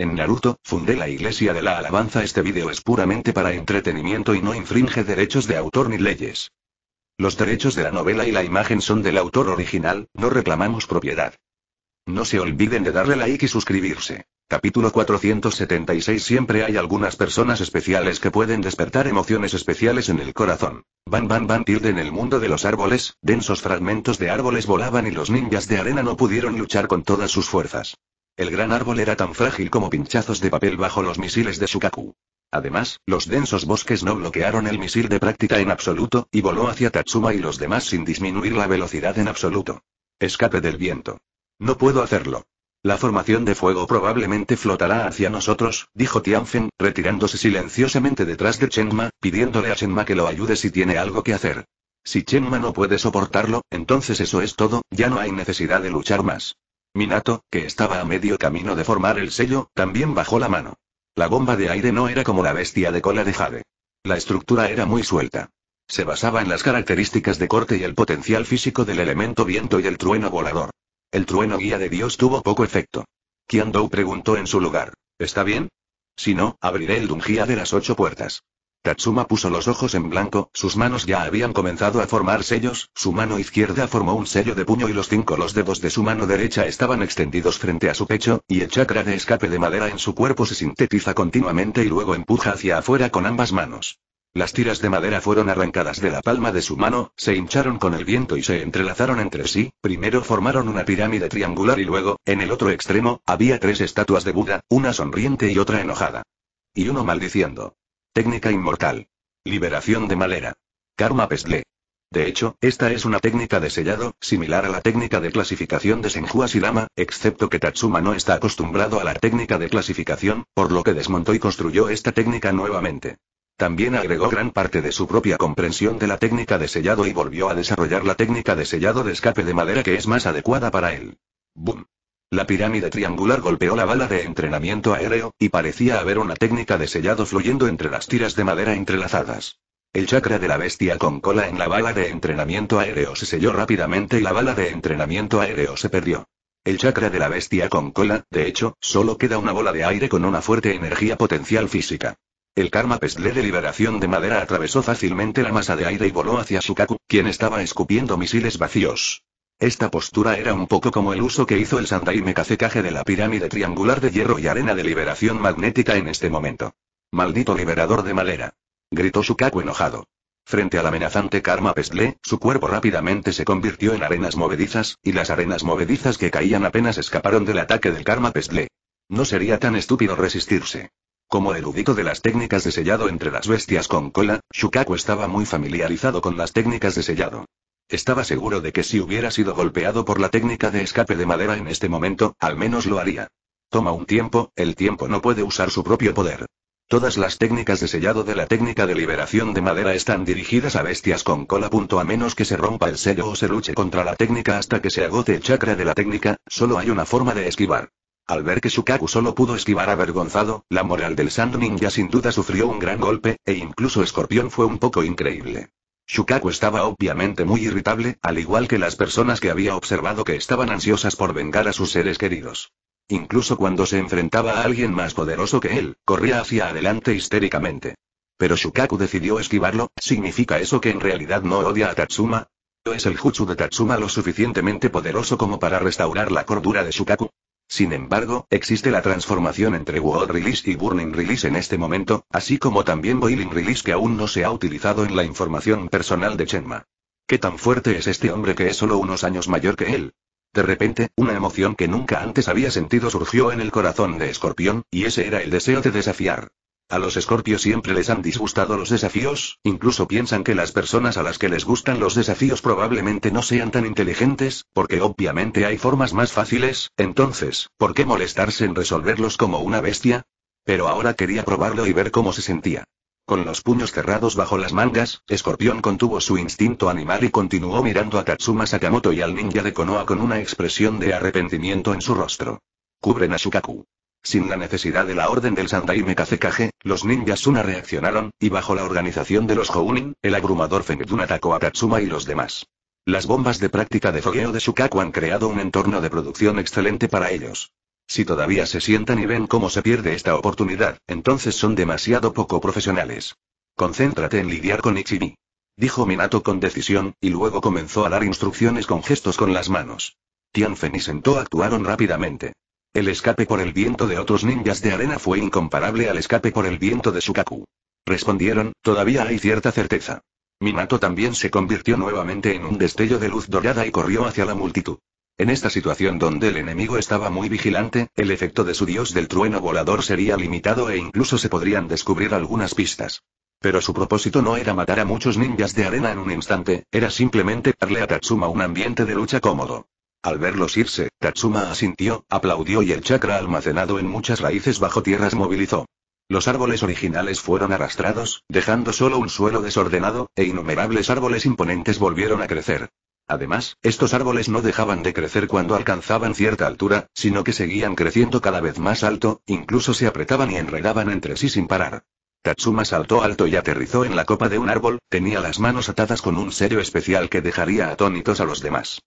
En Naruto, fundé la iglesia de la alabanza. Este vídeo es puramente para entretenimiento y no infringe derechos de autor ni leyes. Los derechos de la novela y la imagen son del autor original, no reclamamos propiedad. No se olviden de darle like y suscribirse. Capítulo 476 Siempre hay algunas personas especiales que pueden despertar emociones especiales en el corazón. Van van van tilde en el mundo de los árboles, densos fragmentos de árboles volaban y los ninjas de arena no pudieron luchar con todas sus fuerzas. El gran árbol era tan frágil como pinchazos de papel bajo los misiles de Shukaku. Además, los densos bosques no bloquearon el misil de práctica en absoluto, y voló hacia Tatsuma y los demás sin disminuir la velocidad en absoluto. Escape del viento. No puedo hacerlo. La formación de fuego probablemente flotará hacia nosotros, dijo Tianfen, retirándose silenciosamente detrás de Chenma, pidiéndole a Chenma que lo ayude si tiene algo que hacer. Si Chenma no puede soportarlo, entonces eso es todo, ya no hay necesidad de luchar más. Minato, que estaba a medio camino de formar el sello, también bajó la mano. La bomba de aire no era como la bestia de cola de Jade. La estructura era muy suelta. Se basaba en las características de corte y el potencial físico del elemento viento y el trueno volador. El trueno guía de Dios tuvo poco efecto. Kian preguntó en su lugar. ¿Está bien? Si no, abriré el dungía de las ocho puertas. Tatsuma puso los ojos en blanco, sus manos ya habían comenzado a formar sellos, su mano izquierda formó un sello de puño y los cinco los dedos de su mano derecha estaban extendidos frente a su pecho, y el chakra de escape de madera en su cuerpo se sintetiza continuamente y luego empuja hacia afuera con ambas manos. Las tiras de madera fueron arrancadas de la palma de su mano, se hincharon con el viento y se entrelazaron entre sí, primero formaron una pirámide triangular y luego, en el otro extremo, había tres estatuas de Buda, una sonriente y otra enojada. Y uno maldiciendo. Técnica inmortal. Liberación de madera. Karma Pestle. De hecho, esta es una técnica de sellado, similar a la técnica de clasificación de Senhua Shirama, excepto que Tatsuma no está acostumbrado a la técnica de clasificación, por lo que desmontó y construyó esta técnica nuevamente. También agregó gran parte de su propia comprensión de la técnica de sellado y volvió a desarrollar la técnica de sellado de escape de madera que es más adecuada para él. Boom. La pirámide triangular golpeó la bala de entrenamiento aéreo, y parecía haber una técnica de sellado fluyendo entre las tiras de madera entrelazadas. El chakra de la bestia con cola en la bala de entrenamiento aéreo se selló rápidamente y la bala de entrenamiento aéreo se perdió. El chakra de la bestia con cola, de hecho, solo queda una bola de aire con una fuerte energía potencial física. El karma peslé de liberación de madera atravesó fácilmente la masa de aire y voló hacia Shukaku, quien estaba escupiendo misiles vacíos. Esta postura era un poco como el uso que hizo el Santaime Kazecaje de la pirámide triangular de hierro y arena de liberación magnética en este momento. Maldito liberador de madera. Gritó Shukaku enojado. Frente al amenazante Karma Pestle, su cuerpo rápidamente se convirtió en arenas movedizas, y las arenas movedizas que caían apenas escaparon del ataque del Karma Pestle. No sería tan estúpido resistirse. Como erudito de las técnicas de sellado entre las bestias con cola, Shukaku estaba muy familiarizado con las técnicas de sellado. Estaba seguro de que si hubiera sido golpeado por la técnica de escape de madera en este momento, al menos lo haría. Toma un tiempo, el tiempo no puede usar su propio poder. Todas las técnicas de sellado de la técnica de liberación de madera están dirigidas a bestias con cola. Punto a menos que se rompa el sello o se luche contra la técnica hasta que se agote el chakra de la técnica, solo hay una forma de esquivar. Al ver que Shukaku solo pudo esquivar avergonzado, la moral del Sand Ninja sin duda sufrió un gran golpe, e incluso Escorpión fue un poco increíble. Shukaku estaba obviamente muy irritable, al igual que las personas que había observado que estaban ansiosas por vengar a sus seres queridos. Incluso cuando se enfrentaba a alguien más poderoso que él, corría hacia adelante histéricamente. Pero Shukaku decidió esquivarlo, ¿significa eso que en realidad no odia a Tatsuma? ¿Es el jutsu de Tatsuma lo suficientemente poderoso como para restaurar la cordura de Shukaku? Sin embargo, existe la transformación entre World Release y Burning Release en este momento, así como también Boiling Release que aún no se ha utilizado en la información personal de Chenma. ¿Qué tan fuerte es este hombre que es solo unos años mayor que él? De repente, una emoción que nunca antes había sentido surgió en el corazón de Escorpión, y ese era el deseo de desafiar. A los escorpios siempre les han disgustado los desafíos, incluso piensan que las personas a las que les gustan los desafíos probablemente no sean tan inteligentes, porque obviamente hay formas más fáciles, entonces, ¿por qué molestarse en resolverlos como una bestia? Pero ahora quería probarlo y ver cómo se sentía. Con los puños cerrados bajo las mangas, Escorpión contuvo su instinto animal y continuó mirando a Katsuma Sakamoto y al ninja de Konoha con una expresión de arrepentimiento en su rostro. Cubren a Shukaku. Sin la necesidad de la orden del Sandaime Kazekage, los ninjas Suna reaccionaron, y bajo la organización de los Hounin, el abrumador Fengdun atacó a Katsuma y los demás. Las bombas de práctica de fogueo de Shukaku han creado un entorno de producción excelente para ellos. Si todavía se sientan y ven cómo se pierde esta oportunidad, entonces son demasiado poco profesionales. Concéntrate en lidiar con Ichimi. Dijo Minato con decisión, y luego comenzó a dar instrucciones con gestos con las manos. Tianfen y Sento actuaron rápidamente. El escape por el viento de otros ninjas de arena fue incomparable al escape por el viento de Sukaku. Respondieron, todavía hay cierta certeza. Minato también se convirtió nuevamente en un destello de luz dorada y corrió hacia la multitud. En esta situación donde el enemigo estaba muy vigilante, el efecto de su dios del trueno volador sería limitado e incluso se podrían descubrir algunas pistas. Pero su propósito no era matar a muchos ninjas de arena en un instante, era simplemente darle a Tatsuma un ambiente de lucha cómodo. Al verlos irse, Tatsuma asintió, aplaudió y el chakra almacenado en muchas raíces bajo tierras movilizó. Los árboles originales fueron arrastrados, dejando solo un suelo desordenado, e innumerables árboles imponentes volvieron a crecer. Además, estos árboles no dejaban de crecer cuando alcanzaban cierta altura, sino que seguían creciendo cada vez más alto, incluso se apretaban y enredaban entre sí sin parar. Tatsuma saltó alto y aterrizó en la copa de un árbol, tenía las manos atadas con un sello especial que dejaría atónitos a los demás.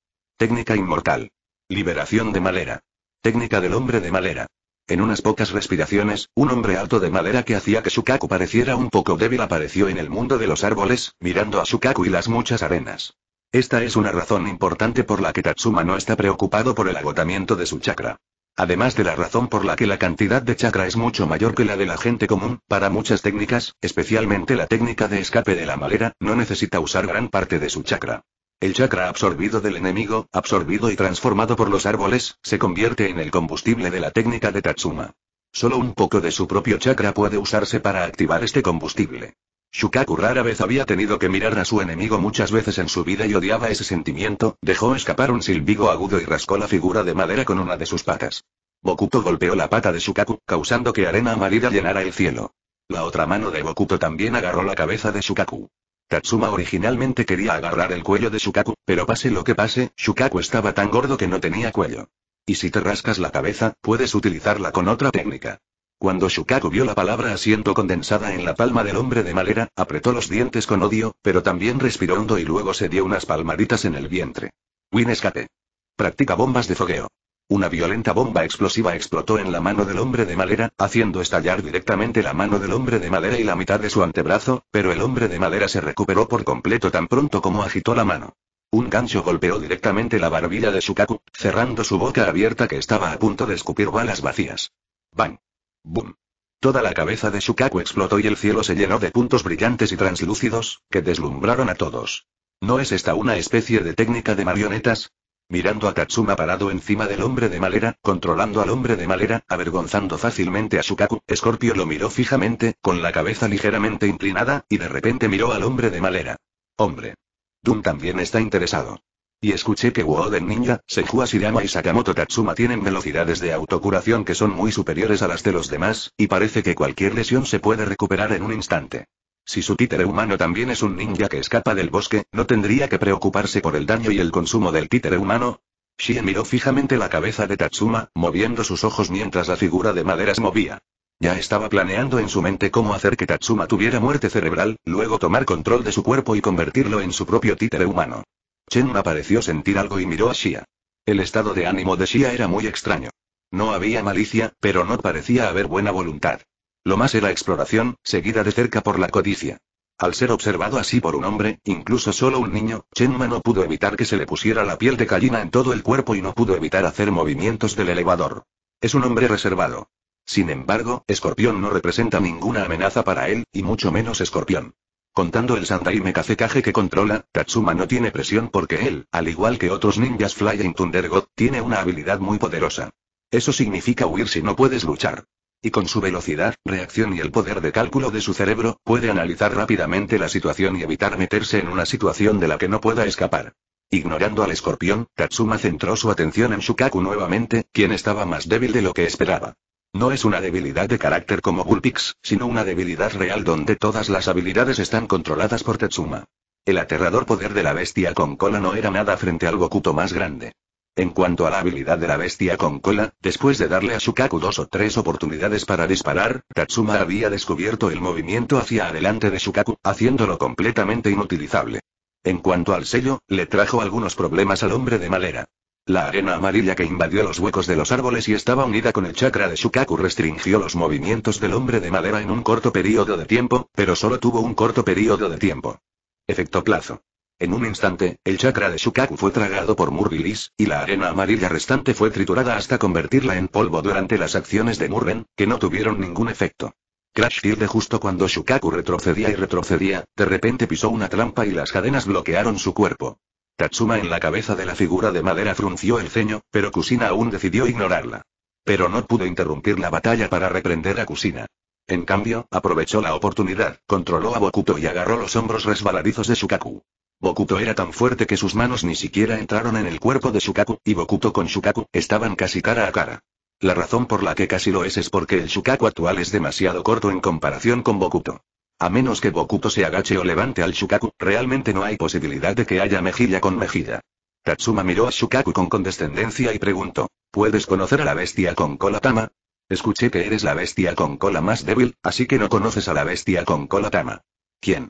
Técnica inmortal. Liberación de madera. Técnica del hombre de madera. En unas pocas respiraciones, un hombre alto de madera que hacía que Shukaku pareciera un poco débil apareció en el mundo de los árboles, mirando a Shukaku y las muchas arenas. Esta es una razón importante por la que Tatsuma no está preocupado por el agotamiento de su chakra. Además de la razón por la que la cantidad de chakra es mucho mayor que la de la gente común, para muchas técnicas, especialmente la técnica de escape de la madera, no necesita usar gran parte de su chakra. El chakra absorbido del enemigo, absorbido y transformado por los árboles, se convierte en el combustible de la técnica de Tatsuma. Solo un poco de su propio chakra puede usarse para activar este combustible. Shukaku rara vez había tenido que mirar a su enemigo muchas veces en su vida y odiaba ese sentimiento, dejó escapar un silbigo agudo y rascó la figura de madera con una de sus patas. Bokuto golpeó la pata de Shukaku, causando que arena amarilla llenara el cielo. La otra mano de Bokuto también agarró la cabeza de Shukaku. Tatsuma originalmente quería agarrar el cuello de Shukaku, pero pase lo que pase, Shukaku estaba tan gordo que no tenía cuello. Y si te rascas la cabeza, puedes utilizarla con otra técnica. Cuando Shukaku vio la palabra asiento condensada en la palma del hombre de madera, apretó los dientes con odio, pero también respiró hondo y luego se dio unas palmaditas en el vientre. Win escape. Practica bombas de fogueo. Una violenta bomba explosiva explotó en la mano del hombre de madera, haciendo estallar directamente la mano del hombre de madera y la mitad de su antebrazo, pero el hombre de madera se recuperó por completo tan pronto como agitó la mano. Un gancho golpeó directamente la barbilla de Shukaku, cerrando su boca abierta que estaba a punto de escupir balas vacías. ¡Bang! ¡Bum! Toda la cabeza de Shukaku explotó y el cielo se llenó de puntos brillantes y translúcidos, que deslumbraron a todos. ¿No es esta una especie de técnica de marionetas? mirando a Tatsuma parado encima del hombre de malera, controlando al hombre de malera, avergonzando fácilmente a Shukaku. Scorpio lo miró fijamente, con la cabeza ligeramente inclinada, y de repente miró al hombre de malera. Hombre. Doom también está interesado. Y escuché que Woden Ninja, Seijua Shirama y Sakamoto Tatsuma tienen velocidades de autocuración que son muy superiores a las de los demás, y parece que cualquier lesión se puede recuperar en un instante. Si su títere humano también es un ninja que escapa del bosque, ¿no tendría que preocuparse por el daño y el consumo del títere humano? Shien miró fijamente la cabeza de Tatsuma, moviendo sus ojos mientras la figura de madera se movía. Ya estaba planeando en su mente cómo hacer que Tatsuma tuviera muerte cerebral, luego tomar control de su cuerpo y convertirlo en su propio títere humano. Chenma pareció sentir algo y miró a Shia. El estado de ánimo de Shia era muy extraño. No había malicia, pero no parecía haber buena voluntad. Lo más era exploración, seguida de cerca por la codicia. Al ser observado así por un hombre, incluso solo un niño, Chenma no pudo evitar que se le pusiera la piel de gallina en todo el cuerpo y no pudo evitar hacer movimientos del elevador. Es un hombre reservado. Sin embargo, Escorpión no representa ninguna amenaza para él, y mucho menos Escorpión. Contando el Sandai Mekazekage que controla, Tatsuma no tiene presión porque él, al igual que otros ninjas Flying Thunder God, tiene una habilidad muy poderosa. Eso significa huir si no puedes luchar. Y con su velocidad, reacción y el poder de cálculo de su cerebro, puede analizar rápidamente la situación y evitar meterse en una situación de la que no pueda escapar. Ignorando al escorpión, Tatsuma centró su atención en Shukaku nuevamente, quien estaba más débil de lo que esperaba. No es una debilidad de carácter como Bullpix, sino una debilidad real donde todas las habilidades están controladas por Tatsuma. El aterrador poder de la bestia con cola no era nada frente al Gokuto más grande. En cuanto a la habilidad de la bestia con cola, después de darle a Shukaku dos o tres oportunidades para disparar, Tatsuma había descubierto el movimiento hacia adelante de Shukaku, haciéndolo completamente inutilizable. En cuanto al sello, le trajo algunos problemas al hombre de madera. La arena amarilla que invadió los huecos de los árboles y estaba unida con el chakra de Shukaku restringió los movimientos del hombre de madera en un corto periodo de tiempo, pero solo tuvo un corto periodo de tiempo. Efecto plazo. En un instante, el chakra de Shukaku fue tragado por Murbilis, y la arena amarilla restante fue triturada hasta convertirla en polvo durante las acciones de Murven, que no tuvieron ningún efecto. Crash de justo cuando Shukaku retrocedía y retrocedía, de repente pisó una trampa y las cadenas bloquearon su cuerpo. Tatsuma en la cabeza de la figura de madera frunció el ceño, pero Kusina aún decidió ignorarla. Pero no pudo interrumpir la batalla para reprender a Kusina. En cambio, aprovechó la oportunidad, controló a Bokuto y agarró los hombros resbaladizos de Shukaku. Bokuto era tan fuerte que sus manos ni siquiera entraron en el cuerpo de Shukaku, y Bokuto con Shukaku estaban casi cara a cara. La razón por la que casi lo es es porque el Shukaku actual es demasiado corto en comparación con Bokuto. A menos que Bokuto se agache o levante al Shukaku, realmente no hay posibilidad de que haya mejilla con mejilla. Tatsuma miró a Shukaku con condescendencia y preguntó, ¿puedes conocer a la bestia con cola Tama? Escuché que eres la bestia con cola más débil, así que no conoces a la bestia con cola Tama. ¿Quién?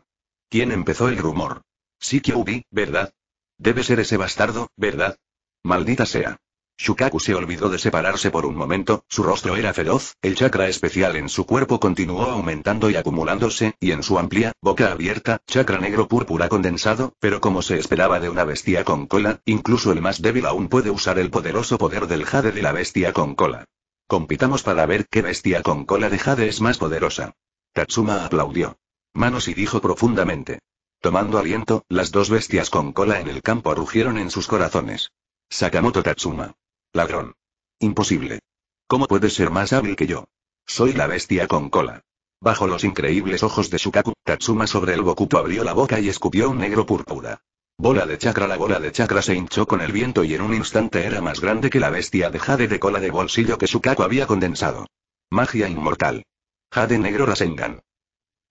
¿Quién empezó el rumor? Sí que ¿verdad? Debe ser ese bastardo, ¿verdad? Maldita sea. Shukaku se olvidó de separarse por un momento, su rostro era feroz, el chakra especial en su cuerpo continuó aumentando y acumulándose, y en su amplia, boca abierta, chakra negro púrpura condensado, pero como se esperaba de una bestia con cola, incluso el más débil aún puede usar el poderoso poder del jade de la bestia con cola. Compitamos para ver qué bestia con cola de jade es más poderosa. Tatsuma aplaudió. Manos y dijo profundamente. Tomando aliento, las dos bestias con cola en el campo rugieron en sus corazones. Sakamoto Tatsuma. Ladrón. Imposible. ¿Cómo puede ser más hábil que yo? Soy la bestia con cola. Bajo los increíbles ojos de Shukaku, Tatsuma sobre el Bokuto abrió la boca y escupió un negro púrpura. Bola de chakra La bola de chakra se hinchó con el viento y en un instante era más grande que la bestia de jade de cola de bolsillo que Shukaku había condensado. Magia inmortal. Jade negro Rasengan.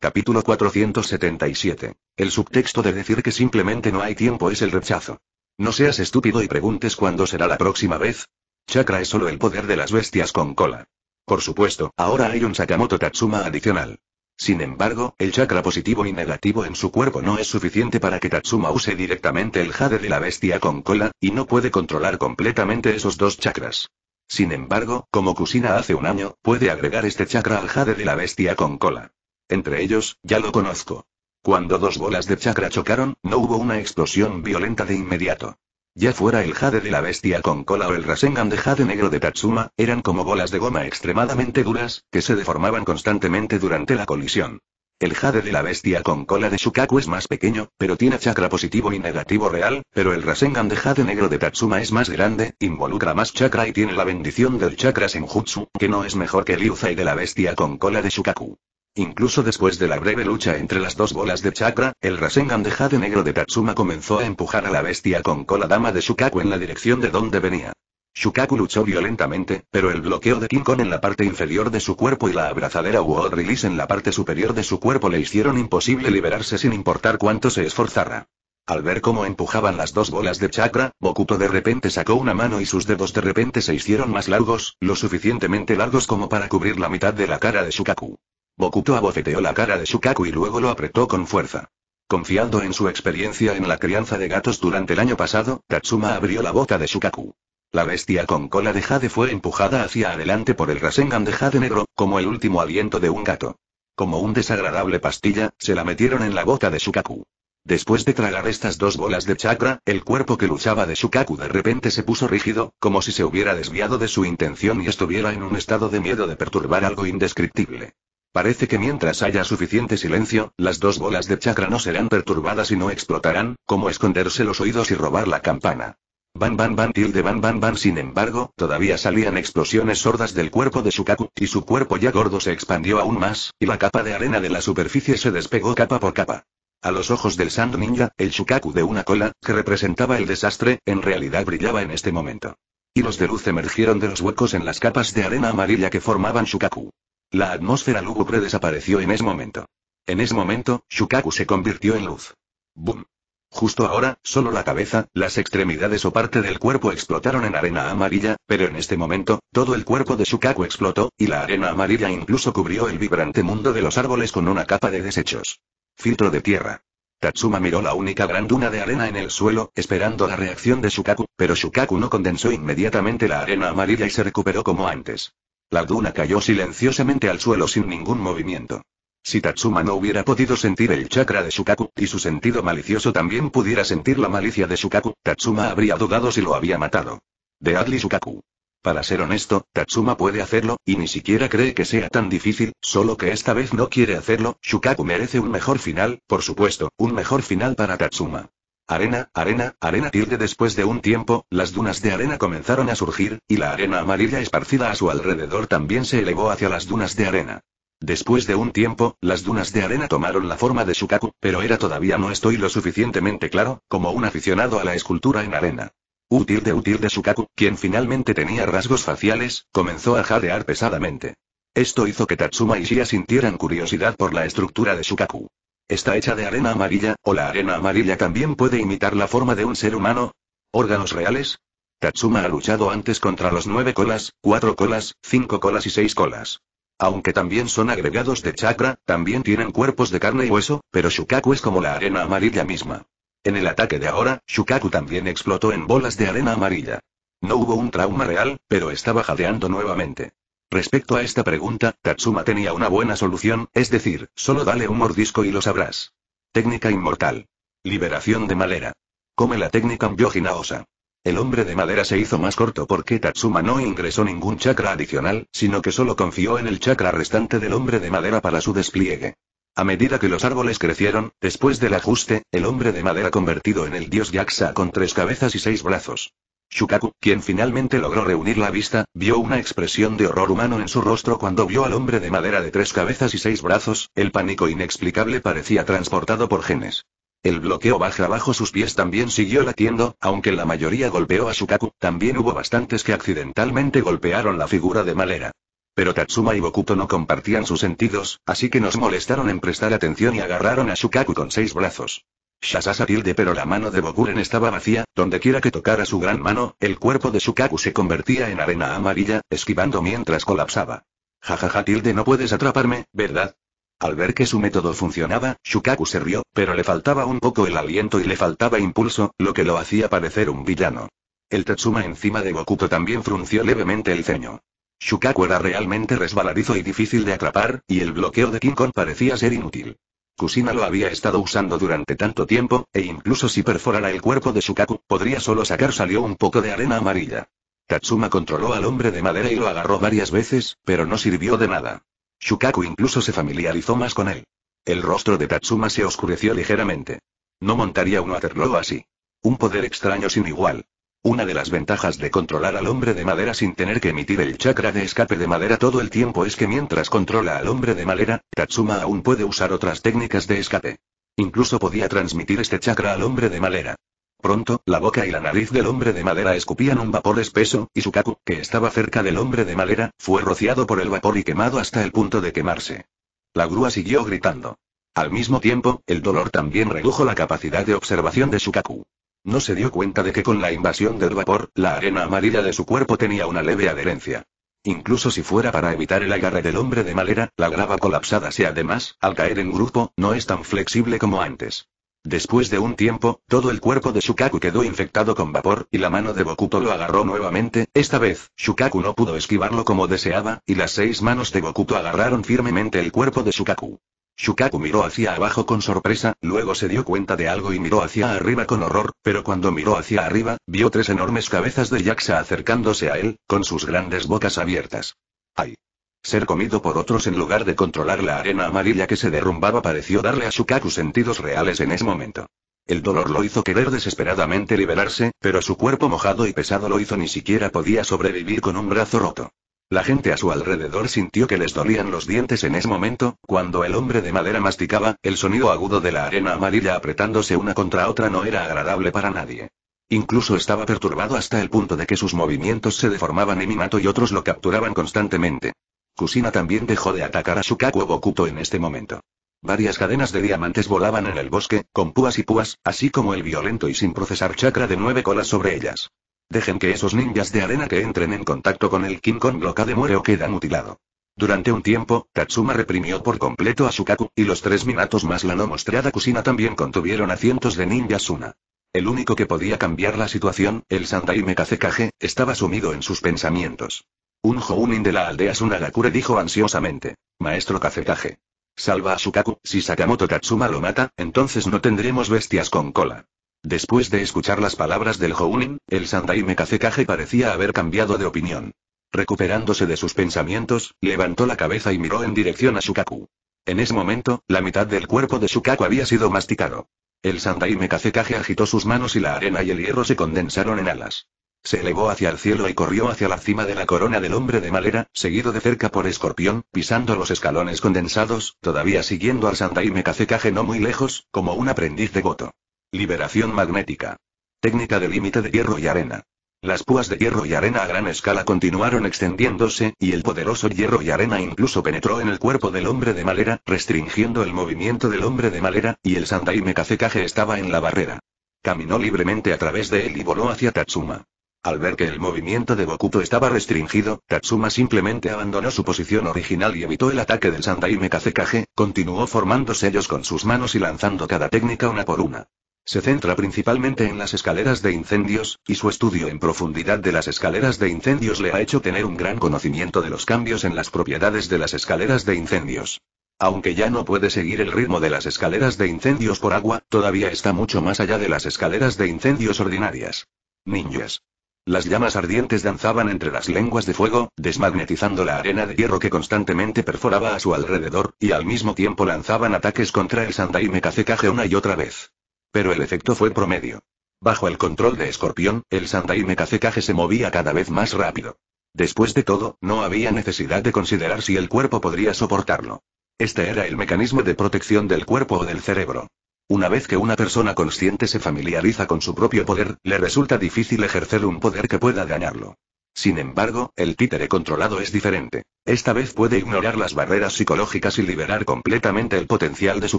Capítulo 477. El subtexto de decir que simplemente no hay tiempo es el rechazo. No seas estúpido y preguntes cuándo será la próxima vez. Chakra es solo el poder de las bestias con cola. Por supuesto, ahora hay un Sakamoto Tatsuma adicional. Sin embargo, el chakra positivo y negativo en su cuerpo no es suficiente para que Tatsuma use directamente el jade de la bestia con cola, y no puede controlar completamente esos dos chakras. Sin embargo, como Kusina hace un año, puede agregar este chakra al jade de la bestia con cola. Entre ellos, ya lo conozco. Cuando dos bolas de chakra chocaron, no hubo una explosión violenta de inmediato. Ya fuera el jade de la bestia con cola o el Rasengan de jade negro de Tatsuma, eran como bolas de goma extremadamente duras, que se deformaban constantemente durante la colisión. El jade de la bestia con cola de Shukaku es más pequeño, pero tiene chakra positivo y negativo real, pero el Rasengan de jade negro de Tatsuma es más grande, involucra más chakra y tiene la bendición del chakra Senjutsu, que no es mejor que el Yuzai de la bestia con cola de Shukaku. Incluso después de la breve lucha entre las dos bolas de chakra, el Rasengan de Negro de Tatsuma comenzó a empujar a la bestia con cola dama de Shukaku en la dirección de donde venía. Shukaku luchó violentamente, pero el bloqueo de King Kong en la parte inferior de su cuerpo y la abrazadera World Release en la parte superior de su cuerpo le hicieron imposible liberarse sin importar cuánto se esforzara. Al ver cómo empujaban las dos bolas de chakra, Bokuto de repente sacó una mano y sus dedos de repente se hicieron más largos, lo suficientemente largos como para cubrir la mitad de la cara de Shukaku. Bokuto abofeteó la cara de Shukaku y luego lo apretó con fuerza. Confiando en su experiencia en la crianza de gatos durante el año pasado, Katsuma abrió la boca de Shukaku. La bestia con cola de jade fue empujada hacia adelante por el Rasengan de jade negro, como el último aliento de un gato. Como un desagradable pastilla, se la metieron en la boca de Shukaku. Después de tragar estas dos bolas de chakra, el cuerpo que luchaba de Shukaku de repente se puso rígido, como si se hubiera desviado de su intención y estuviera en un estado de miedo de perturbar algo indescriptible. Parece que mientras haya suficiente silencio, las dos bolas de chakra no serán perturbadas y no explotarán, como esconderse los oídos y robar la campana. Van van van tilde van ban van sin embargo, todavía salían explosiones sordas del cuerpo de Shukaku, y su cuerpo ya gordo se expandió aún más, y la capa de arena de la superficie se despegó capa por capa. A los ojos del Sand Ninja, el Shukaku de una cola, que representaba el desastre, en realidad brillaba en este momento. Y los de luz emergieron de los huecos en las capas de arena amarilla que formaban Shukaku. La atmósfera lúgubre desapareció en ese momento. En ese momento, Shukaku se convirtió en luz. ¡Bum! Justo ahora, solo la cabeza, las extremidades o parte del cuerpo explotaron en arena amarilla, pero en este momento, todo el cuerpo de Shukaku explotó, y la arena amarilla incluso cubrió el vibrante mundo de los árboles con una capa de desechos. Filtro de tierra. Tatsuma miró la única gran duna de arena en el suelo, esperando la reacción de Shukaku, pero Shukaku no condensó inmediatamente la arena amarilla y se recuperó como antes. La duna cayó silenciosamente al suelo sin ningún movimiento. Si Tatsuma no hubiera podido sentir el chakra de Shukaku, y su sentido malicioso también pudiera sentir la malicia de Shukaku, Tatsuma habría dudado si lo había matado. De Adli Shukaku. Para ser honesto, Tatsuma puede hacerlo, y ni siquiera cree que sea tan difícil, solo que esta vez no quiere hacerlo, Shukaku merece un mejor final, por supuesto, un mejor final para Tatsuma. Arena, arena, arena tilde después de un tiempo, las dunas de arena comenzaron a surgir, y la arena amarilla esparcida a su alrededor también se elevó hacia las dunas de arena. Después de un tiempo, las dunas de arena tomaron la forma de Shukaku, pero era todavía no estoy lo suficientemente claro, como un aficionado a la escultura en arena. Útil de útil de Shukaku, quien finalmente tenía rasgos faciales, comenzó a jadear pesadamente. Esto hizo que Tatsuma y Shia sintieran curiosidad por la estructura de Shukaku. Está hecha de arena amarilla, o la arena amarilla también puede imitar la forma de un ser humano. ¿Órganos reales? Tatsuma ha luchado antes contra los nueve colas, cuatro colas, cinco colas y seis colas. Aunque también son agregados de chakra, también tienen cuerpos de carne y hueso, pero Shukaku es como la arena amarilla misma. En el ataque de ahora, Shukaku también explotó en bolas de arena amarilla. No hubo un trauma real, pero estaba jadeando nuevamente. Respecto a esta pregunta, Tatsuma tenía una buena solución, es decir, solo dale un mordisco y lo sabrás. Técnica inmortal. Liberación de madera. Come la técnica myojinaosa. El hombre de madera se hizo más corto porque Tatsuma no ingresó ningún chakra adicional, sino que solo confió en el chakra restante del hombre de madera para su despliegue. A medida que los árboles crecieron, después del ajuste, el hombre de madera convertido en el dios Yaksa con tres cabezas y seis brazos. Shukaku, quien finalmente logró reunir la vista, vio una expresión de horror humano en su rostro cuando vio al hombre de madera de tres cabezas y seis brazos, el pánico inexplicable parecía transportado por genes. El bloqueo baja bajo sus pies también siguió latiendo, aunque la mayoría golpeó a Shukaku, también hubo bastantes que accidentalmente golpearon la figura de madera. Pero Tatsuma y Bokuto no compartían sus sentidos, así que nos molestaron en prestar atención y agarraron a Shukaku con seis brazos. Shasasa tilde pero la mano de Gokuren estaba vacía, Donde quiera que tocara su gran mano, el cuerpo de Shukaku se convertía en arena amarilla, esquivando mientras colapsaba. Jajaja tilde no puedes atraparme, ¿verdad? Al ver que su método funcionaba, Shukaku se rió, pero le faltaba un poco el aliento y le faltaba impulso, lo que lo hacía parecer un villano. El Tetsuma encima de Gokuto también frunció levemente el ceño. Shukaku era realmente resbaladizo y difícil de atrapar, y el bloqueo de King Kong parecía ser inútil. Kusina lo había estado usando durante tanto tiempo, e incluso si perforara el cuerpo de Shukaku, podría solo sacar salió un poco de arena amarilla. Tatsuma controló al hombre de madera y lo agarró varias veces, pero no sirvió de nada. Shukaku incluso se familiarizó más con él. El rostro de Tatsuma se oscureció ligeramente. No montaría un Waterloo así. Un poder extraño sin igual. Una de las ventajas de controlar al hombre de madera sin tener que emitir el chakra de escape de madera todo el tiempo es que mientras controla al hombre de madera, Katsuma aún puede usar otras técnicas de escape. Incluso podía transmitir este chakra al hombre de madera. Pronto, la boca y la nariz del hombre de madera escupían un vapor espeso, y Sukaku, que estaba cerca del hombre de madera, fue rociado por el vapor y quemado hasta el punto de quemarse. La grúa siguió gritando. Al mismo tiempo, el dolor también redujo la capacidad de observación de Kaku. No se dio cuenta de que con la invasión del vapor, la arena amarilla de su cuerpo tenía una leve adherencia. Incluso si fuera para evitar el agarre del hombre de madera, la grava colapsada se además, al caer en grupo, no es tan flexible como antes. Después de un tiempo, todo el cuerpo de Shukaku quedó infectado con vapor, y la mano de Bokuto lo agarró nuevamente, esta vez, Shukaku no pudo esquivarlo como deseaba, y las seis manos de Bokuto agarraron firmemente el cuerpo de Shukaku. Shukaku miró hacia abajo con sorpresa, luego se dio cuenta de algo y miró hacia arriba con horror, pero cuando miró hacia arriba, vio tres enormes cabezas de Yaksa acercándose a él, con sus grandes bocas abiertas. ¡Ay! Ser comido por otros en lugar de controlar la arena amarilla que se derrumbaba pareció darle a Shukaku sentidos reales en ese momento. El dolor lo hizo querer desesperadamente liberarse, pero su cuerpo mojado y pesado lo hizo ni siquiera podía sobrevivir con un brazo roto. La gente a su alrededor sintió que les dolían los dientes en ese momento, cuando el hombre de madera masticaba, el sonido agudo de la arena amarilla apretándose una contra otra no era agradable para nadie. Incluso estaba perturbado hasta el punto de que sus movimientos se deformaban y Minato y otros lo capturaban constantemente. Kusina también dejó de atacar a Shukaku Bokuto en este momento. Varias cadenas de diamantes volaban en el bosque, con púas y púas, así como el violento y sin procesar chakra de nueve colas sobre ellas. Dejen que esos ninjas de arena que entren en contacto con el King Kong de muere o queda mutilado. Durante un tiempo, Tatsuma reprimió por completo a Sukaku y los tres Minatos más la no mostrada Kusina también contuvieron a cientos de ninjas una. El único que podía cambiar la situación, el Sandai Mekazekage, estaba sumido en sus pensamientos. Un Jounin de la aldea Sunagakure dijo ansiosamente. Maestro Kazekage. Salva a Sukaku. si Sakamoto Tatsuma lo mata, entonces no tendremos bestias con cola. Después de escuchar las palabras del Hounin, el Sandaime Mekazekage parecía haber cambiado de opinión. Recuperándose de sus pensamientos, levantó la cabeza y miró en dirección a Shukaku. En ese momento, la mitad del cuerpo de Shukaku había sido masticado. El Sandaime Mekazekage agitó sus manos y la arena y el hierro se condensaron en alas. Se elevó hacia el cielo y corrió hacia la cima de la corona del hombre de madera, seguido de cerca por Escorpión, pisando los escalones condensados, todavía siguiendo al Sandai Mekazekage no muy lejos, como un aprendiz de Goto. Liberación magnética. Técnica de límite de hierro y arena. Las púas de hierro y arena a gran escala continuaron extendiéndose, y el poderoso hierro y arena incluso penetró en el cuerpo del hombre de Malera, restringiendo el movimiento del hombre de Malera, y el Sandai Kage estaba en la barrera. Caminó libremente a través de él y voló hacia Tatsuma. Al ver que el movimiento de Bokuto estaba restringido, Tatsuma simplemente abandonó su posición original y evitó el ataque del Sandai Kage, continuó formando sellos con sus manos y lanzando cada técnica una por una. Se centra principalmente en las escaleras de incendios, y su estudio en profundidad de las escaleras de incendios le ha hecho tener un gran conocimiento de los cambios en las propiedades de las escaleras de incendios. Aunque ya no puede seguir el ritmo de las escaleras de incendios por agua, todavía está mucho más allá de las escaleras de incendios ordinarias. Ninjas. Las llamas ardientes danzaban entre las lenguas de fuego, desmagnetizando la arena de hierro que constantemente perforaba a su alrededor, y al mismo tiempo lanzaban ataques contra el Sandai Mekazekage una y otra vez. Pero el efecto fue promedio. Bajo el control de Escorpión, el Sandaime Kazekage se movía cada vez más rápido. Después de todo, no había necesidad de considerar si el cuerpo podría soportarlo. Este era el mecanismo de protección del cuerpo o del cerebro. Una vez que una persona consciente se familiariza con su propio poder, le resulta difícil ejercer un poder que pueda dañarlo. Sin embargo, el títere controlado es diferente. Esta vez puede ignorar las barreras psicológicas y liberar completamente el potencial de su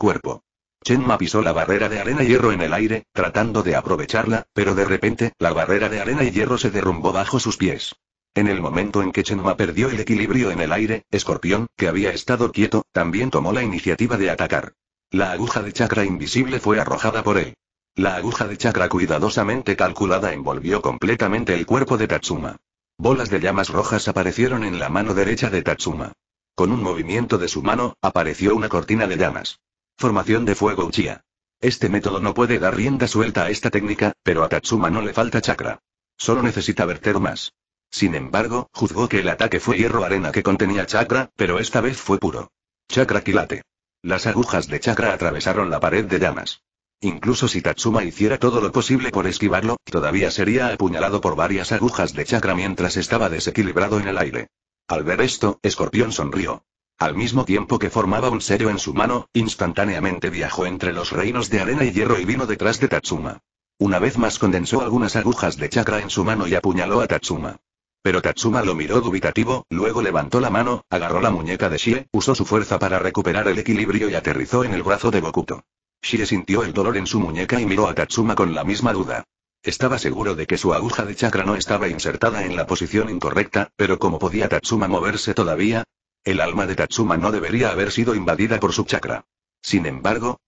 cuerpo. Chenma pisó la barrera de arena y hierro en el aire, tratando de aprovecharla, pero de repente, la barrera de arena y hierro se derrumbó bajo sus pies. En el momento en que Chenma perdió el equilibrio en el aire, Escorpión, que había estado quieto, también tomó la iniciativa de atacar. La aguja de chakra invisible fue arrojada por él. La aguja de chakra cuidadosamente calculada envolvió completamente el cuerpo de Tatsuma. Bolas de llamas rojas aparecieron en la mano derecha de Tatsuma. Con un movimiento de su mano, apareció una cortina de llamas. Formación de fuego Uchiha. Este método no puede dar rienda suelta a esta técnica, pero a Tatsuma no le falta chakra. Solo necesita verter más. Sin embargo, juzgó que el ataque fue hierro-arena que contenía chakra, pero esta vez fue puro. Chakra quilate. Las agujas de chakra atravesaron la pared de llamas. Incluso si Tatsuma hiciera todo lo posible por esquivarlo, todavía sería apuñalado por varias agujas de chakra mientras estaba desequilibrado en el aire. Al ver esto, Escorpión sonrió. Al mismo tiempo que formaba un sello en su mano, instantáneamente viajó entre los reinos de arena y hierro y vino detrás de Tatsuma. Una vez más condensó algunas agujas de chakra en su mano y apuñaló a Tatsuma. Pero Tatsuma lo miró dubitativo, luego levantó la mano, agarró la muñeca de Shie, usó su fuerza para recuperar el equilibrio y aterrizó en el brazo de Bokuto. Shie sintió el dolor en su muñeca y miró a Tatsuma con la misma duda. Estaba seguro de que su aguja de chakra no estaba insertada en la posición incorrecta, pero como podía Tatsuma moverse todavía? El alma de Tatsuma no debería haber sido invadida por su chakra. Sin embargo,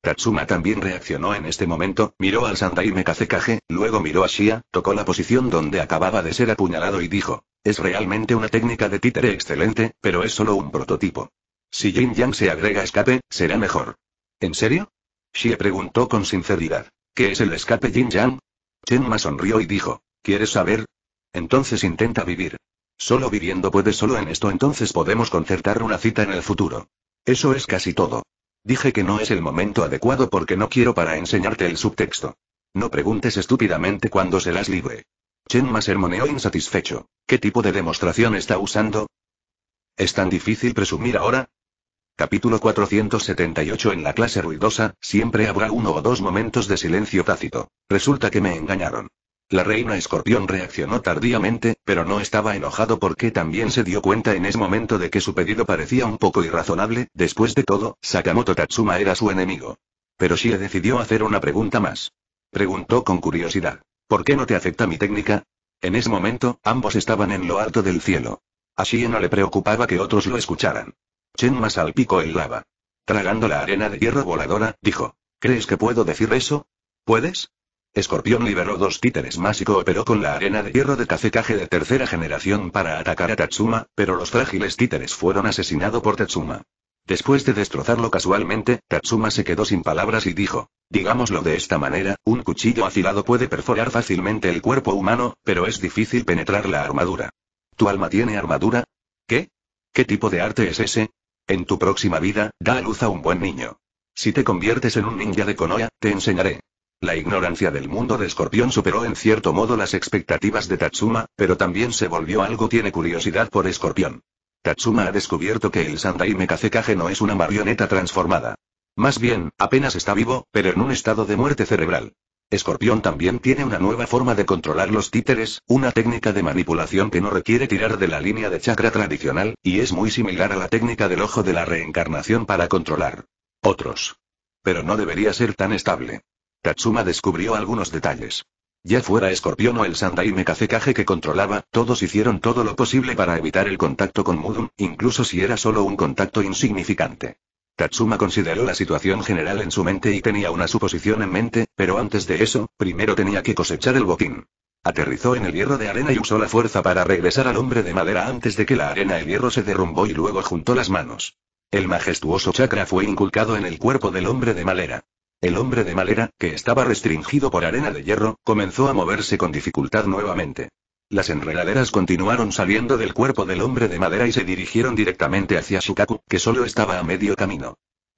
Tatsuma también reaccionó en este momento, miró al Sandaime Kazekage, luego miró a Shia, tocó la posición donde acababa de ser apuñalado y dijo, es realmente una técnica de títere excelente, pero es solo un prototipo. Si Jin Yang se agrega escape, será mejor. ¿En serio? Shia preguntó con sinceridad. ¿Qué es el escape Jin Yang? Chenma sonrió y dijo, ¿quieres saber? Entonces intenta vivir. Solo viviendo puedes solo en esto entonces podemos concertar una cita en el futuro. Eso es casi todo. Dije que no es el momento adecuado porque no quiero para enseñarte el subtexto. No preguntes estúpidamente cuando serás libre. Chenma sermoneó insatisfecho. ¿Qué tipo de demostración está usando? ¿Es tan difícil presumir ahora? Capítulo 478 En la clase ruidosa, siempre habrá uno o dos momentos de silencio tácito. Resulta que me engañaron. La reina escorpión reaccionó tardíamente, pero no estaba enojado porque también se dio cuenta en ese momento de que su pedido parecía un poco irrazonable, después de todo, Sakamoto Tatsuma era su enemigo. Pero Shie decidió hacer una pregunta más. Preguntó con curiosidad. ¿Por qué no te afecta mi técnica? En ese momento, ambos estaban en lo alto del cielo. A Shie no le preocupaba que otros lo escucharan. Chenma salpicó el lava. Tragando la arena de hierro voladora, dijo. ¿Crees que puedo decir eso? ¿Puedes? Escorpión liberó dos títeres más y cooperó con la arena de hierro de Kazekage de tercera generación para atacar a Tatsuma, pero los frágiles títeres fueron asesinados por Tatsuma. Después de destrozarlo casualmente, Tatsuma se quedó sin palabras y dijo, digámoslo de esta manera, un cuchillo afilado puede perforar fácilmente el cuerpo humano, pero es difícil penetrar la armadura. ¿Tu alma tiene armadura? ¿Qué? ¿Qué tipo de arte es ese? En tu próxima vida, da a luz a un buen niño. Si te conviertes en un ninja de Konoha, te enseñaré. La ignorancia del mundo de escorpión superó en cierto modo las expectativas de Tatsuma, pero también se volvió algo tiene curiosidad por escorpión. Tatsuma ha descubierto que el Sandai Mekazekage no es una marioneta transformada. Más bien, apenas está vivo, pero en un estado de muerte cerebral. Escorpión también tiene una nueva forma de controlar los títeres, una técnica de manipulación que no requiere tirar de la línea de chakra tradicional, y es muy similar a la técnica del ojo de la reencarnación para controlar otros. Pero no debería ser tan estable. Tatsuma descubrió algunos detalles. Ya fuera escorpión o el Sandaime Kazekage que controlaba, todos hicieron todo lo posible para evitar el contacto con Mudum, incluso si era solo un contacto insignificante. Tatsuma consideró la situación general en su mente y tenía una suposición en mente, pero antes de eso, primero tenía que cosechar el botín. Aterrizó en el hierro de arena y usó la fuerza para regresar al hombre de madera antes de que la arena el hierro se derrumbó y luego juntó las manos. El majestuoso chakra fue inculcado en el cuerpo del hombre de madera. El hombre de madera, que estaba restringido por arena de hierro, comenzó a moverse con dificultad nuevamente. Las enredaderas continuaron saliendo del cuerpo del hombre de madera y se dirigieron directamente hacia Shukaku, que solo estaba a medio camino.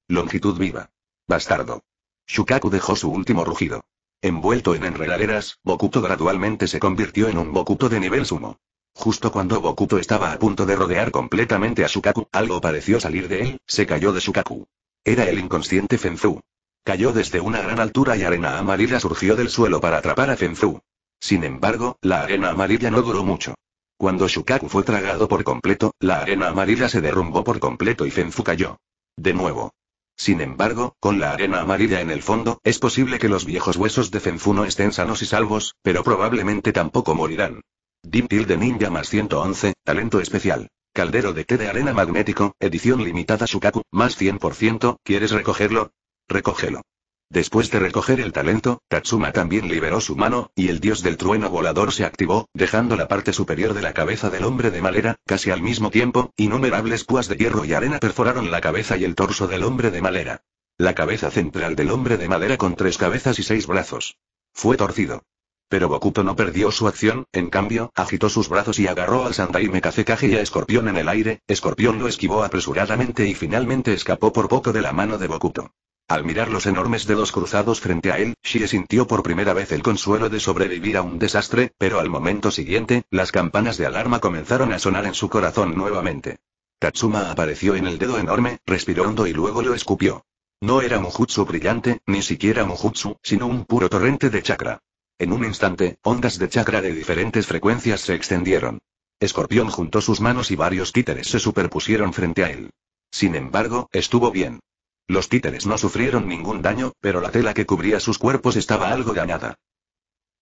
Longitud viva. Bastardo. Shukaku dejó su último rugido. Envuelto en enredaderas, Bokuto gradualmente se convirtió en un Bokuto de nivel sumo. Justo cuando Bokuto estaba a punto de rodear completamente a Shukaku, algo pareció salir de él, se cayó de Shukaku. Era el inconsciente Fenzu. Cayó desde una gran altura y arena amarilla surgió del suelo para atrapar a Fenzu. Sin embargo, la arena amarilla no duró mucho. Cuando Shukaku fue tragado por completo, la arena amarilla se derrumbó por completo y Fenzu cayó. De nuevo. Sin embargo, con la arena amarilla en el fondo, es posible que los viejos huesos de Fenfu no estén sanos y salvos, pero probablemente tampoco morirán. Dim de Ninja más 111, talento especial. Caldero de té de arena magnético, edición limitada Shukaku, más 100%, ¿quieres recogerlo? Recógelo. Después de recoger el talento, Tatsuma también liberó su mano, y el dios del trueno volador se activó, dejando la parte superior de la cabeza del hombre de madera, casi al mismo tiempo, innumerables púas de hierro y arena perforaron la cabeza y el torso del hombre de madera. La cabeza central del hombre de madera con tres cabezas y seis brazos. Fue torcido. Pero Bokuto no perdió su acción, en cambio, agitó sus brazos y agarró al Sandaime Kage y a Escorpión en el aire, Escorpión lo esquivó apresuradamente y finalmente escapó por poco de la mano de Bokuto. Al mirar los enormes dedos cruzados frente a él, Shie sintió por primera vez el consuelo de sobrevivir a un desastre, pero al momento siguiente, las campanas de alarma comenzaron a sonar en su corazón nuevamente. Tatsuma apareció en el dedo enorme, respiró hondo y luego lo escupió. No era Mujutsu brillante, ni siquiera Mujutsu, sino un puro torrente de chakra. En un instante, ondas de chakra de diferentes frecuencias se extendieron. Escorpión juntó sus manos y varios títeres se superpusieron frente a él. Sin embargo, estuvo bien. Los títeres no sufrieron ningún daño, pero la tela que cubría sus cuerpos estaba algo dañada.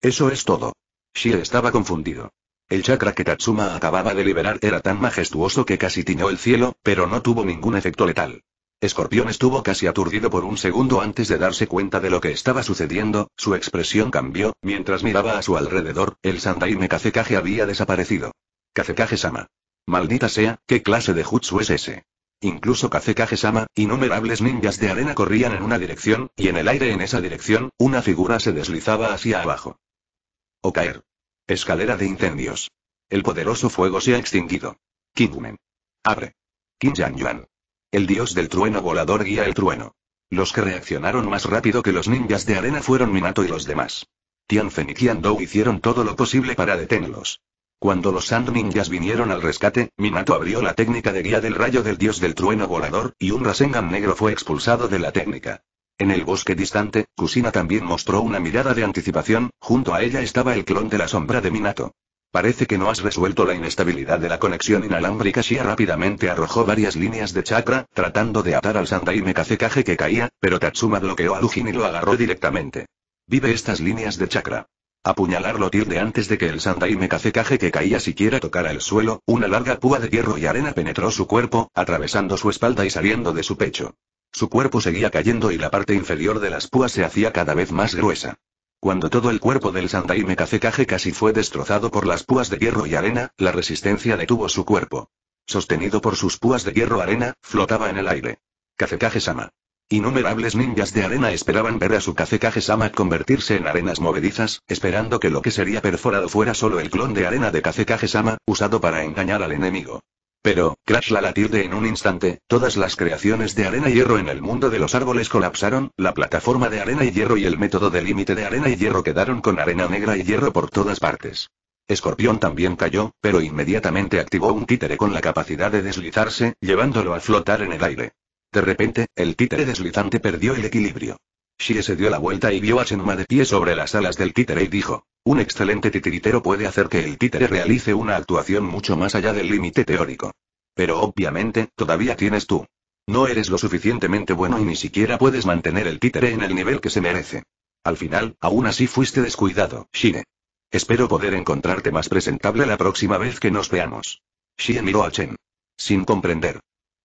Eso es todo. Shi estaba confundido. El chakra que Tatsuma acababa de liberar era tan majestuoso que casi tiñó el cielo, pero no tuvo ningún efecto letal. Escorpión estuvo casi aturdido por un segundo antes de darse cuenta de lo que estaba sucediendo, su expresión cambió, mientras miraba a su alrededor, el Sandaime Kazekage había desaparecido. Kazekage-sama. Maldita sea, ¿qué clase de jutsu es ese? Incluso Kazekage-sama, innumerables ninjas de arena corrían en una dirección, y en el aire en esa dirección, una figura se deslizaba hacia abajo. O caer. Escalera de incendios. El poderoso fuego se ha extinguido. Kingmen. Abre. Kim Yuan. El dios del trueno volador guía el trueno. Los que reaccionaron más rápido que los ninjas de arena fueron Minato y los demás. Fen y Kian Dou hicieron todo lo posible para detenerlos. Cuando los Sand Ninjas vinieron al rescate, Minato abrió la técnica de guía del rayo del dios del trueno volador, y un Rasengan negro fue expulsado de la técnica. En el bosque distante, Kusina también mostró una mirada de anticipación, junto a ella estaba el clon de la sombra de Minato. Parece que no has resuelto la inestabilidad de la conexión inalámbrica. Shia rápidamente arrojó varias líneas de chakra, tratando de atar al Sandai Mekazekage que caía, pero Tatsuma bloqueó a Lujin y lo agarró directamente. Vive estas líneas de chakra. Apuñalarlo tirde antes de que el sandaime cacecaje que caía siquiera tocara el suelo, una larga púa de hierro y arena penetró su cuerpo, atravesando su espalda y saliendo de su pecho. Su cuerpo seguía cayendo y la parte inferior de las púas se hacía cada vez más gruesa. Cuando todo el cuerpo del sandaime cacecaje casi fue destrozado por las púas de hierro y arena, la resistencia detuvo su cuerpo. Sostenido por sus púas de hierro arena, flotaba en el aire. Cacecaje Sama. Innumerables ninjas de arena esperaban ver a su Kazekage Sama convertirse en arenas movedizas, esperando que lo que sería perforado fuera solo el clon de arena de Kazekage Sama, usado para engañar al enemigo. Pero, crash la latirde en un instante, todas las creaciones de arena y hierro en el mundo de los árboles colapsaron, la plataforma de arena y hierro y el método de límite de arena y hierro quedaron con arena negra y hierro por todas partes. Escorpión también cayó, pero inmediatamente activó un títere con la capacidad de deslizarse, llevándolo a flotar en el aire. De repente, el títere deslizante perdió el equilibrio. Shie se dio la vuelta y vio a Shenma de pie sobre las alas del títere y dijo, un excelente titiritero puede hacer que el títere realice una actuación mucho más allá del límite teórico. Pero obviamente, todavía tienes tú. No eres lo suficientemente bueno y ni siquiera puedes mantener el títere en el nivel que se merece. Al final, aún así fuiste descuidado, Shine. Espero poder encontrarte más presentable la próxima vez que nos veamos. Shie miró a Chen. Sin comprender.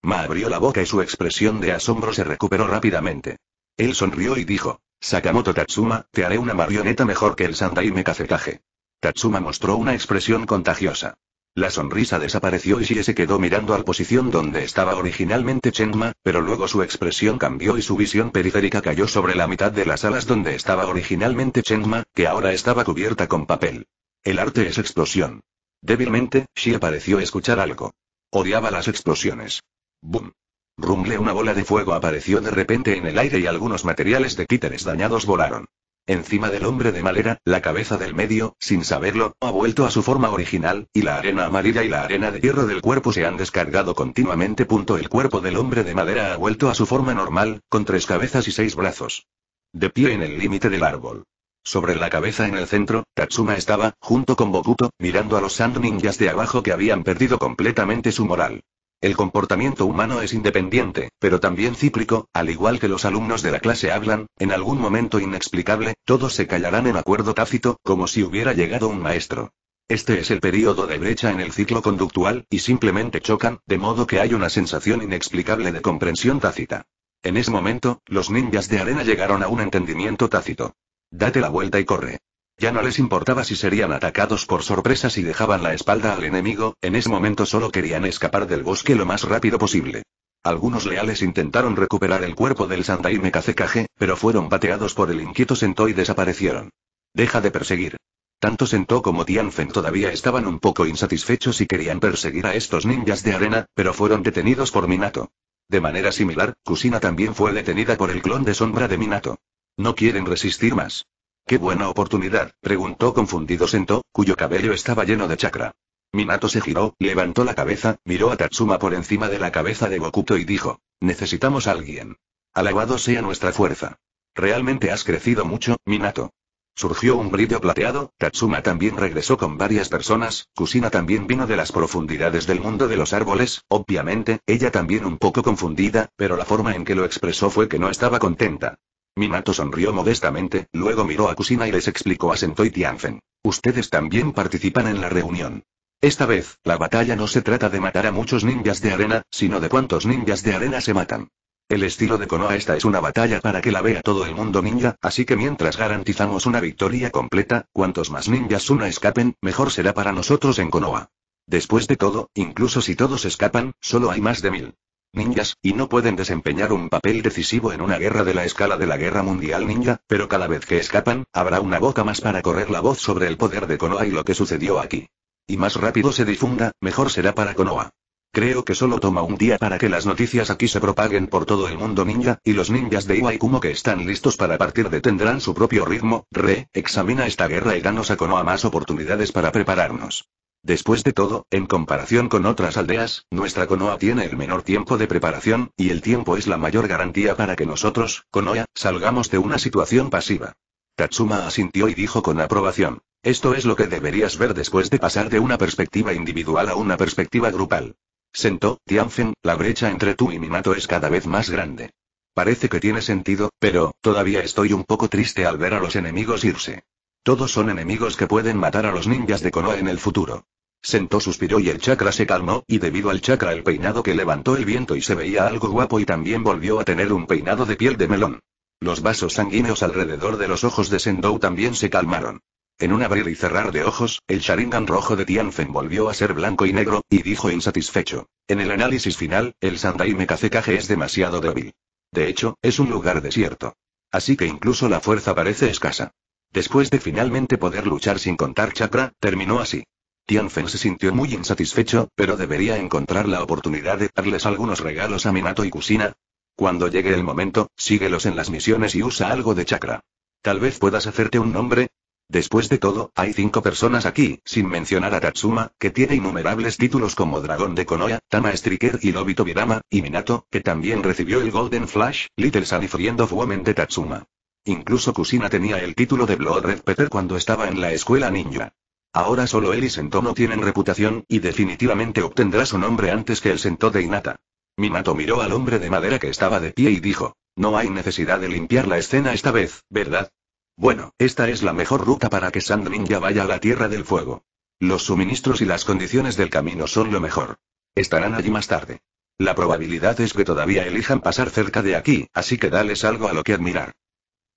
Ma abrió la boca y su expresión de asombro se recuperó rápidamente. Él sonrió y dijo, Sakamoto Tatsuma, te haré una marioneta mejor que el Sandaime cacetaje. Tatsuma mostró una expresión contagiosa. La sonrisa desapareció y Shie se quedó mirando al la posición donde estaba originalmente Chengma, pero luego su expresión cambió y su visión periférica cayó sobre la mitad de las alas donde estaba originalmente Chengma, que ahora estaba cubierta con papel. El arte es explosión. Débilmente, Shie pareció escuchar algo. Odiaba las explosiones. ¡Bum! Rumble una bola de fuego apareció de repente en el aire y algunos materiales de títeres dañados volaron. Encima del hombre de madera, la cabeza del medio, sin saberlo, ha vuelto a su forma original, y la arena amarilla y la arena de hierro del cuerpo se han descargado continuamente. El cuerpo del hombre de madera ha vuelto a su forma normal, con tres cabezas y seis brazos. De pie en el límite del árbol. Sobre la cabeza en el centro, Katsuma estaba, junto con Bokuto, mirando a los Sand Ninjas de abajo que habían perdido completamente su moral. El comportamiento humano es independiente, pero también cíclico, al igual que los alumnos de la clase hablan, en algún momento inexplicable, todos se callarán en acuerdo tácito, como si hubiera llegado un maestro. Este es el período de brecha en el ciclo conductual, y simplemente chocan, de modo que hay una sensación inexplicable de comprensión tácita. En ese momento, los ninjas de arena llegaron a un entendimiento tácito. Date la vuelta y corre. Ya no les importaba si serían atacados por sorpresa si dejaban la espalda al enemigo, en ese momento solo querían escapar del bosque lo más rápido posible. Algunos leales intentaron recuperar el cuerpo del Sandai KCKG, pero fueron bateados por el inquieto Sento y desaparecieron. Deja de perseguir. Tanto Sento como Tianfen todavía estaban un poco insatisfechos y querían perseguir a estos ninjas de arena, pero fueron detenidos por Minato. De manera similar, Kusina también fue detenida por el clon de sombra de Minato. No quieren resistir más. ¿Qué buena oportunidad? preguntó confundido Sento, cuyo cabello estaba lleno de chakra. Minato se giró, levantó la cabeza, miró a Tatsuma por encima de la cabeza de Gokuto y dijo: Necesitamos a alguien. Alabado sea nuestra fuerza. Realmente has crecido mucho, Minato. Surgió un brillo plateado, Tatsuma también regresó con varias personas, Kusina también vino de las profundidades del mundo de los árboles, obviamente, ella también un poco confundida, pero la forma en que lo expresó fue que no estaba contenta. Minato sonrió modestamente, luego miró a Kusina y les explicó a y Tianfen. Ustedes también participan en la reunión. Esta vez, la batalla no se trata de matar a muchos ninjas de arena, sino de cuántos ninjas de arena se matan. El estilo de Konoha esta es una batalla para que la vea todo el mundo ninja, así que mientras garantizamos una victoria completa, cuantos más ninjas una escapen, mejor será para nosotros en Konoha. Después de todo, incluso si todos escapan, solo hay más de mil ninjas, y no pueden desempeñar un papel decisivo en una guerra de la escala de la Guerra Mundial Ninja, pero cada vez que escapan, habrá una boca más para correr la voz sobre el poder de Konoha y lo que sucedió aquí. Y más rápido se difunda, mejor será para Konoha. Creo que solo toma un día para que las noticias aquí se propaguen por todo el mundo ninja, y los ninjas de Iwaikumo que están listos para partir detendrán su propio ritmo. Re, examina esta guerra y danos a Konoha más oportunidades para prepararnos. Después de todo, en comparación con otras aldeas, nuestra Konoha tiene el menor tiempo de preparación, y el tiempo es la mayor garantía para que nosotros, Konoha, salgamos de una situación pasiva. Tatsuma asintió y dijo con aprobación. Esto es lo que deberías ver después de pasar de una perspectiva individual a una perspectiva grupal. Sentó, Tianfen, la brecha entre tú y Minato es cada vez más grande. Parece que tiene sentido, pero, todavía estoy un poco triste al ver a los enemigos irse. Todos son enemigos que pueden matar a los ninjas de Konoha en el futuro. Sentó suspiró y el chakra se calmó, y debido al chakra el peinado que levantó el viento y se veía algo guapo y también volvió a tener un peinado de piel de melón. Los vasos sanguíneos alrededor de los ojos de Sendou también se calmaron. En un abrir y cerrar de ojos, el Sharingan rojo de Tianfen volvió a ser blanco y negro, y dijo insatisfecho. En el análisis final, el Sandai Mekazekage es demasiado débil. De hecho, es un lugar desierto. Así que incluso la fuerza parece escasa. Después de finalmente poder luchar sin contar chakra, terminó así. Tianfen se sintió muy insatisfecho, pero debería encontrar la oportunidad de darles algunos regalos a Minato y Kusina. Cuando llegue el momento, síguelos en las misiones y usa algo de chakra. Tal vez puedas hacerte un nombre. Después de todo, hay cinco personas aquí, sin mencionar a Tatsuma, que tiene innumerables títulos como Dragón de Konoha, Tama Striker y Lobito Birama, y Minato, que también recibió el Golden Flash, Little Sun Friend of Woman de Tatsuma. Incluso Kusina tenía el título de Blood Red Pepper cuando estaba en la escuela ninja. Ahora solo él y Sento no tienen reputación, y definitivamente obtendrá su nombre antes que el Sento de Inata. Minato miró al hombre de madera que estaba de pie y dijo, no hay necesidad de limpiar la escena esta vez, ¿verdad? Bueno, esta es la mejor ruta para que Sand ya vaya a la Tierra del Fuego. Los suministros y las condiciones del camino son lo mejor. Estarán allí más tarde. La probabilidad es que todavía elijan pasar cerca de aquí, así que dales algo a lo que admirar.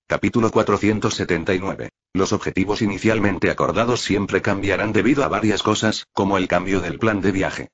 Capítulo 479. Los objetivos inicialmente acordados siempre cambiarán debido a varias cosas, como el cambio del plan de viaje.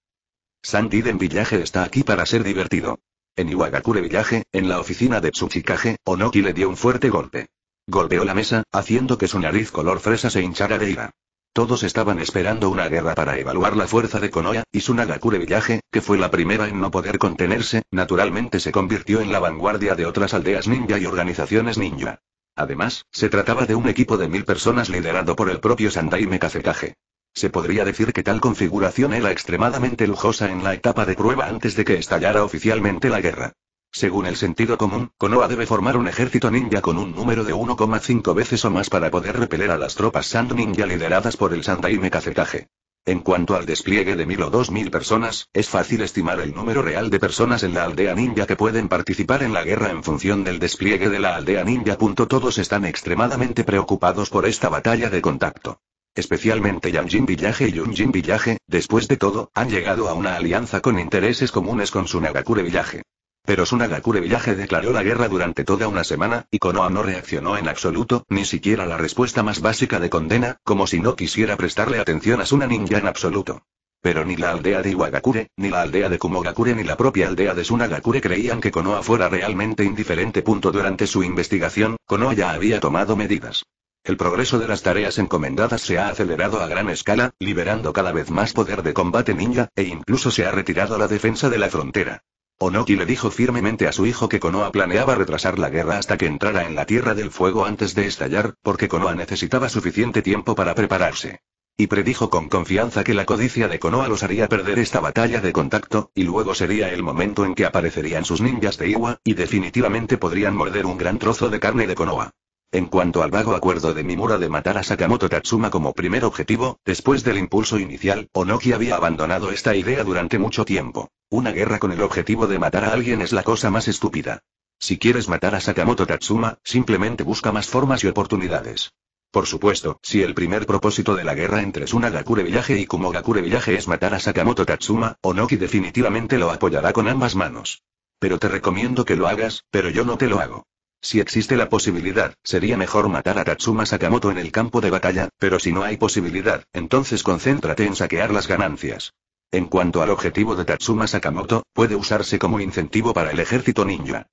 en Villaje está aquí para ser divertido. En Iwagakure Villaje, en la oficina de Tsuchikage, Onoki le dio un fuerte golpe. Golpeó la mesa, haciendo que su nariz color fresa se hinchara de ira. Todos estaban esperando una guerra para evaluar la fuerza de Konoha, y su Nagakure Village, que fue la primera en no poder contenerse, naturalmente se convirtió en la vanguardia de otras aldeas ninja y organizaciones ninja. Además, se trataba de un equipo de mil personas liderado por el propio Sandaime Kazekage. Se podría decir que tal configuración era extremadamente lujosa en la etapa de prueba antes de que estallara oficialmente la guerra. Según el sentido común, Konoha debe formar un ejército ninja con un número de 1,5 veces o más para poder repeler a las tropas Sand Ninja lideradas por el Sandai Kazekage. En cuanto al despliegue de mil o dos mil personas, es fácil estimar el número real de personas en la aldea ninja que pueden participar en la guerra en función del despliegue de la aldea ninja. Todos están extremadamente preocupados por esta batalla de contacto. Especialmente Yanjin Villaje y Yunjin Villaje, después de todo, han llegado a una alianza con intereses comunes con su Nagakure Villaje. Pero Sunagakure Village declaró la guerra durante toda una semana, y Konoha no reaccionó en absoluto, ni siquiera la respuesta más básica de condena, como si no quisiera prestarle atención a Suna Ninja en absoluto. Pero ni la aldea de Iwagakure, ni la aldea de Kumogakure ni la propia aldea de Sunagakure creían que Konoha fuera realmente indiferente. Punto. durante su investigación, Konoha ya había tomado medidas. El progreso de las tareas encomendadas se ha acelerado a gran escala, liberando cada vez más poder de combate ninja, e incluso se ha retirado la defensa de la frontera. Onoki le dijo firmemente a su hijo que Konoha planeaba retrasar la guerra hasta que entrara en la Tierra del Fuego antes de estallar, porque Konoha necesitaba suficiente tiempo para prepararse. Y predijo con confianza que la codicia de Konoha los haría perder esta batalla de contacto, y luego sería el momento en que aparecerían sus ninjas de Iwa, y definitivamente podrían morder un gran trozo de carne de Konoha. En cuanto al vago acuerdo de Mimura de matar a Sakamoto Tatsuma como primer objetivo, después del impulso inicial, Onoki había abandonado esta idea durante mucho tiempo. Una guerra con el objetivo de matar a alguien es la cosa más estúpida. Si quieres matar a Sakamoto Tatsuma, simplemente busca más formas y oportunidades. Por supuesto, si el primer propósito de la guerra entre Sunagakure Villaje y Kumogakure Villaje es matar a Sakamoto Tatsuma, Onoki definitivamente lo apoyará con ambas manos. Pero te recomiendo que lo hagas, pero yo no te lo hago. Si existe la posibilidad, sería mejor matar a Tatsuma Sakamoto en el campo de batalla, pero si no hay posibilidad, entonces concéntrate en saquear las ganancias. En cuanto al objetivo de Tatsuma Sakamoto, puede usarse como incentivo para el ejército ninja.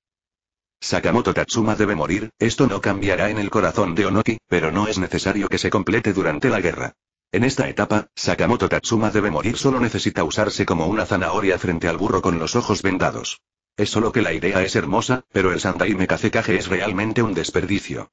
Sakamoto Tatsuma debe morir, esto no cambiará en el corazón de Onoki, pero no es necesario que se complete durante la guerra. En esta etapa, Sakamoto Tatsuma debe morir solo necesita usarse como una zanahoria frente al burro con los ojos vendados. Es solo que la idea es hermosa, pero el Sandaime Kage es realmente un desperdicio.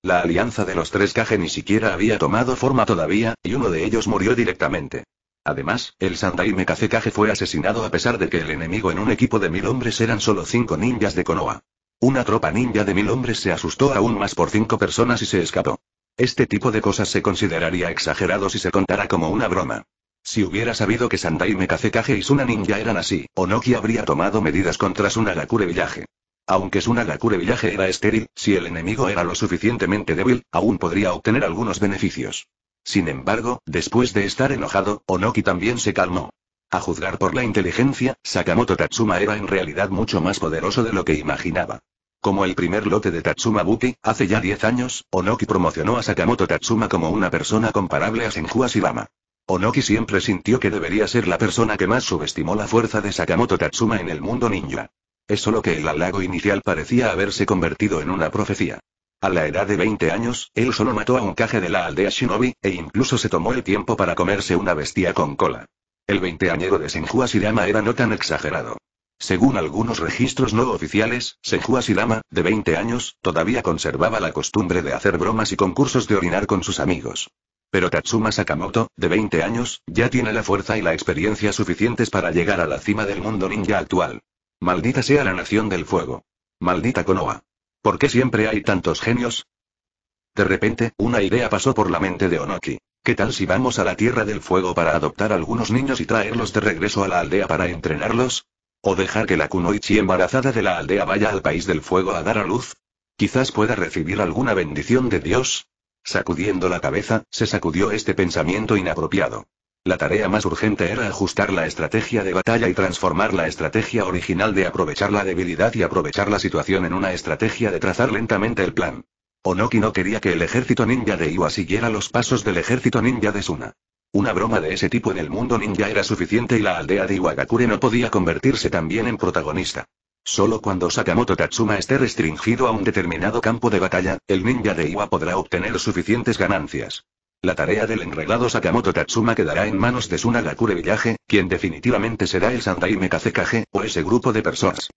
La alianza de los tres Kage ni siquiera había tomado forma todavía, y uno de ellos murió directamente. Además, el Sandaime Kage fue asesinado a pesar de que el enemigo en un equipo de mil hombres eran solo cinco ninjas de Konoha. Una tropa ninja de mil hombres se asustó aún más por cinco personas y se escapó. Este tipo de cosas se consideraría exagerado si se contara como una broma. Si hubiera sabido que Sandai Mekazekage y Suna Ninja eran así, Onoki habría tomado medidas contra Sunagakure Villaje. Aunque Sunagakure Villaje era estéril, si el enemigo era lo suficientemente débil, aún podría obtener algunos beneficios. Sin embargo, después de estar enojado, Onoki también se calmó. A juzgar por la inteligencia, Sakamoto Tatsuma era en realidad mucho más poderoso de lo que imaginaba. Como el primer lote de Tatsuma Buki, hace ya 10 años, Onoki promocionó a Sakamoto Tatsuma como una persona comparable a Senju Ashibama. Onoki siempre sintió que debería ser la persona que más subestimó la fuerza de Sakamoto Tatsuma en el mundo ninja. Es solo que el halago inicial parecía haberse convertido en una profecía. A la edad de 20 años, él solo mató a un caje de la aldea Shinobi, e incluso se tomó el tiempo para comerse una bestia con cola. El veinteañero de Senju Asirama era no tan exagerado. Según algunos registros no oficiales, Seju Dama, de 20 años, todavía conservaba la costumbre de hacer bromas y concursos de orinar con sus amigos. Pero Tatsuma Sakamoto, de 20 años, ya tiene la fuerza y la experiencia suficientes para llegar a la cima del mundo ninja actual. Maldita sea la nación del fuego. Maldita Konoha. ¿Por qué siempre hay tantos genios? De repente, una idea pasó por la mente de Onoki. ¿Qué tal si vamos a la Tierra del Fuego para adoptar algunos niños y traerlos de regreso a la aldea para entrenarlos? ¿O dejar que la kunoichi embarazada de la aldea vaya al país del fuego a dar a luz? Quizás pueda recibir alguna bendición de Dios. Sacudiendo la cabeza, se sacudió este pensamiento inapropiado. La tarea más urgente era ajustar la estrategia de batalla y transformar la estrategia original de aprovechar la debilidad y aprovechar la situación en una estrategia de trazar lentamente el plan. Onoki no quería que el ejército ninja de Iwa siguiera los pasos del ejército ninja de Suna. Una broma de ese tipo en el mundo ninja era suficiente y la aldea de Iwagakure no podía convertirse también en protagonista. Solo cuando Sakamoto Tatsuma esté restringido a un determinado campo de batalla, el ninja de Iwa podrá obtener suficientes ganancias. La tarea del enreglado Sakamoto Tatsuma quedará en manos de Sunagakure Villaje, quien definitivamente será el Sandaime Kazekage, o ese grupo de personas.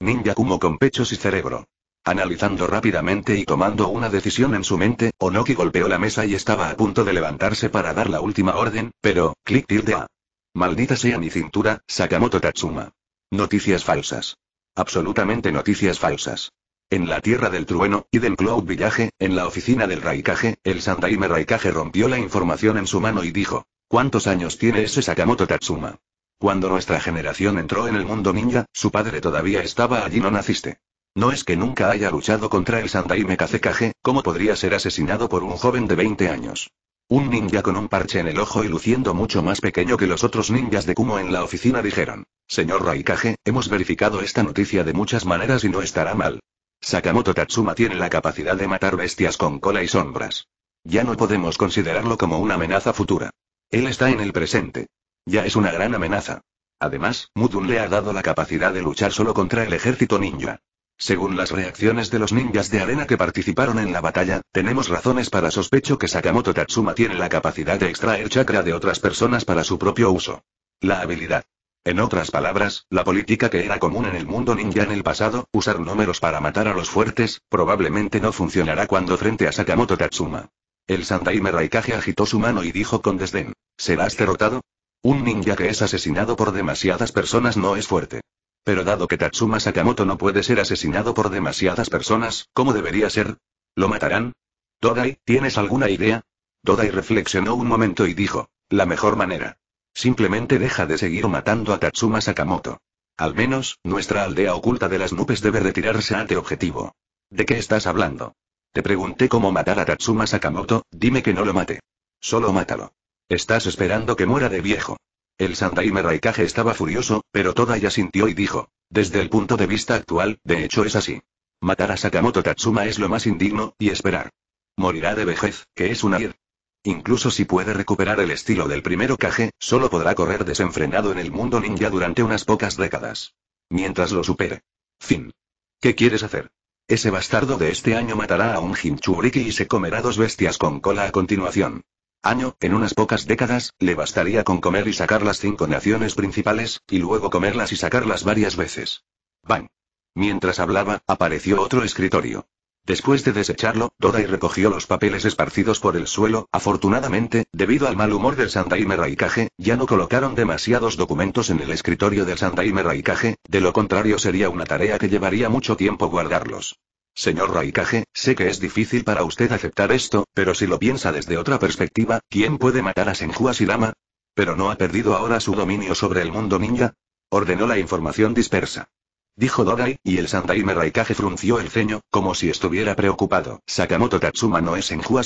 Ninja Kumo con pechos y cerebro. Analizando rápidamente y tomando una decisión en su mente, Onoki golpeó la mesa y estaba a punto de levantarse para dar la última orden, pero, clic tilde A. Maldita sea mi cintura, Sakamoto Tatsuma. Noticias falsas. Absolutamente noticias falsas. En la tierra del trueno, del Cloud Village, en la oficina del Raikage, el Santaime Raikage rompió la información en su mano y dijo, ¿cuántos años tiene ese Sakamoto Tatsuma? Cuando nuestra generación entró en el mundo ninja, su padre todavía estaba allí no naciste. No es que nunca haya luchado contra el Sandaime Kage, ¿cómo podría ser asesinado por un joven de 20 años? Un ninja con un parche en el ojo y luciendo mucho más pequeño que los otros ninjas de Kumo en la oficina dijeron. Señor Raikage, hemos verificado esta noticia de muchas maneras y no estará mal. Sakamoto Tatsuma tiene la capacidad de matar bestias con cola y sombras. Ya no podemos considerarlo como una amenaza futura. Él está en el presente. Ya es una gran amenaza. Además, Mudun le ha dado la capacidad de luchar solo contra el ejército ninja. Según las reacciones de los ninjas de arena que participaron en la batalla, tenemos razones para sospecho que Sakamoto Tatsuma tiene la capacidad de extraer chakra de otras personas para su propio uso. La habilidad. En otras palabras, la política que era común en el mundo ninja en el pasado, usar números para matar a los fuertes, probablemente no funcionará cuando frente a Sakamoto Tatsuma. El Sandaime Raikage agitó su mano y dijo con desdén. ¿Serás este derrotado? Un ninja que es asesinado por demasiadas personas no es fuerte. Pero dado que Tatsuma Sakamoto no puede ser asesinado por demasiadas personas, ¿cómo debería ser? ¿Lo matarán? Todai, ¿tienes alguna idea? Todai reflexionó un momento y dijo, la mejor manera. Simplemente deja de seguir matando a Tatsuma Sakamoto. Al menos, nuestra aldea oculta de las nubes debe retirarse ante objetivo. ¿De qué estás hablando? Te pregunté cómo matar a Tatsuma Sakamoto, dime que no lo mate. Solo mátalo. Estás esperando que muera de viejo. El Sandaime Raikage estaba furioso, pero toda ella sintió y dijo. Desde el punto de vista actual, de hecho es así. Matar a Sakamoto Tatsuma es lo más indigno, y esperar. Morirá de vejez, que es una ir. Incluso si puede recuperar el estilo del primero Kage, solo podrá correr desenfrenado en el mundo ninja durante unas pocas décadas. Mientras lo supere. Fin. ¿Qué quieres hacer? Ese bastardo de este año matará a un Hinchuriki y se comerá dos bestias con cola a continuación año, en unas pocas décadas, le bastaría con comer y sacar las cinco naciones principales, y luego comerlas y sacarlas varias veces. ¡Bang! Mientras hablaba, apareció otro escritorio. Después de desecharlo, Dodai recogió los papeles esparcidos por el suelo. Afortunadamente, debido al mal humor del Sandaimer Raikage, ya no colocaron demasiados documentos en el escritorio del Sandaimer Raikage, de lo contrario sería una tarea que llevaría mucho tiempo guardarlos. Señor Raikage, sé que es difícil para usted aceptar esto, pero si lo piensa desde otra perspectiva, ¿quién puede matar a Senju ¿Pero no ha perdido ahora su dominio sobre el mundo ninja? Ordenó la información dispersa. Dijo Dodai, y el Sandaime Raikage frunció el ceño, como si estuviera preocupado. Sakamoto Tatsuma no es Senju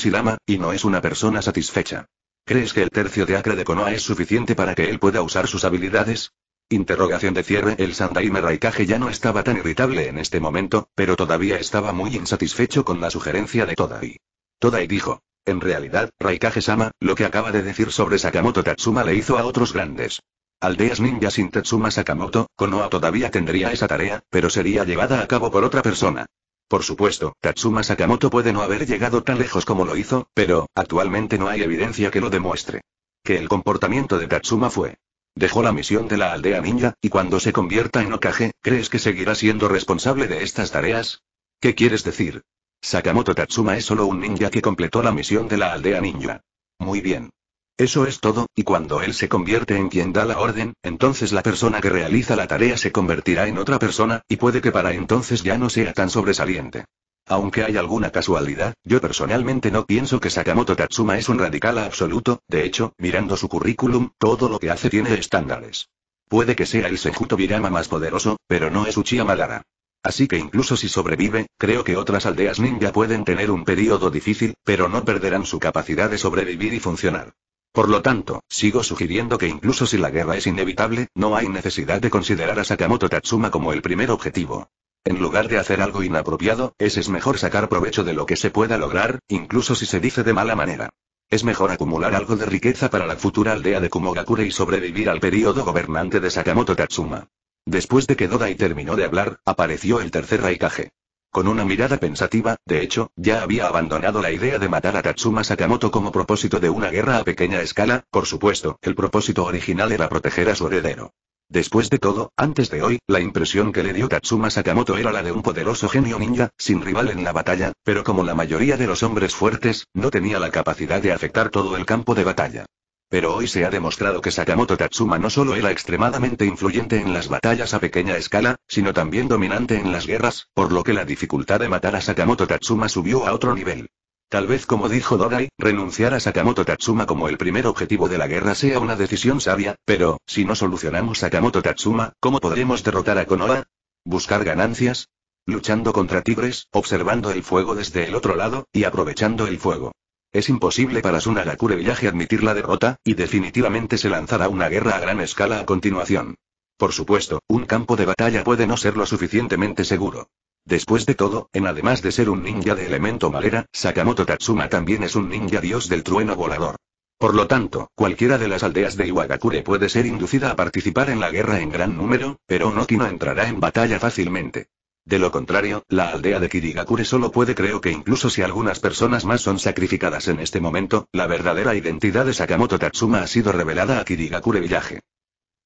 y no es una persona satisfecha. ¿Crees que el tercio de Acre de Konoha es suficiente para que él pueda usar sus habilidades? Interrogación de cierre. El Sandaime Raikage ya no estaba tan irritable en este momento, pero todavía estaba muy insatisfecho con la sugerencia de Todai. Todai dijo. En realidad, Raikage-sama, lo que acaba de decir sobre Sakamoto Tatsuma le hizo a otros grandes. Aldeas ninja sin Tatsuma Sakamoto, Konoha todavía tendría esa tarea, pero sería llevada a cabo por otra persona. Por supuesto, Tatsuma Sakamoto puede no haber llegado tan lejos como lo hizo, pero, actualmente no hay evidencia que lo demuestre. Que el comportamiento de Tatsuma fue Dejó la misión de la aldea ninja, y cuando se convierta en Okage, ¿crees que seguirá siendo responsable de estas tareas? ¿Qué quieres decir? Sakamoto Tatsuma es solo un ninja que completó la misión de la aldea ninja. Muy bien. Eso es todo, y cuando él se convierte en quien da la orden, entonces la persona que realiza la tarea se convertirá en otra persona, y puede que para entonces ya no sea tan sobresaliente. Aunque hay alguna casualidad, yo personalmente no pienso que Sakamoto Tatsuma es un radical absoluto, de hecho, mirando su currículum, todo lo que hace tiene estándares. Puede que sea el Sejuto Birama más poderoso, pero no es Uchiha Madara. Así que incluso si sobrevive, creo que otras aldeas ninja pueden tener un periodo difícil, pero no perderán su capacidad de sobrevivir y funcionar. Por lo tanto, sigo sugiriendo que incluso si la guerra es inevitable, no hay necesidad de considerar a Sakamoto Tatsuma como el primer objetivo. En lugar de hacer algo inapropiado, es, es mejor sacar provecho de lo que se pueda lograr, incluso si se dice de mala manera. Es mejor acumular algo de riqueza para la futura aldea de Kumogakure y sobrevivir al período gobernante de Sakamoto Tatsuma. Después de que Dodai terminó de hablar, apareció el tercer Raikage. Con una mirada pensativa, de hecho, ya había abandonado la idea de matar a Tatsuma Sakamoto como propósito de una guerra a pequeña escala, por supuesto, el propósito original era proteger a su heredero. Después de todo, antes de hoy, la impresión que le dio Tatsuma Sakamoto era la de un poderoso genio ninja, sin rival en la batalla, pero como la mayoría de los hombres fuertes, no tenía la capacidad de afectar todo el campo de batalla. Pero hoy se ha demostrado que Sakamoto Tatsuma no solo era extremadamente influyente en las batallas a pequeña escala, sino también dominante en las guerras, por lo que la dificultad de matar a Sakamoto Tatsuma subió a otro nivel. Tal vez como dijo Dogai, renunciar a Sakamoto Tatsuma como el primer objetivo de la guerra sea una decisión sabia, pero, si no solucionamos Sakamoto Tatsuma, ¿cómo podremos derrotar a Konoha? ¿Buscar ganancias? Luchando contra tigres, observando el fuego desde el otro lado, y aprovechando el fuego. Es imposible para Sunagakure Villaje Village admitir la derrota, y definitivamente se lanzará una guerra a gran escala a continuación. Por supuesto, un campo de batalla puede no ser lo suficientemente seguro. Después de todo, en además de ser un ninja de elemento madera, Sakamoto Tatsuma también es un ninja dios del trueno volador. Por lo tanto, cualquiera de las aldeas de Iwagakure puede ser inducida a participar en la guerra en gran número, pero Noki no entrará en batalla fácilmente. De lo contrario, la aldea de Kirigakure solo puede creo que incluso si algunas personas más son sacrificadas en este momento, la verdadera identidad de Sakamoto Tatsuma ha sido revelada a Kirigakure Villaje.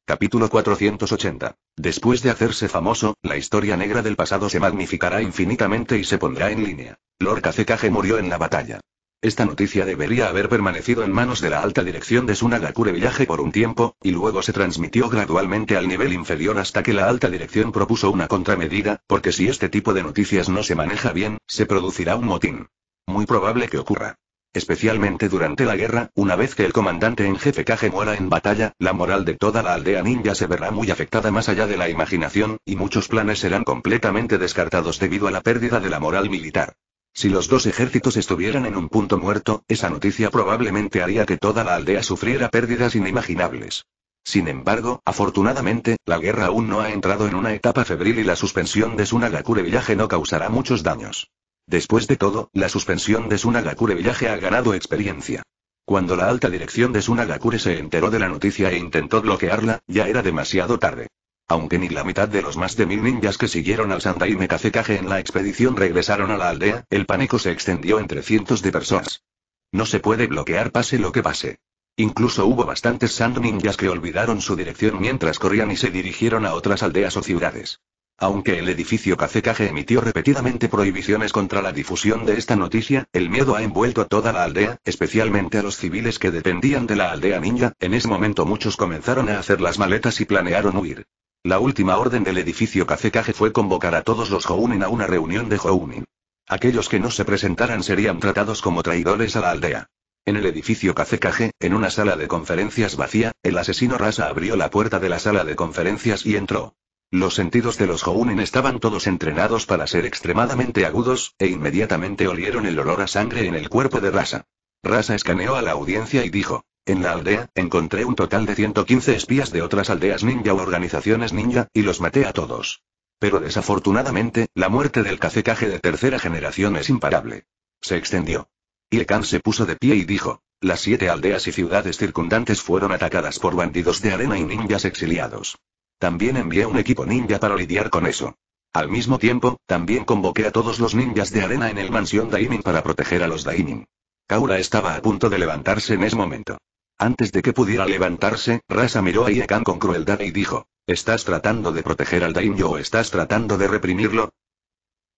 Capítulo 480. Después de hacerse famoso, la historia negra del pasado se magnificará infinitamente y se pondrá en línea. Lorca Cecaje murió en la batalla. Esta noticia debería haber permanecido en manos de la alta dirección de Sunagakure villaje por un tiempo, y luego se transmitió gradualmente al nivel inferior hasta que la alta dirección propuso una contramedida, porque si este tipo de noticias no se maneja bien, se producirá un motín. Muy probable que ocurra. Especialmente durante la guerra, una vez que el comandante en jefe Kage muera en batalla, la moral de toda la aldea ninja se verá muy afectada más allá de la imaginación, y muchos planes serán completamente descartados debido a la pérdida de la moral militar. Si los dos ejércitos estuvieran en un punto muerto, esa noticia probablemente haría que toda la aldea sufriera pérdidas inimaginables. Sin embargo, afortunadamente, la guerra aún no ha entrado en una etapa febril y la suspensión de Sunagakure Village no causará muchos daños. Después de todo, la suspensión de Sunagakure Villaje ha ganado experiencia. Cuando la alta dirección de Sunagakure se enteró de la noticia e intentó bloquearla, ya era demasiado tarde. Aunque ni la mitad de los más de mil ninjas que siguieron al Sandai Mekazekage en la expedición regresaron a la aldea, el pánico se extendió entre cientos de personas. No se puede bloquear pase lo que pase. Incluso hubo bastantes Sand ninjas que olvidaron su dirección mientras corrían y se dirigieron a otras aldeas o ciudades. Aunque el edificio Kazekage emitió repetidamente prohibiciones contra la difusión de esta noticia, el miedo ha envuelto a toda la aldea, especialmente a los civiles que dependían de la aldea ninja, en ese momento muchos comenzaron a hacer las maletas y planearon huir. La última orden del edificio Kazekage fue convocar a todos los Hounin a una reunión de Hounin. Aquellos que no se presentaran serían tratados como traidores a la aldea. En el edificio Kazekage, en una sala de conferencias vacía, el asesino Rasa abrió la puerta de la sala de conferencias y entró. Los sentidos de los Hounen estaban todos entrenados para ser extremadamente agudos, e inmediatamente olieron el olor a sangre en el cuerpo de Rasa. Rasa escaneó a la audiencia y dijo, en la aldea, encontré un total de 115 espías de otras aldeas ninja o organizaciones ninja, y los maté a todos. Pero desafortunadamente, la muerte del cacecaje de tercera generación es imparable. Se extendió. Iekan se puso de pie y dijo, las siete aldeas y ciudades circundantes fueron atacadas por bandidos de arena y ninjas exiliados. También envié un equipo ninja para lidiar con eso. Al mismo tiempo, también convoqué a todos los ninjas de arena en el mansión Daimin para proteger a los Daimin. Kaura estaba a punto de levantarse en ese momento. Antes de que pudiera levantarse, Rasa miró a Iekan con crueldad y dijo, ¿estás tratando de proteger al Daimyo o estás tratando de reprimirlo?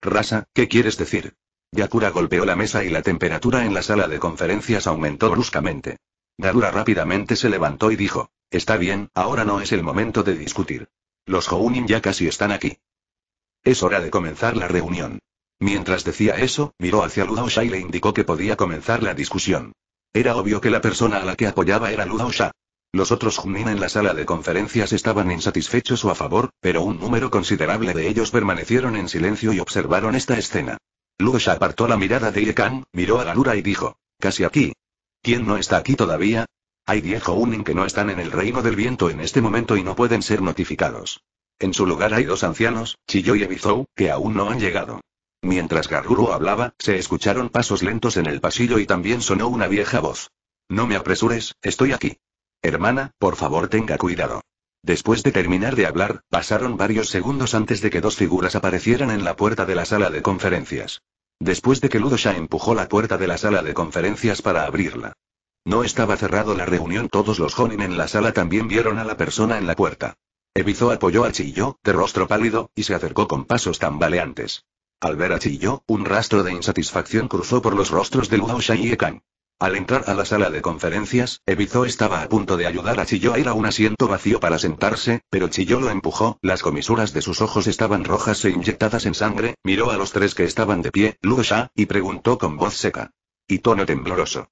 Rasa, ¿qué quieres decir? Yakura golpeó la mesa y la temperatura en la sala de conferencias aumentó bruscamente. Darura rápidamente se levantó y dijo, Está bien, ahora no es el momento de discutir. Los Hounin ya casi están aquí. Es hora de comenzar la reunión. Mientras decía eso, miró hacia Ludaosha y le indicó que podía comenzar la discusión. Era obvio que la persona a la que apoyaba era Ludaosha. Los otros Junin en la sala de conferencias estaban insatisfechos o a favor, pero un número considerable de ellos permanecieron en silencio y observaron esta escena. Sha apartó la mirada de Iekan, miró a Galura y dijo, casi aquí. ¿Quién no está aquí todavía? Hay diez Hounin que no están en el reino del viento en este momento y no pueden ser notificados. En su lugar hay dos ancianos, Chiyo y Ebizou, que aún no han llegado. Mientras Garuru hablaba, se escucharon pasos lentos en el pasillo y también sonó una vieja voz. No me apresures, estoy aquí. Hermana, por favor tenga cuidado. Después de terminar de hablar, pasaron varios segundos antes de que dos figuras aparecieran en la puerta de la sala de conferencias. Después de que Ludosha empujó la puerta de la sala de conferencias para abrirla, no estaba cerrado la reunión. Todos los Jonin en la sala también vieron a la persona en la puerta. Ebizo apoyó a Chiyo, de rostro pálido, y se acercó con pasos tambaleantes. Al ver a Chiyo, un rastro de insatisfacción cruzó por los rostros de Luo Sha y Ekan. Al entrar a la sala de conferencias, Ebizo estaba a punto de ayudar a Chiyo a ir a un asiento vacío para sentarse, pero Chiyo lo empujó, las comisuras de sus ojos estaban rojas e inyectadas en sangre, miró a los tres que estaban de pie, Luo Sha, y preguntó con voz seca. Y tono tembloroso.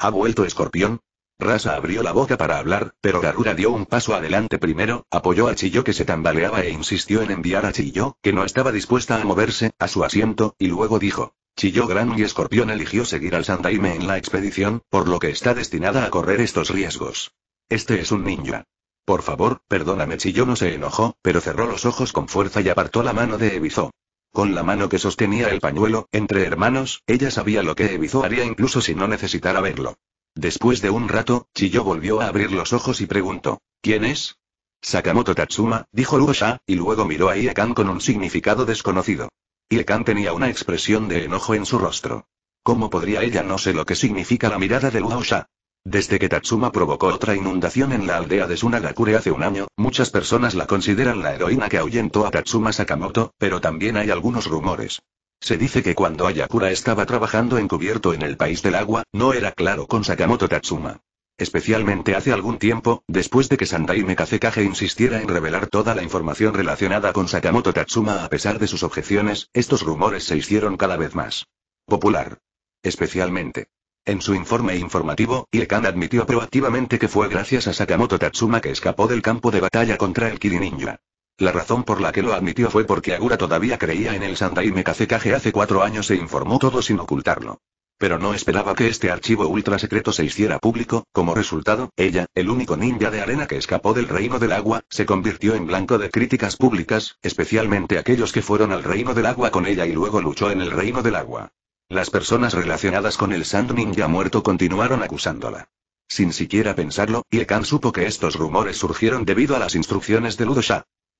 ¿Ha vuelto Escorpión? Rasa abrió la boca para hablar, pero Garura dio un paso adelante primero, apoyó a Chillo que se tambaleaba e insistió en enviar a Chillo, que no estaba dispuesta a moverse, a su asiento, y luego dijo. Chillo Gran y Escorpión eligió seguir al Sandaime en la expedición, por lo que está destinada a correr estos riesgos. Este es un niño. Por favor, perdóname, Chillo no se enojó, pero cerró los ojos con fuerza y apartó la mano de Ebizo. Con la mano que sostenía el pañuelo, entre hermanos, ella sabía lo que Ebizo haría incluso si no necesitara verlo. Después de un rato, Chiyo volvió a abrir los ojos y preguntó: ¿Quién es? Sakamoto Tatsuma, dijo Luosha, y luego miró a Iekan con un significado desconocido. Iekan tenía una expresión de enojo en su rostro. ¿Cómo podría ella no sé lo que significa la mirada de Luosha? Desde que Tatsuma provocó otra inundación en la aldea de Sunagakure hace un año, muchas personas la consideran la heroína que ahuyentó a Tatsuma Sakamoto, pero también hay algunos rumores. Se dice que cuando Ayakura estaba trabajando encubierto en el país del agua, no era claro con Sakamoto Tatsuma. Especialmente hace algún tiempo, después de que Sandai Mekazekage insistiera en revelar toda la información relacionada con Sakamoto Tatsuma a pesar de sus objeciones, estos rumores se hicieron cada vez más popular. Especialmente. En su informe informativo, Iekan admitió proactivamente que fue gracias a Sakamoto Tatsuma que escapó del campo de batalla contra el Ninja. La razón por la que lo admitió fue porque Agura todavía creía en el Sandaime Kazekage hace cuatro años e informó todo sin ocultarlo. Pero no esperaba que este archivo ultra secreto se hiciera público, como resultado, ella, el único ninja de arena que escapó del reino del agua, se convirtió en blanco de críticas públicas, especialmente aquellos que fueron al reino del agua con ella y luego luchó en el reino del agua. Las personas relacionadas con el Sand Ninja muerto continuaron acusándola. Sin siquiera pensarlo, Iekan supo que estos rumores surgieron debido a las instrucciones de Ludo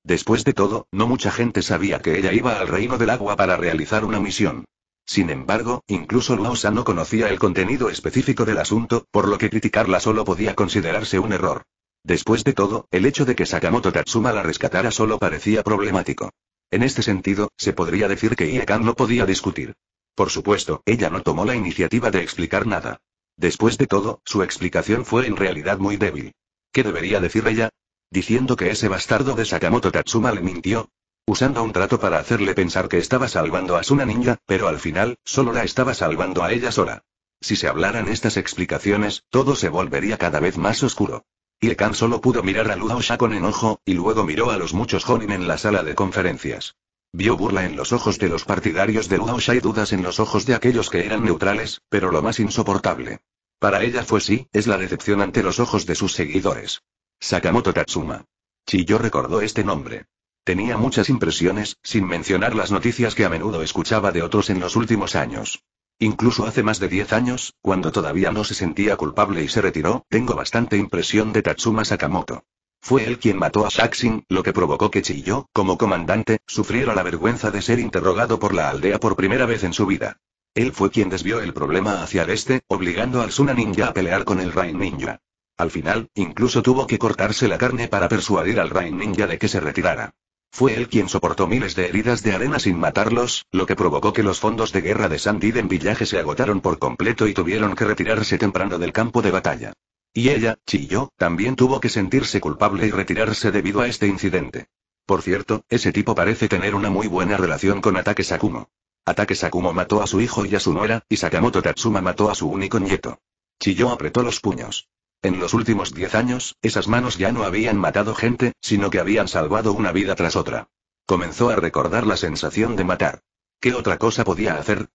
Después de todo, no mucha gente sabía que ella iba al reino del agua para realizar una misión. Sin embargo, incluso Lausa no conocía el contenido específico del asunto, por lo que criticarla solo podía considerarse un error. Después de todo, el hecho de que Sakamoto Tatsuma la rescatara solo parecía problemático. En este sentido, se podría decir que Iekan no podía discutir. Por supuesto, ella no tomó la iniciativa de explicar nada. Después de todo, su explicación fue en realidad muy débil. ¿Qué debería decir ella? ¿Diciendo que ese bastardo de Sakamoto Tatsuma le mintió? Usando un trato para hacerle pensar que estaba salvando a Suna Ninja, pero al final, solo la estaba salvando a ella sola. Si se hablaran estas explicaciones, todo se volvería cada vez más oscuro. Iekan solo pudo mirar a Luo Sha con enojo, y luego miró a los muchos Jonin en la sala de conferencias. Vio burla en los ojos de los partidarios de Luosha y dudas en los ojos de aquellos que eran neutrales, pero lo más insoportable. Para ella fue sí, es la decepción ante los ojos de sus seguidores. Sakamoto Tatsuma. Chiyo recordó este nombre. Tenía muchas impresiones, sin mencionar las noticias que a menudo escuchaba de otros en los últimos años. Incluso hace más de 10 años, cuando todavía no se sentía culpable y se retiró, tengo bastante impresión de Tatsuma Sakamoto. Fue él quien mató a Saxin, lo que provocó que Chiyo, como comandante, sufriera la vergüenza de ser interrogado por la aldea por primera vez en su vida. Él fue quien desvió el problema hacia el este, obligando al Suna Ninja a pelear con el Rain Ninja. Al final, incluso tuvo que cortarse la carne para persuadir al Rain Ninja de que se retirara. Fue él quien soportó miles de heridas de arena sin matarlos, lo que provocó que los fondos de guerra de Sandy en Villaje se agotaron por completo y tuvieron que retirarse temprano del campo de batalla. Y ella, chilló, también tuvo que sentirse culpable y retirarse debido a este incidente. Por cierto, ese tipo parece tener una muy buena relación con Ataque Sakumo. Ataque Sakumo mató a su hijo y a su nuera, y Sakamoto Tatsuma mató a su único nieto. Chiyo apretó los puños. En los últimos diez años, esas manos ya no habían matado gente, sino que habían salvado una vida tras otra. Comenzó a recordar la sensación de matar. ¿Qué otra cosa podía hacer?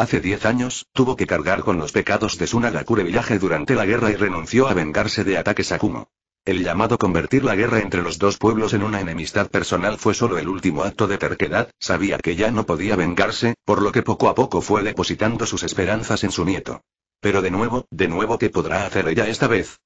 Hace diez años, tuvo que cargar con los pecados de Sunagakure Village durante la guerra y renunció a vengarse de ataques a Kumo. El llamado convertir la guerra entre los dos pueblos en una enemistad personal fue solo el último acto de terquedad, sabía que ya no podía vengarse, por lo que poco a poco fue depositando sus esperanzas en su nieto. Pero de nuevo, de nuevo, ¿qué podrá hacer ella esta vez?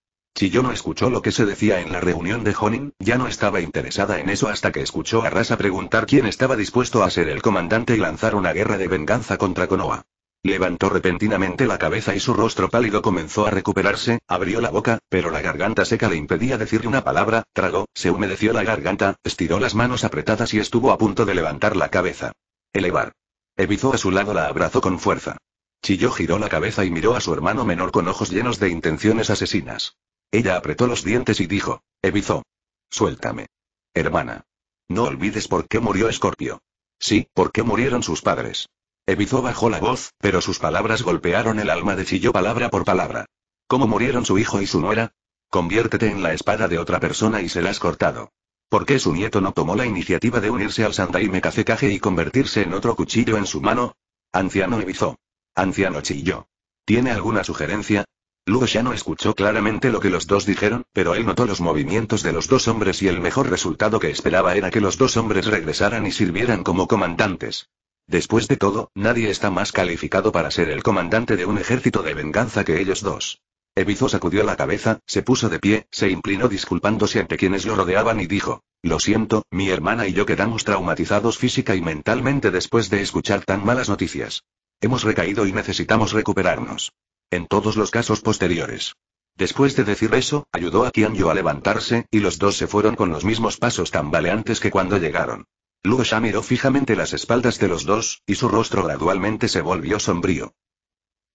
no escuchó lo que se decía en la reunión de Honin, ya no estaba interesada en eso hasta que escuchó a Rasa preguntar quién estaba dispuesto a ser el comandante y lanzar una guerra de venganza contra Konoha. Levantó repentinamente la cabeza y su rostro pálido comenzó a recuperarse, abrió la boca, pero la garganta seca le impedía decir una palabra, tragó, se humedeció la garganta, estiró las manos apretadas y estuvo a punto de levantar la cabeza. Elevar. Evizó a su lado la abrazó con fuerza. Chiyo giró la cabeza y miró a su hermano menor con ojos llenos de intenciones asesinas. Ella apretó los dientes y dijo, Ebizo. Suéltame. Hermana. No olvides por qué murió Escorpio. Sí, por qué murieron sus padres. Ebizo bajó la voz, pero sus palabras golpearon el alma de Chillo palabra por palabra. ¿Cómo murieron su hijo y su nuera? Conviértete en la espada de otra persona y se has cortado. ¿Por qué su nieto no tomó la iniciativa de unirse al Sandai cacecaje y convertirse en otro cuchillo en su mano? Anciano Ebizo. Anciano Chillo. ¿Tiene alguna sugerencia? Lugo ya no escuchó claramente lo que los dos dijeron, pero él notó los movimientos de los dos hombres y el mejor resultado que esperaba era que los dos hombres regresaran y sirvieran como comandantes. Después de todo, nadie está más calificado para ser el comandante de un ejército de venganza que ellos dos. Ebizo sacudió la cabeza, se puso de pie, se inclinó disculpándose ante quienes lo rodeaban y dijo, Lo siento, mi hermana y yo quedamos traumatizados física y mentalmente después de escuchar tan malas noticias. Hemos recaído y necesitamos recuperarnos. En todos los casos posteriores. Después de decir eso, ayudó a Kianjo a levantarse, y los dos se fueron con los mismos pasos tambaleantes que cuando llegaron. Luo Sha miró fijamente las espaldas de los dos, y su rostro gradualmente se volvió sombrío.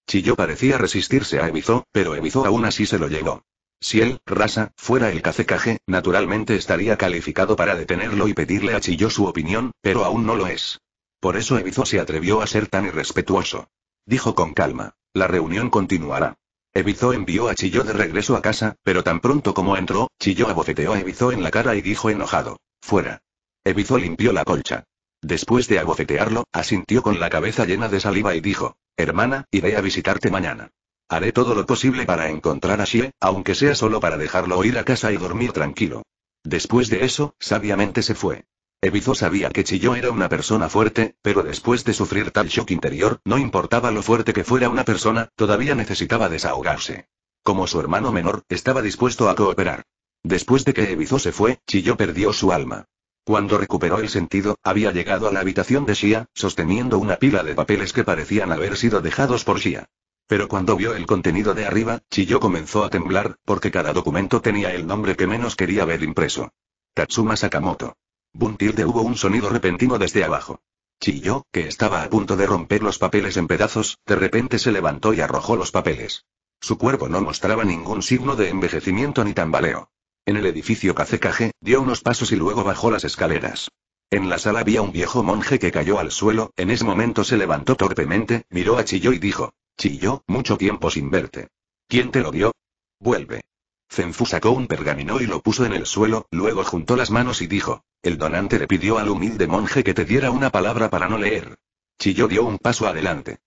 Chiyo parecía resistirse a Ebizo, pero Ebizo aún así se lo llevó. Si él, Rasa, fuera el cacecaje, naturalmente estaría calificado para detenerlo y pedirle a Chiyo su opinión, pero aún no lo es. Por eso Ebizo se atrevió a ser tan irrespetuoso dijo con calma. La reunión continuará. Evizo envió a Chillo de regreso a casa, pero tan pronto como entró, Chillo abofeteó a Ebizo en la cara y dijo enojado. Fuera. Evizo limpió la colcha. Después de abofetearlo, asintió con la cabeza llena de saliva y dijo, Hermana, iré a visitarte mañana. Haré todo lo posible para encontrar a Xie, aunque sea solo para dejarlo ir a casa y dormir tranquilo. Después de eso, sabiamente se fue. Ebizo sabía que Chiyo era una persona fuerte, pero después de sufrir tal shock interior, no importaba lo fuerte que fuera una persona, todavía necesitaba desahogarse. Como su hermano menor, estaba dispuesto a cooperar. Después de que Ebizo se fue, Chiyo perdió su alma. Cuando recuperó el sentido, había llegado a la habitación de Shia, sosteniendo una pila de papeles que parecían haber sido dejados por Shia. Pero cuando vio el contenido de arriba, Chiyo comenzó a temblar, porque cada documento tenía el nombre que menos quería ver impreso. Tatsuma Sakamoto. Buntilde hubo un sonido repentino desde abajo. Chilló, que estaba a punto de romper los papeles en pedazos, de repente se levantó y arrojó los papeles. Su cuerpo no mostraba ningún signo de envejecimiento ni tambaleo. En el edificio Cacecaje, dio unos pasos y luego bajó las escaleras. En la sala había un viejo monje que cayó al suelo, en ese momento se levantó torpemente, miró a Chilló y dijo, Chilló, mucho tiempo sin verte. ¿Quién te lo dio? Vuelve. Zenfu sacó un pergamino y lo puso en el suelo, luego juntó las manos y dijo, el donante le pidió al humilde monje que te diera una palabra para no leer. Chillo dio un paso adelante.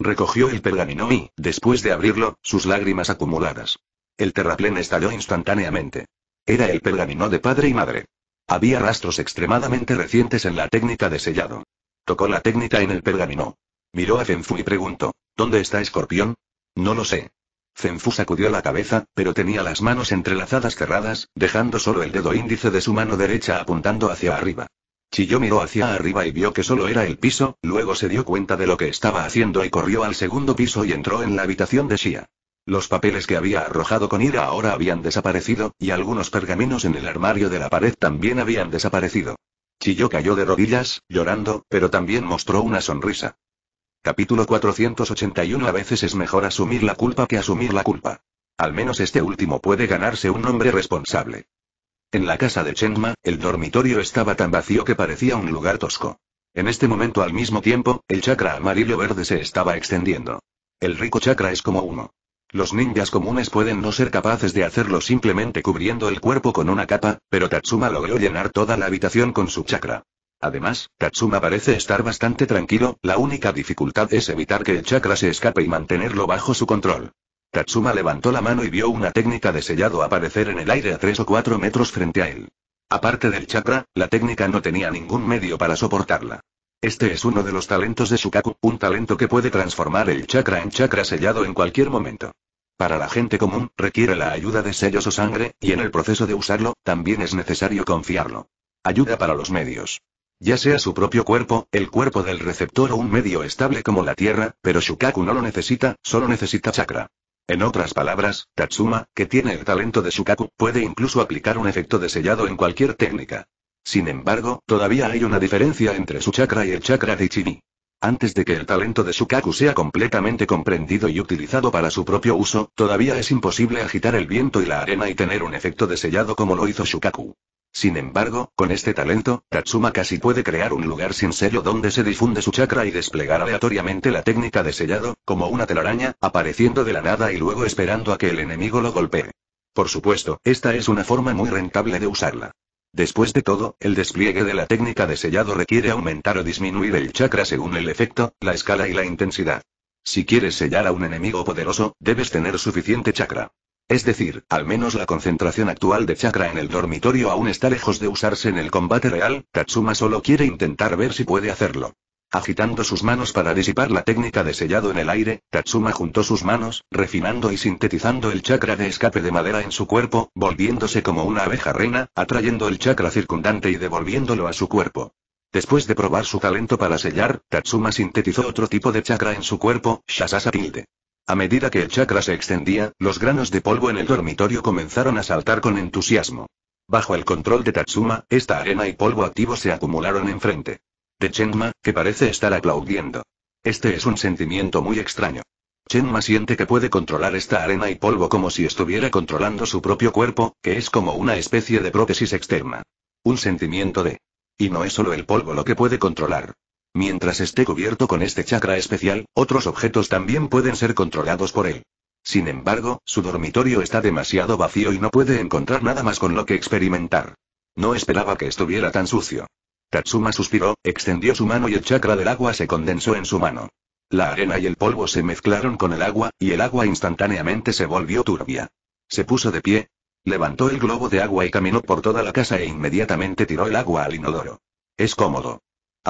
Recogió el pergamino y, después de abrirlo, sus lágrimas acumuladas. El terraplén estalló instantáneamente. Era el pergamino de padre y madre. Había rastros extremadamente recientes en la técnica de sellado. Tocó la técnica en el pergamino. Miró a Fenfu y preguntó, ¿Dónde está Escorpión? No lo sé. Zenfu sacudió la cabeza, pero tenía las manos entrelazadas cerradas, dejando solo el dedo índice de su mano derecha apuntando hacia arriba. Chiyo miró hacia arriba y vio que solo era el piso, luego se dio cuenta de lo que estaba haciendo y corrió al segundo piso y entró en la habitación de Shia. Los papeles que había arrojado con ira ahora habían desaparecido, y algunos pergaminos en el armario de la pared también habían desaparecido. Chiyo cayó de rodillas, llorando, pero también mostró una sonrisa. Capítulo 481 A veces es mejor asumir la culpa que asumir la culpa. Al menos este último puede ganarse un nombre responsable. En la casa de Chenma, el dormitorio estaba tan vacío que parecía un lugar tosco. En este momento al mismo tiempo, el chakra amarillo-verde se estaba extendiendo. El rico chakra es como uno. Los ninjas comunes pueden no ser capaces de hacerlo simplemente cubriendo el cuerpo con una capa, pero Tatsuma logró llenar toda la habitación con su chakra. Además, Katsuma parece estar bastante tranquilo, la única dificultad es evitar que el chakra se escape y mantenerlo bajo su control. Katsuma levantó la mano y vio una técnica de sellado aparecer en el aire a 3 o 4 metros frente a él. Aparte del chakra, la técnica no tenía ningún medio para soportarla. Este es uno de los talentos de Shukaku, un talento que puede transformar el chakra en chakra sellado en cualquier momento. Para la gente común, requiere la ayuda de sellos o sangre, y en el proceso de usarlo, también es necesario confiarlo. Ayuda para los medios. Ya sea su propio cuerpo, el cuerpo del receptor o un medio estable como la Tierra, pero Shukaku no lo necesita, solo necesita chakra. En otras palabras, Tatsuma, que tiene el talento de Shukaku, puede incluso aplicar un efecto de sellado en cualquier técnica. Sin embargo, todavía hay una diferencia entre su chakra y el chakra de Ichibi. Antes de que el talento de Shukaku sea completamente comprendido y utilizado para su propio uso, todavía es imposible agitar el viento y la arena y tener un efecto de sellado como lo hizo Shukaku. Sin embargo, con este talento, Tatsuma casi puede crear un lugar sin sello donde se difunde su chakra y desplegar aleatoriamente la técnica de sellado, como una telaraña, apareciendo de la nada y luego esperando a que el enemigo lo golpee. Por supuesto, esta es una forma muy rentable de usarla. Después de todo, el despliegue de la técnica de sellado requiere aumentar o disminuir el chakra según el efecto, la escala y la intensidad. Si quieres sellar a un enemigo poderoso, debes tener suficiente chakra. Es decir, al menos la concentración actual de chakra en el dormitorio aún está lejos de usarse en el combate real, Tatsuma solo quiere intentar ver si puede hacerlo. Agitando sus manos para disipar la técnica de sellado en el aire, Tatsuma juntó sus manos, refinando y sintetizando el chakra de escape de madera en su cuerpo, volviéndose como una abeja reina, atrayendo el chakra circundante y devolviéndolo a su cuerpo. Después de probar su talento para sellar, Tatsuma sintetizó otro tipo de chakra en su cuerpo, Shasasa tilde. A medida que el chakra se extendía, los granos de polvo en el dormitorio comenzaron a saltar con entusiasmo. Bajo el control de Tatsuma, esta arena y polvo activo se acumularon enfrente. De Chenma, que parece estar aplaudiendo. Este es un sentimiento muy extraño. Chenma siente que puede controlar esta arena y polvo como si estuviera controlando su propio cuerpo, que es como una especie de prótesis externa. Un sentimiento de... Y no es solo el polvo lo que puede controlar. Mientras esté cubierto con este chakra especial, otros objetos también pueden ser controlados por él. Sin embargo, su dormitorio está demasiado vacío y no puede encontrar nada más con lo que experimentar. No esperaba que estuviera tan sucio. Tatsuma suspiró, extendió su mano y el chakra del agua se condensó en su mano. La arena y el polvo se mezclaron con el agua, y el agua instantáneamente se volvió turbia. Se puso de pie, levantó el globo de agua y caminó por toda la casa e inmediatamente tiró el agua al inodoro. Es cómodo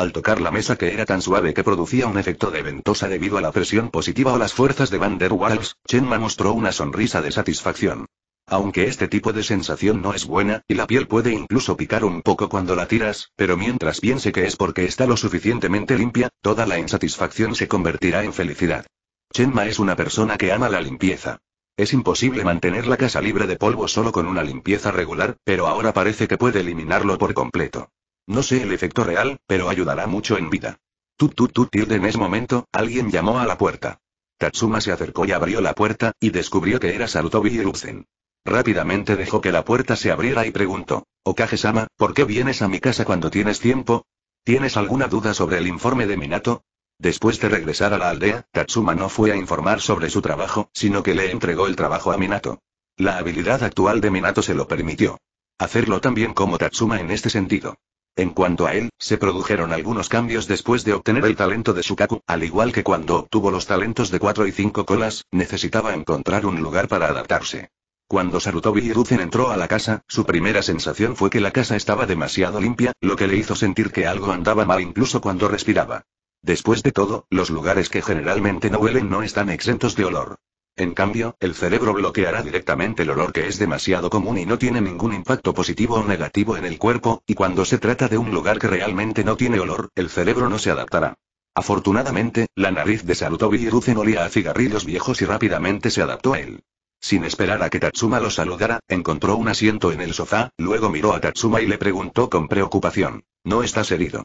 al tocar la mesa que era tan suave que producía un efecto de ventosa debido a la presión positiva o las fuerzas de Van der Waals, Chenma mostró una sonrisa de satisfacción. Aunque este tipo de sensación no es buena, y la piel puede incluso picar un poco cuando la tiras, pero mientras piense que es porque está lo suficientemente limpia, toda la insatisfacción se convertirá en felicidad. Chenma es una persona que ama la limpieza. Es imposible mantener la casa libre de polvo solo con una limpieza regular, pero ahora parece que puede eliminarlo por completo. No sé el efecto real, pero ayudará mucho en vida. Tut tut tut tilde en ese momento, alguien llamó a la puerta. Tatsuma se acercó y abrió la puerta, y descubrió que era Sarutobi Hiruzen. Rápidamente dejó que la puerta se abriera y preguntó, okage ¿por qué vienes a mi casa cuando tienes tiempo? ¿Tienes alguna duda sobre el informe de Minato? Después de regresar a la aldea, Tatsuma no fue a informar sobre su trabajo, sino que le entregó el trabajo a Minato. La habilidad actual de Minato se lo permitió. Hacerlo también como Tatsuma en este sentido. En cuanto a él, se produjeron algunos cambios después de obtener el talento de Shukaku, al igual que cuando obtuvo los talentos de 4 y 5 colas, necesitaba encontrar un lugar para adaptarse. Cuando Sarutobi Hiruzen entró a la casa, su primera sensación fue que la casa estaba demasiado limpia, lo que le hizo sentir que algo andaba mal incluso cuando respiraba. Después de todo, los lugares que generalmente no huelen no están exentos de olor. En cambio, el cerebro bloqueará directamente el olor que es demasiado común y no tiene ningún impacto positivo o negativo en el cuerpo, y cuando se trata de un lugar que realmente no tiene olor, el cerebro no se adaptará. Afortunadamente, la nariz de Sarutobi Rucen olía a cigarrillos viejos y rápidamente se adaptó a él. Sin esperar a que Tatsuma lo saludara, encontró un asiento en el sofá, luego miró a Tatsuma y le preguntó con preocupación. ¿No estás herido?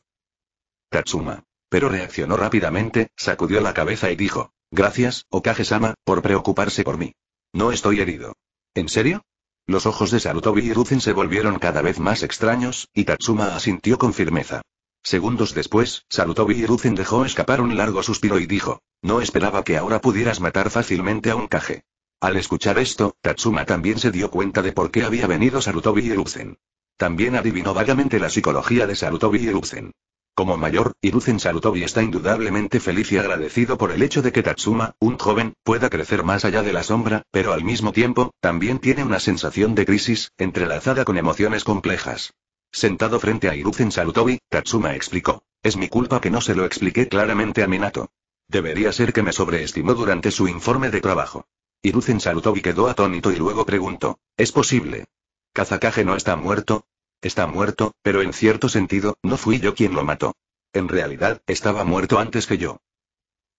Tatsuma. Pero reaccionó rápidamente, sacudió la cabeza y dijo. Gracias, Okage-sama, por preocuparse por mí. No estoy herido. ¿En serio? Los ojos de Sarutobi y Ruzen se volvieron cada vez más extraños, y Tatsuma asintió con firmeza. Segundos después, Sarutobi y dejó escapar un largo suspiro y dijo, no esperaba que ahora pudieras matar fácilmente a un Kage. Al escuchar esto, Tatsuma también se dio cuenta de por qué había venido Sarutobi y También adivinó vagamente la psicología de Sarutobi y Ruzen. Como mayor, Hiruzen Sarutobi está indudablemente feliz y agradecido por el hecho de que Tatsuma, un joven, pueda crecer más allá de la sombra, pero al mismo tiempo, también tiene una sensación de crisis, entrelazada con emociones complejas. Sentado frente a Hiruzen Sarutobi, Tatsuma explicó. Es mi culpa que no se lo expliqué claramente a Minato. Debería ser que me sobreestimó durante su informe de trabajo. Hiruzen Sarutobi quedó atónito y luego preguntó. ¿Es posible? ¿Kazakage no está muerto? Está muerto, pero en cierto sentido, no fui yo quien lo mató. En realidad, estaba muerto antes que yo.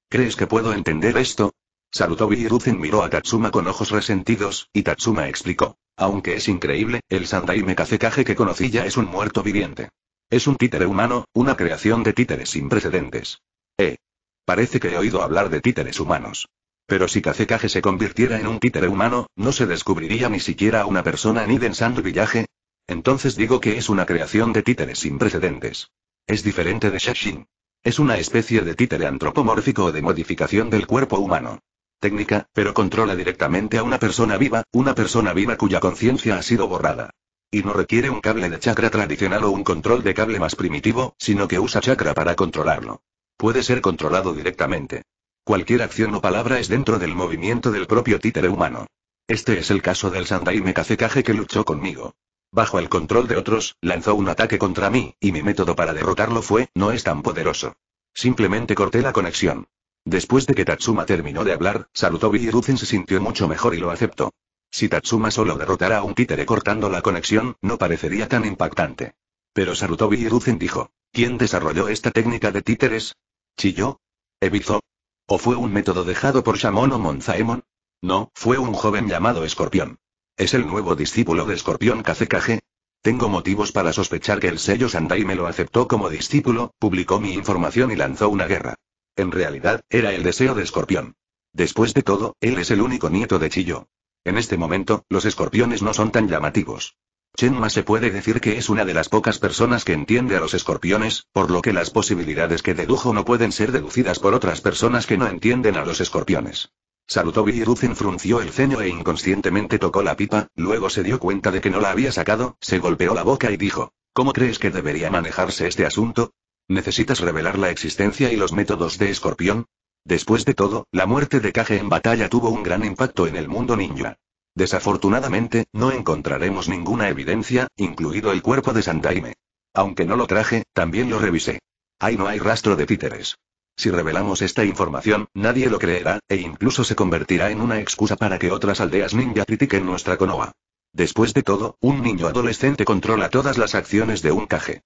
¿Crees que puedo entender esto? Salutó Viruzen miró a Tatsuma con ojos resentidos, y Tatsuma explicó. Aunque es increíble, el Sandai Mekazekage que conocí ya es un muerto viviente. Es un títere humano, una creación de títeres sin precedentes. Eh. Parece que he oído hablar de títeres humanos. Pero si Kazekage se convirtiera en un títere humano, no se descubriría ni siquiera una persona ni Densando Village, entonces digo que es una creación de títeres sin precedentes. Es diferente de Shashin. Es una especie de títere antropomórfico o de modificación del cuerpo humano. Técnica, pero controla directamente a una persona viva, una persona viva cuya conciencia ha sido borrada. Y no requiere un cable de chakra tradicional o un control de cable más primitivo, sino que usa chakra para controlarlo. Puede ser controlado directamente. Cualquier acción o palabra es dentro del movimiento del propio títere humano. Este es el caso del Sandai Mekazekage que luchó conmigo bajo el control de otros, lanzó un ataque contra mí, y mi método para derrotarlo fue, no es tan poderoso. Simplemente corté la conexión. Después de que Tatsuma terminó de hablar, Sarutobi y se sintió mucho mejor y lo aceptó. Si Tatsuma solo derrotara a un títere cortando la conexión, no parecería tan impactante. Pero Sarutobi Hiruzen dijo, ¿quién desarrolló esta técnica de títeres? ¿Chiyo? ¿Ebizo? ¿O fue un método dejado por Shamono Monzaemon? No, fue un joven llamado Escorpión. ¿Es el nuevo discípulo de Escorpión Kazekage? Tengo motivos para sospechar que el sello Sandai me lo aceptó como discípulo, publicó mi información y lanzó una guerra. En realidad, era el deseo de Escorpión. Después de todo, él es el único nieto de Chillo. En este momento, los escorpiones no son tan llamativos. Chenma se puede decir que es una de las pocas personas que entiende a los escorpiones, por lo que las posibilidades que dedujo no pueden ser deducidas por otras personas que no entienden a los escorpiones. Salutó Virucen frunció el ceño e inconscientemente tocó la pipa, luego se dio cuenta de que no la había sacado, se golpeó la boca y dijo, ¿Cómo crees que debería manejarse este asunto? ¿Necesitas revelar la existencia y los métodos de Escorpión? Después de todo, la muerte de Kage en batalla tuvo un gran impacto en el mundo ninja. Desafortunadamente, no encontraremos ninguna evidencia, incluido el cuerpo de Santaime. Aunque no lo traje, también lo revisé. Ahí no hay rastro de títeres. Si revelamos esta información, nadie lo creerá, e incluso se convertirá en una excusa para que otras aldeas ninja critiquen nuestra Konoha. Después de todo, un niño adolescente controla todas las acciones de un caje.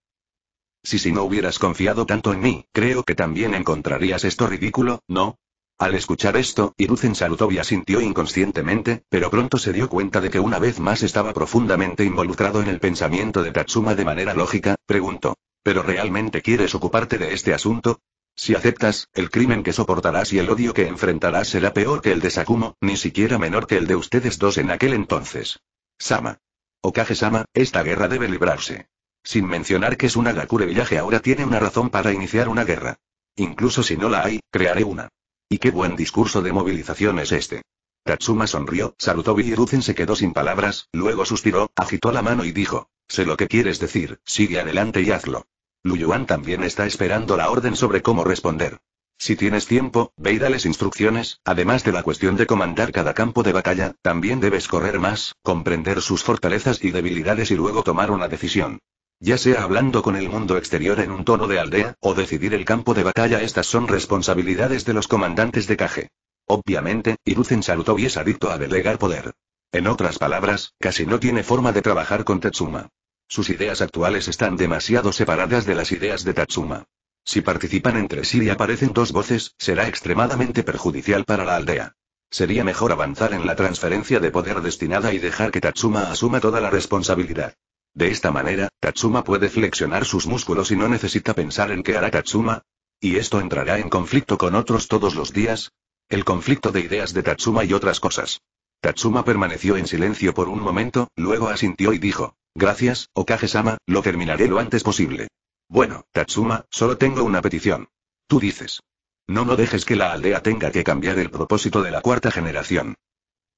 Si si no hubieras confiado tanto en mí, creo que también encontrarías esto ridículo, ¿no? Al escuchar esto, Iruzen saludó y asintió inconscientemente, pero pronto se dio cuenta de que una vez más estaba profundamente involucrado en el pensamiento de Tatsuma de manera lógica, preguntó. ¿Pero realmente quieres ocuparte de este asunto? Si aceptas, el crimen que soportarás y el odio que enfrentarás será peor que el de Sakumo, ni siquiera menor que el de ustedes dos en aquel entonces. Sama. Okage-sama, esta guerra debe librarse. Sin mencionar que es una Gakure villaje ahora tiene una razón para iniciar una guerra. Incluso si no la hay, crearé una. Y qué buen discurso de movilización es este. Tatsuma sonrió, saludó Biruzen se quedó sin palabras, luego suspiró, agitó la mano y dijo, sé lo que quieres decir, sigue adelante y hazlo. Luyuan también está esperando la orden sobre cómo responder. Si tienes tiempo, ve y dales instrucciones, además de la cuestión de comandar cada campo de batalla, también debes correr más, comprender sus fortalezas y debilidades y luego tomar una decisión. Ya sea hablando con el mundo exterior en un tono de aldea, o decidir el campo de batalla, estas son responsabilidades de los comandantes de Caje. Obviamente, Iruzen y es adicto a delegar poder. En otras palabras, casi no tiene forma de trabajar con Tetsuma. Sus ideas actuales están demasiado separadas de las ideas de Tatsuma. Si participan entre sí y aparecen dos voces, será extremadamente perjudicial para la aldea. Sería mejor avanzar en la transferencia de poder destinada y dejar que Tatsuma asuma toda la responsabilidad. De esta manera, Tatsuma puede flexionar sus músculos y no necesita pensar en qué hará Tatsuma. Y esto entrará en conflicto con otros todos los días. El conflicto de ideas de Tatsuma y otras cosas. Tatsuma permaneció en silencio por un momento, luego asintió y dijo, Gracias, Okage-sama, lo terminaré lo antes posible. Bueno, Tatsuma, solo tengo una petición. Tú dices. No no dejes que la aldea tenga que cambiar el propósito de la cuarta generación.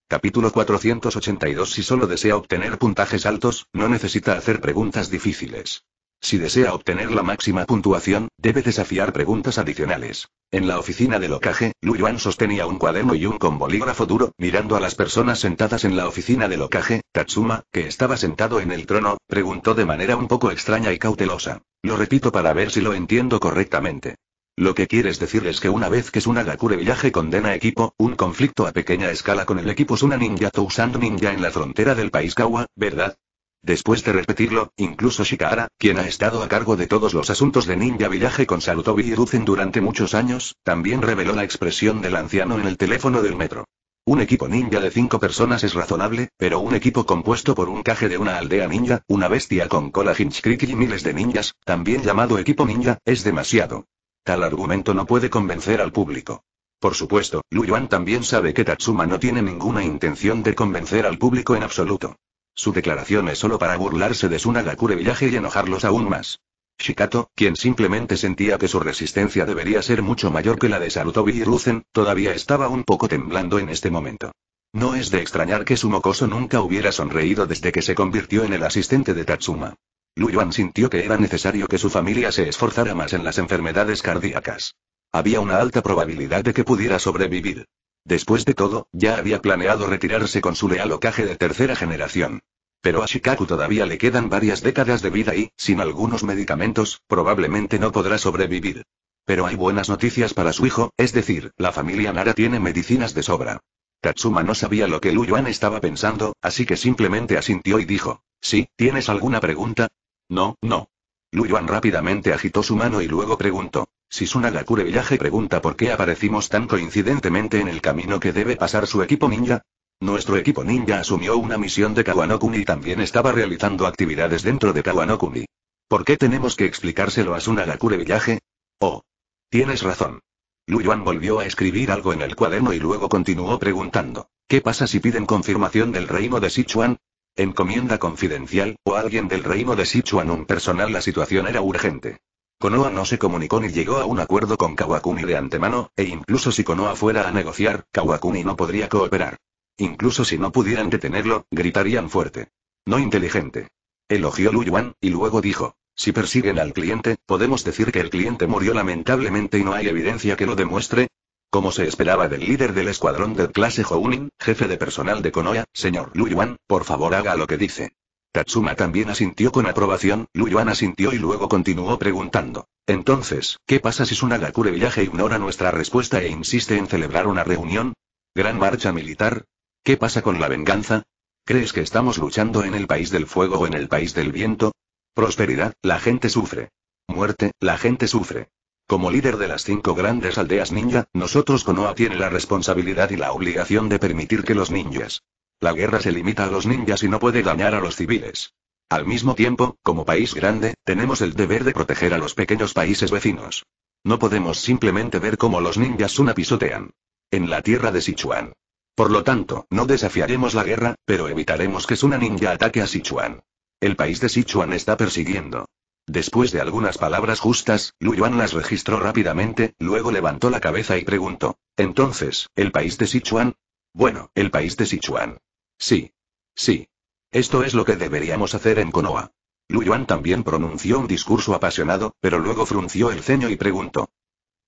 Capítulo 482 Si solo desea obtener puntajes altos, no necesita hacer preguntas difíciles. Si desea obtener la máxima puntuación, debe desafiar preguntas adicionales. En la oficina de locaje, Lu Yuan sostenía un cuaderno y un con bolígrafo duro, mirando a las personas sentadas en la oficina de locaje, Tatsuma, que estaba sentado en el trono, preguntó de manera un poco extraña y cautelosa. Lo repito para ver si lo entiendo correctamente. Lo que quieres decir es que una vez que es Gakure Villaje condena equipo, un conflicto a pequeña escala con el equipo es una Ninja usando Ninja en la frontera del país Kawa, ¿verdad? Después de repetirlo, incluso Shikara, quien ha estado a cargo de todos los asuntos de Ninja Village con Sarutobi y durante muchos años, también reveló la expresión del anciano en el teléfono del metro. Un equipo ninja de cinco personas es razonable, pero un equipo compuesto por un caje de una aldea ninja, una bestia con cola hinchcriki y miles de ninjas, también llamado equipo ninja, es demasiado. Tal argumento no puede convencer al público. Por supuesto, Lu Yuan también sabe que Tatsuma no tiene ninguna intención de convencer al público en absoluto. Su declaración es solo para burlarse de su Nagakure villaje y enojarlos aún más. Shikato, quien simplemente sentía que su resistencia debería ser mucho mayor que la de Sarutobi y Ruzen, todavía estaba un poco temblando en este momento. No es de extrañar que su mocoso nunca hubiera sonreído desde que se convirtió en el asistente de Tatsuma. Lu Yuan sintió que era necesario que su familia se esforzara más en las enfermedades cardíacas. Había una alta probabilidad de que pudiera sobrevivir. Después de todo, ya había planeado retirarse con su leal ocaje de tercera generación. Pero a Shikaku todavía le quedan varias décadas de vida y, sin algunos medicamentos, probablemente no podrá sobrevivir. Pero hay buenas noticias para su hijo, es decir, la familia Nara tiene medicinas de sobra. Tatsuma no sabía lo que Lu Yuan estaba pensando, así que simplemente asintió y dijo, ¿Sí? ¿Tienes alguna pregunta? No, no. Lu Yuan rápidamente agitó su mano y luego preguntó, si Sunagakure Village pregunta por qué aparecimos tan coincidentemente en el camino que debe pasar su equipo ninja. Nuestro equipo ninja asumió una misión de Kawanokuni y también estaba realizando actividades dentro de Kawanokuni. ¿Por qué tenemos que explicárselo a Sunagakure Villaje? Village? Oh. Tienes razón. Lu Yuan volvió a escribir algo en el cuaderno y luego continuó preguntando. ¿Qué pasa si piden confirmación del reino de Sichuan? Encomienda confidencial, o alguien del reino de Sichuan un personal la situación era urgente. Konoha no se comunicó ni llegó a un acuerdo con Kawakuni de antemano, e incluso si Konoha fuera a negociar, Kawakuni no podría cooperar. Incluso si no pudieran detenerlo, gritarían fuerte. No inteligente. Elogió Lu Yuan, y luego dijo, si persiguen al cliente, podemos decir que el cliente murió lamentablemente y no hay evidencia que lo demuestre. Como se esperaba del líder del escuadrón de clase Hounin, jefe de personal de Konoha, señor Lu Yuan, por favor haga lo que dice. Tatsuma también asintió con aprobación, Lu asintió y luego continuó preguntando. Entonces, ¿qué pasa si Sunagakure Villaje ignora nuestra respuesta e insiste en celebrar una reunión? ¿Gran marcha militar? ¿Qué pasa con la venganza? ¿Crees que estamos luchando en el país del fuego o en el país del viento? Prosperidad, la gente sufre. Muerte, la gente sufre. Como líder de las cinco grandes aldeas ninja, nosotros Konoha tiene la responsabilidad y la obligación de permitir que los ninjas la guerra se limita a los ninjas y no puede dañar a los civiles. Al mismo tiempo, como país grande, tenemos el deber de proteger a los pequeños países vecinos. No podemos simplemente ver cómo los ninjas una pisotean. En la tierra de Sichuan. Por lo tanto, no desafiaremos la guerra, pero evitaremos que Suna Ninja ataque a Sichuan. El país de Sichuan está persiguiendo. Después de algunas palabras justas, Lu Yuan las registró rápidamente, luego levantó la cabeza y preguntó. Entonces, ¿el país de Sichuan? Bueno, el país de Sichuan. Sí. Sí. Esto es lo que deberíamos hacer en Konoha. Luyuan también pronunció un discurso apasionado, pero luego frunció el ceño y preguntó.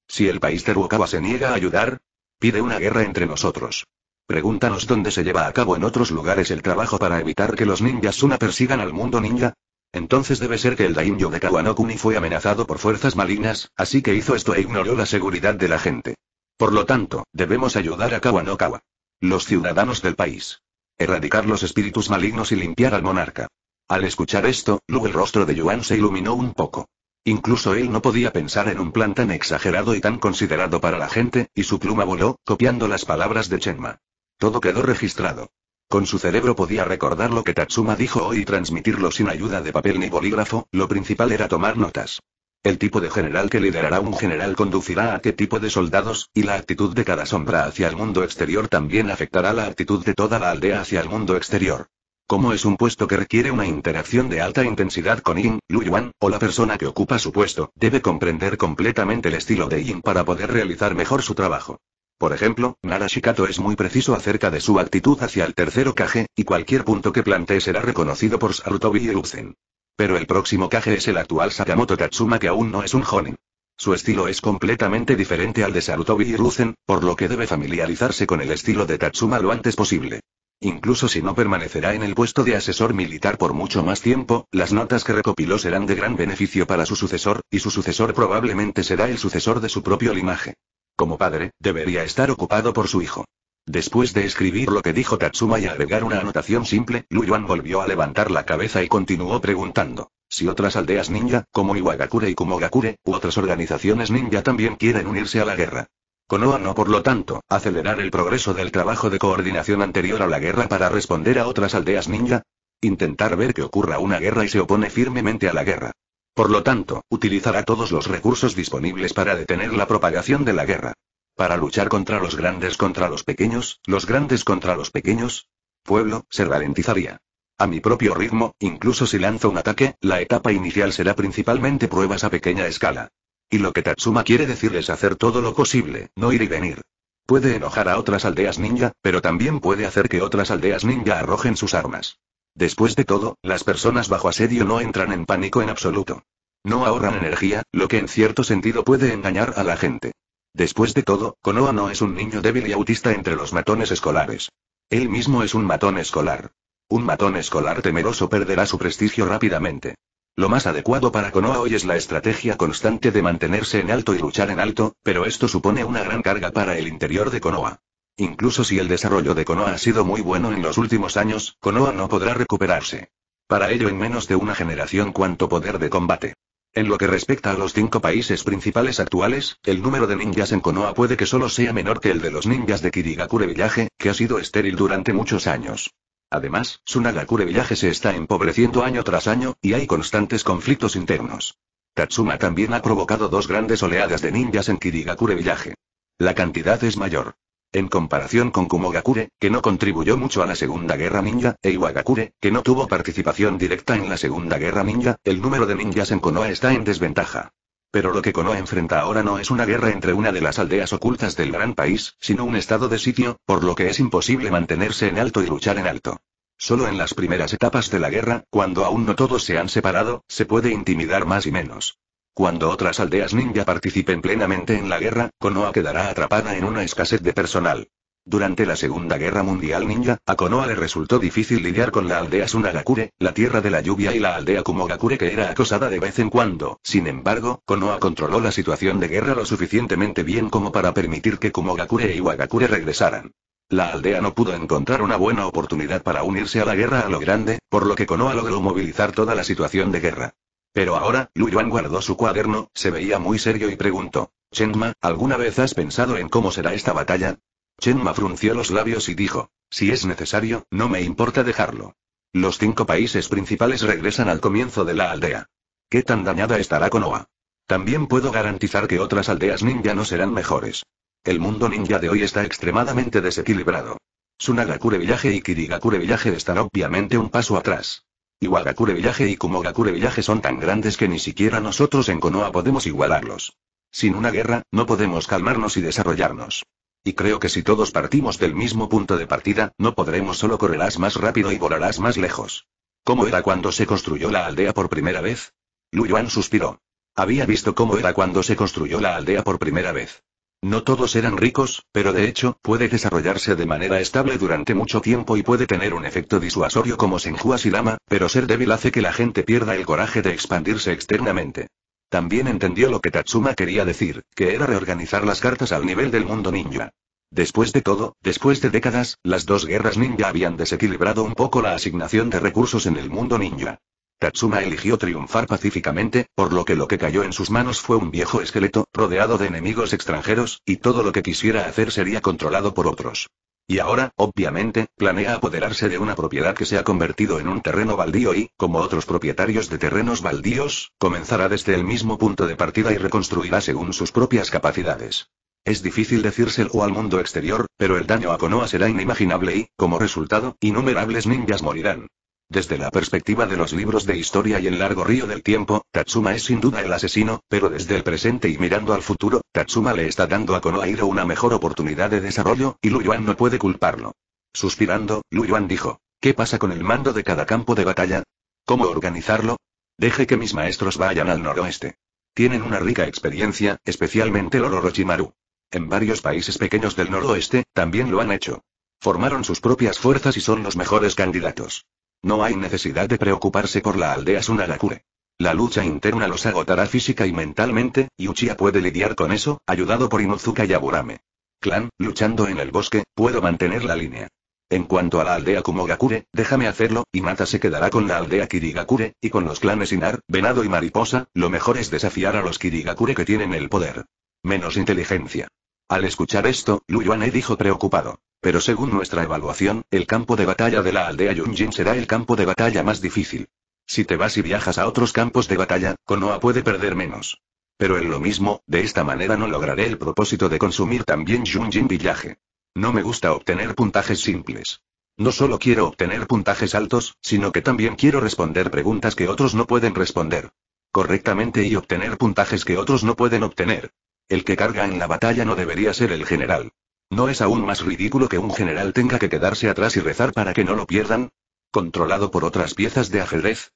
Si el país de se niega a ayudar, pide una guerra entre nosotros. Pregúntanos dónde se lleva a cabo en otros lugares el trabajo para evitar que los ninjas una persigan al mundo ninja. Entonces debe ser que el daimyo de Kawanokuni fue amenazado por fuerzas malignas, así que hizo esto e ignoró la seguridad de la gente. Por lo tanto, debemos ayudar a Kawanokawa. Los ciudadanos del país. Erradicar los espíritus malignos y limpiar al monarca. Al escuchar esto, luego el rostro de Yuan se iluminó un poco. Incluso él no podía pensar en un plan tan exagerado y tan considerado para la gente, y su pluma voló, copiando las palabras de Chenma. Todo quedó registrado. Con su cerebro podía recordar lo que Tatsuma dijo hoy y transmitirlo sin ayuda de papel ni bolígrafo, lo principal era tomar notas. El tipo de general que liderará un general conducirá a qué tipo de soldados, y la actitud de cada sombra hacia el mundo exterior también afectará la actitud de toda la aldea hacia el mundo exterior. Como es un puesto que requiere una interacción de alta intensidad con Yin, Lu Yuan, o la persona que ocupa su puesto, debe comprender completamente el estilo de Yin para poder realizar mejor su trabajo. Por ejemplo, Nara Shikato es muy preciso acerca de su actitud hacia el tercero Kage, y cualquier punto que plantee será reconocido por Sarutobi y Uzen. Pero el próximo caje es el actual Sakamoto Tatsuma que aún no es un Jonin. Su estilo es completamente diferente al de Sarutobi y Ruzen, por lo que debe familiarizarse con el estilo de Tatsuma lo antes posible. Incluso si no permanecerá en el puesto de asesor militar por mucho más tiempo, las notas que recopiló serán de gran beneficio para su sucesor, y su sucesor probablemente será el sucesor de su propio linaje. Como padre, debería estar ocupado por su hijo. Después de escribir lo que dijo Tatsuma y agregar una anotación simple, Luyuan volvió a levantar la cabeza y continuó preguntando. Si otras aldeas ninja, como Iwagakure y Kumogakure, u otras organizaciones ninja también quieren unirse a la guerra. Konoha no por lo tanto, acelerar el progreso del trabajo de coordinación anterior a la guerra para responder a otras aldeas ninja. Intentar ver que ocurra una guerra y se opone firmemente a la guerra. Por lo tanto, utilizará todos los recursos disponibles para detener la propagación de la guerra. Para luchar contra los grandes contra los pequeños, los grandes contra los pequeños, pueblo, se ralentizaría. A mi propio ritmo, incluso si lanzo un ataque, la etapa inicial será principalmente pruebas a pequeña escala. Y lo que Tatsuma quiere decir es hacer todo lo posible, no ir y venir. Puede enojar a otras aldeas ninja, pero también puede hacer que otras aldeas ninja arrojen sus armas. Después de todo, las personas bajo asedio no entran en pánico en absoluto. No ahorran energía, lo que en cierto sentido puede engañar a la gente. Después de todo, Konoha no es un niño débil y autista entre los matones escolares. Él mismo es un matón escolar. Un matón escolar temeroso perderá su prestigio rápidamente. Lo más adecuado para Konoha hoy es la estrategia constante de mantenerse en alto y luchar en alto, pero esto supone una gran carga para el interior de Konoha. Incluso si el desarrollo de Konoha ha sido muy bueno en los últimos años, Konoha no podrá recuperarse. Para ello en menos de una generación cuánto poder de combate. En lo que respecta a los cinco países principales actuales, el número de ninjas en Konoha puede que solo sea menor que el de los ninjas de Kirigakure Villaje, que ha sido estéril durante muchos años. Además, Sunagakure Villaje se está empobreciendo año tras año, y hay constantes conflictos internos. Tatsuma también ha provocado dos grandes oleadas de ninjas en Kirigakure Villaje. La cantidad es mayor. En comparación con Kumogakure, que no contribuyó mucho a la Segunda Guerra Ninja, e Iwagakure, que no tuvo participación directa en la Segunda Guerra Ninja, el número de ninjas en Konoha está en desventaja. Pero lo que Konoha enfrenta ahora no es una guerra entre una de las aldeas ocultas del gran país, sino un estado de sitio, por lo que es imposible mantenerse en alto y luchar en alto. Solo en las primeras etapas de la guerra, cuando aún no todos se han separado, se puede intimidar más y menos. Cuando otras aldeas ninja participen plenamente en la guerra, Konoha quedará atrapada en una escasez de personal. Durante la Segunda Guerra Mundial Ninja, a Konoha le resultó difícil lidiar con la aldea Sunagakure, la tierra de la lluvia y la aldea Kumogakure que era acosada de vez en cuando. Sin embargo, Konoha controló la situación de guerra lo suficientemente bien como para permitir que Kumogakure y e Wagakure regresaran. La aldea no pudo encontrar una buena oportunidad para unirse a la guerra a lo grande, por lo que Konoha logró movilizar toda la situación de guerra. Pero ahora, Lu Yuan guardó su cuaderno, se veía muy serio y preguntó. Chenma, ¿alguna vez has pensado en cómo será esta batalla? Chenma frunció los labios y dijo. Si es necesario, no me importa dejarlo. Los cinco países principales regresan al comienzo de la aldea. ¿Qué tan dañada estará Konoha? También puedo garantizar que otras aldeas ninja no serán mejores. El mundo ninja de hoy está extremadamente desequilibrado. Sunagakure Village y Kirigakure Village están obviamente un paso atrás. Iwagakure Village y Kumogakure Villaje son tan grandes que ni siquiera nosotros en Konoha podemos igualarlos. Sin una guerra, no podemos calmarnos y desarrollarnos. Y creo que si todos partimos del mismo punto de partida, no podremos solo correrás más rápido y volarás más lejos. ¿Cómo era cuando se construyó la aldea por primera vez? Lu Yuan suspiró. Había visto cómo era cuando se construyó la aldea por primera vez. No todos eran ricos, pero de hecho, puede desarrollarse de manera estable durante mucho tiempo y puede tener un efecto disuasorio como Senju Lama, pero ser débil hace que la gente pierda el coraje de expandirse externamente. También entendió lo que Tatsuma quería decir, que era reorganizar las cartas al nivel del mundo ninja. Después de todo, después de décadas, las dos guerras ninja habían desequilibrado un poco la asignación de recursos en el mundo ninja. Tatsuma eligió triunfar pacíficamente, por lo que lo que cayó en sus manos fue un viejo esqueleto, rodeado de enemigos extranjeros, y todo lo que quisiera hacer sería controlado por otros. Y ahora, obviamente, planea apoderarse de una propiedad que se ha convertido en un terreno baldío y, como otros propietarios de terrenos baldíos, comenzará desde el mismo punto de partida y reconstruirá según sus propias capacidades. Es difícil decírselo al mundo exterior, pero el daño a Konoha será inimaginable y, como resultado, innumerables ninjas morirán. Desde la perspectiva de los libros de historia y el largo río del tiempo, Tatsuma es sin duda el asesino, pero desde el presente y mirando al futuro, Tatsuma le está dando a Konohiro una mejor oportunidad de desarrollo, y Luyuan no puede culparlo. Suspirando, Yuan dijo, ¿qué pasa con el mando de cada campo de batalla? ¿Cómo organizarlo? Deje que mis maestros vayan al noroeste. Tienen una rica experiencia, especialmente el Orochimaru. En varios países pequeños del noroeste, también lo han hecho. Formaron sus propias fuerzas y son los mejores candidatos. No hay necesidad de preocuparse por la aldea Sunagakure. La lucha interna los agotará física y mentalmente, y Uchiha puede lidiar con eso, ayudado por Inuzuka y Aburame. Clan, luchando en el bosque, puedo mantener la línea. En cuanto a la aldea Kumogakure, déjame hacerlo, y Mata se quedará con la aldea Kirigakure, y con los clanes Inar, Venado y Mariposa, lo mejor es desafiar a los Kirigakure que tienen el poder. Menos inteligencia. Al escuchar esto, Lu dijo preocupado. Pero según nuestra evaluación, el campo de batalla de la aldea Yunjin será el campo de batalla más difícil. Si te vas y viajas a otros campos de batalla, Konoha puede perder menos. Pero en lo mismo, de esta manera no lograré el propósito de consumir también Yunjin Villaje. No me gusta obtener puntajes simples. No solo quiero obtener puntajes altos, sino que también quiero responder preguntas que otros no pueden responder correctamente y obtener puntajes que otros no pueden obtener. El que carga en la batalla no debería ser el general. ¿No es aún más ridículo que un general tenga que quedarse atrás y rezar para que no lo pierdan? ¿Controlado por otras piezas de ajedrez?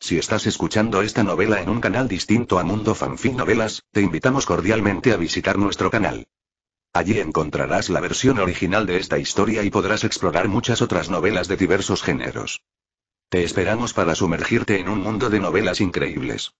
Si estás escuchando esta novela en un canal distinto a Mundo Fanfic Novelas, te invitamos cordialmente a visitar nuestro canal. Allí encontrarás la versión original de esta historia y podrás explorar muchas otras novelas de diversos géneros. Te esperamos para sumergirte en un mundo de novelas increíbles.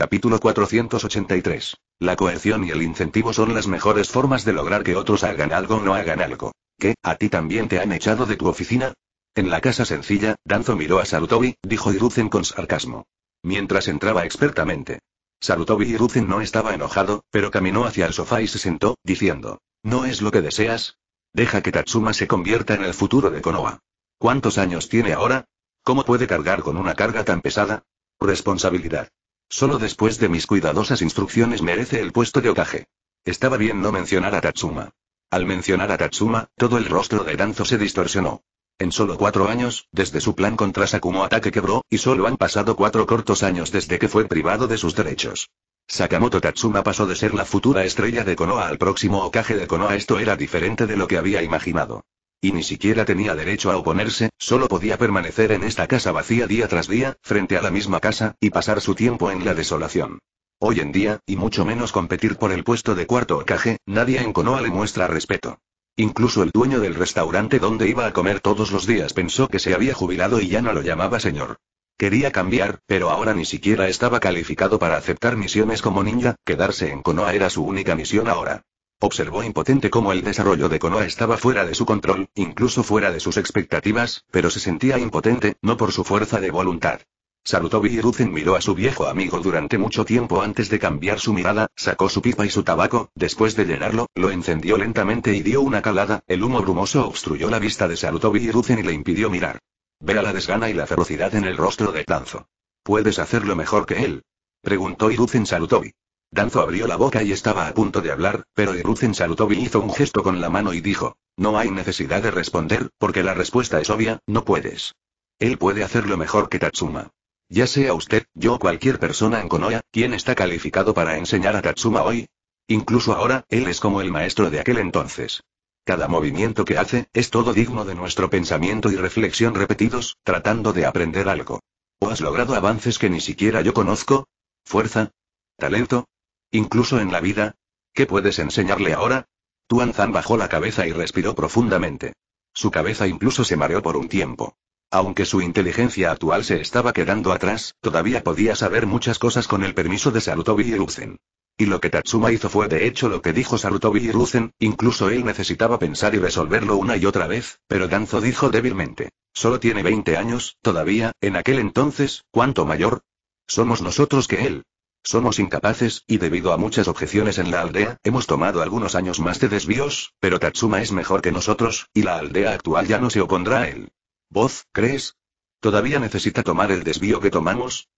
Capítulo 483. La coerción y el incentivo son las mejores formas de lograr que otros hagan algo o no hagan algo. ¿Qué? ¿A ti también te han echado de tu oficina? En la casa sencilla, Danzo miró a Sarutobi, dijo Iruzen con sarcasmo. Mientras entraba expertamente. Sarutobi Iruzen no estaba enojado, pero caminó hacia el sofá y se sentó, diciendo. ¿No es lo que deseas? Deja que Tatsuma se convierta en el futuro de Konoha. ¿Cuántos años tiene ahora? ¿Cómo puede cargar con una carga tan pesada? Responsabilidad. Solo después de mis cuidadosas instrucciones merece el puesto de Okage. Estaba bien no mencionar a Tatsuma. Al mencionar a Tatsuma, todo el rostro de Danzo se distorsionó. En solo cuatro años, desde su plan contra Sakumo ataque quebró, y solo han pasado cuatro cortos años desde que fue privado de sus derechos. Sakamoto Tatsuma pasó de ser la futura estrella de Konoha al próximo Okage de Konoha. Esto era diferente de lo que había imaginado. Y ni siquiera tenía derecho a oponerse, solo podía permanecer en esta casa vacía día tras día, frente a la misma casa, y pasar su tiempo en la desolación. Hoy en día, y mucho menos competir por el puesto de cuarto caje, nadie en Konoha le muestra respeto. Incluso el dueño del restaurante donde iba a comer todos los días pensó que se había jubilado y ya no lo llamaba señor. Quería cambiar, pero ahora ni siquiera estaba calificado para aceptar misiones como ninja, quedarse en Konoha era su única misión ahora. Observó impotente cómo el desarrollo de Konoha estaba fuera de su control, incluso fuera de sus expectativas, pero se sentía impotente, no por su fuerza de voluntad. Sarutobi Hiruzen miró a su viejo amigo durante mucho tiempo antes de cambiar su mirada, sacó su pipa y su tabaco, después de llenarlo, lo encendió lentamente y dio una calada, el humo brumoso obstruyó la vista de Sarutobi Hiruzen y le impidió mirar. Vea la desgana y la ferocidad en el rostro de Tanzo. ¿Puedes hacerlo mejor que él? Preguntó Hiruzen Sarutobi. Danzo abrió la boca y estaba a punto de hablar, pero Iruzen y hizo un gesto con la mano y dijo, no hay necesidad de responder, porque la respuesta es obvia, no puedes. Él puede hacerlo mejor que Tatsuma. Ya sea usted, yo o cualquier persona en Konoha, ¿quién está calificado para enseñar a Tatsuma hoy? Incluso ahora, él es como el maestro de aquel entonces. Cada movimiento que hace, es todo digno de nuestro pensamiento y reflexión repetidos, tratando de aprender algo. ¿O has logrado avances que ni siquiera yo conozco? ¿Fuerza? ¿Talento? Incluso en la vida. ¿Qué puedes enseñarle ahora? Tuanzan bajó la cabeza y respiró profundamente. Su cabeza incluso se mareó por un tiempo. Aunque su inteligencia actual se estaba quedando atrás, todavía podía saber muchas cosas con el permiso de Sarutobi y Y lo que Tatsuma hizo fue de hecho lo que dijo Sarutobi y incluso él necesitaba pensar y resolverlo una y otra vez, pero Danzo dijo débilmente. Solo tiene 20 años, todavía, en aquel entonces, ¿cuánto mayor? Somos nosotros que él. Somos incapaces, y debido a muchas objeciones en la aldea, hemos tomado algunos años más de desvíos, pero Tatsuma es mejor que nosotros, y la aldea actual ya no se opondrá a él. ¿Vos, crees? ¿Todavía necesita tomar el desvío que tomamos?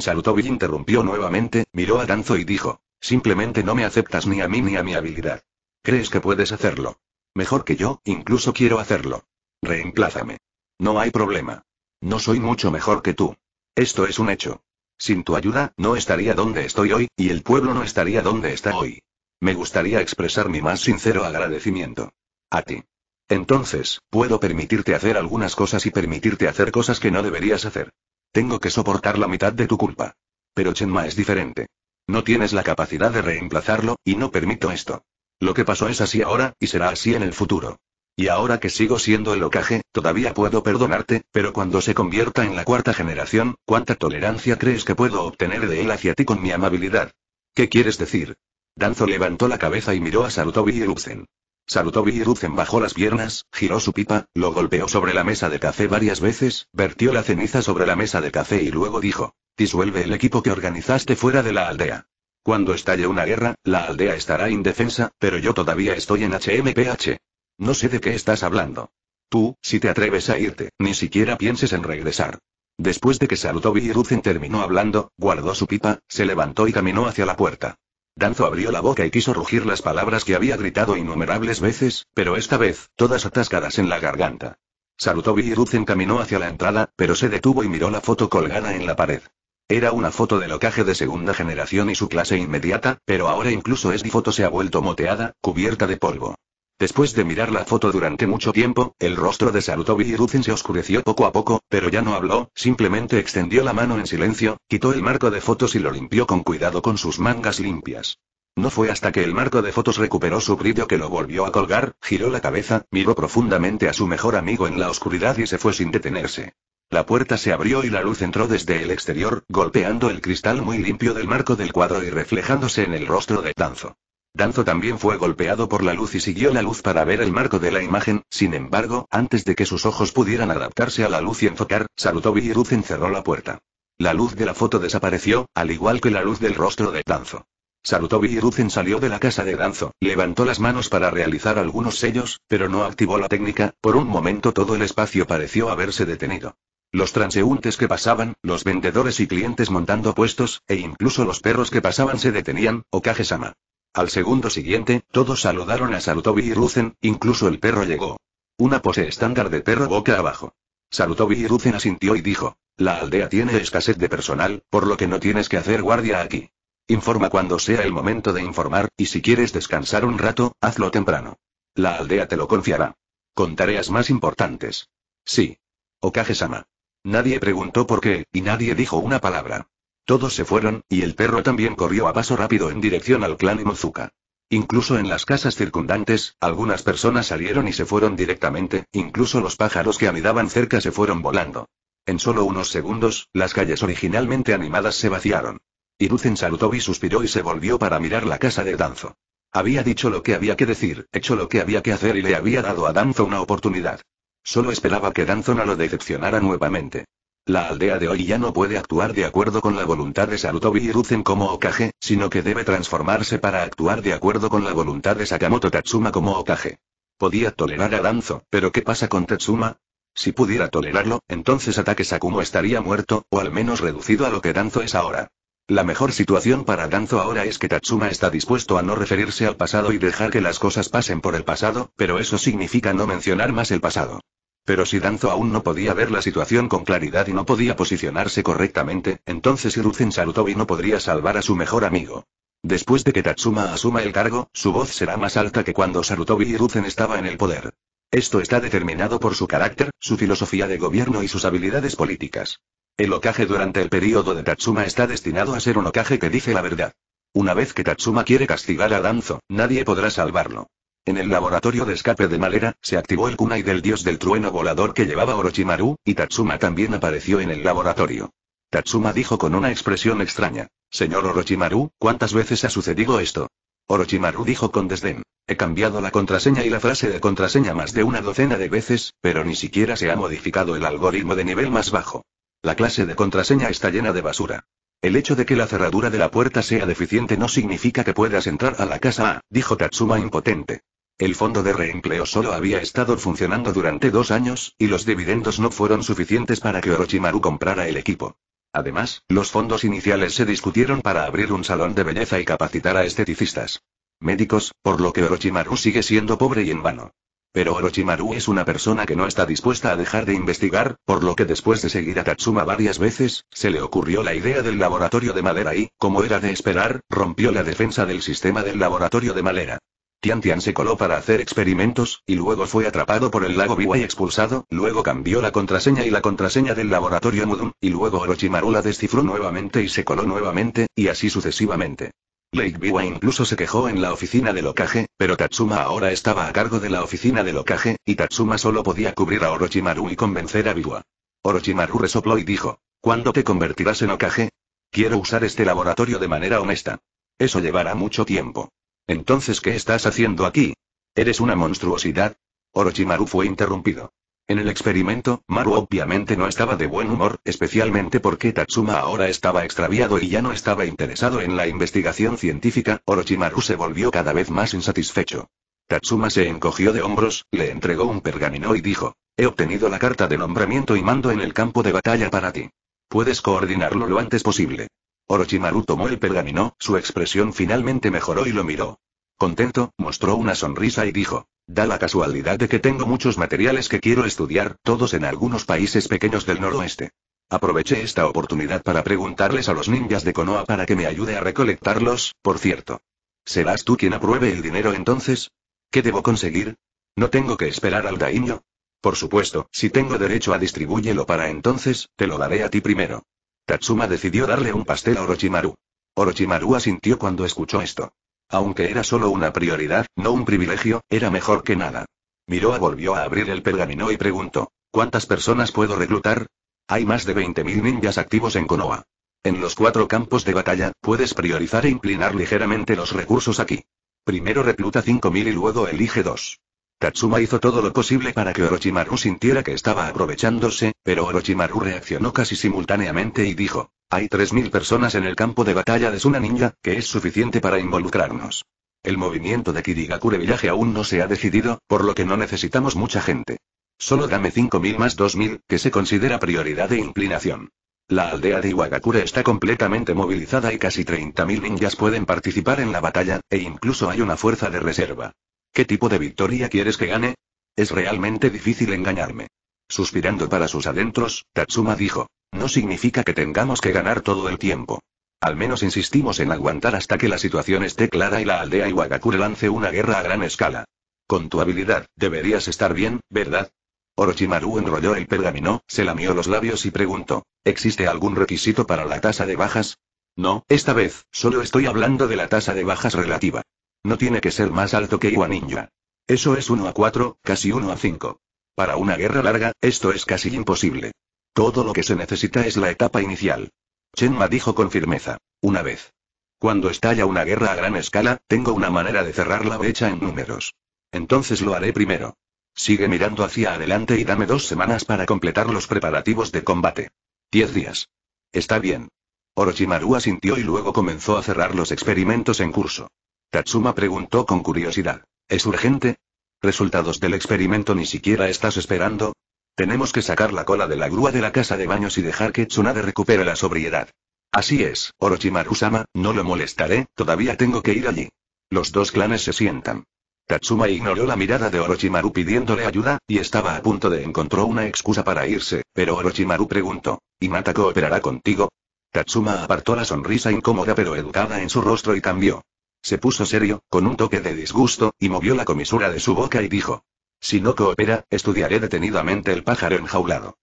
salutó y interrumpió nuevamente, miró a Danzo y dijo, simplemente no me aceptas ni a mí ni a mi habilidad. ¿Crees que puedes hacerlo? Mejor que yo, incluso quiero hacerlo. Reemplázame. No hay problema. No soy mucho mejor que tú. Esto es un hecho. Sin tu ayuda, no estaría donde estoy hoy, y el pueblo no estaría donde está hoy. Me gustaría expresar mi más sincero agradecimiento. A ti. Entonces, puedo permitirte hacer algunas cosas y permitirte hacer cosas que no deberías hacer. Tengo que soportar la mitad de tu culpa. Pero Chenma es diferente. No tienes la capacidad de reemplazarlo, y no permito esto. Lo que pasó es así ahora, y será así en el futuro. Y ahora que sigo siendo el ocaje, todavía puedo perdonarte, pero cuando se convierta en la cuarta generación, ¿cuánta tolerancia crees que puedo obtener de él hacia ti con mi amabilidad? ¿Qué quieres decir? Danzo levantó la cabeza y miró a Sarutobi y Ruzen. Sarutobi y bajó las piernas, giró su pipa, lo golpeó sobre la mesa de café varias veces, vertió la ceniza sobre la mesa de café y luego dijo, disuelve el equipo que organizaste fuera de la aldea. Cuando estalle una guerra, la aldea estará indefensa, pero yo todavía estoy en HMPH. No sé de qué estás hablando. Tú, si te atreves a irte, ni siquiera pienses en regresar. Después de que Sarutobi y terminó hablando, guardó su pipa, se levantó y caminó hacia la puerta. Danzo abrió la boca y quiso rugir las palabras que había gritado innumerables veces, pero esta vez, todas atascadas en la garganta. saludó y caminó hacia la entrada, pero se detuvo y miró la foto colgada en la pared. Era una foto de locaje de segunda generación y su clase inmediata, pero ahora incluso esta foto se ha vuelto moteada, cubierta de polvo. Después de mirar la foto durante mucho tiempo, el rostro de Sarutobi Hiruzen se oscureció poco a poco, pero ya no habló, simplemente extendió la mano en silencio, quitó el marco de fotos y lo limpió con cuidado con sus mangas limpias. No fue hasta que el marco de fotos recuperó su brillo que lo volvió a colgar, giró la cabeza, miró profundamente a su mejor amigo en la oscuridad y se fue sin detenerse. La puerta se abrió y la luz entró desde el exterior, golpeando el cristal muy limpio del marco del cuadro y reflejándose en el rostro de Danzo. Danzo también fue golpeado por la luz y siguió la luz para ver el marco de la imagen, sin embargo, antes de que sus ojos pudieran adaptarse a la luz y enfocar, Sarutobi y Ruzen cerró la puerta. La luz de la foto desapareció, al igual que la luz del rostro de Danzo. Sarutobi y salió de la casa de Danzo, levantó las manos para realizar algunos sellos, pero no activó la técnica, por un momento todo el espacio pareció haberse detenido. Los transeúntes que pasaban, los vendedores y clientes montando puestos, e incluso los perros que pasaban se detenían, o sama al segundo siguiente, todos saludaron a Sarutobi y Ruzen, incluso el perro llegó. Una pose estándar de perro boca abajo. Sarutobi y Ruzen asintió y dijo, la aldea tiene escasez de personal, por lo que no tienes que hacer guardia aquí. Informa cuando sea el momento de informar, y si quieres descansar un rato, hazlo temprano. La aldea te lo confiará. Con tareas más importantes. Sí. Okagesama». Nadie preguntó por qué, y nadie dijo una palabra. Todos se fueron, y el perro también corrió a paso rápido en dirección al clan Mozuka. Incluso en las casas circundantes, algunas personas salieron y se fueron directamente, incluso los pájaros que anidaban cerca se fueron volando. En solo unos segundos, las calles originalmente animadas se vaciaron. Iruzen saludó y suspiró y se volvió para mirar la casa de Danzo. Había dicho lo que había que decir, hecho lo que había que hacer y le había dado a Danzo una oportunidad. Solo esperaba que Danzo no lo decepcionara nuevamente. La aldea de hoy ya no puede actuar de acuerdo con la voluntad de Sarutobi y Ruzen como Okage, sino que debe transformarse para actuar de acuerdo con la voluntad de Sakamoto Tatsuma como Okage. Podía tolerar a Danzo, pero ¿qué pasa con Tatsuma? Si pudiera tolerarlo, entonces Ataque Sakumo estaría muerto, o al menos reducido a lo que Danzo es ahora. La mejor situación para Danzo ahora es que Tatsuma está dispuesto a no referirse al pasado y dejar que las cosas pasen por el pasado, pero eso significa no mencionar más el pasado. Pero si Danzo aún no podía ver la situación con claridad y no podía posicionarse correctamente, entonces Hiruzen Sarutobi no podría salvar a su mejor amigo. Después de que Tatsuma asuma el cargo, su voz será más alta que cuando Sarutobi Hiruzen estaba en el poder. Esto está determinado por su carácter, su filosofía de gobierno y sus habilidades políticas. El ocaje durante el periodo de Tatsuma está destinado a ser un ocaje que dice la verdad. Una vez que Tatsuma quiere castigar a Danzo, nadie podrá salvarlo. En el laboratorio de escape de Malera, se activó el kunai del dios del trueno volador que llevaba Orochimaru, y Tatsuma también apareció en el laboratorio. Tatsuma dijo con una expresión extraña. Señor Orochimaru, ¿cuántas veces ha sucedido esto? Orochimaru dijo con desdén. He cambiado la contraseña y la frase de contraseña más de una docena de veces, pero ni siquiera se ha modificado el algoritmo de nivel más bajo. La clase de contraseña está llena de basura. El hecho de que la cerradura de la puerta sea deficiente no significa que puedas entrar a la casa A, dijo Tatsuma impotente. El fondo de reempleo solo había estado funcionando durante dos años, y los dividendos no fueron suficientes para que Orochimaru comprara el equipo. Además, los fondos iniciales se discutieron para abrir un salón de belleza y capacitar a esteticistas. Médicos, por lo que Orochimaru sigue siendo pobre y en vano. Pero Orochimaru es una persona que no está dispuesta a dejar de investigar, por lo que después de seguir a Tatsuma varias veces, se le ocurrió la idea del laboratorio de madera y, como era de esperar, rompió la defensa del sistema del laboratorio de madera. Tian Tian se coló para hacer experimentos, y luego fue atrapado por el lago Biwa y expulsado, luego cambió la contraseña y la contraseña del laboratorio Mudum, y luego Orochimaru la descifró nuevamente y se coló nuevamente, y así sucesivamente. Lake Biwa incluso se quejó en la oficina del Okage, pero Tatsuma ahora estaba a cargo de la oficina del Okage, y Tatsuma solo podía cubrir a Orochimaru y convencer a Biwa. Orochimaru resopló y dijo, ¿Cuándo te convertirás en Okage? Quiero usar este laboratorio de manera honesta. Eso llevará mucho tiempo. Entonces, ¿qué estás haciendo aquí? Eres una monstruosidad. Orochimaru fue interrumpido. En el experimento, Maru obviamente no estaba de buen humor, especialmente porque Tatsuma ahora estaba extraviado y ya no estaba interesado en la investigación científica, Orochimaru se volvió cada vez más insatisfecho. Tatsuma se encogió de hombros, le entregó un pergamino y dijo, he obtenido la carta de nombramiento y mando en el campo de batalla para ti. Puedes coordinarlo lo antes posible. Orochimaru tomó el pergamino, su expresión finalmente mejoró y lo miró. Contento, mostró una sonrisa y dijo. Da la casualidad de que tengo muchos materiales que quiero estudiar, todos en algunos países pequeños del noroeste. Aproveché esta oportunidad para preguntarles a los ninjas de Konoha para que me ayude a recolectarlos, por cierto. ¿Serás tú quien apruebe el dinero entonces? ¿Qué debo conseguir? ¿No tengo que esperar al daimyo? Por supuesto, si tengo derecho a distribuyelo para entonces, te lo daré a ti primero. Tatsuma decidió darle un pastel a Orochimaru. Orochimaru asintió cuando escuchó esto. Aunque era solo una prioridad, no un privilegio, era mejor que nada. Miroa volvió a abrir el pergamino y preguntó, ¿cuántas personas puedo reclutar? Hay más de 20.000 ninjas activos en Konoha. En los cuatro campos de batalla, puedes priorizar e inclinar ligeramente los recursos aquí. Primero recluta 5.000 y luego elige dos. Tatsuma hizo todo lo posible para que Orochimaru sintiera que estaba aprovechándose, pero Orochimaru reaccionó casi simultáneamente y dijo, hay 3.000 personas en el campo de batalla de Suna Ninja, que es suficiente para involucrarnos. El movimiento de Kirigakure Village aún no se ha decidido, por lo que no necesitamos mucha gente. Solo dame 5.000 más 2.000, que se considera prioridad de inclinación. La aldea de Iwagakure está completamente movilizada y casi 30.000 ninjas pueden participar en la batalla, e incluso hay una fuerza de reserva. ¿Qué tipo de victoria quieres que gane? Es realmente difícil engañarme. Suspirando para sus adentros, Tatsuma dijo. No significa que tengamos que ganar todo el tiempo. Al menos insistimos en aguantar hasta que la situación esté clara y la aldea Iwagakure lance una guerra a gran escala. Con tu habilidad, deberías estar bien, ¿verdad? Orochimaru enrolló el pergamino, se lamió los labios y preguntó, ¿existe algún requisito para la tasa de bajas? No, esta vez, solo estoy hablando de la tasa de bajas relativa. No tiene que ser más alto que Iwaninja. Eso es 1 a 4, casi 1 a 5. Para una guerra larga, esto es casi imposible. Todo lo que se necesita es la etapa inicial. Chenma dijo con firmeza. Una vez. Cuando estalla una guerra a gran escala, tengo una manera de cerrar la brecha en números. Entonces lo haré primero. Sigue mirando hacia adelante y dame dos semanas para completar los preparativos de combate. Diez días. Está bien. Orochimaru asintió y luego comenzó a cerrar los experimentos en curso. Tatsuma preguntó con curiosidad. ¿Es urgente? ¿Resultados del experimento ni siquiera estás esperando? Tenemos que sacar la cola de la grúa de la casa de baños y dejar que Tsunade recupere la sobriedad. Así es, Orochimaru-sama, no lo molestaré, todavía tengo que ir allí. Los dos clanes se sientan. Tatsuma ignoró la mirada de Orochimaru pidiéndole ayuda, y estaba a punto de encontrar una excusa para irse, pero Orochimaru preguntó, ¿Y Mata cooperará contigo? Tatsuma apartó la sonrisa incómoda pero educada en su rostro y cambió. Se puso serio, con un toque de disgusto, y movió la comisura de su boca y dijo. Si no coopera, estudiaré detenidamente el pájaro enjaulado.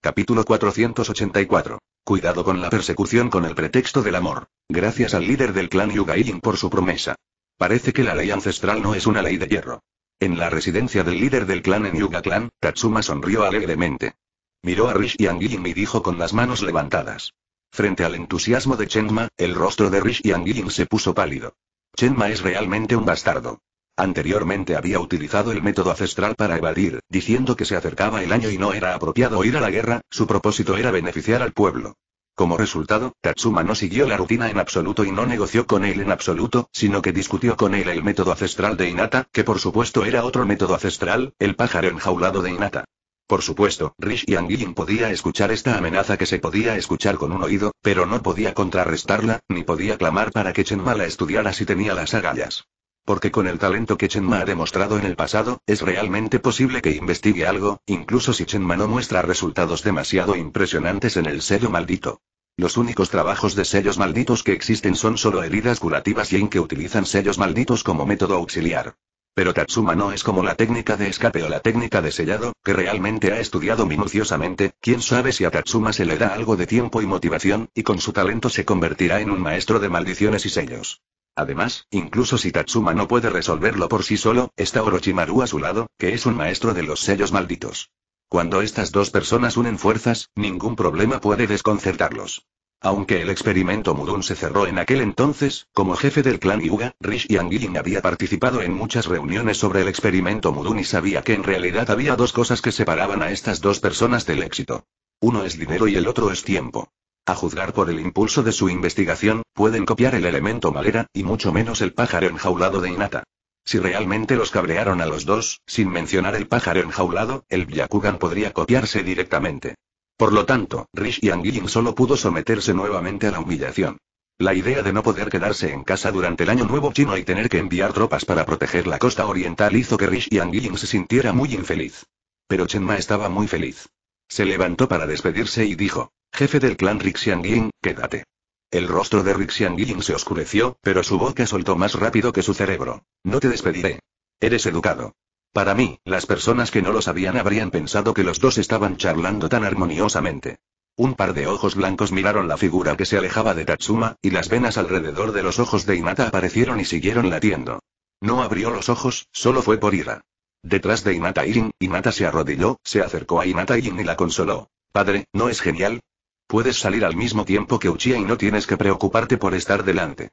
Capítulo 484. Cuidado con la persecución con el pretexto del amor. Gracias al líder del clan Yin por su promesa. Parece que la ley ancestral no es una ley de hierro. En la residencia del líder del clan en Yuga Clan, Tatsuma sonrió alegremente. Miró a Rish Yang y dijo con las manos levantadas. Frente al entusiasmo de Chengma, el rostro de Rish Yin se puso pálido. Chenma es realmente un bastardo. Anteriormente había utilizado el método ancestral para evadir, diciendo que se acercaba el año y no era apropiado ir a la guerra, su propósito era beneficiar al pueblo. Como resultado, Tatsuma no siguió la rutina en absoluto y no negoció con él en absoluto, sino que discutió con él el método ancestral de Inata, que por supuesto era otro método ancestral, el pájaro enjaulado de Inata. Por supuesto, Rish y podía escuchar esta amenaza que se podía escuchar con un oído, pero no podía contrarrestarla, ni podía clamar para que Ma la estudiara si tenía las agallas. Porque con el talento que Ma ha demostrado en el pasado, es realmente posible que investigue algo, incluso si Ma no muestra resultados demasiado impresionantes en el sello maldito. Los únicos trabajos de sellos malditos que existen son solo heridas curativas y en que utilizan sellos malditos como método auxiliar. Pero Tatsuma no es como la técnica de escape o la técnica de sellado, que realmente ha estudiado minuciosamente, quién sabe si a Tatsuma se le da algo de tiempo y motivación, y con su talento se convertirá en un maestro de maldiciones y sellos. Además, incluso si Tatsuma no puede resolverlo por sí solo, está Orochimaru a su lado, que es un maestro de los sellos malditos. Cuando estas dos personas unen fuerzas, ningún problema puede desconcertarlos. Aunque el experimento Mudun se cerró en aquel entonces, como jefe del clan Yuga, Rish Yang había participado en muchas reuniones sobre el experimento Mudun y sabía que en realidad había dos cosas que separaban a estas dos personas del éxito. Uno es dinero y el otro es tiempo. A juzgar por el impulso de su investigación, pueden copiar el elemento madera, y mucho menos el pájaro enjaulado de Inata. Si realmente los cabrearon a los dos, sin mencionar el pájaro enjaulado, el Byakugan podría copiarse directamente. Por lo tanto, Rich Yin solo pudo someterse nuevamente a la humillación. La idea de no poder quedarse en casa durante el año nuevo chino y tener que enviar tropas para proteger la costa oriental hizo que Rich Yang se sintiera muy infeliz. Pero Ma estaba muy feliz. Se levantó para despedirse y dijo, jefe del clan Yin, quédate. El rostro de Rixiangyin se oscureció, pero su boca soltó más rápido que su cerebro. No te despediré. Eres educado. Para mí, las personas que no lo sabían habrían pensado que los dos estaban charlando tan armoniosamente. Un par de ojos blancos miraron la figura que se alejaba de Tatsuma, y las venas alrededor de los ojos de Inata aparecieron y siguieron latiendo. No abrió los ojos, solo fue por ira. Detrás de Inata, Irin, Inata se arrodilló, se acercó a Inata Irin y la consoló. Padre, ¿no es genial? Puedes salir al mismo tiempo que Uchiha y no tienes que preocuparte por estar delante.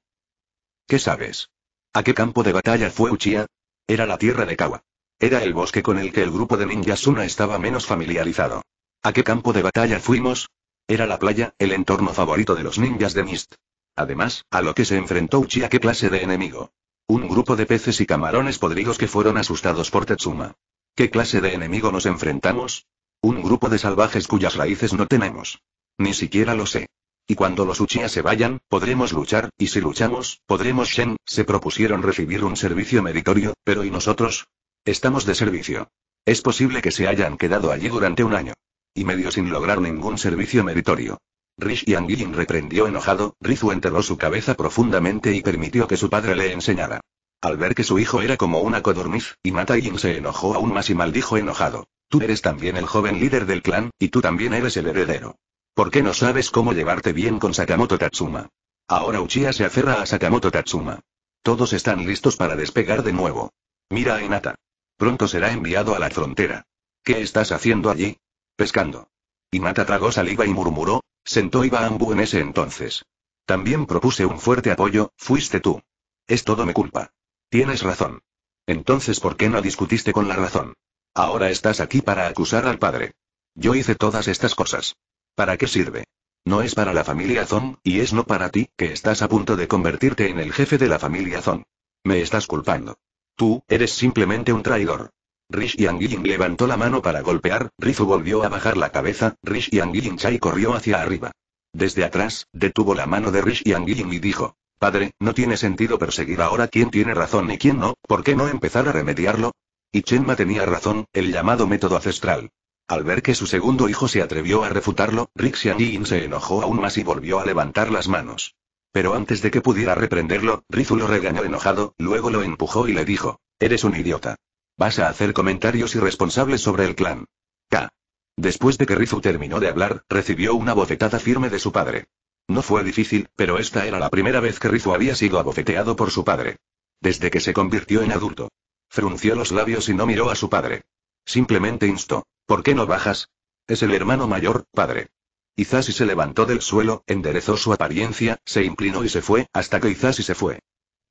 ¿Qué sabes? ¿A qué campo de batalla fue Uchiha? Era la tierra de Kawa. Era el bosque con el que el grupo de ninjas Suna estaba menos familiarizado. ¿A qué campo de batalla fuimos? Era la playa, el entorno favorito de los ninjas de Mist. Además, a lo que se enfrentó Uchiha qué clase de enemigo. Un grupo de peces y camarones podridos que fueron asustados por Tetsuma. ¿Qué clase de enemigo nos enfrentamos? Un grupo de salvajes cuyas raíces no tenemos. Ni siquiera lo sé. Y cuando los Uchiha se vayan, podremos luchar, y si luchamos, podremos Shen, se propusieron recibir un servicio meritorio, pero ¿y nosotros? Estamos de servicio. Es posible que se hayan quedado allí durante un año. Y medio sin lograr ningún servicio meritorio. Rish Yang reprendió enojado, Rizu enterró su cabeza profundamente y permitió que su padre le enseñara. Al ver que su hijo era como una codorniz, Ymata Yin se enojó aún más y maldijo enojado. Tú eres también el joven líder del clan, y tú también eres el heredero. ¿Por qué no sabes cómo llevarte bien con Sakamoto Tatsuma? Ahora Uchiha se aferra a Sakamoto Tatsuma. Todos están listos para despegar de nuevo. Mira a Inata. Pronto será enviado a la frontera. ¿Qué estás haciendo allí? Pescando. Y mata tragó saliva y murmuró, sentó Iba Ambu en ese entonces. También propuse un fuerte apoyo, fuiste tú. Es todo mi culpa. Tienes razón. Entonces, ¿por qué no discutiste con la razón? Ahora estás aquí para acusar al padre. Yo hice todas estas cosas. ¿Para qué sirve? No es para la familia Zon, y es no para ti, que estás a punto de convertirte en el jefe de la familia Zon. Me estás culpando. Tú, eres simplemente un traidor. Rish Yang levantó la mano para golpear, Rizu volvió a bajar la cabeza, Rish Yang Chai corrió hacia arriba. Desde atrás, detuvo la mano de Rish Yang y dijo. Padre, no tiene sentido perseguir ahora quién tiene razón y quién no, ¿por qué no empezar a remediarlo? Y Chenma tenía razón, el llamado método ancestral. Al ver que su segundo hijo se atrevió a refutarlo, Rixian se enojó aún más y volvió a levantar las manos. Pero antes de que pudiera reprenderlo, Rizu lo regañó enojado, luego lo empujó y le dijo, Eres un idiota. Vas a hacer comentarios irresponsables sobre el clan. K. Después de que Rizu terminó de hablar, recibió una bofetada firme de su padre. No fue difícil, pero esta era la primera vez que Rizu había sido abofeteado por su padre. Desde que se convirtió en adulto. Frunció los labios y no miró a su padre. Simplemente instó. ¿Por qué no bajas? Es el hermano mayor, padre. Izasi se levantó del suelo, enderezó su apariencia, se inclinó y se fue, hasta que Izasi se fue.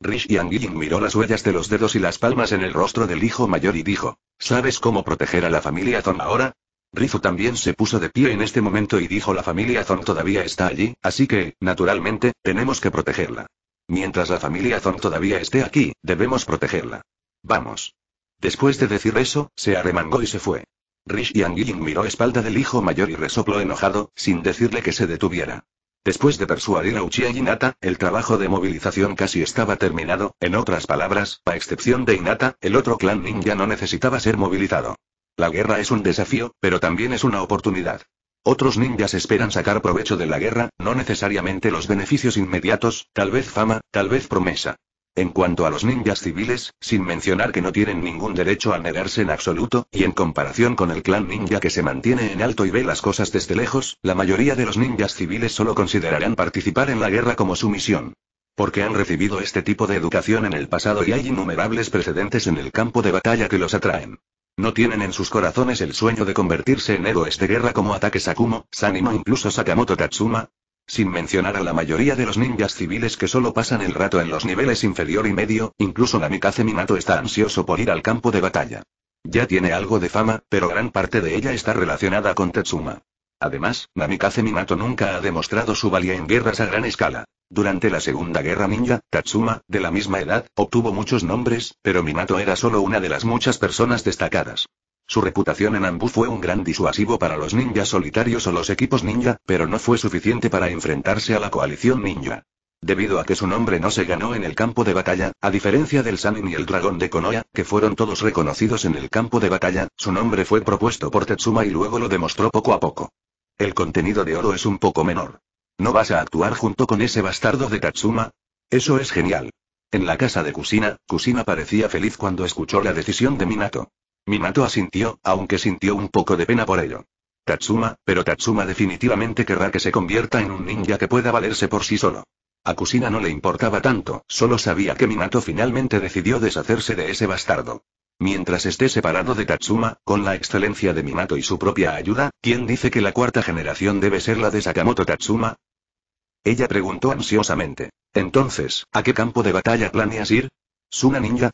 Rish Yang miró las huellas de los dedos y las palmas en el rostro del hijo mayor y dijo, ¿sabes cómo proteger a la familia Zon ahora? Rizu también se puso de pie en este momento y dijo la familia Zon todavía está allí, así que, naturalmente, tenemos que protegerla. Mientras la familia Zon todavía esté aquí, debemos protegerla. Vamos. Después de decir eso, se arremangó y se fue. Rish miró espalda del hijo mayor y resopló enojado, sin decirle que se detuviera. Después de persuadir a Uchiha y Inata, el trabajo de movilización casi estaba terminado, en otras palabras, a excepción de Inata, el otro clan ninja no necesitaba ser movilizado. La guerra es un desafío, pero también es una oportunidad. Otros ninjas esperan sacar provecho de la guerra, no necesariamente los beneficios inmediatos, tal vez fama, tal vez promesa. En cuanto a los ninjas civiles, sin mencionar que no tienen ningún derecho a negarse en absoluto, y en comparación con el clan ninja que se mantiene en alto y ve las cosas desde lejos, la mayoría de los ninjas civiles solo considerarán participar en la guerra como su misión. Porque han recibido este tipo de educación en el pasado y hay innumerables precedentes en el campo de batalla que los atraen. No tienen en sus corazones el sueño de convertirse en héroes de guerra como Ataque Sakumo, Sanimo incluso Sakamoto Tatsuma, sin mencionar a la mayoría de los ninjas civiles que solo pasan el rato en los niveles inferior y medio, incluso Namikaze Minato está ansioso por ir al campo de batalla. Ya tiene algo de fama, pero gran parte de ella está relacionada con Tetsuma. Además, Namikaze Minato nunca ha demostrado su valía en guerras a gran escala. Durante la Segunda Guerra Ninja, Tatsuma, de la misma edad, obtuvo muchos nombres, pero Minato era solo una de las muchas personas destacadas. Su reputación en Ambu fue un gran disuasivo para los ninjas solitarios o los equipos ninja, pero no fue suficiente para enfrentarse a la coalición ninja. Debido a que su nombre no se ganó en el campo de batalla, a diferencia del Sanin y el dragón de Konoha, que fueron todos reconocidos en el campo de batalla, su nombre fue propuesto por Tetsuma y luego lo demostró poco a poco. El contenido de oro es un poco menor. ¿No vas a actuar junto con ese bastardo de Tatsuma? Eso es genial. En la casa de Kusina, Kusina parecía feliz cuando escuchó la decisión de Minato. Minato asintió, aunque sintió un poco de pena por ello. Tatsuma, pero Tatsuma definitivamente querrá que se convierta en un ninja que pueda valerse por sí solo. A Kusina no le importaba tanto, solo sabía que Minato finalmente decidió deshacerse de ese bastardo. Mientras esté separado de Tatsuma, con la excelencia de Minato y su propia ayuda, ¿quién dice que la cuarta generación debe ser la de Sakamoto Tatsuma? Ella preguntó ansiosamente. Entonces, ¿a qué campo de batalla planeas ir? ¿Suna ninja?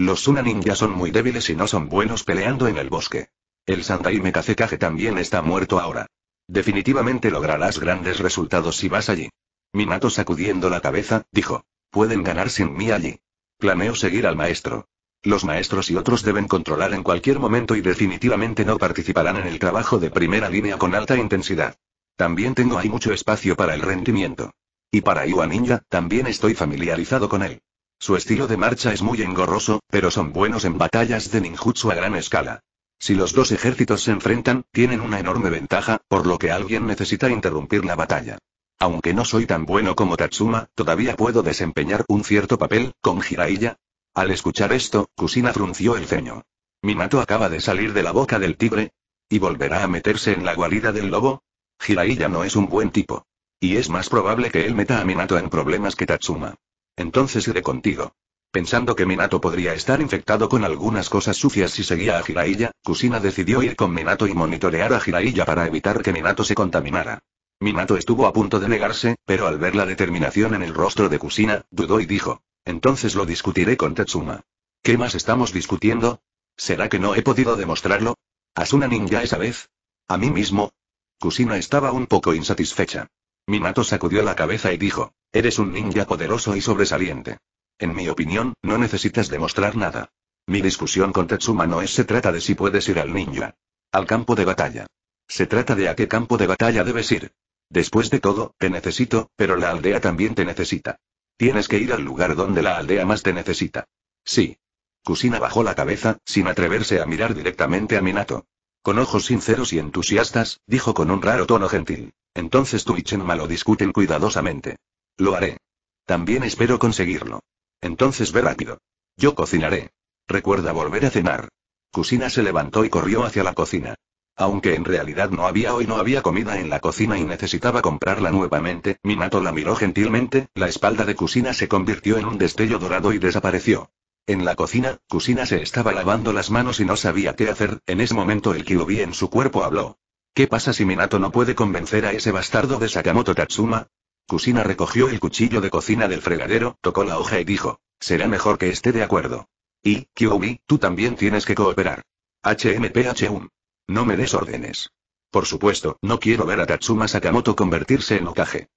Los Suna Ninja son muy débiles y no son buenos peleando en el bosque. El Sandaime Kage también está muerto ahora. Definitivamente lograrás grandes resultados si vas allí. Minato sacudiendo la cabeza, dijo. Pueden ganar sin mí allí. Planeo seguir al maestro. Los maestros y otros deben controlar en cualquier momento y definitivamente no participarán en el trabajo de primera línea con alta intensidad. También tengo ahí mucho espacio para el rendimiento. Y para Iwa Ninja, también estoy familiarizado con él. Su estilo de marcha es muy engorroso, pero son buenos en batallas de ninjutsu a gran escala. Si los dos ejércitos se enfrentan, tienen una enorme ventaja, por lo que alguien necesita interrumpir la batalla. Aunque no soy tan bueno como Tatsuma, todavía puedo desempeñar un cierto papel, con Jiraiya. Al escuchar esto, Kusina frunció el ceño. ¿Minato acaba de salir de la boca del tigre? ¿Y volverá a meterse en la guarida del lobo? Jiraiya no es un buen tipo. Y es más probable que él meta a Minato en problemas que Tatsuma. Entonces iré contigo. Pensando que Minato podría estar infectado con algunas cosas sucias si seguía a Jiraiya, Kusina decidió ir con Minato y monitorear a Jiraiya para evitar que Minato se contaminara. Minato estuvo a punto de negarse, pero al ver la determinación en el rostro de Kusina, dudó y dijo. Entonces lo discutiré con Tetsuma. ¿Qué más estamos discutiendo? ¿Será que no he podido demostrarlo? ¿Asuna una ninja esa vez? ¿A mí mismo? Kusina estaba un poco insatisfecha. Minato sacudió la cabeza y dijo. Eres un ninja poderoso y sobresaliente. En mi opinión, no necesitas demostrar nada. Mi discusión con Tetsuma no es se trata de si puedes ir al ninja. Al campo de batalla. Se trata de a qué campo de batalla debes ir. Después de todo, te necesito, pero la aldea también te necesita. Tienes que ir al lugar donde la aldea más te necesita. Sí. Kusina bajó la cabeza, sin atreverse a mirar directamente a Minato. Con ojos sinceros y entusiastas, dijo con un raro tono gentil. Entonces tú y Chenma lo discuten cuidadosamente. Lo haré. También espero conseguirlo. Entonces ve rápido. Yo cocinaré. Recuerda volver a cenar. Kusina se levantó y corrió hacia la cocina. Aunque en realidad no había hoy no había comida en la cocina y necesitaba comprarla nuevamente, Minato la miró gentilmente, la espalda de Kusina se convirtió en un destello dorado y desapareció. En la cocina, Kusina se estaba lavando las manos y no sabía qué hacer, en ese momento el Kyuubi en su cuerpo habló. ¿Qué pasa si Minato no puede convencer a ese bastardo de Sakamoto Tatsuma? Cusina recogió el cuchillo de cocina del fregadero, tocó la hoja y dijo, será mejor que esté de acuerdo. Y, Kyomi, tú también tienes que cooperar. HMPH1. No me des órdenes. Por supuesto, no quiero ver a Tatsuma Sakamoto convertirse en Okage.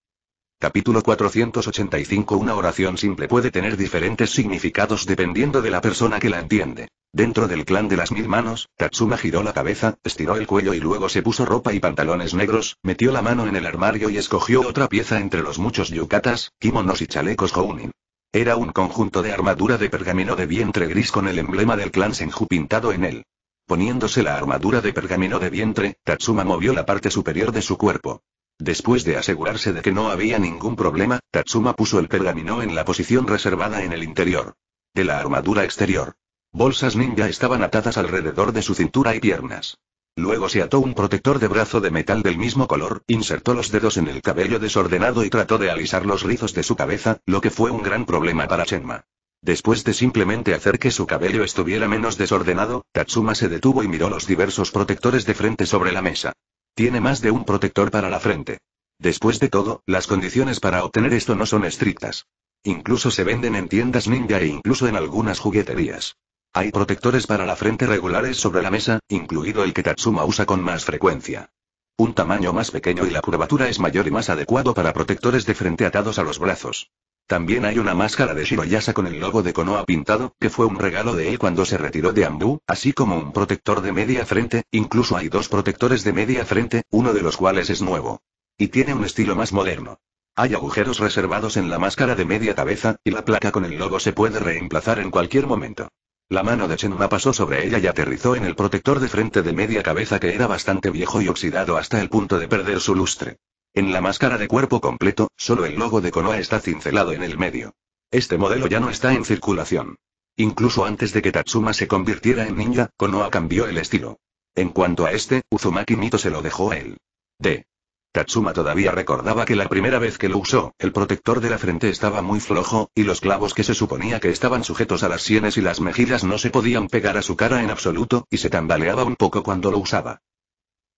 Capítulo 485 Una oración simple puede tener diferentes significados dependiendo de la persona que la entiende. Dentro del clan de las mil manos, Tatsuma giró la cabeza, estiró el cuello y luego se puso ropa y pantalones negros, metió la mano en el armario y escogió otra pieza entre los muchos yukatas, kimonos y chalecos Hounin. Era un conjunto de armadura de pergamino de vientre gris con el emblema del clan Senju pintado en él. Poniéndose la armadura de pergamino de vientre, Tatsuma movió la parte superior de su cuerpo. Después de asegurarse de que no había ningún problema, Tatsuma puso el pergamino en la posición reservada en el interior. De la armadura exterior. Bolsas ninja estaban atadas alrededor de su cintura y piernas. Luego se ató un protector de brazo de metal del mismo color, insertó los dedos en el cabello desordenado y trató de alisar los rizos de su cabeza, lo que fue un gran problema para Shenma. Después de simplemente hacer que su cabello estuviera menos desordenado, Tatsuma se detuvo y miró los diversos protectores de frente sobre la mesa. Tiene más de un protector para la frente. Después de todo, las condiciones para obtener esto no son estrictas. Incluso se venden en tiendas ninja e incluso en algunas jugueterías. Hay protectores para la frente regulares sobre la mesa, incluido el que Tatsuma usa con más frecuencia. Un tamaño más pequeño y la curvatura es mayor y más adecuado para protectores de frente atados a los brazos. También hay una máscara de Shiroyasa con el logo de Konoha pintado, que fue un regalo de él cuando se retiró de Ambu, así como un protector de media frente, incluso hay dos protectores de media frente, uno de los cuales es nuevo. Y tiene un estilo más moderno. Hay agujeros reservados en la máscara de media cabeza, y la placa con el logo se puede reemplazar en cualquier momento. La mano de Chenma pasó sobre ella y aterrizó en el protector de frente de media cabeza que era bastante viejo y oxidado hasta el punto de perder su lustre. En la máscara de cuerpo completo, solo el logo de Konoha está cincelado en el medio. Este modelo ya no está en circulación. Incluso antes de que Tatsuma se convirtiera en ninja, Konoha cambió el estilo. En cuanto a este, Uzumaki Mito se lo dejó a él. D. Tatsuma todavía recordaba que la primera vez que lo usó, el protector de la frente estaba muy flojo, y los clavos que se suponía que estaban sujetos a las sienes y las mejillas no se podían pegar a su cara en absoluto, y se tambaleaba un poco cuando lo usaba.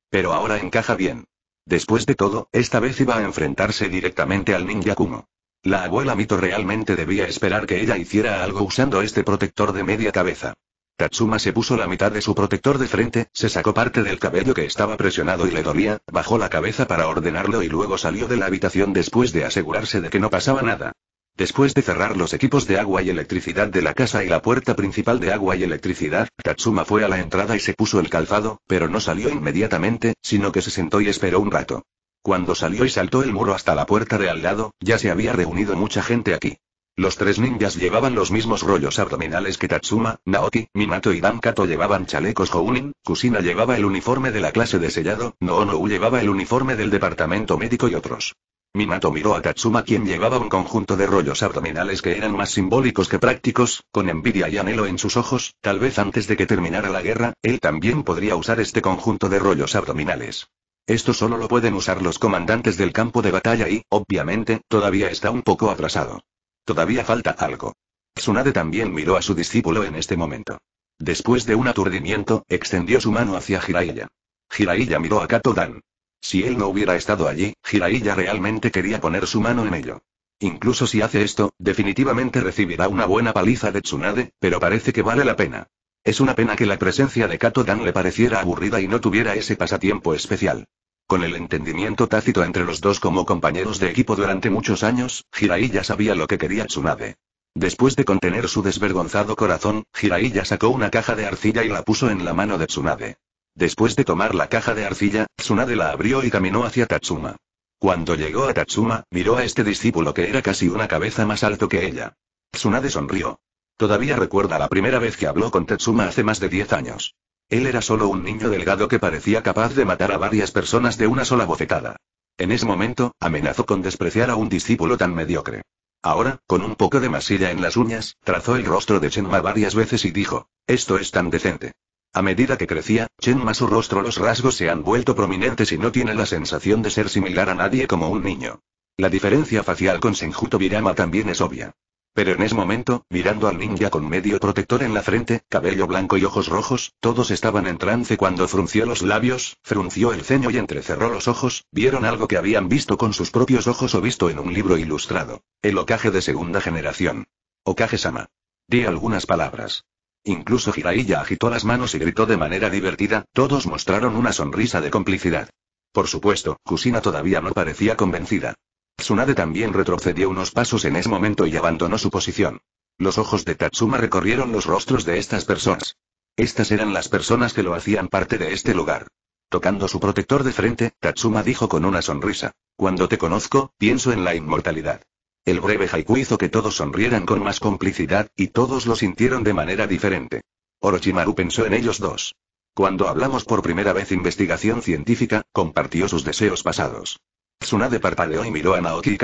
Pero ahora encaja bien. Después de todo, esta vez iba a enfrentarse directamente al ninja Kumo. La abuela Mito realmente debía esperar que ella hiciera algo usando este protector de media cabeza. Tatsuma se puso la mitad de su protector de frente, se sacó parte del cabello que estaba presionado y le dolía, bajó la cabeza para ordenarlo y luego salió de la habitación después de asegurarse de que no pasaba nada. Después de cerrar los equipos de agua y electricidad de la casa y la puerta principal de agua y electricidad, Tatsuma fue a la entrada y se puso el calzado, pero no salió inmediatamente, sino que se sentó y esperó un rato. Cuando salió y saltó el muro hasta la puerta de al lado, ya se había reunido mucha gente aquí. Los tres ninjas llevaban los mismos rollos abdominales que Tatsuma, Naoki, Minato y Kato llevaban chalecos Hounin, Kusina llevaba el uniforme de la clase de sellado, Noonou llevaba el uniforme del departamento médico y otros. Minato miró a Tatsuma quien llevaba un conjunto de rollos abdominales que eran más simbólicos que prácticos, con envidia y anhelo en sus ojos, tal vez antes de que terminara la guerra, él también podría usar este conjunto de rollos abdominales. Esto solo lo pueden usar los comandantes del campo de batalla y, obviamente, todavía está un poco atrasado. Todavía falta algo. Tsunade también miró a su discípulo en este momento. Después de un aturdimiento, extendió su mano hacia Jiraiya. Jiraiya miró a Kato Dan. Si él no hubiera estado allí, Jiraiya realmente quería poner su mano en ello. Incluso si hace esto, definitivamente recibirá una buena paliza de Tsunade, pero parece que vale la pena. Es una pena que la presencia de Kato Dan le pareciera aburrida y no tuviera ese pasatiempo especial. Con el entendimiento tácito entre los dos como compañeros de equipo durante muchos años, Jiraiya ya sabía lo que quería Tsunade. Después de contener su desvergonzado corazón, Jiraiya ya sacó una caja de arcilla y la puso en la mano de Tsunade. Después de tomar la caja de arcilla, Tsunade la abrió y caminó hacia Tatsuma. Cuando llegó a Tatsuma, miró a este discípulo que era casi una cabeza más alto que ella. Tsunade sonrió. Todavía recuerda la primera vez que habló con Tatsuma hace más de 10 años. Él era solo un niño delgado que parecía capaz de matar a varias personas de una sola bofetada. En ese momento, amenazó con despreciar a un discípulo tan mediocre. Ahora, con un poco de masilla en las uñas, trazó el rostro de Ma varias veces y dijo, esto es tan decente. A medida que crecía, Ma su rostro los rasgos se han vuelto prominentes y no tiene la sensación de ser similar a nadie como un niño. La diferencia facial con Senjuto Virama también es obvia. Pero en ese momento, mirando al ninja con medio protector en la frente, cabello blanco y ojos rojos, todos estaban en trance cuando frunció los labios, frunció el ceño y entrecerró los ojos, vieron algo que habían visto con sus propios ojos o visto en un libro ilustrado. El Okage de segunda generación. Okage-sama. Di algunas palabras. Incluso Jiraiya agitó las manos y gritó de manera divertida, todos mostraron una sonrisa de complicidad. Por supuesto, Kusina todavía no parecía convencida. Tsunade también retrocedió unos pasos en ese momento y abandonó su posición. Los ojos de Tatsuma recorrieron los rostros de estas personas. Estas eran las personas que lo hacían parte de este lugar. Tocando su protector de frente, Tatsuma dijo con una sonrisa. Cuando te conozco, pienso en la inmortalidad. El breve haiku hizo que todos sonrieran con más complicidad, y todos lo sintieron de manera diferente. Orochimaru pensó en ellos dos. Cuando hablamos por primera vez investigación científica, compartió sus deseos pasados. Tsunade parpadeó y miró a Naoki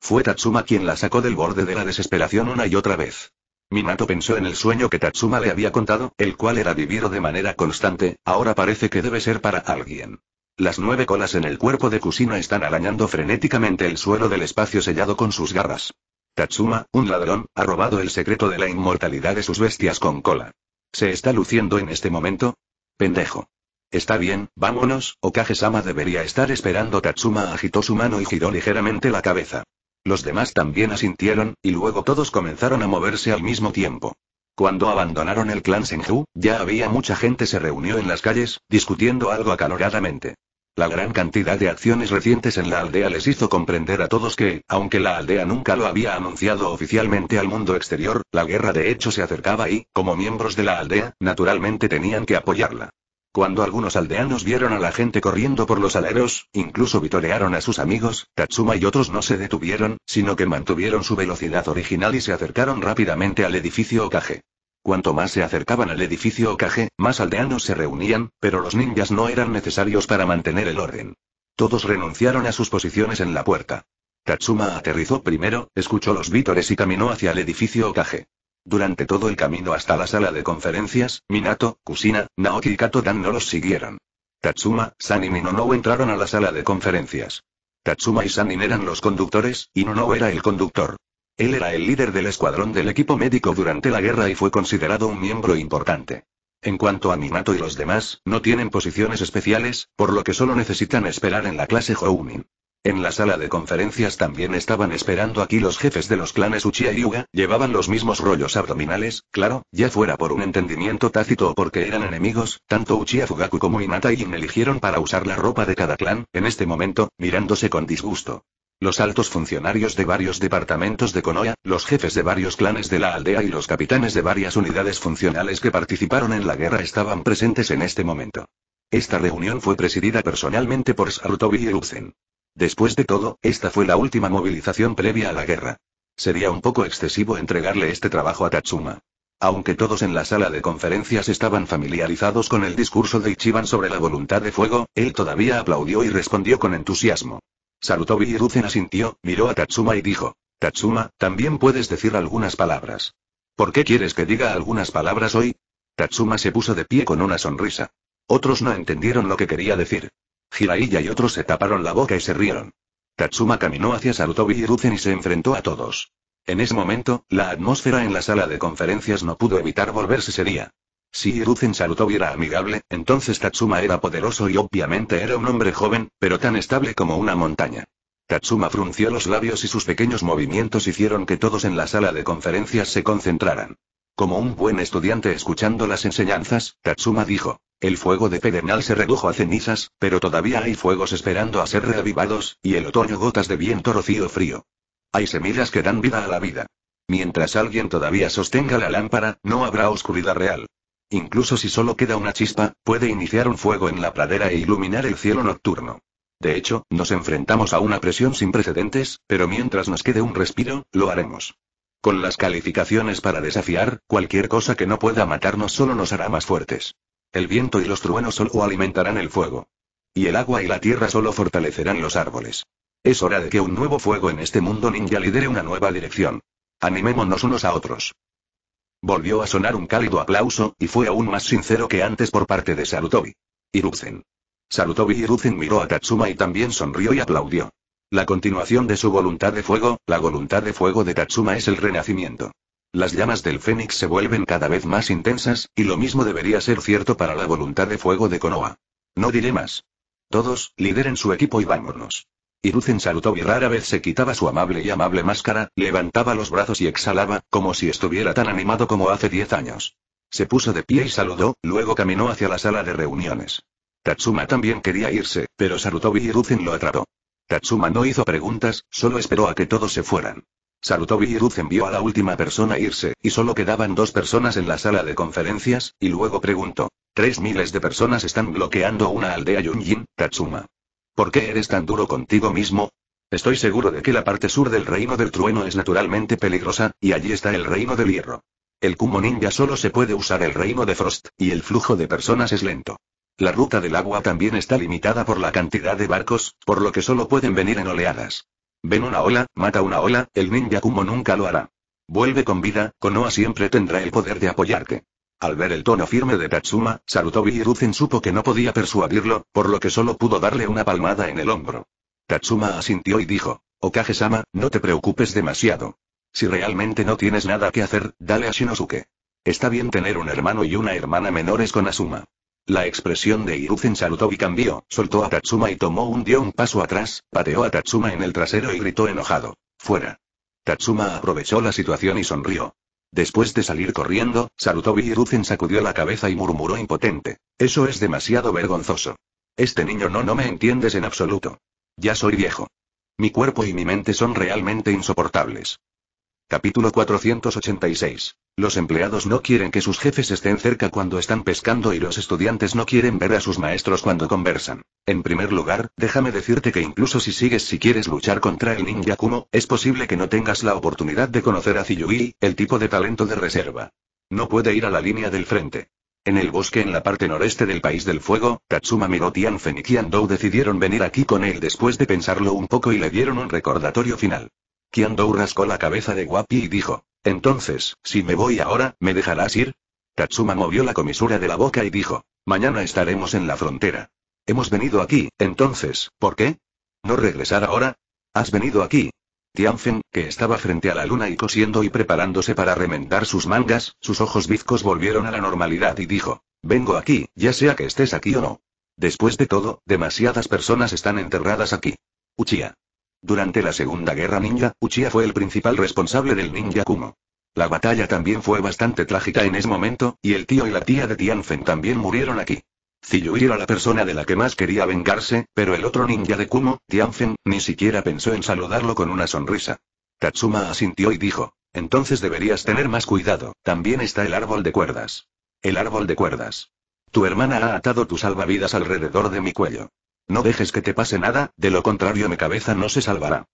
Fue Tatsuma quien la sacó del borde de la desesperación una y otra vez. Minato pensó en el sueño que Tatsuma le había contado, el cual era vivir de manera constante, ahora parece que debe ser para alguien. Las nueve colas en el cuerpo de Kusino están arañando frenéticamente el suelo del espacio sellado con sus garras. Tatsuma, un ladrón, ha robado el secreto de la inmortalidad de sus bestias con cola. ¿Se está luciendo en este momento? Pendejo. Está bien, vámonos, Okage-sama debería estar esperando. Tatsuma agitó su mano y giró ligeramente la cabeza. Los demás también asintieron, y luego todos comenzaron a moverse al mismo tiempo. Cuando abandonaron el clan Senju, ya había mucha gente se reunió en las calles, discutiendo algo acaloradamente. La gran cantidad de acciones recientes en la aldea les hizo comprender a todos que, aunque la aldea nunca lo había anunciado oficialmente al mundo exterior, la guerra de hecho se acercaba y, como miembros de la aldea, naturalmente tenían que apoyarla. Cuando algunos aldeanos vieron a la gente corriendo por los aleros, incluso vitorearon a sus amigos, Tatsuma y otros no se detuvieron, sino que mantuvieron su velocidad original y se acercaron rápidamente al edificio Okage. Cuanto más se acercaban al edificio Okage, más aldeanos se reunían, pero los ninjas no eran necesarios para mantener el orden. Todos renunciaron a sus posiciones en la puerta. Tatsuma aterrizó primero, escuchó los vítores y caminó hacia el edificio Okage. Durante todo el camino hasta la sala de conferencias, Minato, Kusina, Naoki y Dan no los siguieron. Tatsuma, Sanin y Nono entraron a la sala de conferencias. Tatsuma y Sanin eran los conductores, y Nono era el conductor. Él era el líder del escuadrón del equipo médico durante la guerra y fue considerado un miembro importante. En cuanto a Minato y los demás, no tienen posiciones especiales, por lo que solo necesitan esperar en la clase Hounin. En la sala de conferencias también estaban esperando aquí los jefes de los clanes Uchiha y Yuga, llevaban los mismos rollos abdominales, claro, ya fuera por un entendimiento tácito o porque eran enemigos, tanto Uchiha Fugaku como Inata y eligieron para usar la ropa de cada clan, en este momento, mirándose con disgusto. Los altos funcionarios de varios departamentos de Konoha, los jefes de varios clanes de la aldea y los capitanes de varias unidades funcionales que participaron en la guerra estaban presentes en este momento. Esta reunión fue presidida personalmente por Sarutobi y Después de todo, esta fue la última movilización previa a la guerra. Sería un poco excesivo entregarle este trabajo a Tatsuma. Aunque todos en la sala de conferencias estaban familiarizados con el discurso de Ichiban sobre la voluntad de fuego, él todavía aplaudió y respondió con entusiasmo. Sarutobi y asintió, miró a Tatsuma y dijo, Tatsuma, también puedes decir algunas palabras. ¿Por qué quieres que diga algunas palabras hoy? Tatsuma se puso de pie con una sonrisa. Otros no entendieron lo que quería decir. Hiraiya y otros se taparon la boca y se rieron. Tatsuma caminó hacia Sarutobi y Ruzen y se enfrentó a todos. En ese momento, la atmósfera en la sala de conferencias no pudo evitar volverse seria. Si Iruzen Sarutobi era amigable, entonces Tatsuma era poderoso y obviamente era un hombre joven, pero tan estable como una montaña. Tatsuma frunció los labios y sus pequeños movimientos hicieron que todos en la sala de conferencias se concentraran. Como un buen estudiante escuchando las enseñanzas, Tatsuma dijo. El fuego de Pedernal se redujo a cenizas, pero todavía hay fuegos esperando a ser reavivados, y el otoño gotas de viento rocío frío. Hay semillas que dan vida a la vida. Mientras alguien todavía sostenga la lámpara, no habrá oscuridad real. Incluso si solo queda una chispa, puede iniciar un fuego en la pradera e iluminar el cielo nocturno. De hecho, nos enfrentamos a una presión sin precedentes, pero mientras nos quede un respiro, lo haremos. Con las calificaciones para desafiar, cualquier cosa que no pueda matarnos solo nos hará más fuertes. El viento y los truenos solo alimentarán el fuego. Y el agua y la tierra solo fortalecerán los árboles. Es hora de que un nuevo fuego en este mundo ninja lidere una nueva dirección. Animémonos unos a otros. Volvió a sonar un cálido aplauso, y fue aún más sincero que antes por parte de Sarutobi. Iruzen. Sarutobi Iruzen miró a Tatsuma y también sonrió y aplaudió. La continuación de su voluntad de fuego, la voluntad de fuego de Tatsuma es el renacimiento. Las llamas del fénix se vuelven cada vez más intensas, y lo mismo debería ser cierto para la voluntad de fuego de Konoha. No diré más. Todos, lideren su equipo y vámonos. saludó Sarutobi rara vez se quitaba su amable y amable máscara, levantaba los brazos y exhalaba, como si estuviera tan animado como hace diez años. Se puso de pie y saludó, luego caminó hacia la sala de reuniones. Tatsuma también quería irse, pero Sarutobi Hiruzen lo atrapó. Tatsuma no hizo preguntas, solo esperó a que todos se fueran. Sarutobi y envió a la última persona a irse, y solo quedaban dos personas en la sala de conferencias, y luego preguntó. Tres miles de personas están bloqueando una aldea Yunjin, Tatsuma. ¿Por qué eres tan duro contigo mismo? Estoy seguro de que la parte sur del reino del trueno es naturalmente peligrosa, y allí está el reino del hierro. El Kumo Ninja solo se puede usar el reino de Frost, y el flujo de personas es lento. La ruta del agua también está limitada por la cantidad de barcos, por lo que solo pueden venir en oleadas. Ven una ola, mata una ola, el ninja Kumo nunca lo hará. Vuelve con vida, Konoha siempre tendrá el poder de apoyarte. Al ver el tono firme de Tatsuma, Sarutobi y supo que no podía persuadirlo, por lo que solo pudo darle una palmada en el hombro. Tatsuma asintió y dijo, Okage-sama, no te preocupes demasiado. Si realmente no tienes nada que hacer, dale a Shinosuke. Está bien tener un hermano y una hermana menores con Asuma. La expresión de Hiruzen salutó y cambió, soltó a Tatsuma y tomó un dio un paso atrás, pateó a Tatsuma en el trasero y gritó enojado. ¡Fuera! Tatsuma aprovechó la situación y sonrió. Después de salir corriendo, Sarutobi Hiruzen sacudió la cabeza y murmuró impotente. Eso es demasiado vergonzoso. Este niño no no me entiendes en absoluto. Ya soy viejo. Mi cuerpo y mi mente son realmente insoportables. Capítulo 486. Los empleados no quieren que sus jefes estén cerca cuando están pescando y los estudiantes no quieren ver a sus maestros cuando conversan. En primer lugar, déjame decirte que incluso si sigues si quieres luchar contra el ninja Kumo, es posible que no tengas la oportunidad de conocer a Ziyui, el tipo de talento de reserva. No puede ir a la línea del frente. En el bosque en la parte noreste del País del Fuego, Tatsuma Mirotian Fenikian Dou decidieron venir aquí con él después de pensarlo un poco y le dieron un recordatorio final. Kiandou rascó la cabeza de Guapi y dijo, entonces, si me voy ahora, ¿me dejarás ir? Katsuma movió la comisura de la boca y dijo, mañana estaremos en la frontera. Hemos venido aquí, entonces, ¿por qué? ¿No regresar ahora? ¿Has venido aquí? Tianfen, que estaba frente a la luna y cosiendo y preparándose para remendar sus mangas, sus ojos bizcos volvieron a la normalidad y dijo, vengo aquí, ya sea que estés aquí o no. Después de todo, demasiadas personas están enterradas aquí. Uchiha. Durante la Segunda Guerra Ninja, Uchiha fue el principal responsable del Ninja Kumo. La batalla también fue bastante trágica en ese momento, y el tío y la tía de Tianfen también murieron aquí. Ziyui era la persona de la que más quería vengarse, pero el otro ninja de Kumo, Tianfen, ni siquiera pensó en saludarlo con una sonrisa. Tatsuma asintió y dijo, entonces deberías tener más cuidado, también está el árbol de cuerdas. El árbol de cuerdas. Tu hermana ha atado tus salvavidas alrededor de mi cuello. No dejes que te pase nada, de lo contrario mi cabeza no se salvará.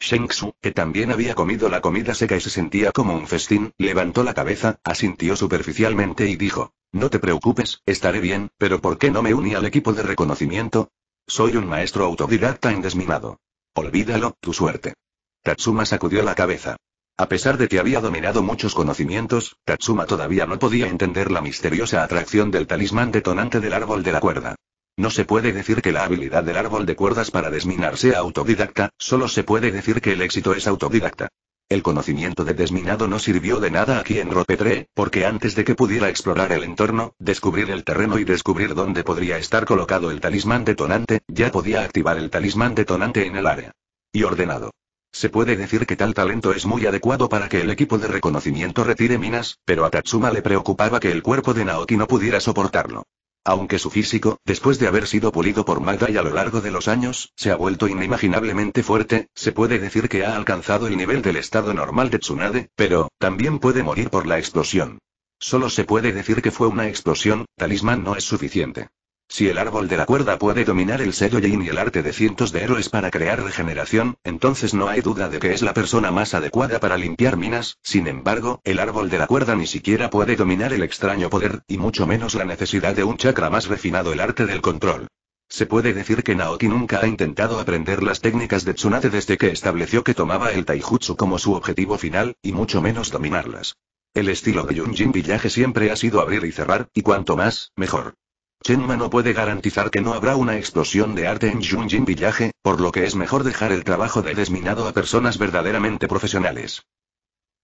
Sheng Tzu, que también había comido la comida seca y se sentía como un festín, levantó la cabeza, asintió superficialmente y dijo, No te preocupes, estaré bien, pero ¿por qué no me uní al equipo de reconocimiento? Soy un maestro autodidacta indesminado. Olvídalo, tu suerte. Tatsuma sacudió la cabeza. A pesar de que había dominado muchos conocimientos, Tatsuma todavía no podía entender la misteriosa atracción del talismán detonante del árbol de la cuerda. No se puede decir que la habilidad del árbol de cuerdas para desminar sea autodidacta, solo se puede decir que el éxito es autodidacta. El conocimiento de desminado no sirvió de nada aquí en Ropetre, porque antes de que pudiera explorar el entorno, descubrir el terreno y descubrir dónde podría estar colocado el talismán detonante, ya podía activar el talismán detonante en el área. Y ordenado. Se puede decir que tal talento es muy adecuado para que el equipo de reconocimiento retire minas, pero a Tatsuma le preocupaba que el cuerpo de Naoki no pudiera soportarlo. Aunque su físico, después de haber sido pulido por Magda a lo largo de los años, se ha vuelto inimaginablemente fuerte, se puede decir que ha alcanzado el nivel del estado normal de Tsunade, pero, también puede morir por la explosión. Solo se puede decir que fue una explosión, talismán no es suficiente. Si el árbol de la cuerda puede dominar el sello y el arte de cientos de héroes para crear regeneración, entonces no hay duda de que es la persona más adecuada para limpiar minas, sin embargo, el árbol de la cuerda ni siquiera puede dominar el extraño poder, y mucho menos la necesidad de un chakra más refinado el arte del control. Se puede decir que Naoki nunca ha intentado aprender las técnicas de Tsunade desde que estableció que tomaba el taijutsu como su objetivo final, y mucho menos dominarlas. El estilo de Yunjin Villaje siempre ha sido abrir y cerrar, y cuanto más, mejor. Chenma no puede garantizar que no habrá una explosión de arte en Junjin Village, por lo que es mejor dejar el trabajo de desminado a personas verdaderamente profesionales.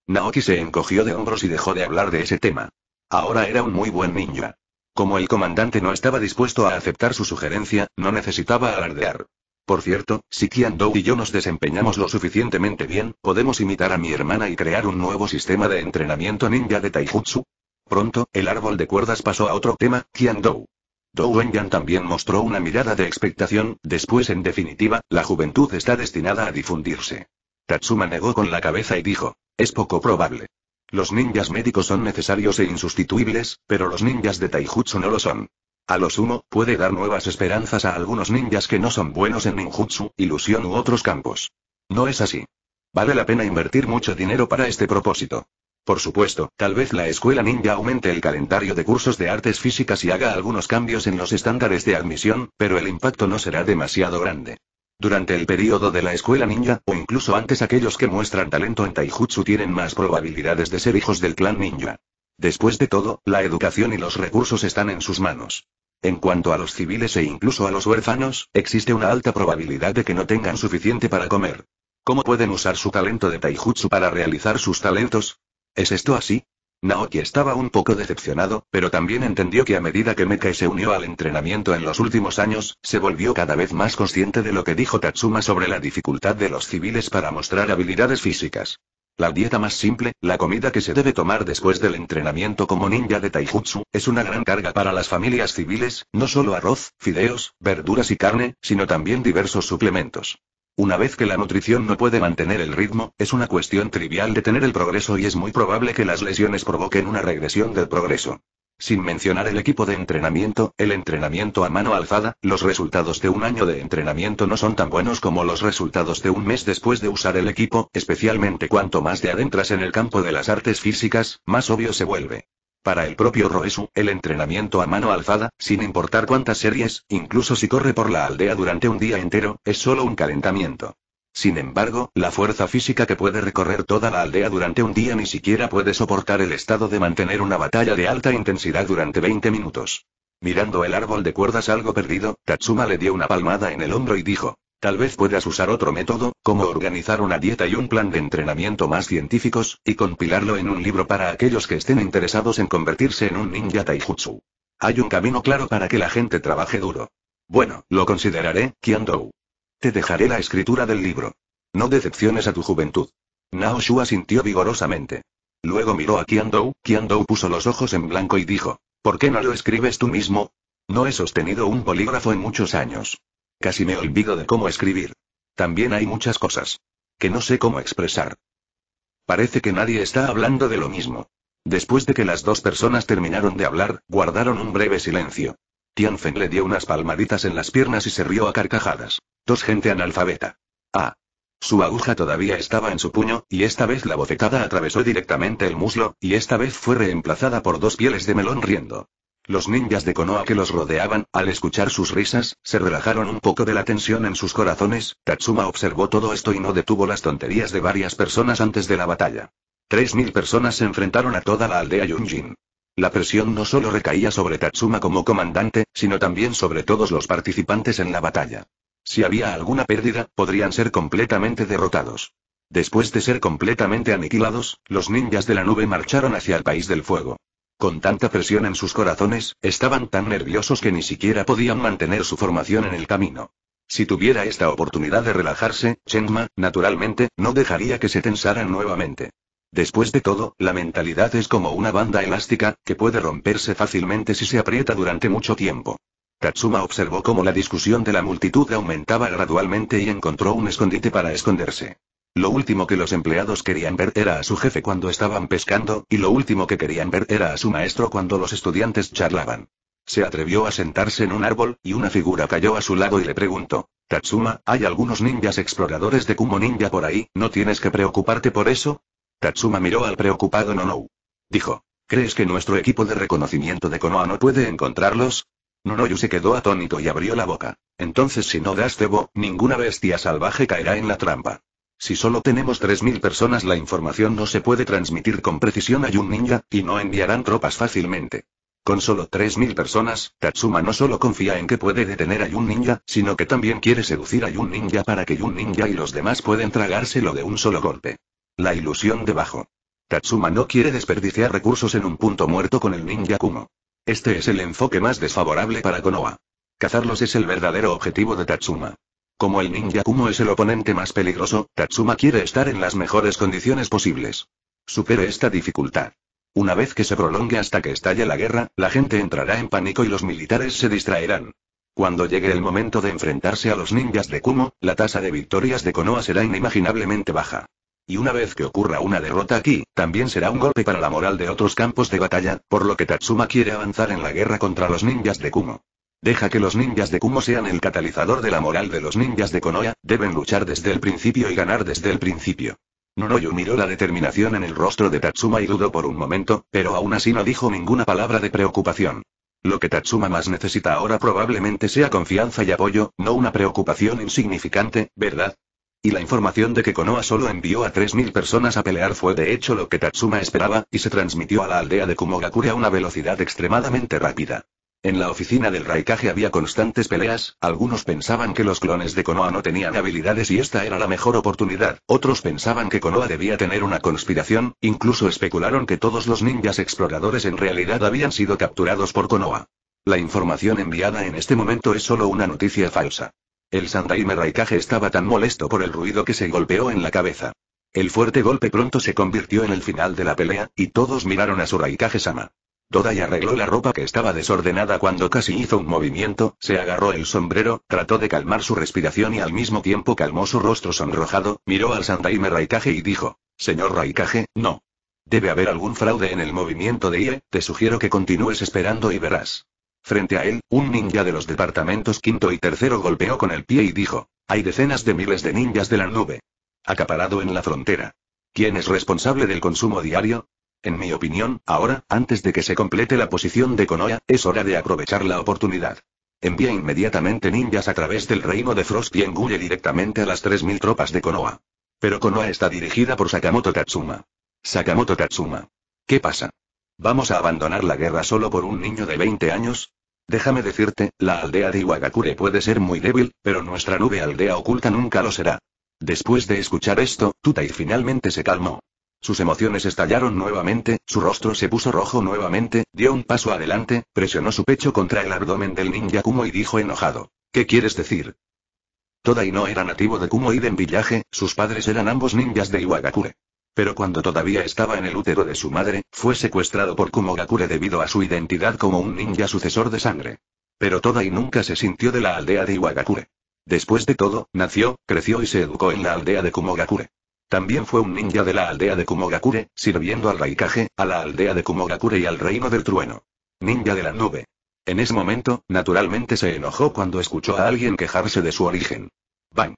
Naoki se encogió de hombros y dejó de hablar de ese tema. Ahora era un muy buen ninja. Como el comandante no estaba dispuesto a aceptar su sugerencia, no necesitaba alardear. Por cierto, si Kian Dou y yo nos desempeñamos lo suficientemente bien, podemos imitar a mi hermana y crear un nuevo sistema de entrenamiento ninja de Taijutsu. Pronto, el árbol de cuerdas pasó a otro tema, Kian Dou. Yan también mostró una mirada de expectación, después en definitiva, la juventud está destinada a difundirse. Tatsuma negó con la cabeza y dijo, es poco probable. Los ninjas médicos son necesarios e insustituibles, pero los ninjas de Taijutsu no lo son. A lo sumo, puede dar nuevas esperanzas a algunos ninjas que no son buenos en ninjutsu, ilusión u otros campos. No es así. Vale la pena invertir mucho dinero para este propósito. Por supuesto, tal vez la escuela ninja aumente el calendario de cursos de artes físicas y haga algunos cambios en los estándares de admisión, pero el impacto no será demasiado grande. Durante el periodo de la escuela ninja, o incluso antes aquellos que muestran talento en Taijutsu tienen más probabilidades de ser hijos del clan ninja. Después de todo, la educación y los recursos están en sus manos. En cuanto a los civiles e incluso a los huérfanos, existe una alta probabilidad de que no tengan suficiente para comer. ¿Cómo pueden usar su talento de taijutsu para realizar sus talentos? ¿Es esto así? Naoki estaba un poco decepcionado, pero también entendió que a medida que Mekai se unió al entrenamiento en los últimos años, se volvió cada vez más consciente de lo que dijo Tatsuma sobre la dificultad de los civiles para mostrar habilidades físicas. La dieta más simple, la comida que se debe tomar después del entrenamiento como ninja de taijutsu, es una gran carga para las familias civiles, no solo arroz, fideos, verduras y carne, sino también diversos suplementos. Una vez que la nutrición no puede mantener el ritmo, es una cuestión trivial detener el progreso y es muy probable que las lesiones provoquen una regresión del progreso. Sin mencionar el equipo de entrenamiento, el entrenamiento a mano alzada, los resultados de un año de entrenamiento no son tan buenos como los resultados de un mes después de usar el equipo, especialmente cuanto más te adentras en el campo de las artes físicas, más obvio se vuelve. Para el propio Roesu, el entrenamiento a mano alzada, sin importar cuántas series, incluso si corre por la aldea durante un día entero, es solo un calentamiento. Sin embargo, la fuerza física que puede recorrer toda la aldea durante un día ni siquiera puede soportar el estado de mantener una batalla de alta intensidad durante 20 minutos. Mirando el árbol de cuerdas algo perdido, Tatsuma le dio una palmada en el hombro y dijo, Tal vez puedas usar otro método, como organizar una dieta y un plan de entrenamiento más científicos, y compilarlo en un libro para aquellos que estén interesados en convertirse en un ninja taijutsu. Hay un camino claro para que la gente trabaje duro. Bueno, lo consideraré, Dou. Te dejaré la escritura del libro. No decepciones a tu juventud. Nao sintió vigorosamente. Luego miró a Kian Dou puso los ojos en blanco y dijo, ¿por qué no lo escribes tú mismo? No he sostenido un polígrafo en muchos años. Casi me olvido de cómo escribir. También hay muchas cosas. Que no sé cómo expresar. Parece que nadie está hablando de lo mismo. Después de que las dos personas terminaron de hablar, guardaron un breve silencio. Tianfen le dio unas palmaditas en las piernas y se rió a carcajadas. Dos gente analfabeta. Ah. Su aguja todavía estaba en su puño, y esta vez la bofetada atravesó directamente el muslo, y esta vez fue reemplazada por dos pieles de melón riendo. Los ninjas de Konoha que los rodeaban, al escuchar sus risas, se relajaron un poco de la tensión en sus corazones. Tatsuma observó todo esto y no detuvo las tonterías de varias personas antes de la batalla. Tres mil personas se enfrentaron a toda la aldea Yunjin. La presión no solo recaía sobre Tatsuma como comandante, sino también sobre todos los participantes en la batalla. Si había alguna pérdida, podrían ser completamente derrotados. Después de ser completamente aniquilados, los ninjas de la nube marcharon hacia el país del fuego. Con tanta presión en sus corazones, estaban tan nerviosos que ni siquiera podían mantener su formación en el camino. Si tuviera esta oportunidad de relajarse, Chenma, naturalmente, no dejaría que se tensaran nuevamente. Después de todo, la mentalidad es como una banda elástica, que puede romperse fácilmente si se aprieta durante mucho tiempo. Katsuma observó cómo la discusión de la multitud aumentaba gradualmente y encontró un escondite para esconderse. Lo último que los empleados querían ver era a su jefe cuando estaban pescando, y lo último que querían ver era a su maestro cuando los estudiantes charlaban. Se atrevió a sentarse en un árbol, y una figura cayó a su lado y le preguntó, Tatsuma, hay algunos ninjas exploradores de Kumo Ninja por ahí, ¿no tienes que preocuparte por eso? Tatsuma miró al preocupado Nonou. Dijo, ¿crees que nuestro equipo de reconocimiento de Konoha no puede encontrarlos? Nonoyu se quedó atónito y abrió la boca. Entonces si no das cebo, ninguna bestia salvaje caerá en la trampa. Si solo tenemos 3.000 personas la información no se puede transmitir con precisión a Yun Ninja, y no enviarán tropas fácilmente. Con solo 3.000 personas, Tatsuma no solo confía en que puede detener a Yun Ninja, sino que también quiere seducir a Yun Ninja para que Yun Ninja y los demás pueden tragárselo de un solo golpe. La ilusión debajo. Tatsuma no quiere desperdiciar recursos en un punto muerto con el ninja Kumo. Este es el enfoque más desfavorable para Konoha. Cazarlos es el verdadero objetivo de Tatsuma. Como el ninja Kumo es el oponente más peligroso, Tatsuma quiere estar en las mejores condiciones posibles. Supere esta dificultad. Una vez que se prolongue hasta que estalle la guerra, la gente entrará en pánico y los militares se distraerán. Cuando llegue el momento de enfrentarse a los ninjas de Kumo, la tasa de victorias de Konoha será inimaginablemente baja. Y una vez que ocurra una derrota aquí, también será un golpe para la moral de otros campos de batalla, por lo que Tatsuma quiere avanzar en la guerra contra los ninjas de Kumo. Deja que los ninjas de Kumo sean el catalizador de la moral de los ninjas de Konoha, deben luchar desde el principio y ganar desde el principio. Noroyu miró la determinación en el rostro de Tatsuma y dudó por un momento, pero aún así no dijo ninguna palabra de preocupación. Lo que Tatsuma más necesita ahora probablemente sea confianza y apoyo, no una preocupación insignificante, ¿verdad? Y la información de que Konoha solo envió a 3.000 personas a pelear fue de hecho lo que Tatsuma esperaba, y se transmitió a la aldea de Kumogakure a una velocidad extremadamente rápida. En la oficina del Raikage había constantes peleas, algunos pensaban que los clones de Konoha no tenían habilidades y esta era la mejor oportunidad, otros pensaban que Konoha debía tener una conspiración, incluso especularon que todos los ninjas exploradores en realidad habían sido capturados por Konoha. La información enviada en este momento es solo una noticia falsa. El Sandaime Raikage estaba tan molesto por el ruido que se golpeó en la cabeza. El fuerte golpe pronto se convirtió en el final de la pelea, y todos miraron a su Raikage-sama y arregló la ropa que estaba desordenada cuando casi hizo un movimiento, se agarró el sombrero, trató de calmar su respiración y al mismo tiempo calmó su rostro sonrojado, miró al Santaime Raikage y dijo, Señor Raikage, no. Debe haber algún fraude en el movimiento de IE, te sugiero que continúes esperando y verás. Frente a él, un ninja de los departamentos quinto y tercero golpeó con el pie y dijo, hay decenas de miles de ninjas de la nube. Acaparado en la frontera. ¿Quién es responsable del consumo diario? En mi opinión, ahora, antes de que se complete la posición de Konoha, es hora de aprovechar la oportunidad. Envía inmediatamente ninjas a través del reino de Frost y engulle directamente a las 3.000 tropas de Konoha. Pero Konoha está dirigida por Sakamoto Tatsuma. Sakamoto Tatsuma. ¿Qué pasa? ¿Vamos a abandonar la guerra solo por un niño de 20 años? Déjame decirte, la aldea de Iwagakure puede ser muy débil, pero nuestra nube aldea oculta nunca lo será. Después de escuchar esto, Tutai finalmente se calmó. Sus emociones estallaron nuevamente, su rostro se puso rojo nuevamente, dio un paso adelante, presionó su pecho contra el abdomen del ninja Kumo y dijo enojado. ¿Qué quieres decir? Toda y no era nativo de Kumo de Villaje, sus padres eran ambos ninjas de Iwagakure. Pero cuando todavía estaba en el útero de su madre, fue secuestrado por Kumogakure debido a su identidad como un ninja sucesor de sangre. Pero toda y nunca se sintió de la aldea de Iwagakure. Después de todo, nació, creció y se educó en la aldea de Kumogakure. También fue un ninja de la aldea de Kumogakure, sirviendo al Raikage, a la aldea de Kumogakure y al reino del trueno. Ninja de la nube. En ese momento, naturalmente se enojó cuando escuchó a alguien quejarse de su origen. Bang.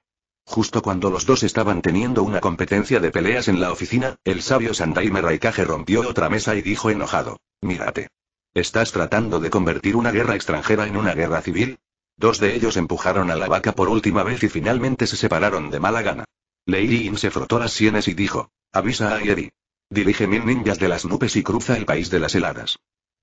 Justo cuando los dos estaban teniendo una competencia de peleas en la oficina, el sabio Sandaime Raikage rompió otra mesa y dijo enojado. Mírate. ¿Estás tratando de convertir una guerra extranjera en una guerra civil? Dos de ellos empujaron a la vaca por última vez y finalmente se separaron de mala gana. Leirin se frotó las sienes y dijo. Avisa a Eddie. Dirige mil ninjas de las nubes y cruza el país de las heladas.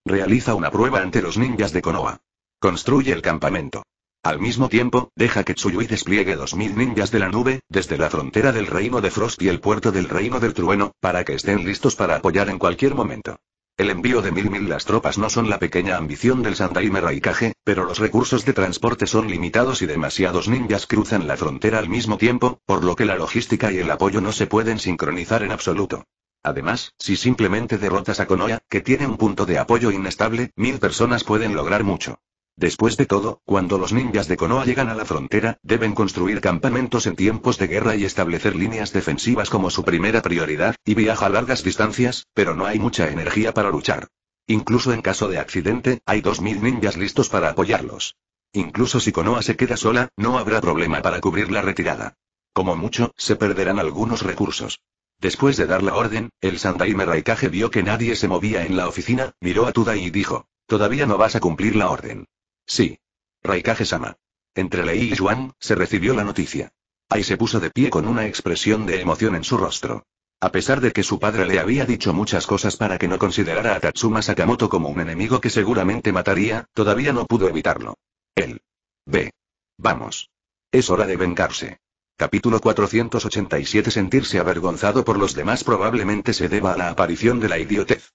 Realiza una prueba ante los ninjas de Konoha. Construye el campamento. Al mismo tiempo, deja que Tsuyui despliegue mil ninjas de la nube, desde la frontera del reino de Frost y el puerto del reino del trueno, para que estén listos para apoyar en cualquier momento. El envío de mil mil las tropas no son la pequeña ambición del y Raikage, pero los recursos de transporte son limitados y demasiados ninjas cruzan la frontera al mismo tiempo, por lo que la logística y el apoyo no se pueden sincronizar en absoluto. Además, si simplemente derrotas a Konoha, que tiene un punto de apoyo inestable, mil personas pueden lograr mucho. Después de todo, cuando los ninjas de Konoha llegan a la frontera, deben construir campamentos en tiempos de guerra y establecer líneas defensivas como su primera prioridad, y viaja a largas distancias, pero no hay mucha energía para luchar. Incluso en caso de accidente, hay 2.000 ninjas listos para apoyarlos. Incluso si Konoha se queda sola, no habrá problema para cubrir la retirada. Como mucho, se perderán algunos recursos. Después de dar la orden, el Sandai Raikage vio que nadie se movía en la oficina, miró a Tudai y dijo, todavía no vas a cumplir la orden. Sí. Raikage-sama. Entre Lei y Juan, se recibió la noticia. Ai se puso de pie con una expresión de emoción en su rostro. A pesar de que su padre le había dicho muchas cosas para que no considerara a Tatsuma Sakamoto como un enemigo que seguramente mataría, todavía no pudo evitarlo. Él. Ve. Vamos. Es hora de vengarse. Capítulo 487 Sentirse avergonzado por los demás probablemente se deba a la aparición de la idiotez.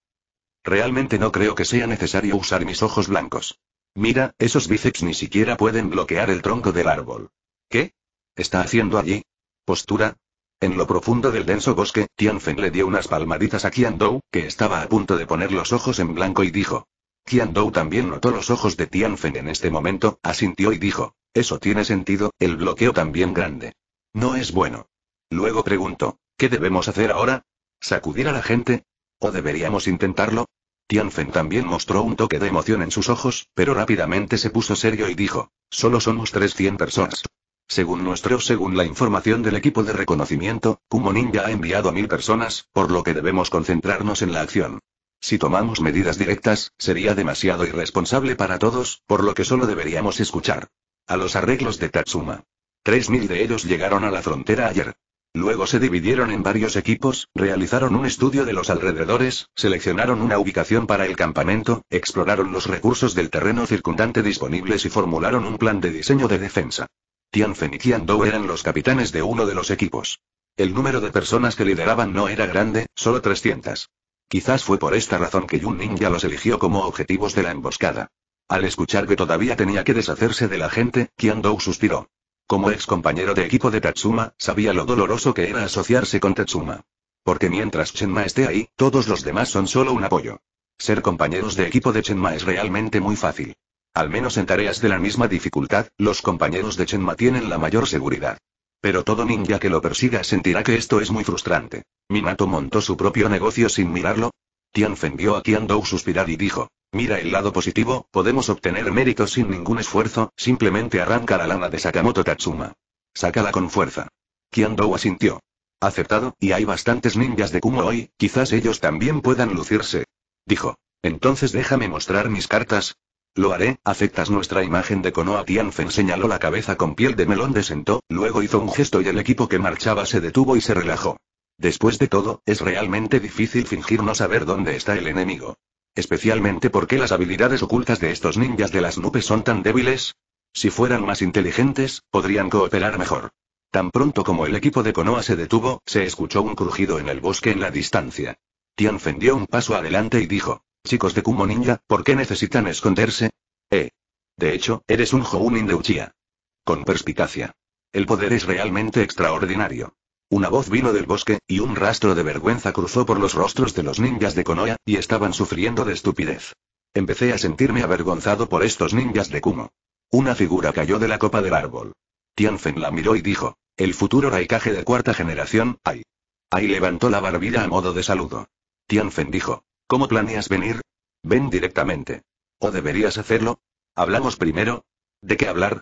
Realmente no creo que sea necesario usar mis ojos blancos. Mira, esos bíceps ni siquiera pueden bloquear el tronco del árbol. ¿Qué? ¿Está haciendo allí? ¿Postura? En lo profundo del denso bosque, Tianfen le dio unas palmaditas a Dou, que estaba a punto de poner los ojos en blanco y dijo. Dou también notó los ojos de Tianfen en este momento, asintió y dijo. Eso tiene sentido, el bloqueo también grande. No es bueno. Luego preguntó. ¿Qué debemos hacer ahora? ¿Sacudir a la gente? ¿O deberíamos intentarlo? Tianfen también mostró un toque de emoción en sus ojos, pero rápidamente se puso serio y dijo, solo somos 300 personas. Según nuestro, según la información del equipo de reconocimiento, Kumonin ya ha enviado a mil personas, por lo que debemos concentrarnos en la acción. Si tomamos medidas directas, sería demasiado irresponsable para todos, por lo que solo deberíamos escuchar. A los arreglos de Tatsuma. 3.000 de ellos llegaron a la frontera ayer. Luego se dividieron en varios equipos, realizaron un estudio de los alrededores, seleccionaron una ubicación para el campamento, exploraron los recursos del terreno circundante disponibles y formularon un plan de diseño de defensa. Tianfen y Dou eran los capitanes de uno de los equipos. El número de personas que lideraban no era grande, solo 300. Quizás fue por esta razón que Yun Ninja los eligió como objetivos de la emboscada. Al escuchar que todavía tenía que deshacerse de la gente, Tian Dou suspiró. Como ex compañero de equipo de Tatsuma, sabía lo doloroso que era asociarse con Tatsuma. Porque mientras Chenma esté ahí, todos los demás son solo un apoyo. Ser compañeros de equipo de Chenma es realmente muy fácil. Al menos en tareas de la misma dificultad, los compañeros de Chenma tienen la mayor seguridad. Pero todo ninja que lo persiga sentirá que esto es muy frustrante. Minato montó su propio negocio sin mirarlo, Tianfen vio a Dou suspirar y dijo. Mira el lado positivo, podemos obtener méritos sin ningún esfuerzo, simplemente arranca la lana de Sakamoto Tatsuma. Sácala con fuerza. Dou asintió. Aceptado, y hay bastantes ninjas de Kumo hoy, quizás ellos también puedan lucirse. Dijo. Entonces déjame mostrar mis cartas. Lo haré, aceptas nuestra imagen de Konoha Tianfeng señaló la cabeza con piel de melón de sentó, luego hizo un gesto y el equipo que marchaba se detuvo y se relajó. Después de todo, es realmente difícil fingir no saber dónde está el enemigo. Especialmente porque las habilidades ocultas de estos ninjas de las nubes son tan débiles. Si fueran más inteligentes, podrían cooperar mejor. Tan pronto como el equipo de Konoha se detuvo, se escuchó un crujido en el bosque en la distancia. Tian fendió un paso adelante y dijo, chicos de Kumo Ninja, ¿por qué necesitan esconderse? Eh. De hecho, eres un Jounin de Uchiha. Con perspicacia. El poder es realmente extraordinario. Una voz vino del bosque, y un rastro de vergüenza cruzó por los rostros de los ninjas de Konoha, y estaban sufriendo de estupidez. Empecé a sentirme avergonzado por estos ninjas de Kumo. Una figura cayó de la copa del árbol. Tianfen la miró y dijo, el futuro raikaje de cuarta generación, ay. Ahí levantó la barbilla a modo de saludo. Tianfen dijo, ¿cómo planeas venir? Ven directamente. ¿O deberías hacerlo? ¿Hablamos primero? ¿De qué hablar?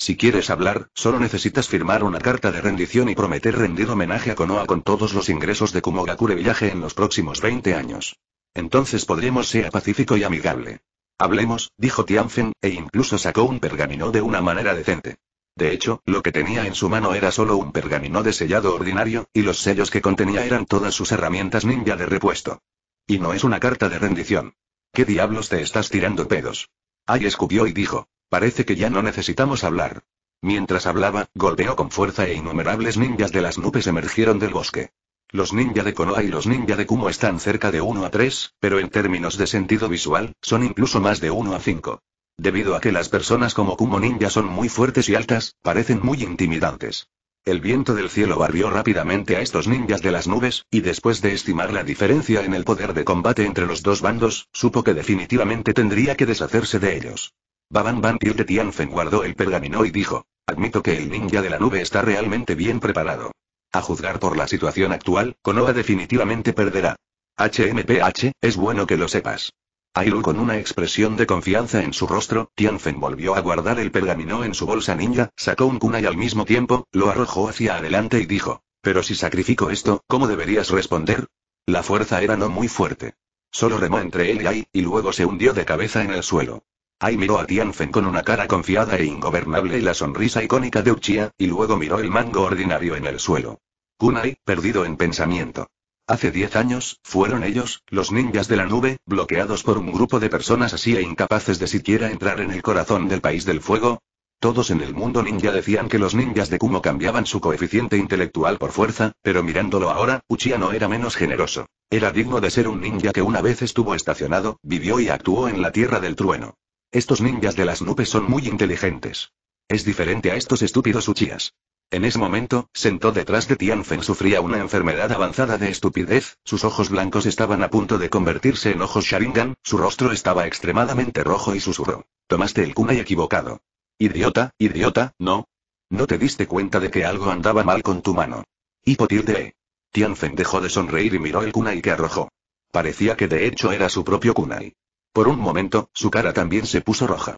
Si quieres hablar, solo necesitas firmar una carta de rendición y prometer rendir homenaje a Konoha con todos los ingresos de Kumogakure Villaje en los próximos 20 años. Entonces podremos ser pacífico y amigable. Hablemos, dijo Tianfen, e incluso sacó un pergamino de una manera decente. De hecho, lo que tenía en su mano era solo un pergamino de sellado ordinario, y los sellos que contenía eran todas sus herramientas ninja de repuesto. Y no es una carta de rendición. ¿Qué diablos te estás tirando pedos? Ay escupió y dijo. Parece que ya no necesitamos hablar. Mientras hablaba, golpeó con fuerza e innumerables ninjas de las nubes emergieron del bosque. Los ninja de Konoha y los ninja de Kumo están cerca de 1 a 3, pero en términos de sentido visual, son incluso más de 1 a 5. Debido a que las personas como Kumo ninja son muy fuertes y altas, parecen muy intimidantes. El viento del cielo barrió rápidamente a estos ninjas de las nubes, y después de estimar la diferencia en el poder de combate entre los dos bandos, supo que definitivamente tendría que deshacerse de ellos. Baban Van de Tianfen guardó el pergamino y dijo, admito que el ninja de la nube está realmente bien preparado. A juzgar por la situación actual, Konoha definitivamente perderá. HMPH, es bueno que lo sepas. Ailu con una expresión de confianza en su rostro, Tianfen volvió a guardar el pergamino en su bolsa ninja, sacó un kunai al mismo tiempo, lo arrojó hacia adelante y dijo, pero si sacrifico esto, ¿cómo deberías responder? La fuerza era no muy fuerte. Solo remó entre él y Ai, y luego se hundió de cabeza en el suelo. Ai miró a Tianfen con una cara confiada e ingobernable y la sonrisa icónica de Uchiha, y luego miró el mango ordinario en el suelo. Kunai, perdido en pensamiento. Hace diez años, fueron ellos, los ninjas de la nube, bloqueados por un grupo de personas así e incapaces de siquiera entrar en el corazón del país del fuego. Todos en el mundo ninja decían que los ninjas de Kumo cambiaban su coeficiente intelectual por fuerza, pero mirándolo ahora, Uchiha no era menos generoso. Era digno de ser un ninja que una vez estuvo estacionado, vivió y actuó en la Tierra del Trueno. Estos ninjas de las nubes son muy inteligentes. Es diferente a estos estúpidos uchías. En ese momento, sentó detrás de Tianfen sufría una enfermedad avanzada de estupidez, sus ojos blancos estaban a punto de convertirse en ojos Sharingan, su rostro estaba extremadamente rojo y susurró. Tomaste el kunai equivocado. Idiota, idiota, no. No te diste cuenta de que algo andaba mal con tu mano. Hipotilde. Tianfen dejó de sonreír y miró el kunai que arrojó. Parecía que de hecho era su propio kunai. Por un momento, su cara también se puso roja.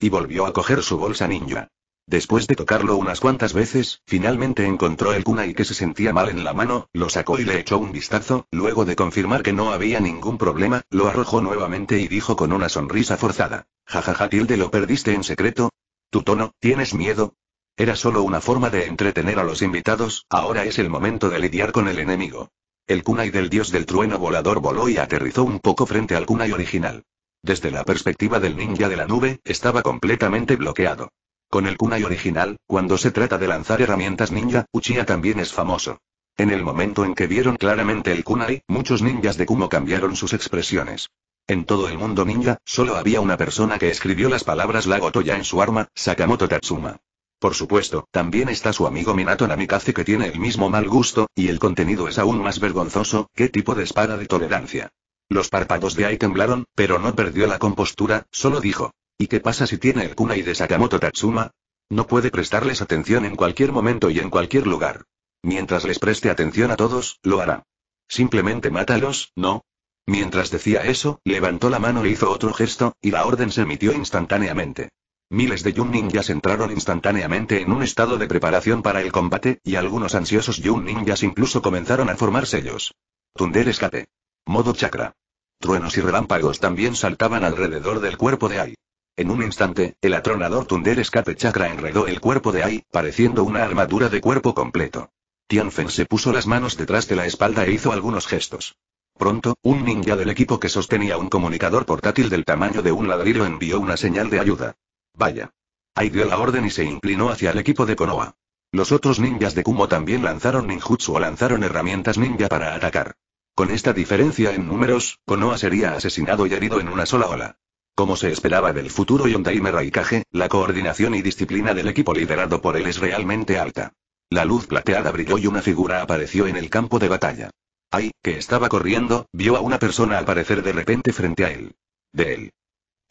Y volvió a coger su bolsa ninja. Después de tocarlo unas cuantas veces, finalmente encontró el kunai que se sentía mal en la mano, lo sacó y le echó un vistazo, luego de confirmar que no había ningún problema, lo arrojó nuevamente y dijo con una sonrisa forzada. Jajaja tilde lo perdiste en secreto. Tu tono, ¿tienes miedo? Era solo una forma de entretener a los invitados, ahora es el momento de lidiar con el enemigo. El kunai del dios del trueno volador voló y aterrizó un poco frente al kunai original. Desde la perspectiva del ninja de la nube, estaba completamente bloqueado. Con el kunai original, cuando se trata de lanzar herramientas ninja, Uchiha también es famoso. En el momento en que vieron claramente el kunai, muchos ninjas de Kumo cambiaron sus expresiones. En todo el mundo ninja, solo había una persona que escribió las palabras la Gotoya en su arma, Sakamoto Tatsuma. Por supuesto, también está su amigo Minato Namikaze que tiene el mismo mal gusto, y el contenido es aún más vergonzoso, ¿qué tipo de espada de tolerancia? Los párpados de Ai temblaron, pero no perdió la compostura, solo dijo. ¿Y qué pasa si tiene el y de Sakamoto Tatsuma? No puede prestarles atención en cualquier momento y en cualquier lugar. Mientras les preste atención a todos, lo hará. Simplemente mátalos, ¿no? Mientras decía eso, levantó la mano e hizo otro gesto, y la orden se emitió instantáneamente. Miles de Yun ninjas entraron instantáneamente en un estado de preparación para el combate, y algunos ansiosos Yun ninjas incluso comenzaron a formar sellos. Tunder escape. Modo chakra. Truenos y relámpagos también saltaban alrededor del cuerpo de Ai. En un instante, el atronador Tunder escape chakra enredó el cuerpo de Ai, pareciendo una armadura de cuerpo completo. Tianfen se puso las manos detrás de la espalda e hizo algunos gestos. Pronto, un ninja del equipo que sostenía un comunicador portátil del tamaño de un ladrillo envió una señal de ayuda. Vaya. Ai dio la orden y se inclinó hacia el equipo de Konoha. Los otros ninjas de Kumo también lanzaron ninjutsu o lanzaron herramientas ninja para atacar. Con esta diferencia en números, Konoha sería asesinado y herido en una sola ola. Como se esperaba del futuro Yondaime Raikage, la coordinación y disciplina del equipo liderado por él es realmente alta. La luz plateada brilló y una figura apareció en el campo de batalla. Ai, que estaba corriendo, vio a una persona aparecer de repente frente a él. De él.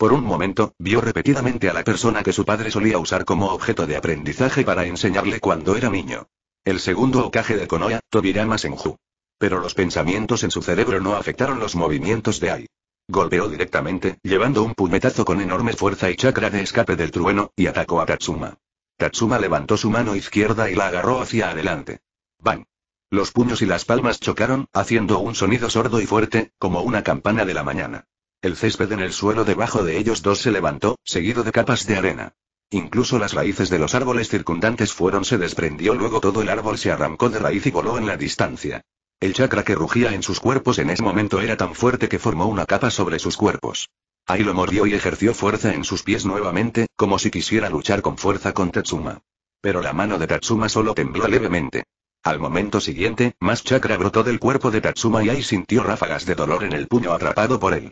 Por un momento, vio repetidamente a la persona que su padre solía usar como objeto de aprendizaje para enseñarle cuando era niño. El segundo ocaje de Konoha, Tobirama Senju. Pero los pensamientos en su cerebro no afectaron los movimientos de Ai. Golpeó directamente, llevando un puñetazo con enorme fuerza y chakra de escape del trueno, y atacó a Tatsuma. Tatsuma levantó su mano izquierda y la agarró hacia adelante. ¡Bang! Los puños y las palmas chocaron, haciendo un sonido sordo y fuerte, como una campana de la mañana. El césped en el suelo debajo de ellos dos se levantó, seguido de capas de arena. Incluso las raíces de los árboles circundantes fueron se desprendió luego todo el árbol se arrancó de raíz y voló en la distancia. El chakra que rugía en sus cuerpos en ese momento era tan fuerte que formó una capa sobre sus cuerpos. Ahí lo mordió y ejerció fuerza en sus pies nuevamente, como si quisiera luchar con fuerza con Tatsuma. Pero la mano de Tatsuma solo tembló levemente. Al momento siguiente, más chakra brotó del cuerpo de Tatsuma y ahí sintió ráfagas de dolor en el puño atrapado por él.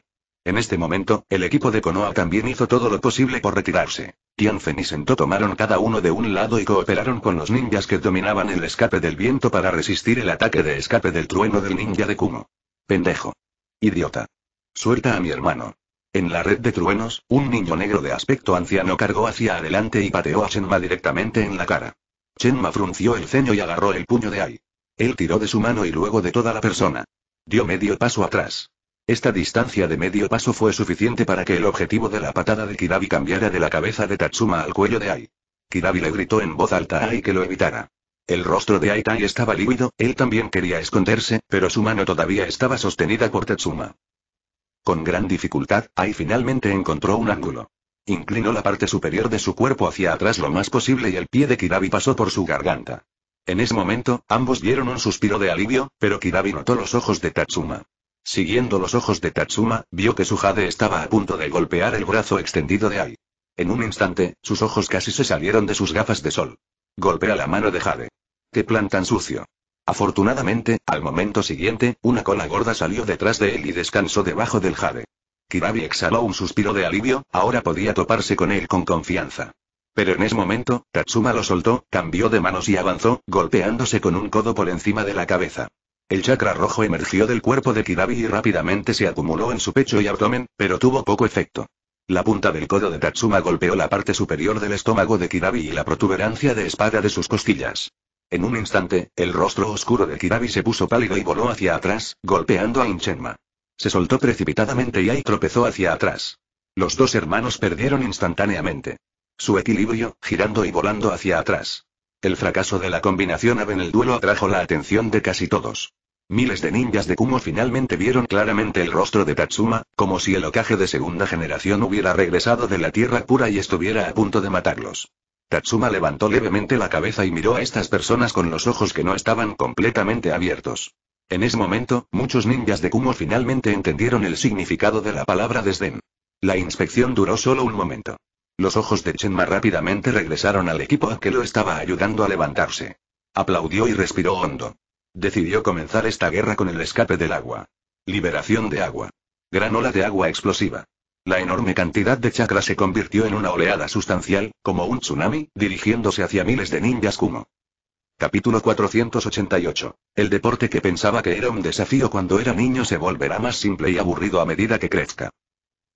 En este momento, el equipo de Konoha también hizo todo lo posible por retirarse. Tianfen y Sento tomaron cada uno de un lado y cooperaron con los ninjas que dominaban el escape del viento para resistir el ataque de escape del trueno del ninja de Kumo. Pendejo. Idiota. Suelta a mi hermano. En la red de truenos, un niño negro de aspecto anciano cargó hacia adelante y pateó a Shenma directamente en la cara. Shenma frunció el ceño y agarró el puño de Ai. Él tiró de su mano y luego de toda la persona. Dio medio paso atrás. Esta distancia de medio paso fue suficiente para que el objetivo de la patada de Kirabi cambiara de la cabeza de Tatsuma al cuello de Ai. Kirabi le gritó en voz alta a Ai que lo evitara. El rostro de Tai estaba lívido, él también quería esconderse, pero su mano todavía estaba sostenida por Tatsuma. Con gran dificultad, Ai finalmente encontró un ángulo. Inclinó la parte superior de su cuerpo hacia atrás lo más posible y el pie de Kirabi pasó por su garganta. En ese momento, ambos dieron un suspiro de alivio, pero Kirabi notó los ojos de Tatsuma. Siguiendo los ojos de Tatsuma, vio que su jade estaba a punto de golpear el brazo extendido de Ai. En un instante, sus ojos casi se salieron de sus gafas de sol. Golpea la mano de Jade. ¡Qué plan tan sucio! Afortunadamente, al momento siguiente, una cola gorda salió detrás de él y descansó debajo del Jade. Kirabi exhaló un suspiro de alivio, ahora podía toparse con él con confianza. Pero en ese momento, Tatsuma lo soltó, cambió de manos y avanzó, golpeándose con un codo por encima de la cabeza. El chakra rojo emergió del cuerpo de Kirabi y rápidamente se acumuló en su pecho y abdomen, pero tuvo poco efecto. La punta del codo de Tatsuma golpeó la parte superior del estómago de Kirabi y la protuberancia de espada de sus costillas. En un instante, el rostro oscuro de Kirabi se puso pálido y voló hacia atrás, golpeando a Inchenma. Se soltó precipitadamente y ahí tropezó hacia atrás. Los dos hermanos perdieron instantáneamente su equilibrio, girando y volando hacia atrás. El fracaso de la combinación AVE en el duelo atrajo la atención de casi todos. Miles de ninjas de Kumo finalmente vieron claramente el rostro de Tatsuma, como si el ocaje de segunda generación hubiera regresado de la tierra pura y estuviera a punto de matarlos. Tatsuma levantó levemente la cabeza y miró a estas personas con los ojos que no estaban completamente abiertos. En ese momento, muchos ninjas de Kumo finalmente entendieron el significado de la palabra desdén. La inspección duró solo un momento. Los ojos de Chenma rápidamente regresaron al equipo a que lo estaba ayudando a levantarse. Aplaudió y respiró hondo. Decidió comenzar esta guerra con el escape del agua. Liberación de agua. Gran ola de agua explosiva. La enorme cantidad de chakra se convirtió en una oleada sustancial, como un tsunami, dirigiéndose hacia miles de ninjas Kumo. Capítulo 488. El deporte que pensaba que era un desafío cuando era niño se volverá más simple y aburrido a medida que crezca.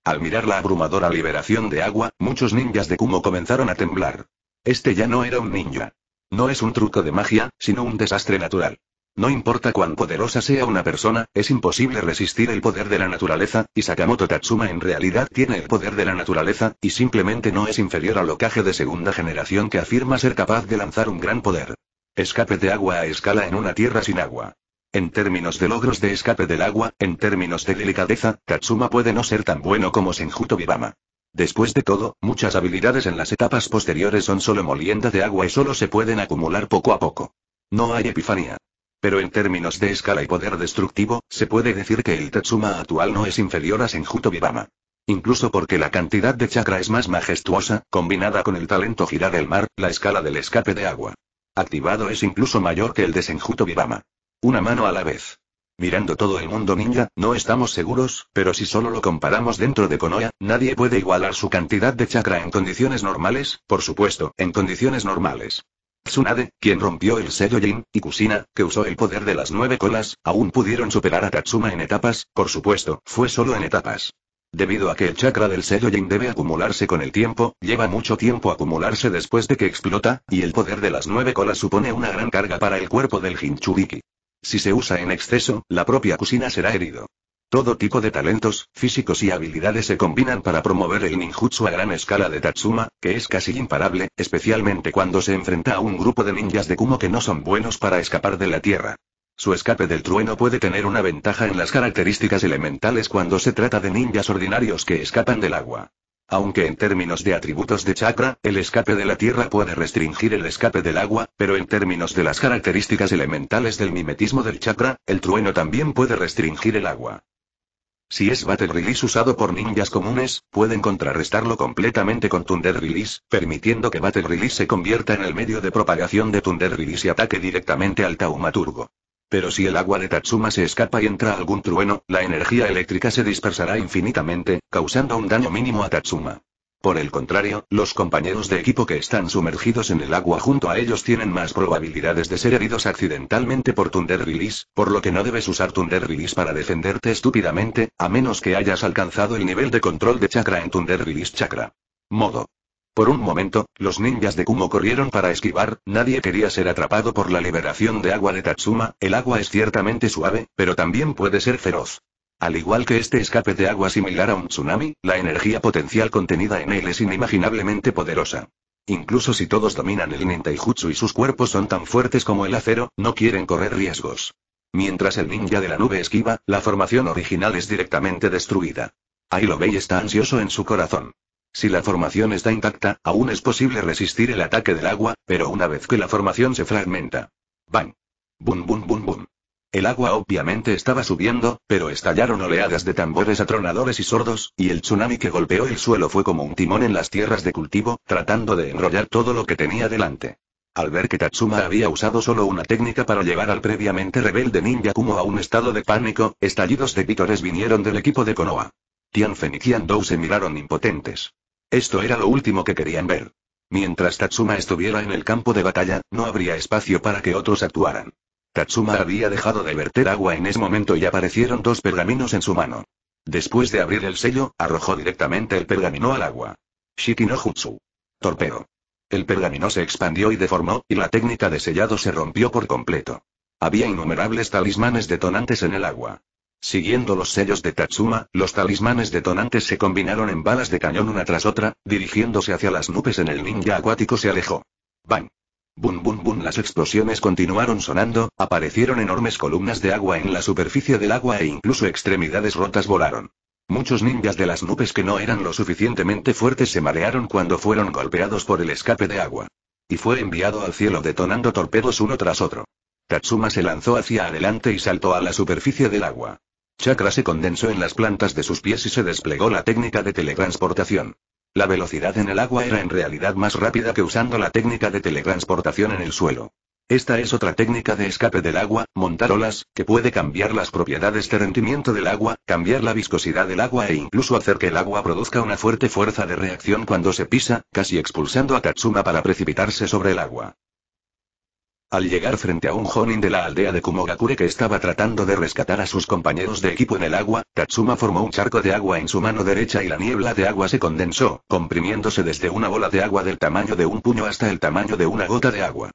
Al mirar la abrumadora liberación de agua, muchos ninjas de Kumo comenzaron a temblar. Este ya no era un ninja. No es un truco de magia, sino un desastre natural. No importa cuán poderosa sea una persona, es imposible resistir el poder de la naturaleza, y Sakamoto Tatsuma en realidad tiene el poder de la naturaleza, y simplemente no es inferior al locaje de segunda generación que afirma ser capaz de lanzar un gran poder. Escape de agua a escala en una tierra sin agua. En términos de logros de escape del agua, en términos de delicadeza, Tatsuma puede no ser tan bueno como Senjuto Bibama. Después de todo, muchas habilidades en las etapas posteriores son solo molienda de agua y solo se pueden acumular poco a poco. No hay epifanía. Pero en términos de escala y poder destructivo, se puede decir que el Tatsuma actual no es inferior a Senjuto Bibama. Incluso porque la cantidad de chakra es más majestuosa, combinada con el talento girar el mar, la escala del escape de agua. Activado es incluso mayor que el de Senjuto Bibama. Una mano a la vez. Mirando todo el mundo ninja, no estamos seguros, pero si solo lo comparamos dentro de Konoha, nadie puede igualar su cantidad de chakra en condiciones normales, por supuesto, en condiciones normales. Tsunade, quien rompió el sello Jin, y Kusina, que usó el poder de las nueve colas, aún pudieron superar a Tatsuma en etapas, por supuesto, fue solo en etapas. Debido a que el chakra del sello Jin debe acumularse con el tiempo, lleva mucho tiempo acumularse después de que explota, y el poder de las nueve colas supone una gran carga para el cuerpo del Hinchuriki. Si se usa en exceso, la propia cocina será herido. Todo tipo de talentos, físicos y habilidades se combinan para promover el ninjutsu a gran escala de Tatsuma, que es casi imparable, especialmente cuando se enfrenta a un grupo de ninjas de Kumo que no son buenos para escapar de la tierra. Su escape del trueno puede tener una ventaja en las características elementales cuando se trata de ninjas ordinarios que escapan del agua. Aunque en términos de atributos de chakra, el escape de la tierra puede restringir el escape del agua, pero en términos de las características elementales del mimetismo del chakra, el trueno también puede restringir el agua. Si es Battle Release usado por ninjas comunes, pueden contrarrestarlo completamente con Thunder Release, permitiendo que Battle Release se convierta en el medio de propagación de Thunder Release y ataque directamente al taumaturgo. Pero si el agua de Tatsuma se escapa y entra algún trueno, la energía eléctrica se dispersará infinitamente, causando un daño mínimo a Tatsuma. Por el contrario, los compañeros de equipo que están sumergidos en el agua junto a ellos tienen más probabilidades de ser heridos accidentalmente por Thunder Release, por lo que no debes usar Thunder Release para defenderte estúpidamente, a menos que hayas alcanzado el nivel de control de chakra en Thunder Release Chakra. Modo. Por un momento, los ninjas de Kumo corrieron para esquivar, nadie quería ser atrapado por la liberación de agua de Tatsuma, el agua es ciertamente suave, pero también puede ser feroz. Al igual que este escape de agua similar a un tsunami, la energía potencial contenida en él es inimaginablemente poderosa. Incluso si todos dominan el nintaijutsu y sus cuerpos son tan fuertes como el acero, no quieren correr riesgos. Mientras el ninja de la nube esquiva, la formación original es directamente destruida. Ahí está ansioso en su corazón. Si la formación está intacta, aún es posible resistir el ataque del agua, pero una vez que la formación se fragmenta. ¡Bang! ¡Bum, bum, bum, bum! El agua obviamente estaba subiendo, pero estallaron oleadas de tambores atronadores y sordos, y el tsunami que golpeó el suelo fue como un timón en las tierras de cultivo, tratando de enrollar todo lo que tenía delante. Al ver que Tatsuma había usado solo una técnica para llevar al previamente rebelde ninja Kumo a un estado de pánico, estallidos de vítores vinieron del equipo de Konoha. Fen y Qian Dou se miraron impotentes. Esto era lo último que querían ver. Mientras Tatsuma estuviera en el campo de batalla, no habría espacio para que otros actuaran. Tatsuma había dejado de verter agua en ese momento y aparecieron dos pergaminos en su mano. Después de abrir el sello, arrojó directamente el pergamino al agua. Shikinohutsu, torpeo. El pergamino se expandió y deformó, y la técnica de sellado se rompió por completo. Había innumerables talismanes detonantes en el agua. Siguiendo los sellos de Tatsuma, los talismanes detonantes se combinaron en balas de cañón una tras otra, dirigiéndose hacia las nubes en el ninja acuático se alejó. ¡Bang! Bum bum bum las explosiones continuaron sonando, aparecieron enormes columnas de agua en la superficie del agua e incluso extremidades rotas volaron. Muchos ninjas de las nubes que no eran lo suficientemente fuertes se marearon cuando fueron golpeados por el escape de agua. Y fue enviado al cielo detonando torpedos uno tras otro. Tatsuma se lanzó hacia adelante y saltó a la superficie del agua. Chakra se condensó en las plantas de sus pies y se desplegó la técnica de teletransportación. La velocidad en el agua era en realidad más rápida que usando la técnica de teletransportación en el suelo. Esta es otra técnica de escape del agua, montar olas, que puede cambiar las propiedades de rendimiento del agua, cambiar la viscosidad del agua e incluso hacer que el agua produzca una fuerte fuerza de reacción cuando se pisa, casi expulsando a Katsuma para precipitarse sobre el agua. Al llegar frente a un jonin de la aldea de Kumogakure que estaba tratando de rescatar a sus compañeros de equipo en el agua, Tatsuma formó un charco de agua en su mano derecha y la niebla de agua se condensó, comprimiéndose desde una bola de agua del tamaño de un puño hasta el tamaño de una gota de agua.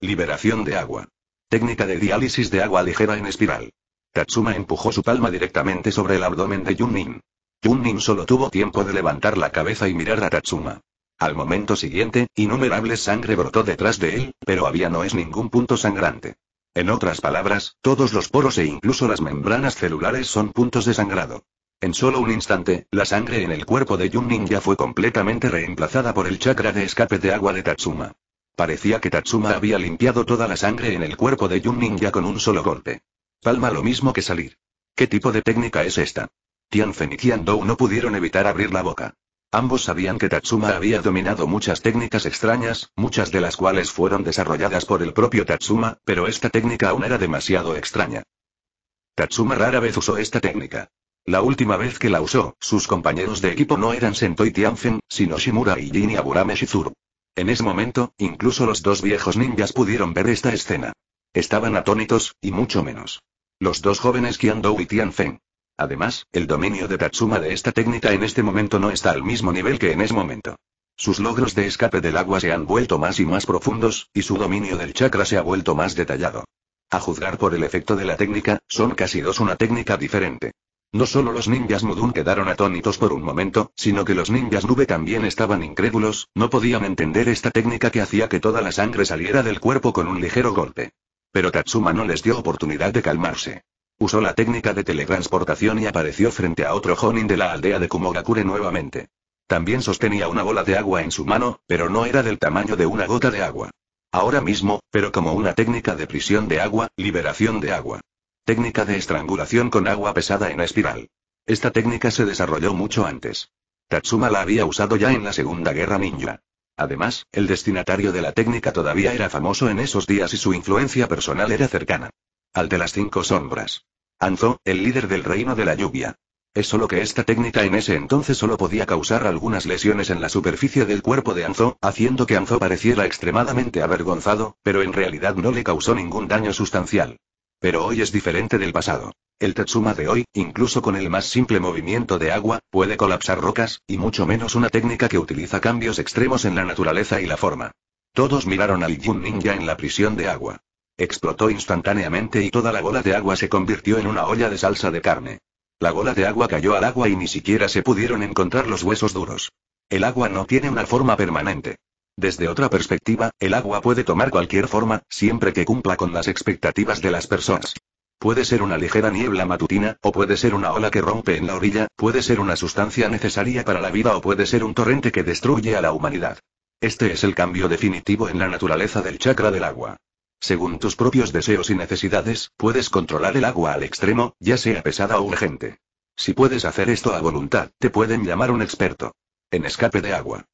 Liberación de agua. Técnica de diálisis de agua ligera en espiral. Tatsuma empujó su palma directamente sobre el abdomen de Junnin. Junnin solo tuvo tiempo de levantar la cabeza y mirar a Tatsuma. Al momento siguiente, innumerable sangre brotó detrás de él, pero había no es ningún punto sangrante. En otras palabras, todos los poros e incluso las membranas celulares son puntos de sangrado. En solo un instante, la sangre en el cuerpo de Ning Ninja fue completamente reemplazada por el chakra de escape de agua de Tatsuma. Parecía que Tatsuma había limpiado toda la sangre en el cuerpo de Ning Ninja con un solo golpe. Palma lo mismo que salir. ¿Qué tipo de técnica es esta? Tian Fen y Tian Dou no pudieron evitar abrir la boca. Ambos sabían que Tatsuma había dominado muchas técnicas extrañas, muchas de las cuales fueron desarrolladas por el propio Tatsuma, pero esta técnica aún era demasiado extraña. Tatsuma rara vez usó esta técnica. La última vez que la usó, sus compañeros de equipo no eran Sentoi Tianfen, sino Shimura y Jin Aburame Shizuru. En ese momento, incluso los dos viejos ninjas pudieron ver esta escena. Estaban atónitos, y mucho menos. Los dos jóvenes Kiandou y Tianfeng. Además, el dominio de Tatsuma de esta técnica en este momento no está al mismo nivel que en ese momento. Sus logros de escape del agua se han vuelto más y más profundos, y su dominio del chakra se ha vuelto más detallado. A juzgar por el efecto de la técnica, son casi dos una técnica diferente. No solo los ninjas Mudun quedaron atónitos por un momento, sino que los ninjas Nube también estaban incrédulos, no podían entender esta técnica que hacía que toda la sangre saliera del cuerpo con un ligero golpe. Pero Tatsuma no les dio oportunidad de calmarse. Usó la técnica de teletransportación y apareció frente a otro Jonin de la aldea de Kumogakure nuevamente. También sostenía una bola de agua en su mano, pero no era del tamaño de una gota de agua. Ahora mismo, pero como una técnica de prisión de agua, liberación de agua. Técnica de estrangulación con agua pesada en espiral. Esta técnica se desarrolló mucho antes. Tatsuma la había usado ya en la Segunda Guerra Ninja. Además, el destinatario de la técnica todavía era famoso en esos días y su influencia personal era cercana al de las cinco sombras. Anzo, el líder del reino de la lluvia. Es solo que esta técnica en ese entonces solo podía causar algunas lesiones en la superficie del cuerpo de Anzo, haciendo que Anzo pareciera extremadamente avergonzado, pero en realidad no le causó ningún daño sustancial. Pero hoy es diferente del pasado. El Tetsuma de hoy, incluso con el más simple movimiento de agua, puede colapsar rocas, y mucho menos una técnica que utiliza cambios extremos en la naturaleza y la forma. Todos miraron al Yun Ninja en la prisión de agua. Explotó instantáneamente y toda la bola de agua se convirtió en una olla de salsa de carne. La bola de agua cayó al agua y ni siquiera se pudieron encontrar los huesos duros. El agua no tiene una forma permanente. Desde otra perspectiva, el agua puede tomar cualquier forma, siempre que cumpla con las expectativas de las personas. Puede ser una ligera niebla matutina, o puede ser una ola que rompe en la orilla, puede ser una sustancia necesaria para la vida o puede ser un torrente que destruye a la humanidad. Este es el cambio definitivo en la naturaleza del chakra del agua. Según tus propios deseos y necesidades, puedes controlar el agua al extremo, ya sea pesada o urgente. Si puedes hacer esto a voluntad, te pueden llamar un experto. En escape de agua.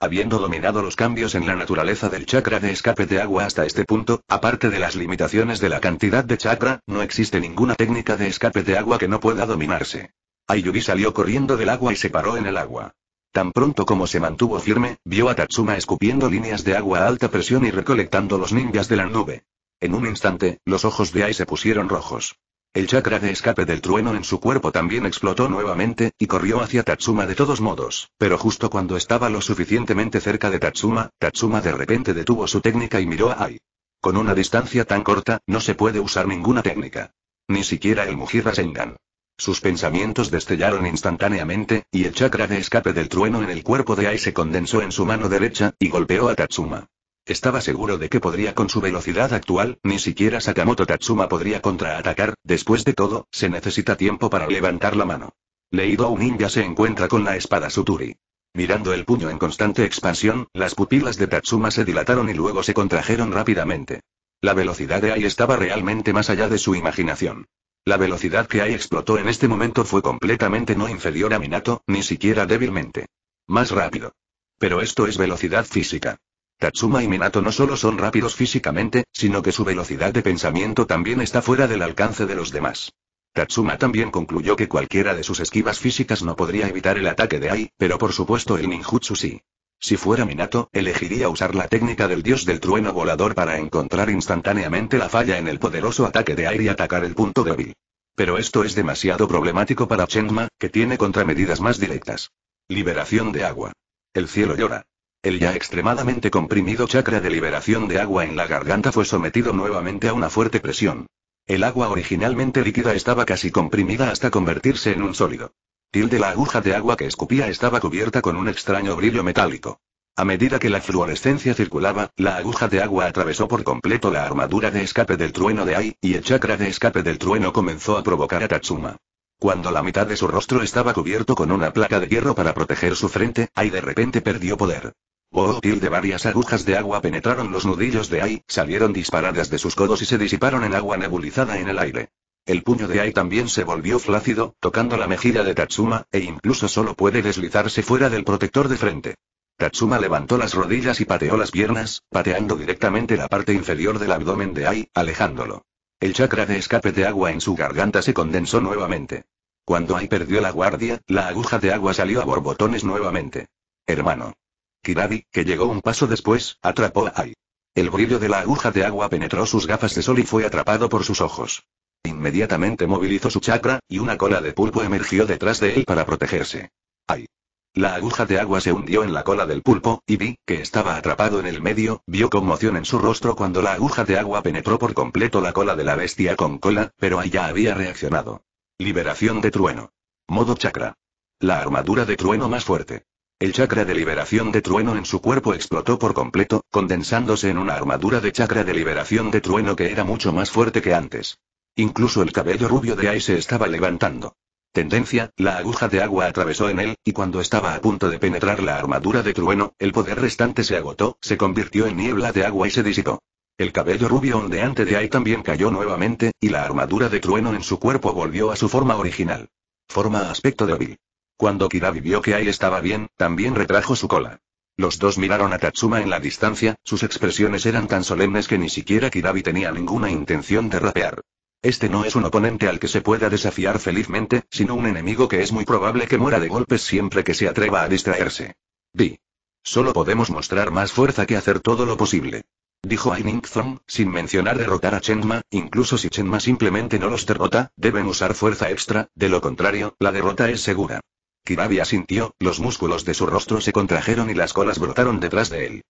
Habiendo dominado los cambios en la naturaleza del chakra de escape de agua hasta este punto, aparte de las limitaciones de la cantidad de chakra, no existe ninguna técnica de escape de agua que no pueda dominarse. Ayubi salió corriendo del agua y se paró en el agua. Tan pronto como se mantuvo firme, vio a Tatsuma escupiendo líneas de agua a alta presión y recolectando los ninjas de la nube. En un instante, los ojos de Ai se pusieron rojos. El chakra de escape del trueno en su cuerpo también explotó nuevamente, y corrió hacia Tatsuma de todos modos, pero justo cuando estaba lo suficientemente cerca de Tatsuma, Tatsuma de repente detuvo su técnica y miró a Ai. Con una distancia tan corta, no se puede usar ninguna técnica. Ni siquiera el Mujira Sengan. Sus pensamientos destellaron instantáneamente, y el chakra de escape del trueno en el cuerpo de Ai se condensó en su mano derecha, y golpeó a Tatsuma. Estaba seguro de que podría con su velocidad actual, ni siquiera Sakamoto Tatsuma podría contraatacar, después de todo, se necesita tiempo para levantar la mano. Leído un ninja se encuentra con la espada Suturi. Mirando el puño en constante expansión, las pupilas de Tatsuma se dilataron y luego se contrajeron rápidamente. La velocidad de Ai estaba realmente más allá de su imaginación. La velocidad que Ai explotó en este momento fue completamente no inferior a Minato, ni siquiera débilmente. Más rápido. Pero esto es velocidad física. Tatsuma y Minato no solo son rápidos físicamente, sino que su velocidad de pensamiento también está fuera del alcance de los demás. Tatsuma también concluyó que cualquiera de sus esquivas físicas no podría evitar el ataque de Ai, pero por supuesto el ninjutsu sí. Si fuera Minato, elegiría usar la técnica del dios del trueno volador para encontrar instantáneamente la falla en el poderoso ataque de aire y atacar el punto débil. Pero esto es demasiado problemático para Chengma, que tiene contramedidas más directas. Liberación de agua. El cielo llora. El ya extremadamente comprimido chakra de liberación de agua en la garganta fue sometido nuevamente a una fuerte presión. El agua originalmente líquida estaba casi comprimida hasta convertirse en un sólido de la aguja de agua que escupía estaba cubierta con un extraño brillo metálico. A medida que la fluorescencia circulaba, la aguja de agua atravesó por completo la armadura de escape del trueno de Ai, y el chakra de escape del trueno comenzó a provocar a Tatsuma. Cuando la mitad de su rostro estaba cubierto con una placa de hierro para proteger su frente, Ai de repente perdió poder. Oh, oh de varias agujas de agua penetraron los nudillos de Ai, salieron disparadas de sus codos y se disiparon en agua nebulizada en el aire. El puño de Ai también se volvió flácido, tocando la mejilla de Tatsuma, e incluso solo puede deslizarse fuera del protector de frente. Tatsuma levantó las rodillas y pateó las piernas, pateando directamente la parte inferior del abdomen de Ai, alejándolo. El chakra de escape de agua en su garganta se condensó nuevamente. Cuando Ai perdió la guardia, la aguja de agua salió a borbotones nuevamente. Hermano. Kiradi, que llegó un paso después, atrapó a Ai. El brillo de la aguja de agua penetró sus gafas de sol y fue atrapado por sus ojos. Inmediatamente movilizó su chakra, y una cola de pulpo emergió detrás de él para protegerse. ¡Ay! La aguja de agua se hundió en la cola del pulpo, y Vi, que estaba atrapado en el medio, vio conmoción en su rostro cuando la aguja de agua penetró por completo la cola de la bestia con cola, pero ya había reaccionado. Liberación de trueno. Modo chakra. La armadura de trueno más fuerte. El chakra de liberación de trueno en su cuerpo explotó por completo, condensándose en una armadura de chakra de liberación de trueno que era mucho más fuerte que antes. Incluso el cabello rubio de Ai se estaba levantando. Tendencia, la aguja de agua atravesó en él, y cuando estaba a punto de penetrar la armadura de trueno, el poder restante se agotó, se convirtió en niebla de agua y se disipó. El cabello rubio ondeante de Ai también cayó nuevamente, y la armadura de trueno en su cuerpo volvió a su forma original. Forma aspecto débil. Cuando Kirabi vio que Ai estaba bien, también retrajo su cola. Los dos miraron a Tatsuma en la distancia, sus expresiones eran tan solemnes que ni siquiera Kirabi tenía ninguna intención de rapear. Este no es un oponente al que se pueda desafiar felizmente, sino un enemigo que es muy probable que muera de golpes siempre que se atreva a distraerse. Vi. Solo podemos mostrar más fuerza que hacer todo lo posible. Dijo Thong, sin mencionar derrotar a Chenma, incluso si Chenma simplemente no los derrota, deben usar fuerza extra, de lo contrario, la derrota es segura. Kirabi sintió los músculos de su rostro se contrajeron y las colas brotaron detrás de él.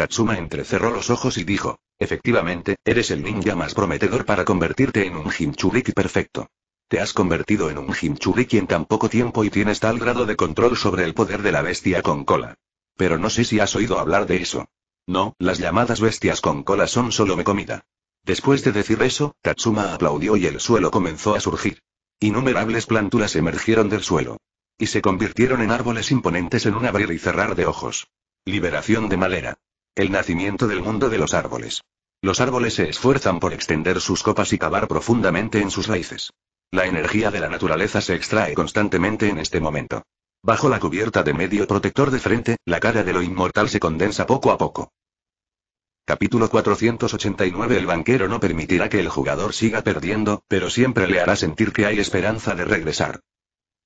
Tatsuma entrecerró los ojos y dijo, efectivamente, eres el ninja más prometedor para convertirte en un Jinchuriki perfecto. Te has convertido en un Jinchuriki en tan poco tiempo y tienes tal grado de control sobre el poder de la bestia con cola. Pero no sé si has oído hablar de eso. No, las llamadas bestias con cola son solo me comida. Después de decir eso, Tatsuma aplaudió y el suelo comenzó a surgir. Innumerables plántulas emergieron del suelo. Y se convirtieron en árboles imponentes en un abrir y cerrar de ojos. Liberación de malera. El nacimiento del mundo de los árboles. Los árboles se esfuerzan por extender sus copas y cavar profundamente en sus raíces. La energía de la naturaleza se extrae constantemente en este momento. Bajo la cubierta de medio protector de frente, la cara de lo inmortal se condensa poco a poco. Capítulo 489 El banquero no permitirá que el jugador siga perdiendo, pero siempre le hará sentir que hay esperanza de regresar.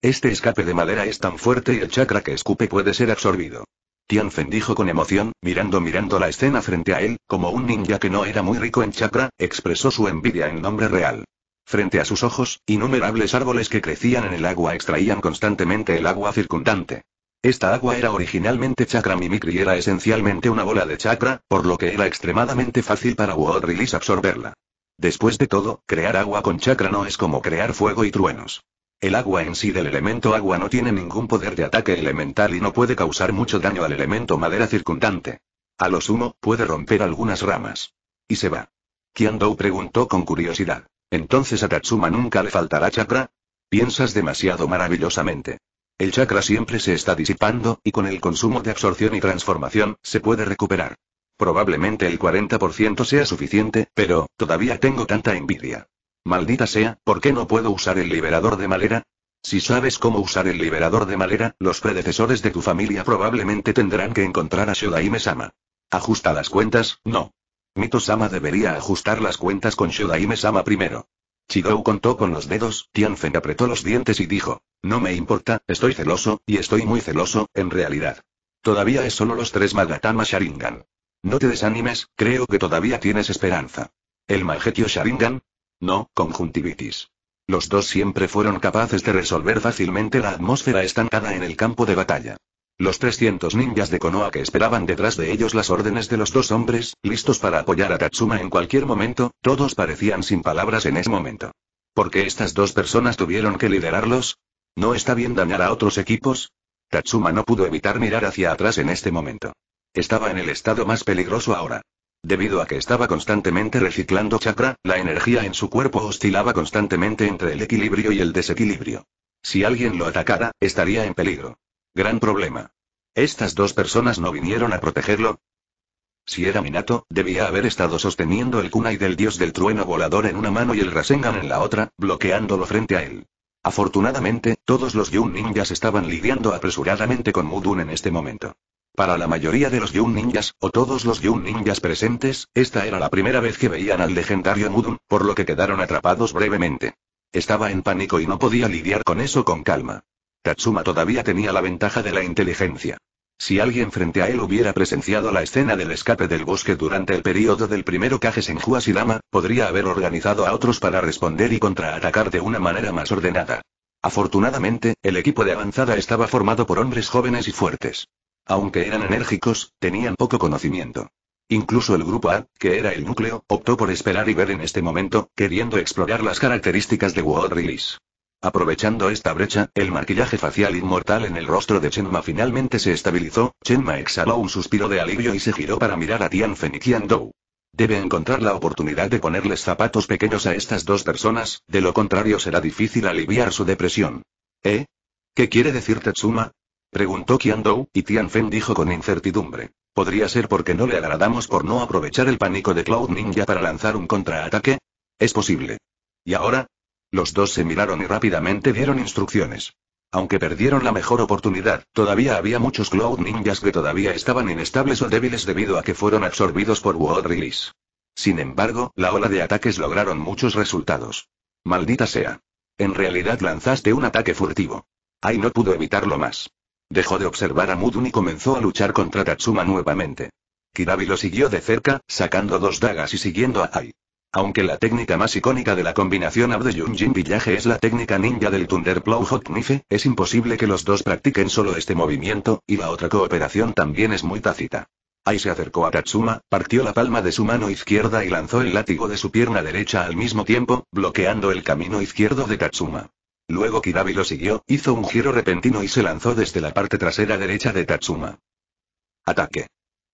Este escape de madera es tan fuerte y el chakra que escupe puede ser absorbido. Tianfen dijo con emoción, mirando mirando la escena frente a él, como un ninja que no era muy rico en chakra, expresó su envidia en nombre real. Frente a sus ojos, innumerables árboles que crecían en el agua extraían constantemente el agua circundante. Esta agua era originalmente chakra mimicry y era esencialmente una bola de chakra, por lo que era extremadamente fácil para Wood absorberla. Después de todo, crear agua con chakra no es como crear fuego y truenos. El agua en sí del elemento agua no tiene ningún poder de ataque elemental y no puede causar mucho daño al elemento madera circundante. A lo sumo, puede romper algunas ramas. Y se va. Kiando preguntó con curiosidad. ¿Entonces a Tatsuma nunca le faltará chakra? Piensas demasiado maravillosamente. El chakra siempre se está disipando, y con el consumo de absorción y transformación, se puede recuperar. Probablemente el 40% sea suficiente, pero, todavía tengo tanta envidia. Maldita sea, ¿por qué no puedo usar el liberador de madera? Si sabes cómo usar el liberador de Malera, los predecesores de tu familia probablemente tendrán que encontrar a Shodaime Sama. Ajusta las cuentas, no. Mito Sama debería ajustar las cuentas con Shodaime Sama primero. Chidou contó con los dedos, Tianfen apretó los dientes y dijo: No me importa, estoy celoso, y estoy muy celoso, en realidad. Todavía es solo los tres Magatama Sharingan. No te desanimes, creo que todavía tienes esperanza. El magetio Sharingan, no, conjuntivitis. Los dos siempre fueron capaces de resolver fácilmente la atmósfera estancada en el campo de batalla. Los 300 ninjas de Konoha que esperaban detrás de ellos las órdenes de los dos hombres, listos para apoyar a Tatsuma en cualquier momento, todos parecían sin palabras en ese momento. ¿Por qué estas dos personas tuvieron que liderarlos? ¿No está bien dañar a otros equipos? Tatsuma no pudo evitar mirar hacia atrás en este momento. Estaba en el estado más peligroso ahora. Debido a que estaba constantemente reciclando chakra, la energía en su cuerpo oscilaba constantemente entre el equilibrio y el desequilibrio. Si alguien lo atacara, estaría en peligro. Gran problema. ¿Estas dos personas no vinieron a protegerlo? Si era Minato, debía haber estado sosteniendo el kunai del dios del trueno volador en una mano y el Rasengan en la otra, bloqueándolo frente a él. Afortunadamente, todos los Yun ninjas estaban lidiando apresuradamente con Mudun en este momento. Para la mayoría de los Yun Ninjas, o todos los Yun Ninjas presentes, esta era la primera vez que veían al legendario Mudun, por lo que quedaron atrapados brevemente. Estaba en pánico y no podía lidiar con eso con calma. Tatsuma todavía tenía la ventaja de la inteligencia. Si alguien frente a él hubiera presenciado la escena del escape del bosque durante el periodo del primero Kage en podría haber organizado a otros para responder y contraatacar de una manera más ordenada. Afortunadamente, el equipo de avanzada estaba formado por hombres jóvenes y fuertes. Aunque eran enérgicos, tenían poco conocimiento. Incluso el grupo A, que era el núcleo, optó por esperar y ver en este momento, queriendo explorar las características de Release. Aprovechando esta brecha, el maquillaje facial inmortal en el rostro de Chenma finalmente se estabilizó, Chenma exhaló un suspiro de alivio y se giró para mirar a Tian Fen y Tian Dou. Debe encontrar la oportunidad de ponerles zapatos pequeños a estas dos personas, de lo contrario será difícil aliviar su depresión. ¿Eh? ¿Qué quiere decir Tetsuma? Preguntó Dou, y Tian Feng dijo con incertidumbre. ¿Podría ser porque no le agradamos por no aprovechar el pánico de Cloud Ninja para lanzar un contraataque? Es posible. ¿Y ahora? Los dos se miraron y rápidamente dieron instrucciones. Aunque perdieron la mejor oportunidad, todavía había muchos Cloud Ninjas que todavía estaban inestables o débiles debido a que fueron absorbidos por World Release. Sin embargo, la ola de ataques lograron muchos resultados. Maldita sea. En realidad lanzaste un ataque furtivo. Ay no pudo evitarlo más. Dejó de observar a Mudun y comenzó a luchar contra Tatsuma nuevamente. Kirabi lo siguió de cerca, sacando dos dagas y siguiendo a Ai. Aunque la técnica más icónica de la combinación Abdeyunjin villaje es la técnica ninja del Plow Hot Knife, es imposible que los dos practiquen solo este movimiento, y la otra cooperación también es muy tácita. Ai se acercó a Tatsuma, partió la palma de su mano izquierda y lanzó el látigo de su pierna derecha al mismo tiempo, bloqueando el camino izquierdo de Tatsuma. Luego Kirabi lo siguió, hizo un giro repentino y se lanzó desde la parte trasera derecha de Tatsuma. Ataque.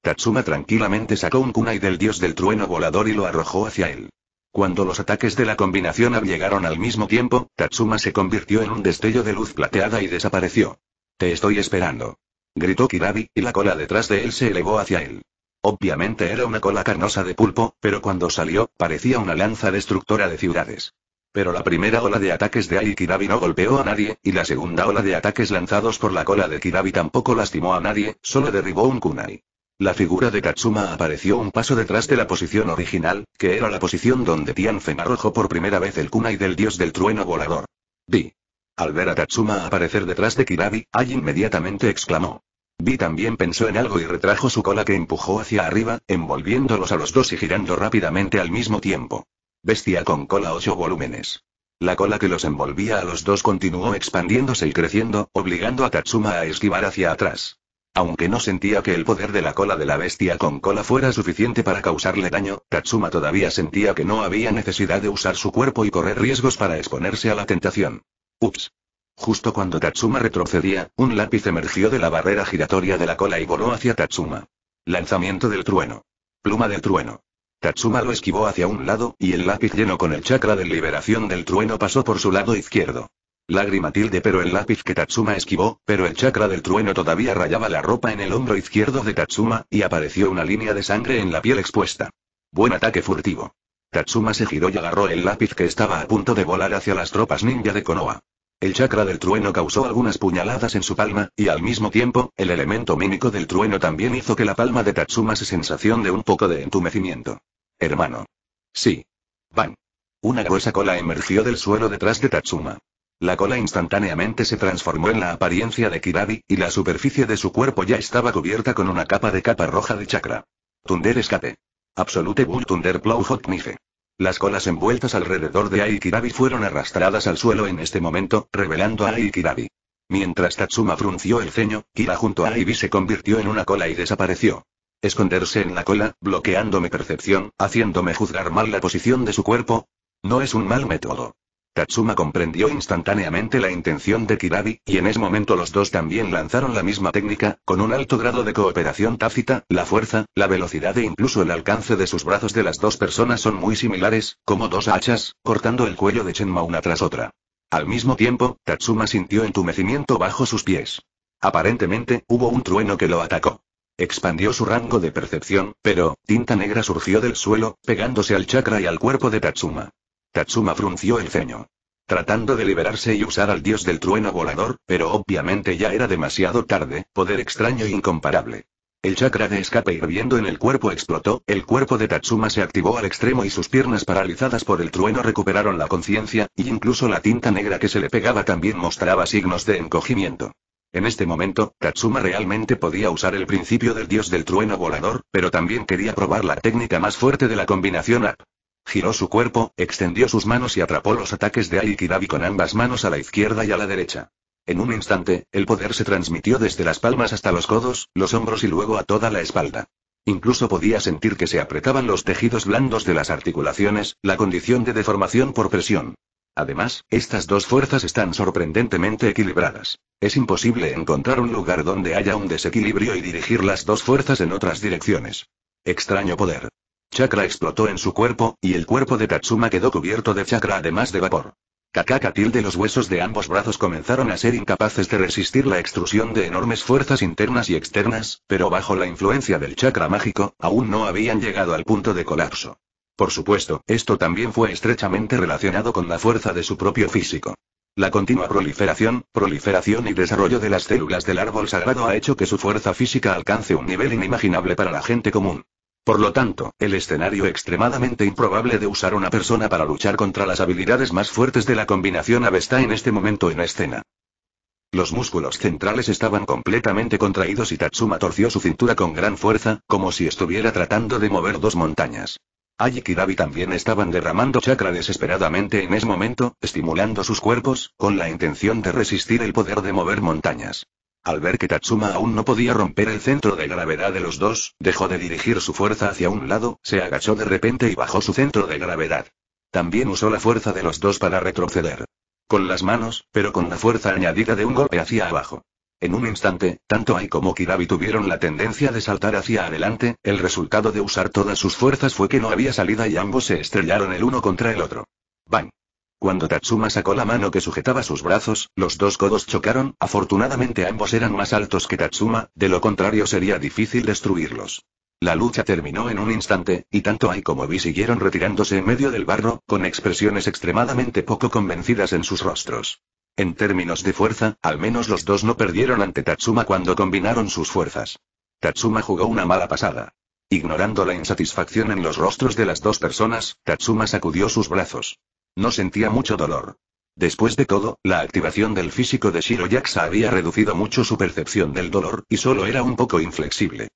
Tatsuma tranquilamente sacó un kunai del dios del trueno volador y lo arrojó hacia él. Cuando los ataques de la combinación AB llegaron al mismo tiempo, Tatsuma se convirtió en un destello de luz plateada y desapareció. Te estoy esperando. Gritó Kirabi, y la cola detrás de él se elevó hacia él. Obviamente era una cola carnosa de pulpo, pero cuando salió, parecía una lanza destructora de ciudades. Pero la primera ola de ataques de Ai Kirabi no golpeó a nadie, y la segunda ola de ataques lanzados por la cola de Kirabi tampoco lastimó a nadie, solo derribó un kunai. La figura de Katsuma apareció un paso detrás de la posición original, que era la posición donde Tianfen arrojó por primera vez el kunai del dios del trueno volador. Vi. Al ver a Katsuma aparecer detrás de Kirabi, Ai inmediatamente exclamó. Vi también pensó en algo y retrajo su cola que empujó hacia arriba, envolviéndolos a los dos y girando rápidamente al mismo tiempo. Bestia con cola 8 volúmenes. La cola que los envolvía a los dos continuó expandiéndose y creciendo, obligando a Tatsuma a esquivar hacia atrás. Aunque no sentía que el poder de la cola de la bestia con cola fuera suficiente para causarle daño, Tatsuma todavía sentía que no había necesidad de usar su cuerpo y correr riesgos para exponerse a la tentación. Ups. Justo cuando Tatsuma retrocedía, un lápiz emergió de la barrera giratoria de la cola y voló hacia Tatsuma. Lanzamiento del trueno. Pluma del trueno. Tatsuma lo esquivó hacia un lado, y el lápiz lleno con el chakra de liberación del trueno pasó por su lado izquierdo. Lágrima tilde pero el lápiz que Tatsuma esquivó, pero el chakra del trueno todavía rayaba la ropa en el hombro izquierdo de Tatsuma, y apareció una línea de sangre en la piel expuesta. Buen ataque furtivo. Tatsuma se giró y agarró el lápiz que estaba a punto de volar hacia las tropas ninja de Konoha. El chakra del trueno causó algunas puñaladas en su palma, y al mismo tiempo, el elemento mímico del trueno también hizo que la palma de Tatsuma se sensación de un poco de entumecimiento. Hermano. Sí. Van. Una gruesa cola emergió del suelo detrás de Tatsuma. La cola instantáneamente se transformó en la apariencia de Kirabi, y la superficie de su cuerpo ya estaba cubierta con una capa de capa roja de chakra. Tunder escape. Absolute Bull Thunder Plow Hot Knife. Las colas envueltas alrededor de Aikirabi fueron arrastradas al suelo en este momento, revelando a Aikirabi. Mientras Tatsuma frunció el ceño, Kira junto a Aibi se convirtió en una cola y desapareció. Esconderse en la cola, bloqueando mi percepción, haciéndome juzgar mal la posición de su cuerpo. No es un mal método. Tatsuma comprendió instantáneamente la intención de Kirabi y en ese momento los dos también lanzaron la misma técnica, con un alto grado de cooperación tácita, la fuerza, la velocidad e incluso el alcance de sus brazos de las dos personas son muy similares, como dos hachas, cortando el cuello de Chenma una tras otra. Al mismo tiempo, Tatsuma sintió entumecimiento bajo sus pies. Aparentemente, hubo un trueno que lo atacó. Expandió su rango de percepción, pero, tinta negra surgió del suelo, pegándose al chakra y al cuerpo de Tatsuma. Tatsuma frunció el ceño. Tratando de liberarse y usar al dios del trueno volador, pero obviamente ya era demasiado tarde, poder extraño e incomparable. El chakra de escape hirviendo en el cuerpo explotó, el cuerpo de Tatsuma se activó al extremo y sus piernas paralizadas por el trueno recuperaron la conciencia, y incluso la tinta negra que se le pegaba también mostraba signos de encogimiento. En este momento, Tatsuma realmente podía usar el principio del dios del trueno volador, pero también quería probar la técnica más fuerte de la combinación app. Giró su cuerpo, extendió sus manos y atrapó los ataques de Aikirabi con ambas manos a la izquierda y a la derecha. En un instante, el poder se transmitió desde las palmas hasta los codos, los hombros y luego a toda la espalda. Incluso podía sentir que se apretaban los tejidos blandos de las articulaciones, la condición de deformación por presión. Además, estas dos fuerzas están sorprendentemente equilibradas. Es imposible encontrar un lugar donde haya un desequilibrio y dirigir las dos fuerzas en otras direcciones. Extraño poder. Chakra explotó en su cuerpo, y el cuerpo de Katsuma quedó cubierto de chakra además de vapor. Kakaka tilde los huesos de ambos brazos comenzaron a ser incapaces de resistir la extrusión de enormes fuerzas internas y externas, pero bajo la influencia del chakra mágico, aún no habían llegado al punto de colapso. Por supuesto, esto también fue estrechamente relacionado con la fuerza de su propio físico. La continua proliferación, proliferación y desarrollo de las células del árbol sagrado ha hecho que su fuerza física alcance un nivel inimaginable para la gente común. Por lo tanto, el escenario extremadamente improbable de usar una persona para luchar contra las habilidades más fuertes de la combinación AVE está en este momento en escena. Los músculos centrales estaban completamente contraídos y Tatsuma torció su cintura con gran fuerza, como si estuviera tratando de mover dos montañas. Ayi y también estaban derramando chakra desesperadamente en ese momento, estimulando sus cuerpos, con la intención de resistir el poder de mover montañas. Al ver que Tatsuma aún no podía romper el centro de gravedad de los dos, dejó de dirigir su fuerza hacia un lado, se agachó de repente y bajó su centro de gravedad. También usó la fuerza de los dos para retroceder. Con las manos, pero con la fuerza añadida de un golpe hacia abajo. En un instante, tanto Ai como Kirabi tuvieron la tendencia de saltar hacia adelante, el resultado de usar todas sus fuerzas fue que no había salida y ambos se estrellaron el uno contra el otro. Bang. Cuando Tatsuma sacó la mano que sujetaba sus brazos, los dos codos chocaron, afortunadamente ambos eran más altos que Tatsuma, de lo contrario sería difícil destruirlos. La lucha terminó en un instante, y tanto Ai como Vi siguieron retirándose en medio del barro, con expresiones extremadamente poco convencidas en sus rostros. En términos de fuerza, al menos los dos no perdieron ante Tatsuma cuando combinaron sus fuerzas. Tatsuma jugó una mala pasada. Ignorando la insatisfacción en los rostros de las dos personas, Tatsuma sacudió sus brazos. No sentía mucho dolor. Después de todo, la activación del físico de Shiro Yaksa había reducido mucho su percepción del dolor, y solo era un poco inflexible.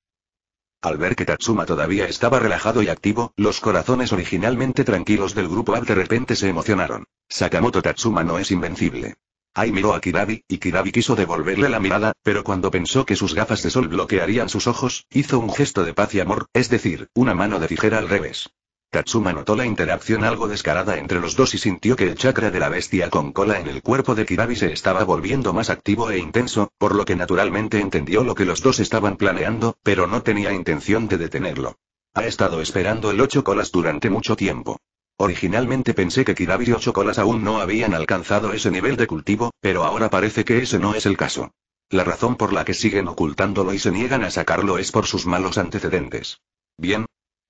Al ver que Tatsuma todavía estaba relajado y activo, los corazones originalmente tranquilos del grupo AB de repente se emocionaron. Sakamoto Tatsuma no es invencible. Ai miró a Kirabi, y Kirabi quiso devolverle la mirada, pero cuando pensó que sus gafas de sol bloquearían sus ojos, hizo un gesto de paz y amor, es decir, una mano de tijera al revés. Tatsuma notó la interacción algo descarada entre los dos y sintió que el chakra de la bestia con cola en el cuerpo de Kirabi se estaba volviendo más activo e intenso, por lo que naturalmente entendió lo que los dos estaban planeando, pero no tenía intención de detenerlo. Ha estado esperando el ocho colas durante mucho tiempo. Originalmente pensé que Kirabi y ocho colas aún no habían alcanzado ese nivel de cultivo, pero ahora parece que ese no es el caso. La razón por la que siguen ocultándolo y se niegan a sacarlo es por sus malos antecedentes. Bien,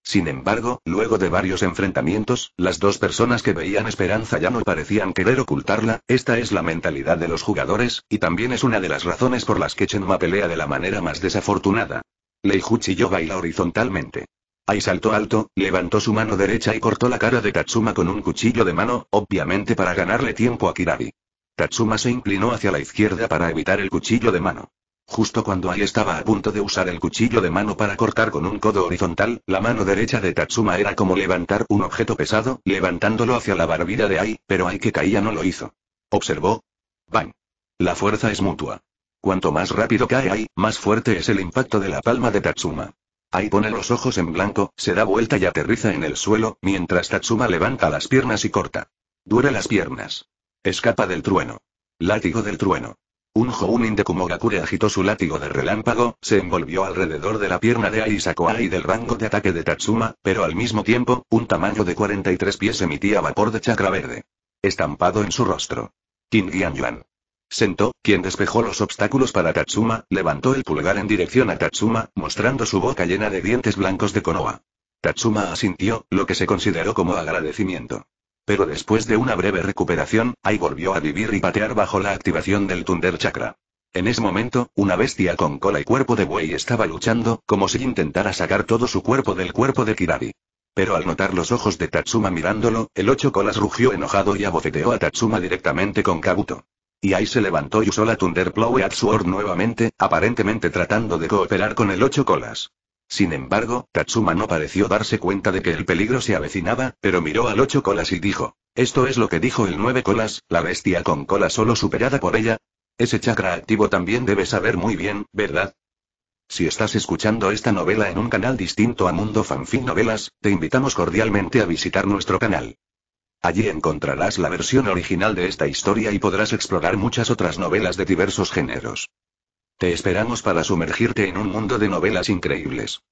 sin embargo, luego de varios enfrentamientos, las dos personas que veían esperanza ya no parecían querer ocultarla, esta es la mentalidad de los jugadores, y también es una de las razones por las que Chenma pelea de la manera más desafortunada. Lei yo baila horizontalmente. Ai saltó alto, levantó su mano derecha y cortó la cara de Tatsuma con un cuchillo de mano, obviamente para ganarle tiempo a Kirabi. Tatsuma se inclinó hacia la izquierda para evitar el cuchillo de mano. Justo cuando Ai estaba a punto de usar el cuchillo de mano para cortar con un codo horizontal, la mano derecha de Tatsuma era como levantar un objeto pesado, levantándolo hacia la barbilla de Ai, pero Ai que caía no lo hizo. Observó. Bang. La fuerza es mutua. Cuanto más rápido cae Ai, más fuerte es el impacto de la palma de Tatsuma. Ai pone los ojos en blanco, se da vuelta y aterriza en el suelo, mientras Tatsuma levanta las piernas y corta. Dura las piernas. Escapa del trueno. Látigo del trueno. Un Jounin de Kumogakure agitó su látigo de relámpago, se envolvió alrededor de la pierna de Aisakoa y del rango de ataque de Tatsuma, pero al mismo tiempo, un tamaño de 43 pies emitía vapor de chakra verde. Estampado en su rostro. King Yuan. Sentó, quien despejó los obstáculos para Tatsuma, levantó el pulgar en dirección a Tatsuma, mostrando su boca llena de dientes blancos de Konoha. Tatsuma asintió, lo que se consideró como agradecimiento. Pero después de una breve recuperación, Ai volvió a vivir y patear bajo la activación del Thunder Chakra. En ese momento, una bestia con cola y cuerpo de buey estaba luchando, como si intentara sacar todo su cuerpo del cuerpo de Kirabi. Pero al notar los ojos de Tatsuma mirándolo, el ocho colas rugió enojado y abofeteó a Tatsuma directamente con Kabuto. Y ahí se levantó y usó la Thunder Plow Sword nuevamente, aparentemente tratando de cooperar con el ocho colas. Sin embargo, Tatsuma no pareció darse cuenta de que el peligro se avecinaba, pero miró al ocho colas y dijo, esto es lo que dijo el nueve colas, la bestia con cola solo superada por ella. Ese chakra activo también debe saber muy bien, ¿verdad? Si estás escuchando esta novela en un canal distinto a Mundo Fanfic Novelas, te invitamos cordialmente a visitar nuestro canal. Allí encontrarás la versión original de esta historia y podrás explorar muchas otras novelas de diversos géneros. Te esperamos para sumergirte en un mundo de novelas increíbles.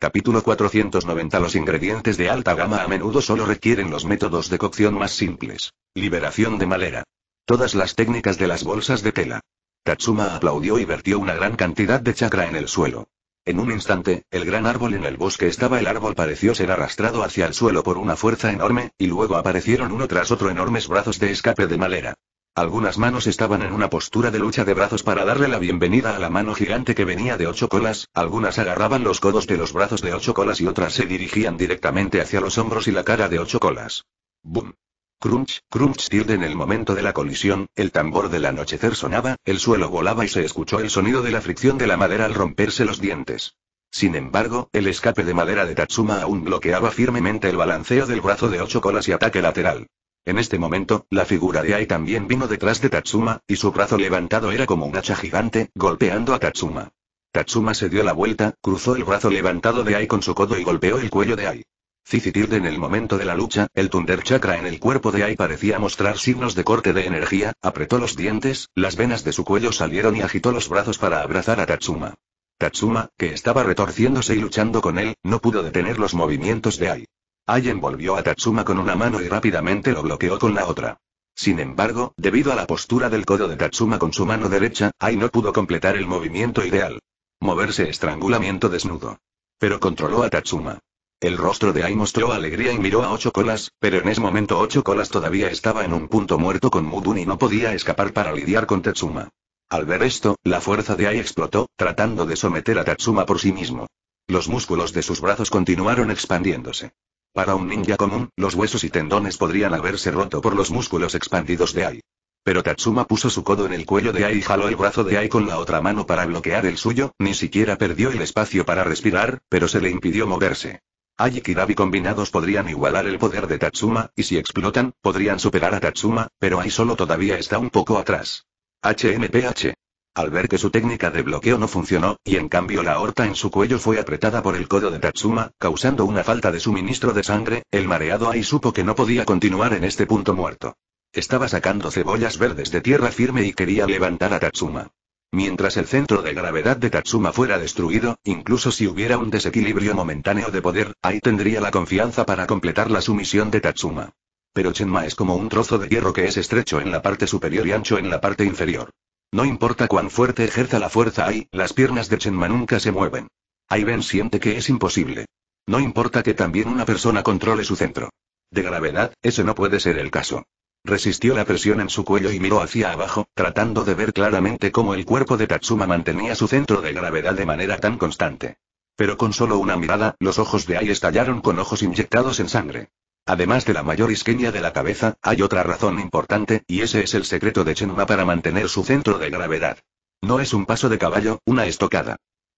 Capítulo 490 Los ingredientes de alta gama a menudo solo requieren los métodos de cocción más simples. Liberación de malera. Todas las técnicas de las bolsas de tela. Tatsuma aplaudió y vertió una gran cantidad de chakra en el suelo. En un instante, el gran árbol en el bosque estaba el árbol pareció ser arrastrado hacia el suelo por una fuerza enorme, y luego aparecieron uno tras otro enormes brazos de escape de malera. Algunas manos estaban en una postura de lucha de brazos para darle la bienvenida a la mano gigante que venía de ocho colas, algunas agarraban los codos de los brazos de ocho colas y otras se dirigían directamente hacia los hombros y la cara de ocho colas. ¡Bum! Crunch, crunch tilde en el momento de la colisión, el tambor del anochecer sonaba, el suelo volaba y se escuchó el sonido de la fricción de la madera al romperse los dientes. Sin embargo, el escape de madera de Tatsuma aún bloqueaba firmemente el balanceo del brazo de ocho colas y ataque lateral. En este momento, la figura de Ai también vino detrás de Tatsuma, y su brazo levantado era como un hacha gigante, golpeando a Tatsuma. Tatsuma se dio la vuelta, cruzó el brazo levantado de Ai con su codo y golpeó el cuello de Ai. Cicitilde en el momento de la lucha, el Thunder Chakra en el cuerpo de Ai parecía mostrar signos de corte de energía, apretó los dientes, las venas de su cuello salieron y agitó los brazos para abrazar a Tatsuma. Tatsuma, que estaba retorciéndose y luchando con él, no pudo detener los movimientos de Ai. Ai envolvió a Tatsuma con una mano y rápidamente lo bloqueó con la otra. Sin embargo, debido a la postura del codo de Tatsuma con su mano derecha, Ai no pudo completar el movimiento ideal. Moverse estrangulamiento desnudo. Pero controló a Tatsuma. El rostro de Ai mostró alegría y miró a Ocho Colas, pero en ese momento Ocho Colas todavía estaba en un punto muerto con Mudun y no podía escapar para lidiar con Tatsuma. Al ver esto, la fuerza de Ai explotó, tratando de someter a Tatsuma por sí mismo. Los músculos de sus brazos continuaron expandiéndose. Para un ninja común, los huesos y tendones podrían haberse roto por los músculos expandidos de Ai. Pero Tatsuma puso su codo en el cuello de Ai y jaló el brazo de Ai con la otra mano para bloquear el suyo, ni siquiera perdió el espacio para respirar, pero se le impidió moverse. Ai y Kirabi combinados podrían igualar el poder de Tatsuma, y si explotan, podrían superar a Tatsuma, pero Ai solo todavía está un poco atrás. HMPH. Al ver que su técnica de bloqueo no funcionó, y en cambio la horta en su cuello fue apretada por el codo de Tatsuma, causando una falta de suministro de sangre, el mareado Ai supo que no podía continuar en este punto muerto. Estaba sacando cebollas verdes de tierra firme y quería levantar a Tatsuma. Mientras el centro de gravedad de Tatsuma fuera destruido, incluso si hubiera un desequilibrio momentáneo de poder, Ai tendría la confianza para completar la sumisión de Tatsuma. Pero Chenma es como un trozo de hierro que es estrecho en la parte superior y ancho en la parte inferior. No importa cuán fuerte ejerza la fuerza ahí, las piernas de Chenma nunca se mueven. Ben siente que es imposible. No importa que también una persona controle su centro. De gravedad, ese no puede ser el caso. Resistió la presión en su cuello y miró hacia abajo, tratando de ver claramente cómo el cuerpo de Tatsuma mantenía su centro de gravedad de manera tan constante. Pero con solo una mirada, los ojos de Ai estallaron con ojos inyectados en sangre. Además de la mayor isquemia de la cabeza, hay otra razón importante, y ese es el secreto de Chenma para mantener su centro de gravedad. No es un paso de caballo, una estocada.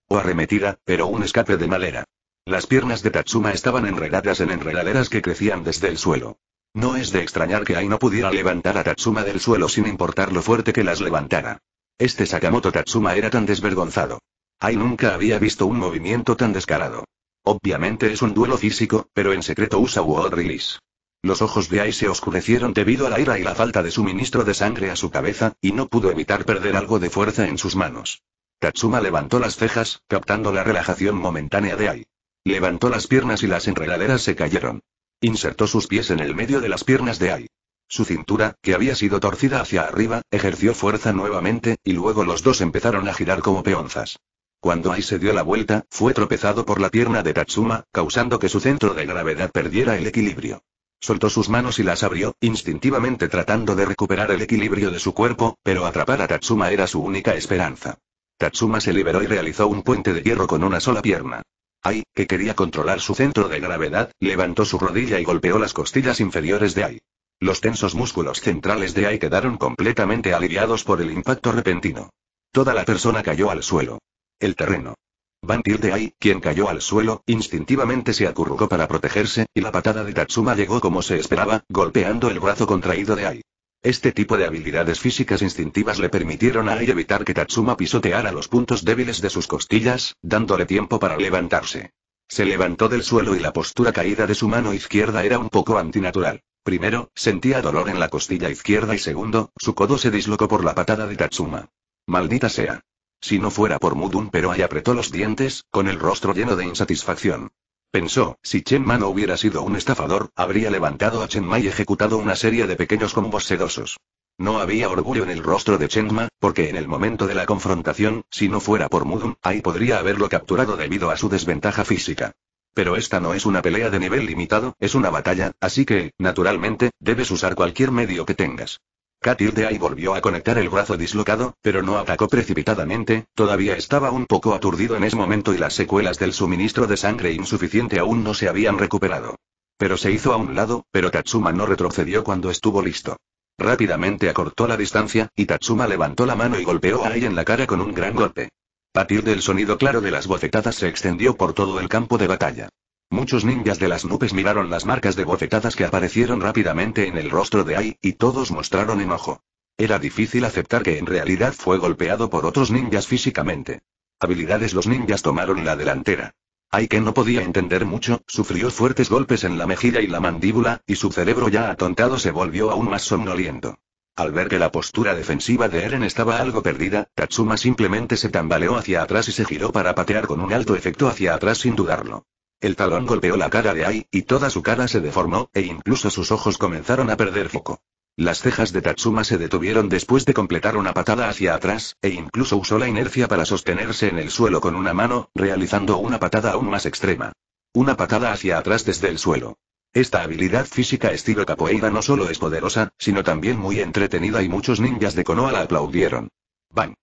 O arremetida, pero un escape de malera. Las piernas de Tatsuma estaban enredadas en enredaderas que crecían desde el suelo. No es de extrañar que Ai no pudiera levantar a Tatsuma del suelo sin importar lo fuerte que las levantara. Este Sakamoto Tatsuma era tan desvergonzado. Ai nunca había visto un movimiento tan descarado. Obviamente es un duelo físico, pero en secreto usa World Release. Los ojos de Ai se oscurecieron debido a la ira y la falta de suministro de sangre a su cabeza, y no pudo evitar perder algo de fuerza en sus manos. Katsuma levantó las cejas, captando la relajación momentánea de Ai. Levantó las piernas y las enredaderas se cayeron. Insertó sus pies en el medio de las piernas de Ai. Su cintura, que había sido torcida hacia arriba, ejerció fuerza nuevamente, y luego los dos empezaron a girar como peonzas. Cuando Ai se dio la vuelta, fue tropezado por la pierna de Tatsuma, causando que su centro de gravedad perdiera el equilibrio. Soltó sus manos y las abrió, instintivamente tratando de recuperar el equilibrio de su cuerpo, pero atrapar a Tatsuma era su única esperanza. Tatsuma se liberó y realizó un puente de hierro con una sola pierna. Ai, que quería controlar su centro de gravedad, levantó su rodilla y golpeó las costillas inferiores de Ai. Los tensos músculos centrales de Ai quedaron completamente aliviados por el impacto repentino. Toda la persona cayó al suelo. El terreno. de Ai, quien cayó al suelo, instintivamente se acurrucó para protegerse, y la patada de Tatsuma llegó como se esperaba, golpeando el brazo contraído de Ai. Este tipo de habilidades físicas instintivas le permitieron a Ai evitar que Tatsuma pisoteara los puntos débiles de sus costillas, dándole tiempo para levantarse. Se levantó del suelo y la postura caída de su mano izquierda era un poco antinatural. Primero, sentía dolor en la costilla izquierda y segundo, su codo se dislocó por la patada de Tatsuma. Maldita sea. Si no fuera por Mudun pero ahí apretó los dientes, con el rostro lleno de insatisfacción. Pensó, si Chen Ma no hubiera sido un estafador, habría levantado a Chen Ma y ejecutado una serie de pequeños combos sedosos. No había orgullo en el rostro de Chen Ma, porque en el momento de la confrontación, si no fuera por Mudun, ahí podría haberlo capturado debido a su desventaja física. Pero esta no es una pelea de nivel limitado, es una batalla, así que, naturalmente, debes usar cualquier medio que tengas de ahí volvió a conectar el brazo dislocado, pero no atacó precipitadamente, todavía estaba un poco aturdido en ese momento y las secuelas del suministro de sangre insuficiente aún no se habían recuperado. Pero se hizo a un lado, pero Tatsuma no retrocedió cuando estuvo listo. Rápidamente acortó la distancia, y Tatsuma levantó la mano y golpeó a Ai en la cara con un gran golpe. Patir del sonido claro de las bofetadas se extendió por todo el campo de batalla. Muchos ninjas de las nubes miraron las marcas de bofetadas que aparecieron rápidamente en el rostro de Ai, y todos mostraron enojo. Era difícil aceptar que en realidad fue golpeado por otros ninjas físicamente. Habilidades los ninjas tomaron la delantera. Ai que no podía entender mucho, sufrió fuertes golpes en la mejilla y la mandíbula, y su cerebro ya atontado se volvió aún más somnoliento. Al ver que la postura defensiva de Eren estaba algo perdida, Tatsuma simplemente se tambaleó hacia atrás y se giró para patear con un alto efecto hacia atrás sin dudarlo. El talón golpeó la cara de Ai, y toda su cara se deformó, e incluso sus ojos comenzaron a perder foco. Las cejas de Tatsuma se detuvieron después de completar una patada hacia atrás, e incluso usó la inercia para sostenerse en el suelo con una mano, realizando una patada aún más extrema. Una patada hacia atrás desde el suelo. Esta habilidad física estilo capoeira no solo es poderosa, sino también muy entretenida y muchos ninjas de Konoha la aplaudieron. Bang.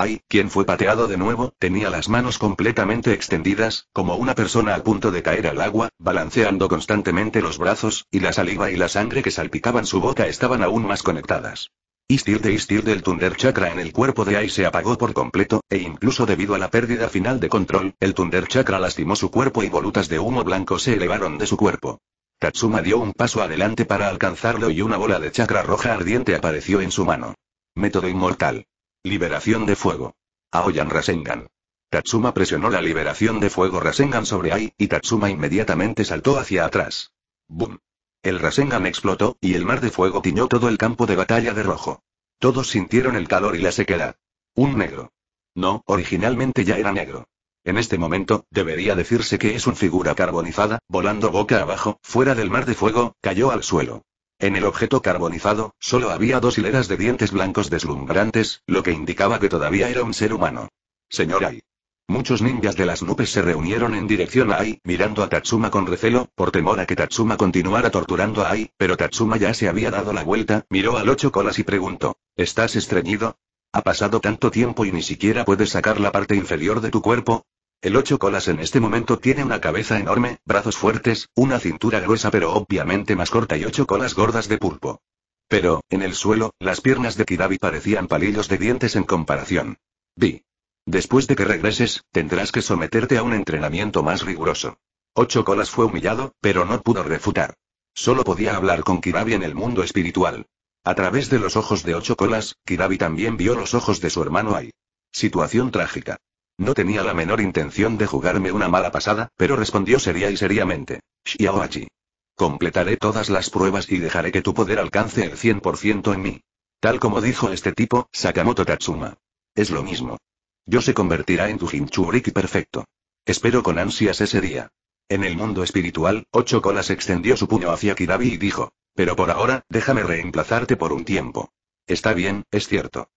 Ay, quien fue pateado de nuevo, tenía las manos completamente extendidas, como una persona a punto de caer al agua, balanceando constantemente los brazos, y la saliva y la sangre que salpicaban su boca estaban aún más conectadas. de Istir del Thunder Chakra en el cuerpo de Ai se apagó por completo, e incluso debido a la pérdida final de control, el Thunder Chakra lastimó su cuerpo y volutas de humo blanco se elevaron de su cuerpo. Katsuma dio un paso adelante para alcanzarlo y una bola de chakra roja ardiente apareció en su mano. Método inmortal. Liberación de fuego. Aoyan Rasengan. Tatsuma presionó la liberación de fuego Rasengan sobre Ai, y Tatsuma inmediatamente saltó hacia atrás. ¡Bum! El Rasengan explotó, y el mar de fuego tiñó todo el campo de batalla de rojo. Todos sintieron el calor y la sequedad. Un negro. No, originalmente ya era negro. En este momento, debería decirse que es una figura carbonizada, volando boca abajo, fuera del mar de fuego, cayó al suelo. En el objeto carbonizado, solo había dos hileras de dientes blancos deslumbrantes, lo que indicaba que todavía era un ser humano. Señor Ai. Muchos ninjas de las nubes se reunieron en dirección a Ai, mirando a Tatsuma con recelo, por temor a que Tatsuma continuara torturando a Ai, pero Tatsuma ya se había dado la vuelta, miró al ocho colas y preguntó, ¿estás estreñido? Ha pasado tanto tiempo y ni siquiera puedes sacar la parte inferior de tu cuerpo, el ocho colas en este momento tiene una cabeza enorme, brazos fuertes, una cintura gruesa pero obviamente más corta y ocho colas gordas de pulpo. Pero, en el suelo, las piernas de Kidabi parecían palillos de dientes en comparación. Vi. Después de que regreses, tendrás que someterte a un entrenamiento más riguroso. Ocho colas fue humillado, pero no pudo refutar. Solo podía hablar con Kirabi en el mundo espiritual. A través de los ojos de ocho colas, Kirabi también vio los ojos de su hermano Ai. Situación trágica. No tenía la menor intención de jugarme una mala pasada, pero respondió seria y seriamente. Shiaoachi. Completaré todas las pruebas y dejaré que tu poder alcance el 100% en mí. Tal como dijo este tipo, Sakamoto Tatsuma. Es lo mismo. Yo se convertirá en tu Jinchuriki perfecto. Espero con ansias ese día. En el mundo espiritual, Ocho Colas extendió su puño hacia Kirabi y dijo, pero por ahora, déjame reemplazarte por un tiempo. Está bien, es cierto.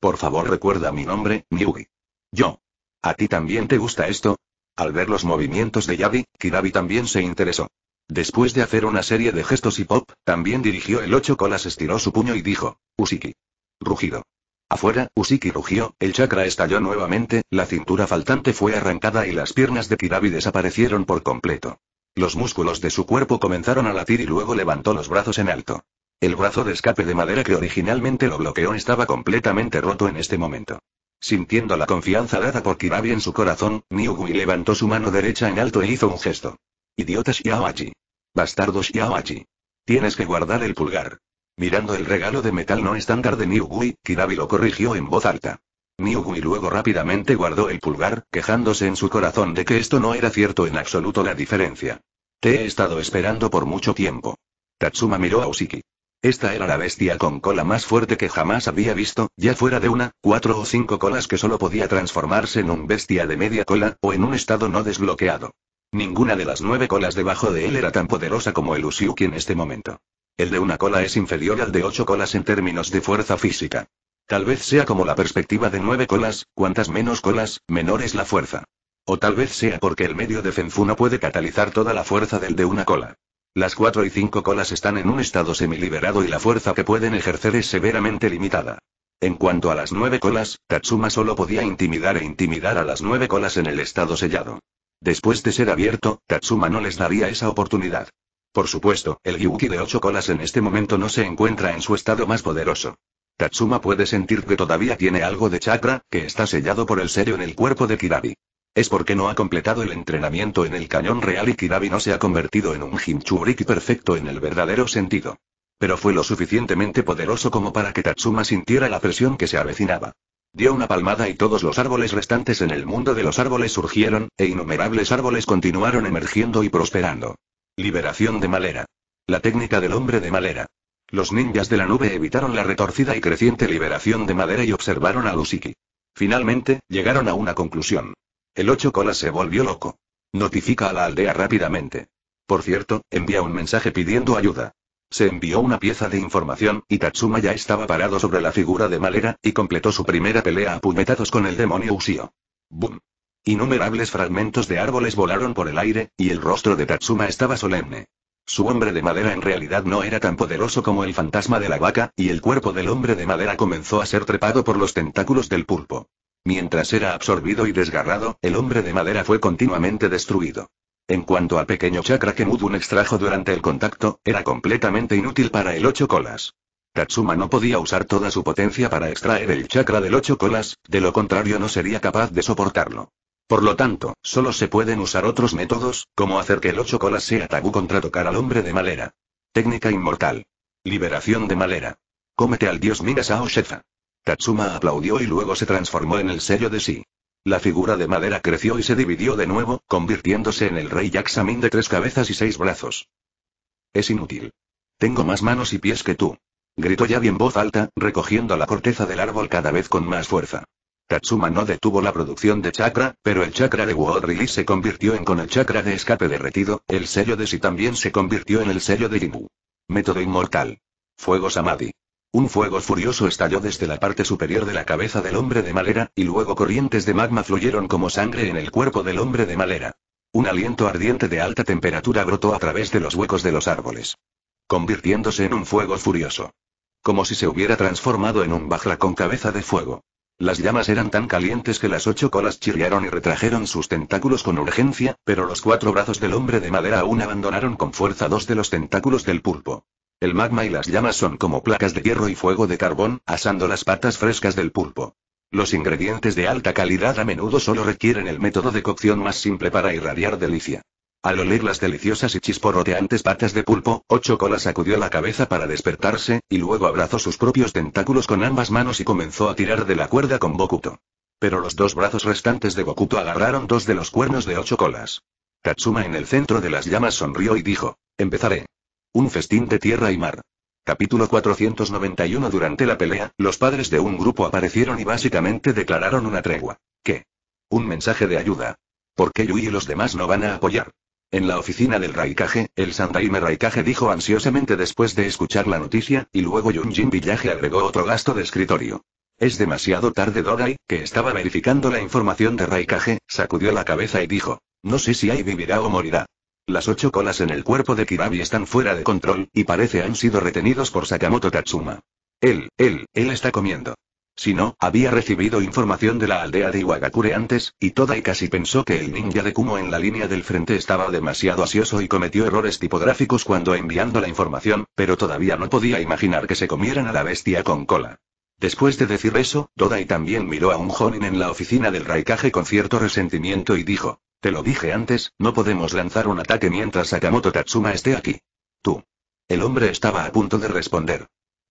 Por favor recuerda mi nombre, Miyugi. Yo. ¿A ti también te gusta esto? Al ver los movimientos de Yabi, Kirabi también se interesó. Después de hacer una serie de gestos y pop, también dirigió el ocho colas, estiró su puño y dijo: Usiki. Rugido. Afuera, Usiki rugió, el chakra estalló nuevamente, la cintura faltante fue arrancada y las piernas de Kirabi desaparecieron por completo. Los músculos de su cuerpo comenzaron a latir y luego levantó los brazos en alto. El brazo de escape de madera que originalmente lo bloqueó estaba completamente roto en este momento. Sintiendo la confianza dada por Kirabi en su corazón, Niugui levantó su mano derecha en alto e hizo un gesto. Idiotas Yaoachi. Bastardos Shiawachi. Tienes que guardar el pulgar. Mirando el regalo de metal no estándar de Niugui, Kirabi lo corrigió en voz alta. Niugui luego rápidamente guardó el pulgar, quejándose en su corazón de que esto no era cierto en absoluto la diferencia. Te he estado esperando por mucho tiempo. Tatsuma miró a Usiki. Esta era la bestia con cola más fuerte que jamás había visto, ya fuera de una, cuatro o cinco colas que solo podía transformarse en un bestia de media cola, o en un estado no desbloqueado. Ninguna de las nueve colas debajo de él era tan poderosa como el Usiuki en este momento. El de una cola es inferior al de ocho colas en términos de fuerza física. Tal vez sea como la perspectiva de nueve colas, cuantas menos colas, menor es la fuerza. O tal vez sea porque el medio de Fenfu no puede catalizar toda la fuerza del de una cola. Las cuatro y cinco colas están en un estado semiliberado y la fuerza que pueden ejercer es severamente limitada. En cuanto a las nueve colas, Tatsuma solo podía intimidar e intimidar a las nueve colas en el estado sellado. Después de ser abierto, Tatsuma no les daría esa oportunidad. Por supuesto, el Yuki de ocho colas en este momento no se encuentra en su estado más poderoso. Tatsuma puede sentir que todavía tiene algo de chakra, que está sellado por el serio en el cuerpo de Kirabi. Es porque no ha completado el entrenamiento en el cañón real y Kirabi no se ha convertido en un Jinchuriki perfecto en el verdadero sentido. Pero fue lo suficientemente poderoso como para que Tatsuma sintiera la presión que se avecinaba. Dio una palmada y todos los árboles restantes en el mundo de los árboles surgieron, e innumerables árboles continuaron emergiendo y prosperando. Liberación de Malera. La técnica del hombre de Malera. Los ninjas de la nube evitaron la retorcida y creciente liberación de madera y observaron a Lusiki. Finalmente, llegaron a una conclusión. El ocho cola se volvió loco. Notifica a la aldea rápidamente. Por cierto, envía un mensaje pidiendo ayuda. Se envió una pieza de información, y Tatsuma ya estaba parado sobre la figura de Madera, y completó su primera pelea a puñetazos con el demonio Usio. ¡Bum! Innumerables fragmentos de árboles volaron por el aire, y el rostro de Tatsuma estaba solemne. Su hombre de madera en realidad no era tan poderoso como el fantasma de la vaca, y el cuerpo del hombre de madera comenzó a ser trepado por los tentáculos del pulpo. Mientras era absorbido y desgarrado, el hombre de madera fue continuamente destruido. En cuanto al pequeño chakra que Mudun extrajo durante el contacto, era completamente inútil para el ocho colas. Tatsuma no podía usar toda su potencia para extraer el chakra del ocho colas, de lo contrario no sería capaz de soportarlo. Por lo tanto, solo se pueden usar otros métodos, como hacer que el ocho colas sea tabú contra tocar al hombre de madera. Técnica inmortal. Liberación de madera. Cómete al dios Minasao Shefa. Tatsuma aplaudió y luego se transformó en el sello de sí. La figura de madera creció y se dividió de nuevo, convirtiéndose en el rey Yaksamin de tres cabezas y seis brazos. Es inútil. Tengo más manos y pies que tú. Gritó Yabi en voz alta, recogiendo la corteza del árbol cada vez con más fuerza. Tatsuma no detuvo la producción de chakra, pero el chakra de Release se convirtió en con el chakra de escape derretido, el sello de sí también se convirtió en el sello de Jimu. Método inmortal. Fuego Samadhi. Un fuego furioso estalló desde la parte superior de la cabeza del hombre de madera, y luego corrientes de magma fluyeron como sangre en el cuerpo del hombre de madera. Un aliento ardiente de alta temperatura brotó a través de los huecos de los árboles, convirtiéndose en un fuego furioso. Como si se hubiera transformado en un bajla con cabeza de fuego. Las llamas eran tan calientes que las ocho colas chirriaron y retrajeron sus tentáculos con urgencia, pero los cuatro brazos del hombre de madera aún abandonaron con fuerza dos de los tentáculos del pulpo. El magma y las llamas son como placas de hierro y fuego de carbón, asando las patas frescas del pulpo. Los ingredientes de alta calidad a menudo solo requieren el método de cocción más simple para irradiar delicia. Al oler las deliciosas y chisporroteantes patas de pulpo, Ocho colas sacudió la cabeza para despertarse, y luego abrazó sus propios tentáculos con ambas manos y comenzó a tirar de la cuerda con Bokuto. Pero los dos brazos restantes de Bokuto agarraron dos de los cuernos de Ocho Colas. Katsuma en el centro de las llamas sonrió y dijo, empezaré. Un festín de tierra y mar. Capítulo 491 Durante la pelea, los padres de un grupo aparecieron y básicamente declararon una tregua. ¿Qué? Un mensaje de ayuda. ¿Por qué Yui y los demás no van a apoyar? En la oficina del Raikage, el Santaime Raikage dijo ansiosamente después de escuchar la noticia, y luego Yunjin Villaje agregó otro gasto de escritorio. Es demasiado tarde Dogai, que estaba verificando la información de Raikage, sacudió la cabeza y dijo. No sé si ahí vivirá o morirá. Las ocho colas en el cuerpo de Kirabi están fuera de control, y parece han sido retenidos por Sakamoto Tatsuma. Él, él, él está comiendo. Si no, había recibido información de la aldea de Iwagakure antes, y toda y casi pensó que el ninja de Kumo en la línea del frente estaba demasiado ansioso y cometió errores tipográficos cuando enviando la información, pero todavía no podía imaginar que se comieran a la bestia con cola. Después de decir eso, Todai también miró a un Jonin en la oficina del Raikage con cierto resentimiento y dijo, te lo dije antes, no podemos lanzar un ataque mientras Sakamoto Tatsuma esté aquí. Tú. El hombre estaba a punto de responder.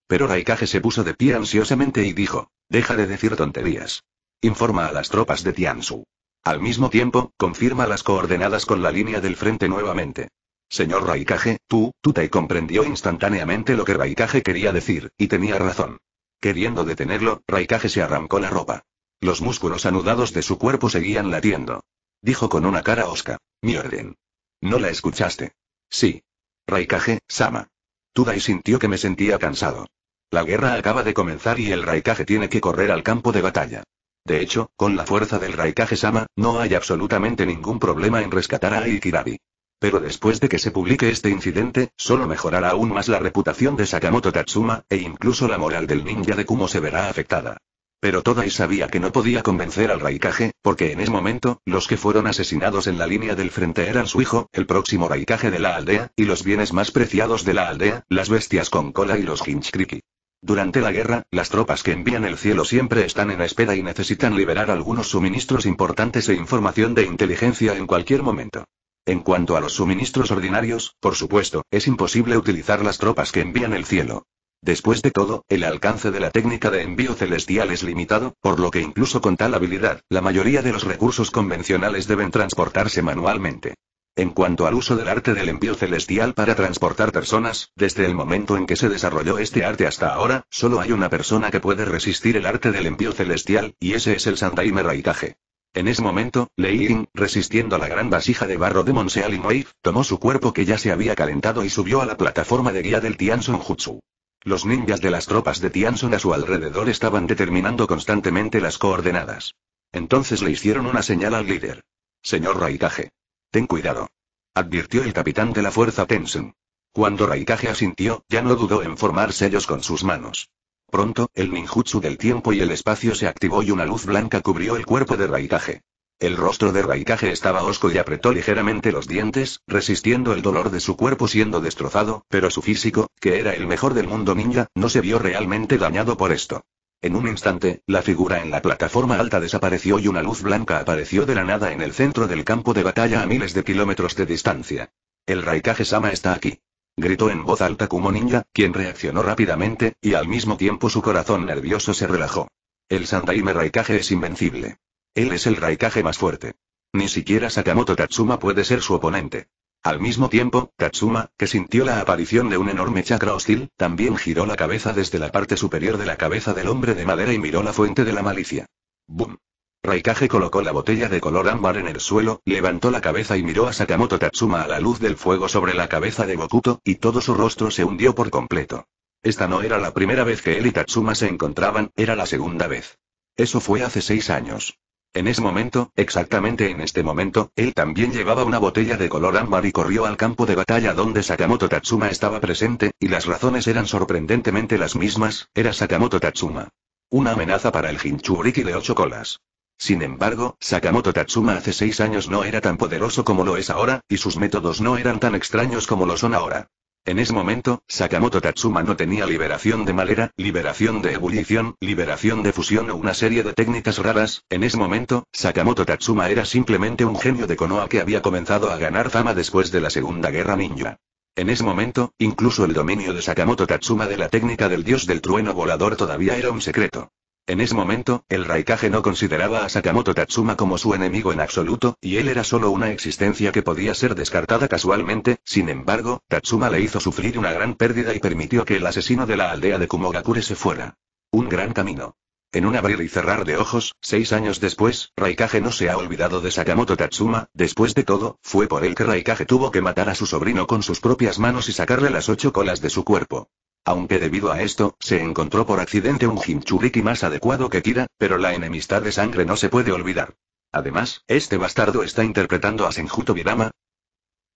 Pero Raikage se puso de pie ansiosamente y dijo, deja de decir tonterías. Informa a las tropas de Tiansu. Al mismo tiempo, confirma las coordenadas con la línea del frente nuevamente. Señor Raikage, tú, tú te comprendió instantáneamente lo que Raikage quería decir, y tenía razón. Queriendo detenerlo, Raikage se arrancó la ropa. Los músculos anudados de su cuerpo seguían latiendo. Dijo con una cara osca. Mi orden. No la escuchaste. Sí. Raikage, Sama. Tudai sintió que me sentía cansado. La guerra acaba de comenzar y el Raikage tiene que correr al campo de batalla. De hecho, con la fuerza del Raikage Sama, no hay absolutamente ningún problema en rescatar a Ikirabi. Pero después de que se publique este incidente, solo mejorará aún más la reputación de Sakamoto Tatsuma, e incluso la moral del ninja de Kumo se verá afectada. Pero Todai sabía que no podía convencer al Raikage, porque en ese momento, los que fueron asesinados en la línea del frente eran su hijo, el próximo Raikage de la aldea, y los bienes más preciados de la aldea, las bestias con cola y los Hinchkriki. Durante la guerra, las tropas que envían el cielo siempre están en espera y necesitan liberar algunos suministros importantes e información de inteligencia en cualquier momento. En cuanto a los suministros ordinarios, por supuesto, es imposible utilizar las tropas que envían el cielo. Después de todo, el alcance de la técnica de envío celestial es limitado, por lo que incluso con tal habilidad, la mayoría de los recursos convencionales deben transportarse manualmente. En cuanto al uso del arte del envío celestial para transportar personas, desde el momento en que se desarrolló este arte hasta ahora, solo hay una persona que puede resistir el arte del envío celestial, y ese es el Santaime Raikage. En ese momento, Leiling, resistiendo a la gran vasija de barro de Monseal y tomó su cuerpo que ya se había calentado y subió a la plataforma de guía del Tianzong Jutsu. Los ninjas de las tropas de Tianson a su alrededor estaban determinando constantemente las coordenadas. Entonces le hicieron una señal al líder. Señor Raikage. Ten cuidado. Advirtió el capitán de la fuerza Tensun. Cuando Raikage asintió, ya no dudó en formar sellos con sus manos. Pronto, el ninjutsu del tiempo y el espacio se activó y una luz blanca cubrió el cuerpo de Raikage. El rostro de Raikage estaba osco y apretó ligeramente los dientes, resistiendo el dolor de su cuerpo siendo destrozado, pero su físico, que era el mejor del mundo ninja, no se vio realmente dañado por esto. En un instante, la figura en la plataforma alta desapareció y una luz blanca apareció de la nada en el centro del campo de batalla a miles de kilómetros de distancia. El Raikage Sama está aquí. Gritó en voz alta Kumo Ninja, quien reaccionó rápidamente, y al mismo tiempo su corazón nervioso se relajó. El Sandaime Raikage es invencible. Él es el Raikage más fuerte. Ni siquiera Sakamoto Tatsuma puede ser su oponente. Al mismo tiempo, Tatsuma, que sintió la aparición de un enorme chakra hostil, también giró la cabeza desde la parte superior de la cabeza del hombre de madera y miró la fuente de la malicia. ¡Bum! Raikage colocó la botella de color ámbar en el suelo, levantó la cabeza y miró a Sakamoto Tatsuma a la luz del fuego sobre la cabeza de Gokuto, y todo su rostro se hundió por completo. Esta no era la primera vez que él y Tatsuma se encontraban, era la segunda vez. Eso fue hace seis años. En ese momento, exactamente en este momento, él también llevaba una botella de color ámbar y corrió al campo de batalla donde Sakamoto Tatsuma estaba presente, y las razones eran sorprendentemente las mismas, era Sakamoto Tatsuma. Una amenaza para el Hinchuriki de ocho colas. Sin embargo, Sakamoto Tatsuma hace seis años no era tan poderoso como lo es ahora, y sus métodos no eran tan extraños como lo son ahora. En ese momento, Sakamoto Tatsuma no tenía liberación de malera, liberación de ebullición, liberación de fusión o una serie de técnicas raras, en ese momento, Sakamoto Tatsuma era simplemente un genio de Konoha que había comenzado a ganar fama después de la Segunda Guerra Ninja. En ese momento, incluso el dominio de Sakamoto Tatsuma de la técnica del dios del trueno volador todavía era un secreto. En ese momento, el Raikage no consideraba a Sakamoto Tatsuma como su enemigo en absoluto, y él era solo una existencia que podía ser descartada casualmente, sin embargo, Tatsuma le hizo sufrir una gran pérdida y permitió que el asesino de la aldea de Kumogakure se fuera. Un gran camino. En un abrir y cerrar de ojos, seis años después, Raikage no se ha olvidado de Sakamoto Tatsuma, después de todo, fue por él que Raikage tuvo que matar a su sobrino con sus propias manos y sacarle las ocho colas de su cuerpo aunque debido a esto, se encontró por accidente un Jinchuriki más adecuado que Kira, pero la enemistad de sangre no se puede olvidar. Además, este bastardo está interpretando a Senjuto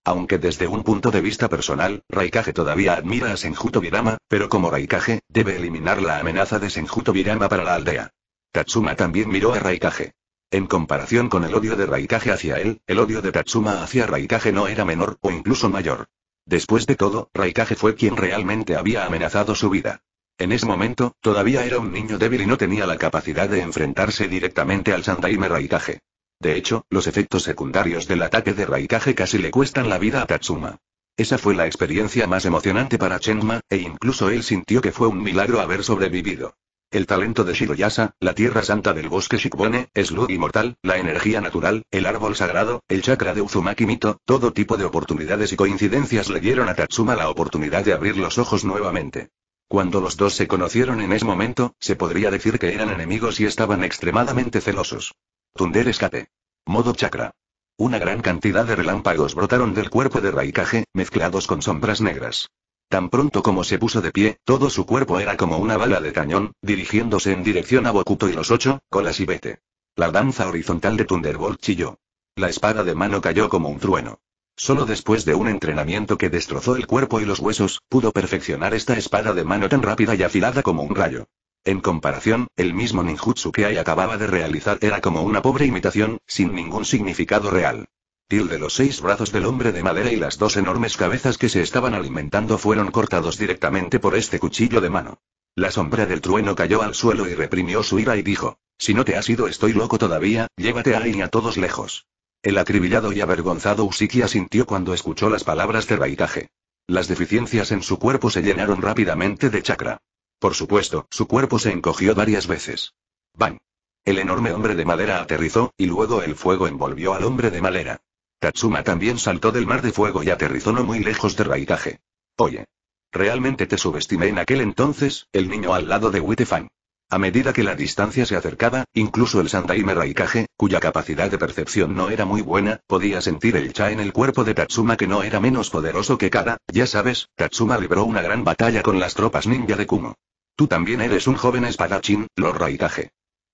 Aunque desde un punto de vista personal, Raikage todavía admira a Senjuto pero como Raikage, debe eliminar la amenaza de Senjuto para la aldea. Tatsuma también miró a Raikage. En comparación con el odio de Raikage hacia él, el odio de Tatsuma hacia Raikage no era menor o incluso mayor. Después de todo, Raikage fue quien realmente había amenazado su vida. En ese momento, todavía era un niño débil y no tenía la capacidad de enfrentarse directamente al Sandaime Raikage. De hecho, los efectos secundarios del ataque de Raikage casi le cuestan la vida a Tatsuma. Esa fue la experiencia más emocionante para Chenma, e incluso él sintió que fue un milagro haber sobrevivido. El talento de Shiroyasa, la tierra santa del bosque Shikbone, es luz inmortal, la energía natural, el árbol sagrado, el chakra de Uzumaki Mito, todo tipo de oportunidades y coincidencias le dieron a Tatsuma la oportunidad de abrir los ojos nuevamente. Cuando los dos se conocieron en ese momento, se podría decir que eran enemigos y estaban extremadamente celosos. Tunder escape. Modo chakra. Una gran cantidad de relámpagos brotaron del cuerpo de Raikage, mezclados con sombras negras. Tan pronto como se puso de pie, todo su cuerpo era como una bala de cañón, dirigiéndose en dirección a Bokuto y los ocho, colas y vete. La danza horizontal de Thunderbolt chilló. La espada de mano cayó como un trueno. Solo después de un entrenamiento que destrozó el cuerpo y los huesos, pudo perfeccionar esta espada de mano tan rápida y afilada como un rayo. En comparación, el mismo ninjutsu que Ai acababa de realizar era como una pobre imitación, sin ningún significado real de los seis brazos del hombre de madera y las dos enormes cabezas que se estaban alimentando fueron cortados directamente por este cuchillo de mano. La sombra del trueno cayó al suelo y reprimió su ira y dijo, si no te has ido estoy loco todavía, llévate a y a todos lejos. El acribillado y avergonzado Usiki sintió cuando escuchó las palabras de Raitaje. Las deficiencias en su cuerpo se llenaron rápidamente de chakra. Por supuesto, su cuerpo se encogió varias veces. ¡Bang! El enorme hombre de madera aterrizó, y luego el fuego envolvió al hombre de madera. Tatsuma también saltó del mar de fuego y aterrizó no muy lejos de Raikage. Oye. Realmente te subestimé en aquel entonces, el niño al lado de wittefang A medida que la distancia se acercaba, incluso el Sandaime Raikage, cuya capacidad de percepción no era muy buena, podía sentir el cha en el cuerpo de Tatsuma que no era menos poderoso que Kara, ya sabes, Tatsuma libró una gran batalla con las tropas ninja de Kumo. Tú también eres un joven espadachín, Lord Raikage.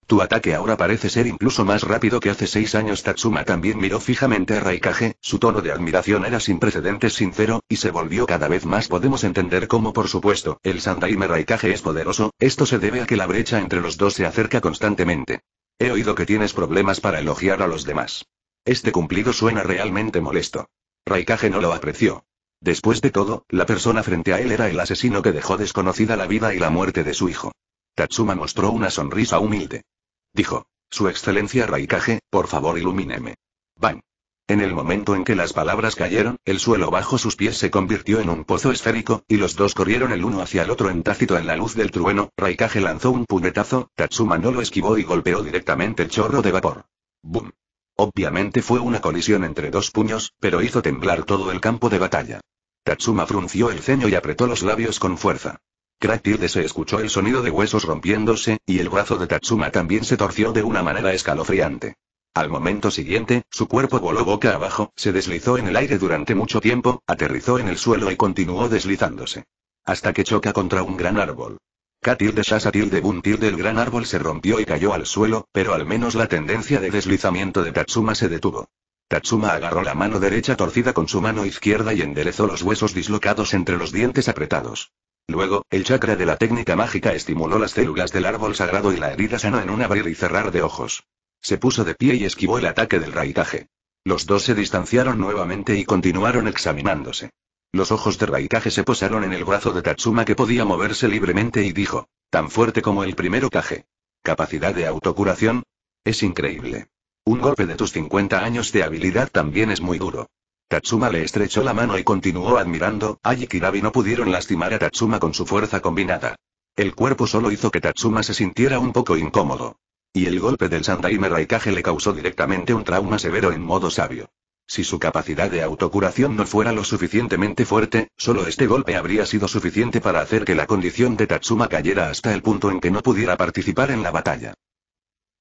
Tu ataque ahora parece ser incluso más rápido que hace seis años. Tatsuma también miró fijamente a Raikage, su tono de admiración era sin precedentes sincero, y se volvió cada vez más. Podemos entender cómo, por supuesto, el Sandaime Raikage es poderoso, esto se debe a que la brecha entre los dos se acerca constantemente. He oído que tienes problemas para elogiar a los demás. Este cumplido suena realmente molesto. Raikage no lo apreció. Después de todo, la persona frente a él era el asesino que dejó desconocida la vida y la muerte de su hijo. Tatsuma mostró una sonrisa humilde dijo. Su excelencia Raikage, por favor ilumíneme. Van. En el momento en que las palabras cayeron, el suelo bajo sus pies se convirtió en un pozo esférico, y los dos corrieron el uno hacia el otro en tácito en la luz del trueno, Raikage lanzó un puñetazo, Tatsuma no lo esquivó y golpeó directamente el chorro de vapor. ¡Bum! Obviamente fue una colisión entre dos puños, pero hizo temblar todo el campo de batalla. Tatsuma frunció el ceño y apretó los labios con fuerza. Kratilde se escuchó el sonido de huesos rompiéndose, y el brazo de Tatsuma también se torció de una manera escalofriante. Al momento siguiente, su cuerpo voló boca abajo, se deslizó en el aire durante mucho tiempo, aterrizó en el suelo y continuó deslizándose. Hasta que choca contra un gran árbol. Katilde Shasa tilde Bun el gran árbol se rompió y cayó al suelo, pero al menos la tendencia de deslizamiento de Tatsuma se detuvo. Tatsuma agarró la mano derecha torcida con su mano izquierda y enderezó los huesos dislocados entre los dientes apretados. Luego, el chakra de la técnica mágica estimuló las células del árbol sagrado y la herida sanó en un abrir y cerrar de ojos. Se puso de pie y esquivó el ataque del Raikaje. Los dos se distanciaron nuevamente y continuaron examinándose. Los ojos de Raikaje se posaron en el brazo de Tatsuma que podía moverse libremente y dijo, tan fuerte como el primero caje. ¿Capacidad de autocuración? Es increíble. Un golpe de tus 50 años de habilidad también es muy duro. Tatsuma le estrechó la mano y continuó admirando, Ai y no pudieron lastimar a Tatsuma con su fuerza combinada. El cuerpo solo hizo que Tatsuma se sintiera un poco incómodo. Y el golpe del Sandaime Raikage le causó directamente un trauma severo en modo sabio. Si su capacidad de autocuración no fuera lo suficientemente fuerte, solo este golpe habría sido suficiente para hacer que la condición de Tatsuma cayera hasta el punto en que no pudiera participar en la batalla.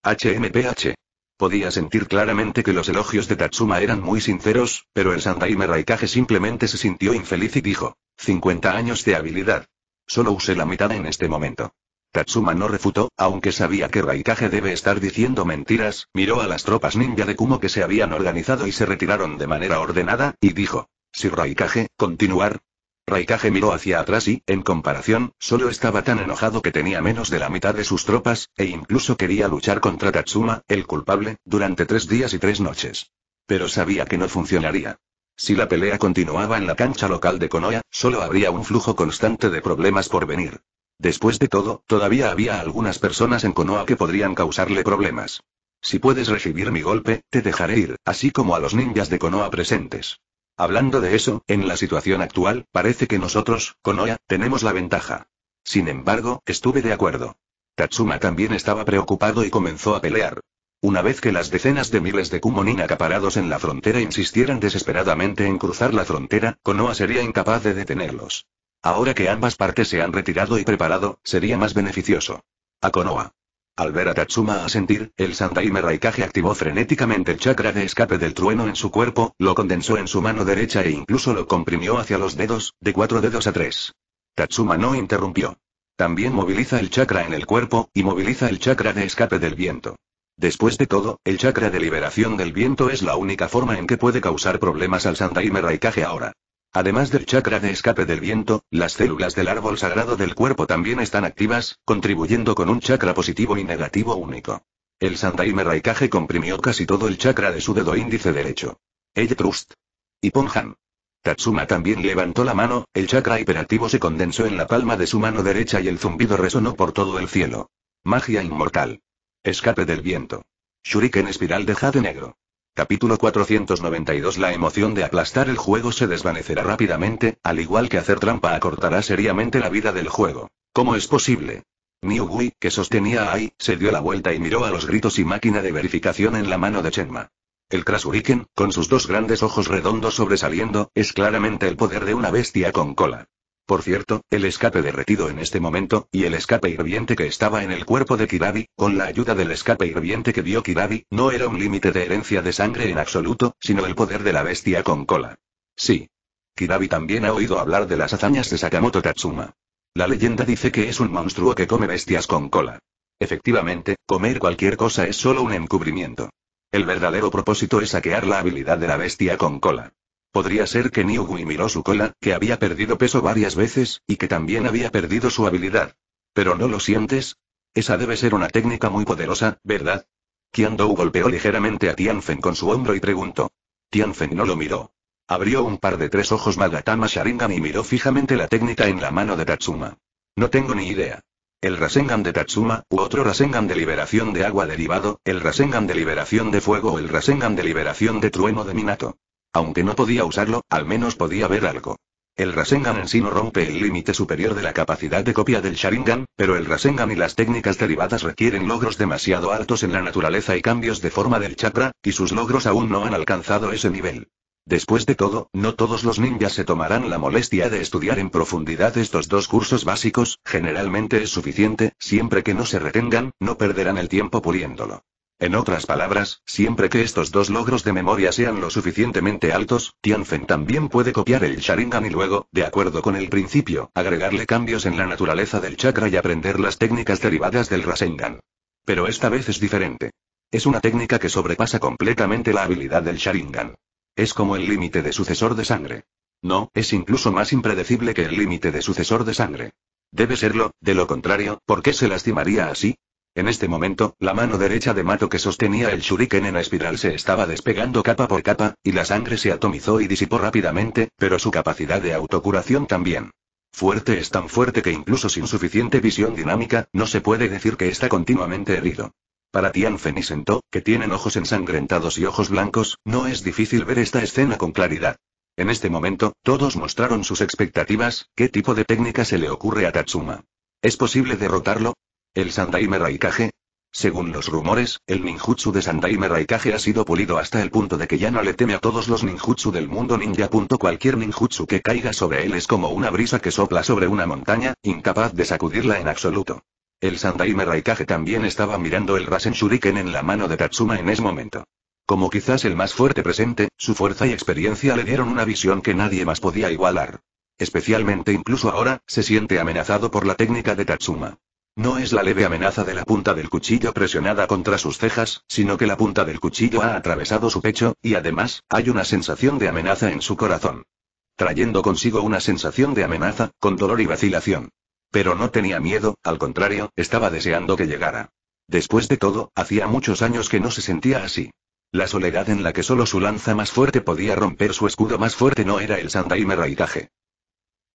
HMPH. Podía sentir claramente que los elogios de Tatsuma eran muy sinceros, pero el Sandaime Raikage simplemente se sintió infeliz y dijo, 50 años de habilidad. Solo usé la mitad en este momento. Tatsuma no refutó, aunque sabía que Raikage debe estar diciendo mentiras, miró a las tropas ninja de Kumo que se habían organizado y se retiraron de manera ordenada, y dijo, si Raikage, continuar, Raikage miró hacia atrás y, en comparación, solo estaba tan enojado que tenía menos de la mitad de sus tropas, e incluso quería luchar contra Tatsuma, el culpable, durante tres días y tres noches. Pero sabía que no funcionaría. Si la pelea continuaba en la cancha local de Konoha, solo habría un flujo constante de problemas por venir. Después de todo, todavía había algunas personas en Konoha que podrían causarle problemas. Si puedes recibir mi golpe, te dejaré ir, así como a los ninjas de Konoha presentes. Hablando de eso, en la situación actual, parece que nosotros, Konoha, tenemos la ventaja. Sin embargo, estuve de acuerdo. Tatsuma también estaba preocupado y comenzó a pelear. Una vez que las decenas de miles de Kumonin acaparados en la frontera insistieran desesperadamente en cruzar la frontera, Konoha sería incapaz de detenerlos. Ahora que ambas partes se han retirado y preparado, sería más beneficioso. A Konoha. Al ver a Tatsuma asentir, el Sandaime Raikage activó frenéticamente el chakra de escape del trueno en su cuerpo, lo condensó en su mano derecha e incluso lo comprimió hacia los dedos, de cuatro dedos a tres. Tatsuma no interrumpió. También moviliza el chakra en el cuerpo, y moviliza el chakra de escape del viento. Después de todo, el chakra de liberación del viento es la única forma en que puede causar problemas al Sandaime Raikage ahora. Además del chakra de escape del viento, las células del árbol sagrado del cuerpo también están activas, contribuyendo con un chakra positivo y negativo único. El Sandaime Raikage comprimió casi todo el chakra de su dedo índice derecho. Ey Trust. Y Ponhan. Tatsuma también levantó la mano, el chakra hiperativo se condensó en la palma de su mano derecha y el zumbido resonó por todo el cielo. Magia inmortal. Escape del viento. Shuriken espiral de jade negro. Capítulo 492 La emoción de aplastar el juego se desvanecerá rápidamente, al igual que hacer trampa acortará seriamente la vida del juego. ¿Cómo es posible? Niu que sostenía a Ai, se dio la vuelta y miró a los gritos y máquina de verificación en la mano de Chenma. El Krasuriken, con sus dos grandes ojos redondos sobresaliendo, es claramente el poder de una bestia con cola. Por cierto, el escape derretido en este momento, y el escape hirviente que estaba en el cuerpo de Kirabi, con la ayuda del escape hirviente que vio Kirabi, no era un límite de herencia de sangre en absoluto, sino el poder de la bestia con cola. Sí. Kirabi también ha oído hablar de las hazañas de Sakamoto Tatsuma. La leyenda dice que es un monstruo que come bestias con cola. Efectivamente, comer cualquier cosa es solo un encubrimiento. El verdadero propósito es saquear la habilidad de la bestia con cola. Podría ser que Niugui miró su cola, que había perdido peso varias veces, y que también había perdido su habilidad. ¿Pero no lo sientes? Esa debe ser una técnica muy poderosa, verdad Qiandou golpeó ligeramente a Tianfen con su hombro y preguntó. Tianfen no lo miró. Abrió un par de tres ojos Magatama Sharingan y miró fijamente la técnica en la mano de Tatsuma. No tengo ni idea. El Rasengan de Tatsuma, u otro Rasengan de liberación de agua derivado, el Rasengan de liberación de fuego o el Rasengan de liberación de trueno de Minato. Aunque no podía usarlo, al menos podía ver algo. El Rasengan en sí no rompe el límite superior de la capacidad de copia del Sharingan, pero el Rasengan y las técnicas derivadas requieren logros demasiado altos en la naturaleza y cambios de forma del chakra, y sus logros aún no han alcanzado ese nivel. Después de todo, no todos los ninjas se tomarán la molestia de estudiar en profundidad estos dos cursos básicos, generalmente es suficiente, siempre que no se retengan, no perderán el tiempo puliéndolo. En otras palabras, siempre que estos dos logros de memoria sean lo suficientemente altos, Tianfen también puede copiar el Sharingan y luego, de acuerdo con el principio, agregarle cambios en la naturaleza del chakra y aprender las técnicas derivadas del Rasengan. Pero esta vez es diferente. Es una técnica que sobrepasa completamente la habilidad del Sharingan. Es como el límite de sucesor de sangre. No, es incluso más impredecible que el límite de sucesor de sangre. Debe serlo, de lo contrario, ¿por qué se lastimaría así? En este momento, la mano derecha de Mato que sostenía el shuriken en la espiral se estaba despegando capa por capa, y la sangre se atomizó y disipó rápidamente, pero su capacidad de autocuración también. Fuerte es tan fuerte que incluso sin suficiente visión dinámica, no se puede decir que está continuamente herido. Para Tianfen y Sento, que tienen ojos ensangrentados y ojos blancos, no es difícil ver esta escena con claridad. En este momento, todos mostraron sus expectativas, qué tipo de técnica se le ocurre a Tatsuma. ¿Es posible derrotarlo? el Sandaime Raikage. Según los rumores, el ninjutsu de Sandaime Raikage ha sido pulido hasta el punto de que ya no le teme a todos los ninjutsu del mundo ninja. Cualquier ninjutsu que caiga sobre él es como una brisa que sopla sobre una montaña, incapaz de sacudirla en absoluto. El Sandaime Raikage también estaba mirando el Rasen Shuriken en la mano de Tatsuma en ese momento. Como quizás el más fuerte presente, su fuerza y experiencia le dieron una visión que nadie más podía igualar. Especialmente incluso ahora, se siente amenazado por la técnica de Tatsuma. No es la leve amenaza de la punta del cuchillo presionada contra sus cejas, sino que la punta del cuchillo ha atravesado su pecho, y además, hay una sensación de amenaza en su corazón. Trayendo consigo una sensación de amenaza, con dolor y vacilación. Pero no tenía miedo, al contrario, estaba deseando que llegara. Después de todo, hacía muchos años que no se sentía así. La soledad en la que solo su lanza más fuerte podía romper su escudo más fuerte no era el Sandaime Raikaje.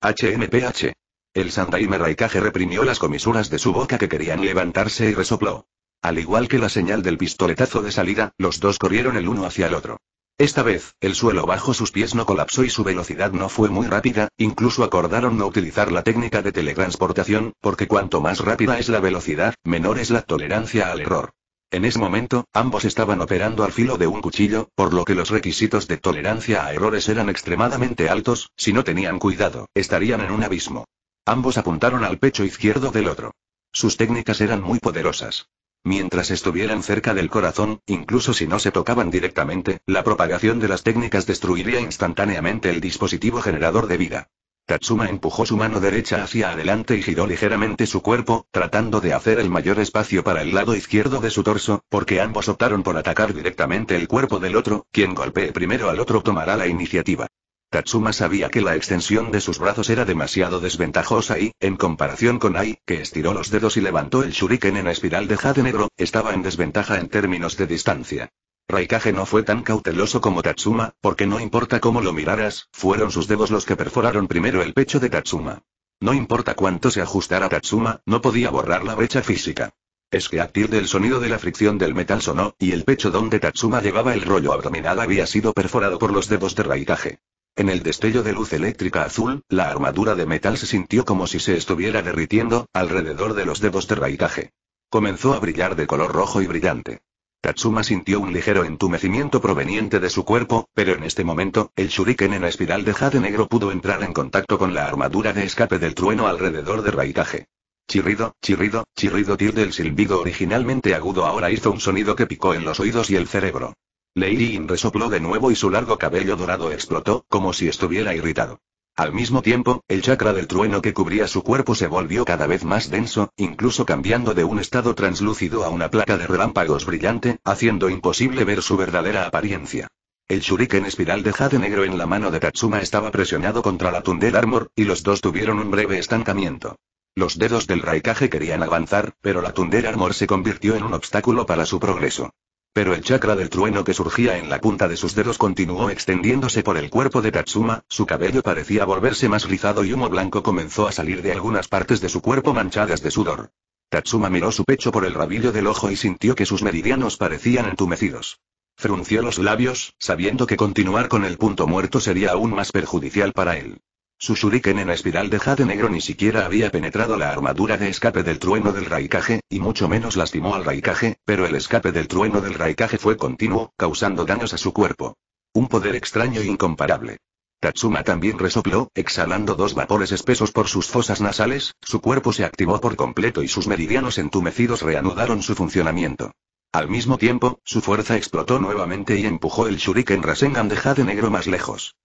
HMPH. El Sandaime Raikage reprimió las comisuras de su boca que querían levantarse y resopló. Al igual que la señal del pistoletazo de salida, los dos corrieron el uno hacia el otro. Esta vez, el suelo bajo sus pies no colapsó y su velocidad no fue muy rápida, incluso acordaron no utilizar la técnica de teletransportación, porque cuanto más rápida es la velocidad, menor es la tolerancia al error. En ese momento, ambos estaban operando al filo de un cuchillo, por lo que los requisitos de tolerancia a errores eran extremadamente altos, si no tenían cuidado, estarían en un abismo. Ambos apuntaron al pecho izquierdo del otro. Sus técnicas eran muy poderosas. Mientras estuvieran cerca del corazón, incluso si no se tocaban directamente, la propagación de las técnicas destruiría instantáneamente el dispositivo generador de vida. Tatsuma empujó su mano derecha hacia adelante y giró ligeramente su cuerpo, tratando de hacer el mayor espacio para el lado izquierdo de su torso, porque ambos optaron por atacar directamente el cuerpo del otro, quien golpee primero al otro tomará la iniciativa. Tatsuma sabía que la extensión de sus brazos era demasiado desventajosa y, en comparación con Ai, que estiró los dedos y levantó el shuriken en espiral de jade negro, estaba en desventaja en términos de distancia. Raikage no fue tan cauteloso como Tatsuma, porque no importa cómo lo miraras, fueron sus dedos los que perforaron primero el pecho de Tatsuma. No importa cuánto se ajustara Tatsuma, no podía borrar la brecha física. Es que a del sonido de la fricción del metal sonó, y el pecho donde Tatsuma llevaba el rollo abdominal había sido perforado por los dedos de Raikage. En el destello de luz eléctrica azul, la armadura de metal se sintió como si se estuviera derritiendo, alrededor de los dedos de Raikage. Comenzó a brillar de color rojo y brillante. Tatsuma sintió un ligero entumecimiento proveniente de su cuerpo, pero en este momento, el shuriken en espiral de jade negro pudo entrar en contacto con la armadura de escape del trueno alrededor de Raikage. Chirrido, chirrido, chirrido tilde del silbido originalmente agudo ahora hizo un sonido que picó en los oídos y el cerebro. Lady resopló de nuevo y su largo cabello dorado explotó, como si estuviera irritado. Al mismo tiempo, el chakra del trueno que cubría su cuerpo se volvió cada vez más denso, incluso cambiando de un estado translúcido a una placa de relámpagos brillante, haciendo imposible ver su verdadera apariencia. El shuriken espiral de jade negro en la mano de Tatsuma estaba presionado contra la Tundel Armor, y los dos tuvieron un breve estancamiento. Los dedos del Raikage querían avanzar, pero la Tundel Armor se convirtió en un obstáculo para su progreso. Pero el chakra del trueno que surgía en la punta de sus dedos continuó extendiéndose por el cuerpo de Tatsuma, su cabello parecía volverse más rizado y humo blanco comenzó a salir de algunas partes de su cuerpo manchadas de sudor. Tatsuma miró su pecho por el rabillo del ojo y sintió que sus meridianos parecían entumecidos. Frunció los labios, sabiendo que continuar con el punto muerto sería aún más perjudicial para él. Su shuriken en espiral de jade negro ni siquiera había penetrado la armadura de escape del trueno del raikaje, y mucho menos lastimó al raikaje, pero el escape del trueno del raikaje fue continuo, causando daños a su cuerpo. Un poder extraño e incomparable. Tatsuma también resopló, exhalando dos vapores espesos por sus fosas nasales, su cuerpo se activó por completo y sus meridianos entumecidos reanudaron su funcionamiento. Al mismo tiempo, su fuerza explotó nuevamente y empujó el shuriken Rasengan de Jade Negro más lejos.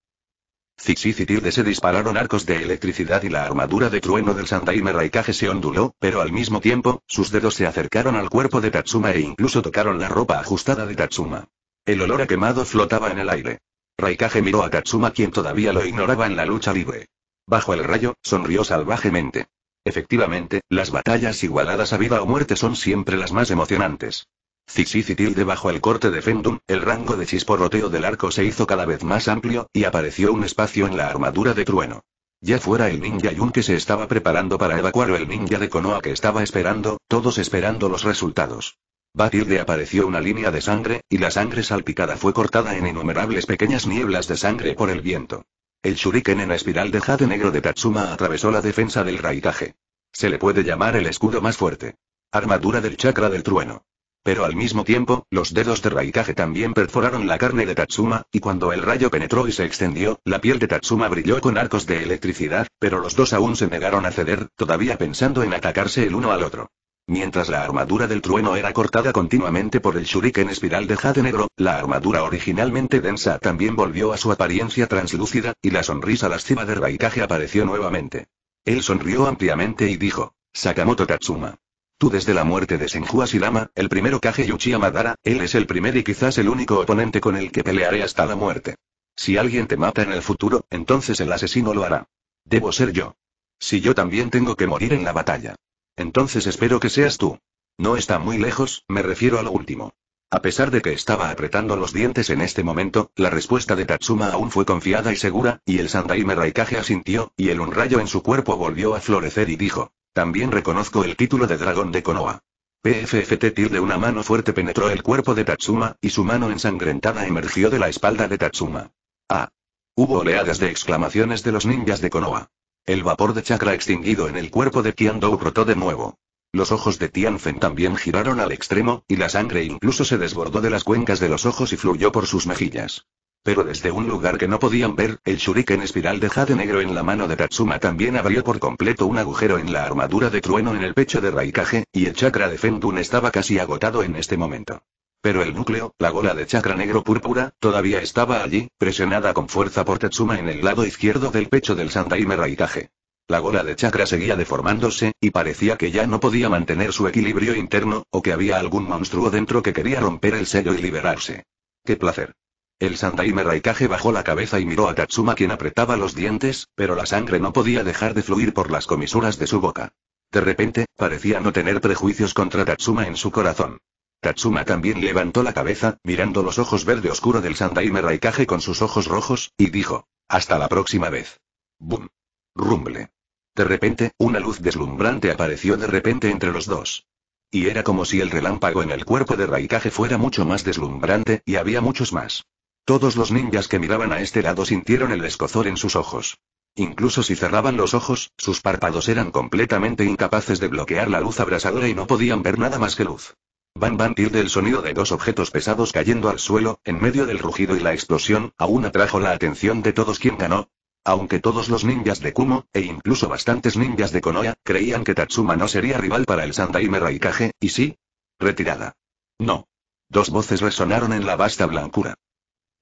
Zixi se dispararon arcos de electricidad y la armadura de trueno del santaime Raikage se onduló, pero al mismo tiempo, sus dedos se acercaron al cuerpo de Tatsuma e incluso tocaron la ropa ajustada de Tatsuma. El olor a quemado flotaba en el aire. Raikage miró a Tatsuma quien todavía lo ignoraba en la lucha libre. Bajo el rayo, sonrió salvajemente. Efectivamente, las batallas igualadas a vida o muerte son siempre las más emocionantes. Cis y el corte de Fendum. el rango de chisporroteo del arco se hizo cada vez más amplio, y apareció un espacio en la armadura de trueno. Ya fuera el ninja Yun que se estaba preparando para evacuar o el ninja de Konoha que estaba esperando, todos esperando los resultados. Batilde apareció una línea de sangre, y la sangre salpicada fue cortada en innumerables pequeñas nieblas de sangre por el viento. El shuriken en espiral de jade negro de Tatsuma atravesó la defensa del raitaje. Se le puede llamar el escudo más fuerte. Armadura del chakra del trueno. Pero al mismo tiempo, los dedos de Raikage también perforaron la carne de Tatsuma, y cuando el rayo penetró y se extendió, la piel de Tatsuma brilló con arcos de electricidad, pero los dos aún se negaron a ceder, todavía pensando en atacarse el uno al otro. Mientras la armadura del trueno era cortada continuamente por el shuriken espiral de jade negro, la armadura originalmente densa también volvió a su apariencia translúcida, y la sonrisa lasciva de Raikage apareció nuevamente. Él sonrió ampliamente y dijo, Sakamoto Tatsuma. Tú desde la muerte de Senju Asirama, el primero Kage Yuchi Madara, él es el primer y quizás el único oponente con el que pelearé hasta la muerte. Si alguien te mata en el futuro, entonces el asesino lo hará. Debo ser yo. Si yo también tengo que morir en la batalla. Entonces espero que seas tú. No está muy lejos, me refiero a lo último. A pesar de que estaba apretando los dientes en este momento, la respuesta de Tatsuma aún fue confiada y segura, y el Sandaime Raikage asintió, y el un rayo en su cuerpo volvió a florecer y dijo. También reconozco el título de dragón de Konoha. PFFT de una mano fuerte penetró el cuerpo de Tatsuma, y su mano ensangrentada emergió de la espalda de Tatsuma. Ah. Hubo oleadas de exclamaciones de los ninjas de Konoha. El vapor de chakra extinguido en el cuerpo de Kiando brotó de nuevo. Los ojos de Tianfen también giraron al extremo, y la sangre incluso se desbordó de las cuencas de los ojos y fluyó por sus mejillas. Pero desde un lugar que no podían ver, el shuriken espiral de jade negro en la mano de Tatsuma también abrió por completo un agujero en la armadura de trueno en el pecho de Raikage, y el chakra de Fendun estaba casi agotado en este momento. Pero el núcleo, la gola de chakra negro púrpura, todavía estaba allí, presionada con fuerza por Tatsuma en el lado izquierdo del pecho del Santaime Raikage. La gola de chakra seguía deformándose, y parecía que ya no podía mantener su equilibrio interno, o que había algún monstruo dentro que quería romper el sello y liberarse. ¡Qué placer! El Sandaime Raikage bajó la cabeza y miró a Tatsuma quien apretaba los dientes, pero la sangre no podía dejar de fluir por las comisuras de su boca. De repente, parecía no tener prejuicios contra Tatsuma en su corazón. Tatsuma también levantó la cabeza, mirando los ojos verde oscuro del Sandaime Raikage con sus ojos rojos, y dijo, hasta la próxima vez. Boom. Rumble. De repente, una luz deslumbrante apareció de repente entre los dos. Y era como si el relámpago en el cuerpo de Raikage fuera mucho más deslumbrante, y había muchos más. Todos los ninjas que miraban a este lado sintieron el escozor en sus ojos. Incluso si cerraban los ojos, sus párpados eran completamente incapaces de bloquear la luz abrasadora y no podían ver nada más que luz. Van Van tilde el sonido de dos objetos pesados cayendo al suelo, en medio del rugido y la explosión, aún atrajo la atención de todos quien ganó, aunque todos los ninjas de Kumo, e incluso bastantes ninjas de Konoha, creían que Tatsuma no sería rival para el Sandaime Raikage, ¿y sí? Retirada. No. Dos voces resonaron en la vasta blancura.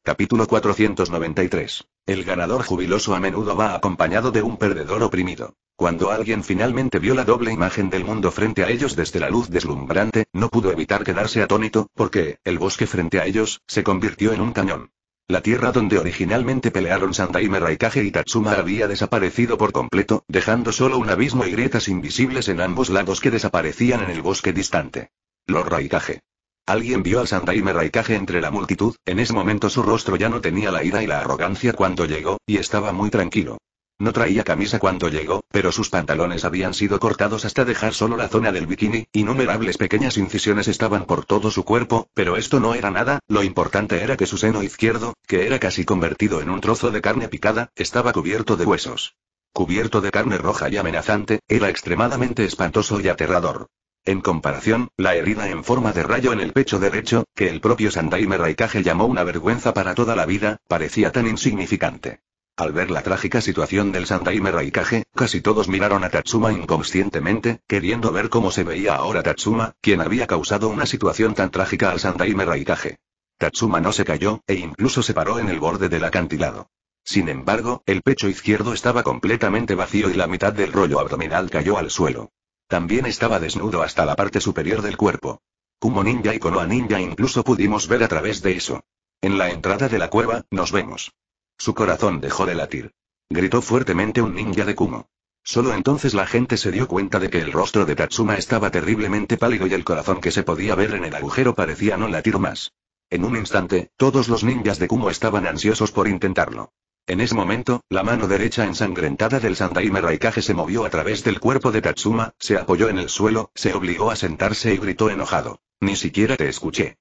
Capítulo 493. El ganador jubiloso a menudo va acompañado de un perdedor oprimido. Cuando alguien finalmente vio la doble imagen del mundo frente a ellos desde la luz deslumbrante, no pudo evitar quedarse atónito, porque, el bosque frente a ellos, se convirtió en un cañón. La tierra donde originalmente pelearon Sandaime Raikage y Tatsuma había desaparecido por completo, dejando solo un abismo y grietas invisibles en ambos lados que desaparecían en el bosque distante. Los Raikage. Alguien vio al Sandaime Raikage entre la multitud, en ese momento su rostro ya no tenía la ira y la arrogancia cuando llegó, y estaba muy tranquilo. No traía camisa cuando llegó, pero sus pantalones habían sido cortados hasta dejar solo la zona del bikini, innumerables pequeñas incisiones estaban por todo su cuerpo, pero esto no era nada, lo importante era que su seno izquierdo, que era casi convertido en un trozo de carne picada, estaba cubierto de huesos. Cubierto de carne roja y amenazante, era extremadamente espantoso y aterrador. En comparación, la herida en forma de rayo en el pecho derecho, que el propio Sandaime Raikage llamó una vergüenza para toda la vida, parecía tan insignificante. Al ver la trágica situación del Sandaime Raikage, casi todos miraron a Tatsuma inconscientemente, queriendo ver cómo se veía ahora Tatsuma, quien había causado una situación tan trágica al Sandaime Raikage. Tatsuma no se cayó, e incluso se paró en el borde del acantilado. Sin embargo, el pecho izquierdo estaba completamente vacío y la mitad del rollo abdominal cayó al suelo. También estaba desnudo hasta la parte superior del cuerpo. Como Ninja y Konoha Ninja incluso pudimos ver a través de eso. En la entrada de la cueva, nos vemos. Su corazón dejó de latir. Gritó fuertemente un ninja de Kumo. Solo entonces la gente se dio cuenta de que el rostro de Tatsuma estaba terriblemente pálido y el corazón que se podía ver en el agujero parecía no latir más. En un instante, todos los ninjas de Kumo estaban ansiosos por intentarlo. En ese momento, la mano derecha ensangrentada del Sandaime Raikage se movió a través del cuerpo de Tatsuma, se apoyó en el suelo, se obligó a sentarse y gritó enojado. Ni siquiera te escuché.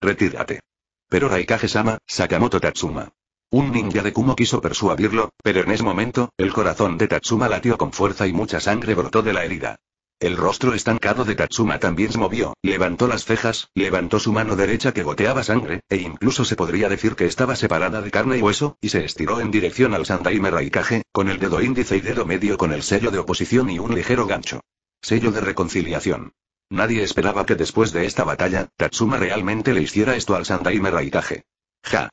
Retírate. Pero Raikage-sama, Sakamoto Tatsuma. Un ninja de Kumo quiso persuadirlo, pero en ese momento, el corazón de Tatsuma latió con fuerza y mucha sangre brotó de la herida. El rostro estancado de Tatsuma también se movió, levantó las cejas, levantó su mano derecha que goteaba sangre, e incluso se podría decir que estaba separada de carne y hueso, y se estiró en dirección al Santaime Raikage, con el dedo índice y dedo medio con el sello de oposición y un ligero gancho. Sello de reconciliación. Nadie esperaba que después de esta batalla, Tatsuma realmente le hiciera esto al Sandaime Raikage. Ja.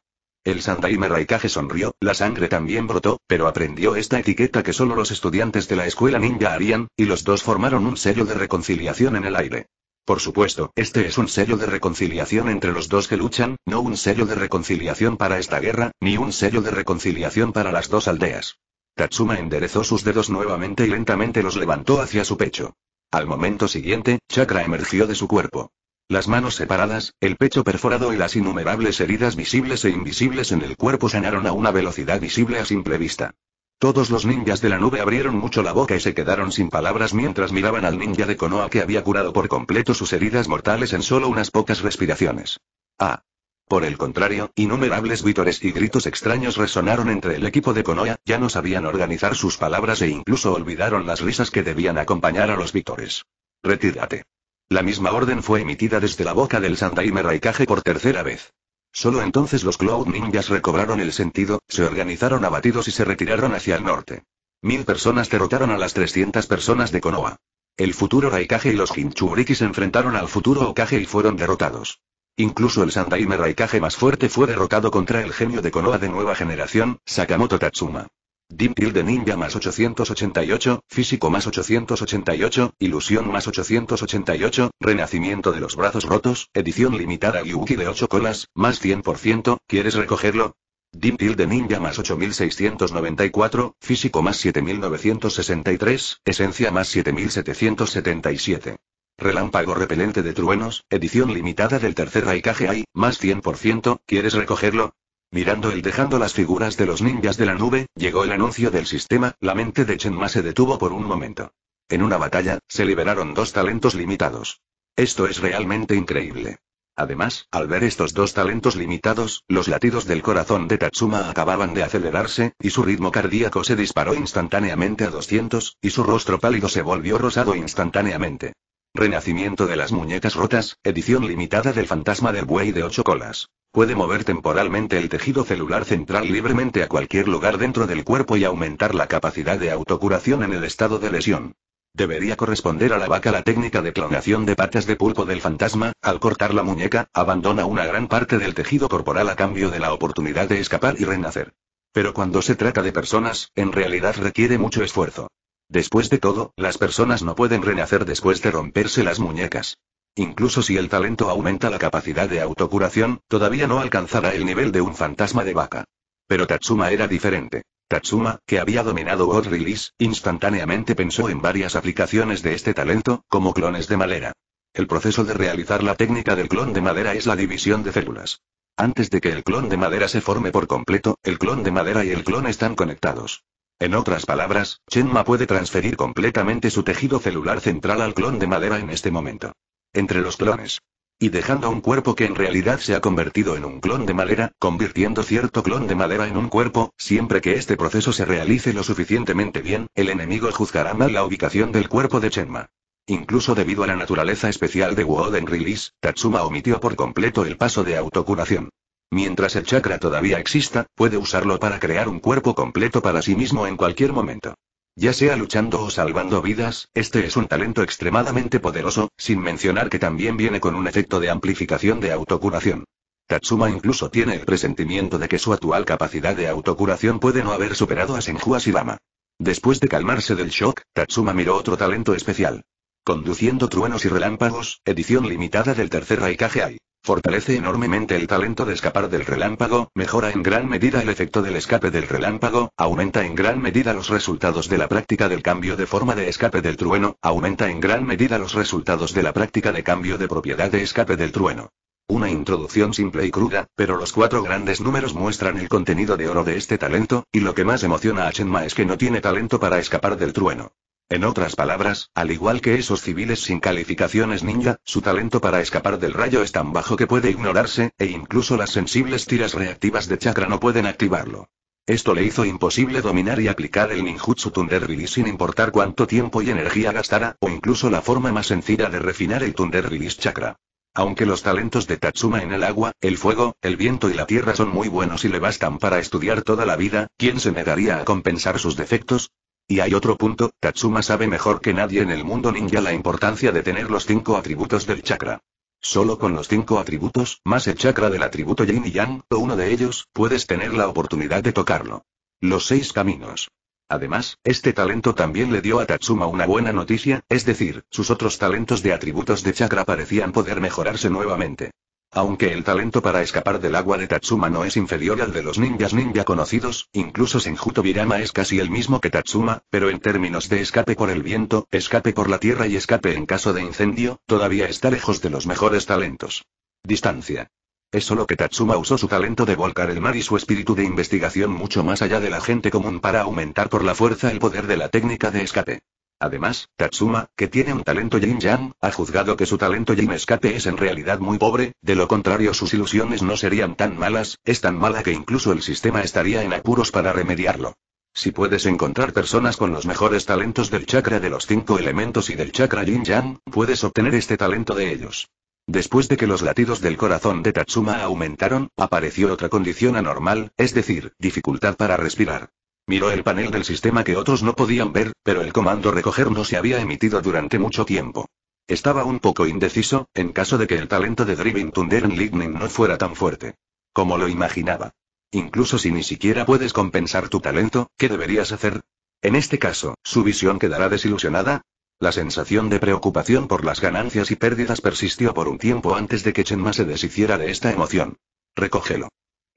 El Sandai Raikage sonrió, la sangre también brotó, pero aprendió esta etiqueta que solo los estudiantes de la escuela ninja harían, y los dos formaron un sello de reconciliación en el aire. Por supuesto, este es un sello de reconciliación entre los dos que luchan, no un sello de reconciliación para esta guerra, ni un sello de reconciliación para las dos aldeas. Tatsuma enderezó sus dedos nuevamente y lentamente los levantó hacia su pecho. Al momento siguiente, chakra emergió de su cuerpo. Las manos separadas, el pecho perforado y las innumerables heridas visibles e invisibles en el cuerpo sanaron a una velocidad visible a simple vista. Todos los ninjas de la nube abrieron mucho la boca y se quedaron sin palabras mientras miraban al ninja de Konoha que había curado por completo sus heridas mortales en solo unas pocas respiraciones. Ah. Por el contrario, innumerables vítores y gritos extraños resonaron entre el equipo de Konoha, ya no sabían organizar sus palabras e incluso olvidaron las risas que debían acompañar a los vítores. Retírate. La misma orden fue emitida desde la boca del Sandaime Raikage por tercera vez. Solo entonces los Cloud Ninjas recobraron el sentido, se organizaron abatidos y se retiraron hacia el norte. Mil personas derrotaron a las 300 personas de Konoha. El futuro Raikage y los Hinchuriki se enfrentaron al futuro Okage y fueron derrotados. Incluso el Sandaime Raikage más fuerte fue derrotado contra el genio de Konoha de nueva generación, Sakamoto Tatsuma. Dim de ninja más 888, físico más 888, ilusión más 888, renacimiento de los brazos rotos, edición limitada Yuki de 8 colas, más 100%, ¿quieres recogerlo? Dim de ninja más 8694, físico más 7963, esencia más 7777. Relámpago repelente de truenos, edición limitada del tercer Raikage AI, más 100%, ¿quieres recogerlo? Mirando y dejando las figuras de los ninjas de la nube, llegó el anuncio del sistema, la mente de Chenma se detuvo por un momento. En una batalla, se liberaron dos talentos limitados. Esto es realmente increíble. Además, al ver estos dos talentos limitados, los latidos del corazón de Tatsuma acababan de acelerarse, y su ritmo cardíaco se disparó instantáneamente a 200, y su rostro pálido se volvió rosado instantáneamente. Renacimiento de las muñecas rotas, edición limitada del fantasma del buey de ocho colas. Puede mover temporalmente el tejido celular central libremente a cualquier lugar dentro del cuerpo y aumentar la capacidad de autocuración en el estado de lesión. Debería corresponder a la vaca la técnica de clonación de patas de pulpo del fantasma, al cortar la muñeca, abandona una gran parte del tejido corporal a cambio de la oportunidad de escapar y renacer. Pero cuando se trata de personas, en realidad requiere mucho esfuerzo. Después de todo, las personas no pueden renacer después de romperse las muñecas. Incluso si el talento aumenta la capacidad de autocuración, todavía no alcanzará el nivel de un fantasma de vaca. Pero Tatsuma era diferente. Tatsuma, que había dominado God Release, instantáneamente pensó en varias aplicaciones de este talento, como clones de madera. El proceso de realizar la técnica del clon de madera es la división de células. Antes de que el clon de madera se forme por completo, el clon de madera y el clon están conectados. En otras palabras, Chenma puede transferir completamente su tejido celular central al clon de madera en este momento entre los clones. Y dejando un cuerpo que en realidad se ha convertido en un clon de madera, convirtiendo cierto clon de madera en un cuerpo, siempre que este proceso se realice lo suficientemente bien, el enemigo juzgará mal la ubicación del cuerpo de Chenma. Incluso debido a la naturaleza especial de Woden Release, Tatsuma omitió por completo el paso de autocuración. Mientras el chakra todavía exista, puede usarlo para crear un cuerpo completo para sí mismo en cualquier momento. Ya sea luchando o salvando vidas, este es un talento extremadamente poderoso, sin mencionar que también viene con un efecto de amplificación de autocuración. Tatsuma incluso tiene el presentimiento de que su actual capacidad de autocuración puede no haber superado a Senju Asirama. Después de calmarse del shock, Tatsuma miró otro talento especial. Conduciendo truenos y relámpagos, edición limitada del tercer Raikage Ai. Fortalece enormemente el talento de escapar del relámpago, mejora en gran medida el efecto del escape del relámpago, aumenta en gran medida los resultados de la práctica del cambio de forma de escape del trueno, aumenta en gran medida los resultados de la práctica de cambio de propiedad de escape del trueno. Una introducción simple y cruda, pero los cuatro grandes números muestran el contenido de oro de este talento, y lo que más emociona a Chenma es que no tiene talento para escapar del trueno. En otras palabras, al igual que esos civiles sin calificaciones ninja, su talento para escapar del rayo es tan bajo que puede ignorarse, e incluso las sensibles tiras reactivas de chakra no pueden activarlo. Esto le hizo imposible dominar y aplicar el ninjutsu release sin importar cuánto tiempo y energía gastara, o incluso la forma más sencilla de refinar el release chakra. Aunque los talentos de Tatsuma en el agua, el fuego, el viento y la tierra son muy buenos y le bastan para estudiar toda la vida, ¿quién se negaría a compensar sus defectos? Y hay otro punto, Tatsuma sabe mejor que nadie en el mundo ninja la importancia de tener los cinco atributos del chakra. Solo con los cinco atributos, más el chakra del atributo yin y yang, o uno de ellos, puedes tener la oportunidad de tocarlo. Los seis caminos. Además, este talento también le dio a Tatsuma una buena noticia, es decir, sus otros talentos de atributos de chakra parecían poder mejorarse nuevamente. Aunque el talento para escapar del agua de Tatsuma no es inferior al de los ninjas ninja conocidos, incluso Senjuto Birama es casi el mismo que Tatsuma, pero en términos de escape por el viento, escape por la tierra y escape en caso de incendio, todavía está lejos de los mejores talentos. Distancia. Es solo que Tatsuma usó su talento de volcar el mar y su espíritu de investigación mucho más allá de la gente común para aumentar por la fuerza el poder de la técnica de escape. Además, Tatsuma, que tiene un talento Jin yang ha juzgado que su talento yin-escape es en realidad muy pobre, de lo contrario sus ilusiones no serían tan malas, es tan mala que incluso el sistema estaría en apuros para remediarlo. Si puedes encontrar personas con los mejores talentos del chakra de los cinco elementos y del chakra yin-yang, puedes obtener este talento de ellos. Después de que los latidos del corazón de Tatsuma aumentaron, apareció otra condición anormal, es decir, dificultad para respirar. Miró el panel del sistema que otros no podían ver, pero el comando recoger no se había emitido durante mucho tiempo. Estaba un poco indeciso, en caso de que el talento de Driving Thunder en Lightning no fuera tan fuerte. Como lo imaginaba. Incluso si ni siquiera puedes compensar tu talento, ¿qué deberías hacer? En este caso, ¿su visión quedará desilusionada? La sensación de preocupación por las ganancias y pérdidas persistió por un tiempo antes de que Chenma se deshiciera de esta emoción. Recógelo.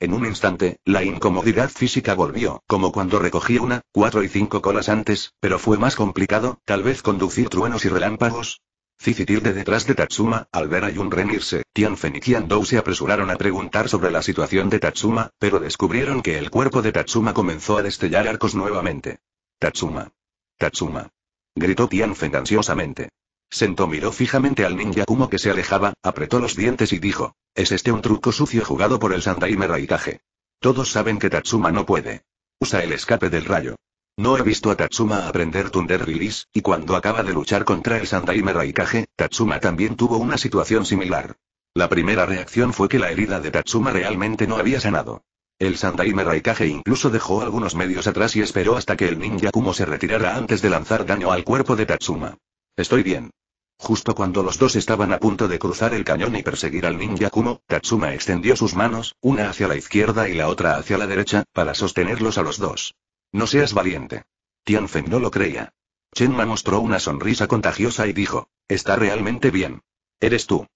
En un instante, la incomodidad física volvió, como cuando recogí una, cuatro y cinco colas antes, pero fue más complicado, tal vez conducir truenos y relámpagos. de detrás de Tatsuma, al ver a Yun Tian Tianfen y Dou se apresuraron a preguntar sobre la situación de Tatsuma, pero descubrieron que el cuerpo de Tatsuma comenzó a destellar arcos nuevamente. Tatsuma. Tatsuma. Gritó Tianfen ansiosamente. Sento miró fijamente al ninja Kumo que se alejaba, apretó los dientes y dijo, ¿es este un truco sucio jugado por el Sandaime Raikage? Todos saben que Tatsuma no puede. Usa el escape del rayo. No he visto a Tatsuma aprender Thunder Release, y cuando acaba de luchar contra el Sandaime Raikage, Tatsuma también tuvo una situación similar. La primera reacción fue que la herida de Tatsuma realmente no había sanado. El Sandaime Raikage incluso dejó algunos medios atrás y esperó hasta que el ninja Kumo se retirara antes de lanzar daño al cuerpo de Tatsuma. Estoy bien. Justo cuando los dos estaban a punto de cruzar el cañón y perseguir al ninja Kumo, Tatsuma extendió sus manos, una hacia la izquierda y la otra hacia la derecha, para sostenerlos a los dos. No seas valiente. Tianfen no lo creía. Chenma mostró una sonrisa contagiosa y dijo, está realmente bien. Eres tú.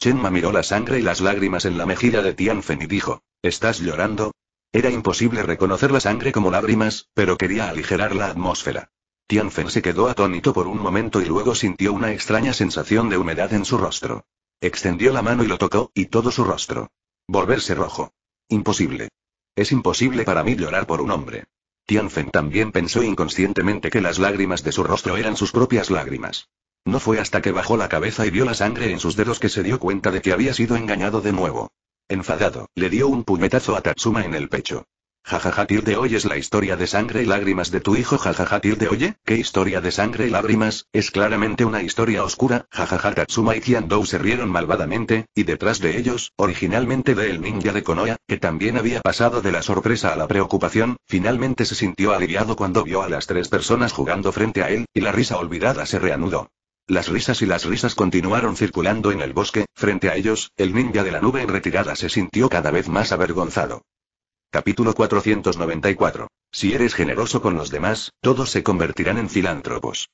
Chenma miró la sangre y las lágrimas en la mejilla de Tianfen y dijo, ¿estás llorando? Era imposible reconocer la sangre como lágrimas, pero quería aligerar la atmósfera. Tianfen se quedó atónito por un momento y luego sintió una extraña sensación de humedad en su rostro. Extendió la mano y lo tocó, y todo su rostro. Volverse rojo. Imposible. Es imposible para mí llorar por un hombre. Tianfen también pensó inconscientemente que las lágrimas de su rostro eran sus propias lágrimas. No fue hasta que bajó la cabeza y vio la sangre en sus dedos que se dio cuenta de que había sido engañado de nuevo. Enfadado, le dio un puñetazo a Tatsuma en el pecho. Jajaja de hoy es la historia de sangre y lágrimas de tu hijo jajaja de oye, qué historia de sangre y lágrimas, es claramente una historia oscura, jajaja Tatsuma y se rieron malvadamente, y detrás de ellos, originalmente de el ninja de Konoha, que también había pasado de la sorpresa a la preocupación, finalmente se sintió aliviado cuando vio a las tres personas jugando frente a él, y la risa olvidada se reanudó. Las risas y las risas continuaron circulando en el bosque, frente a ellos, el ninja de la nube en retirada se sintió cada vez más avergonzado. Capítulo 494. Si eres generoso con los demás, todos se convertirán en filántropos.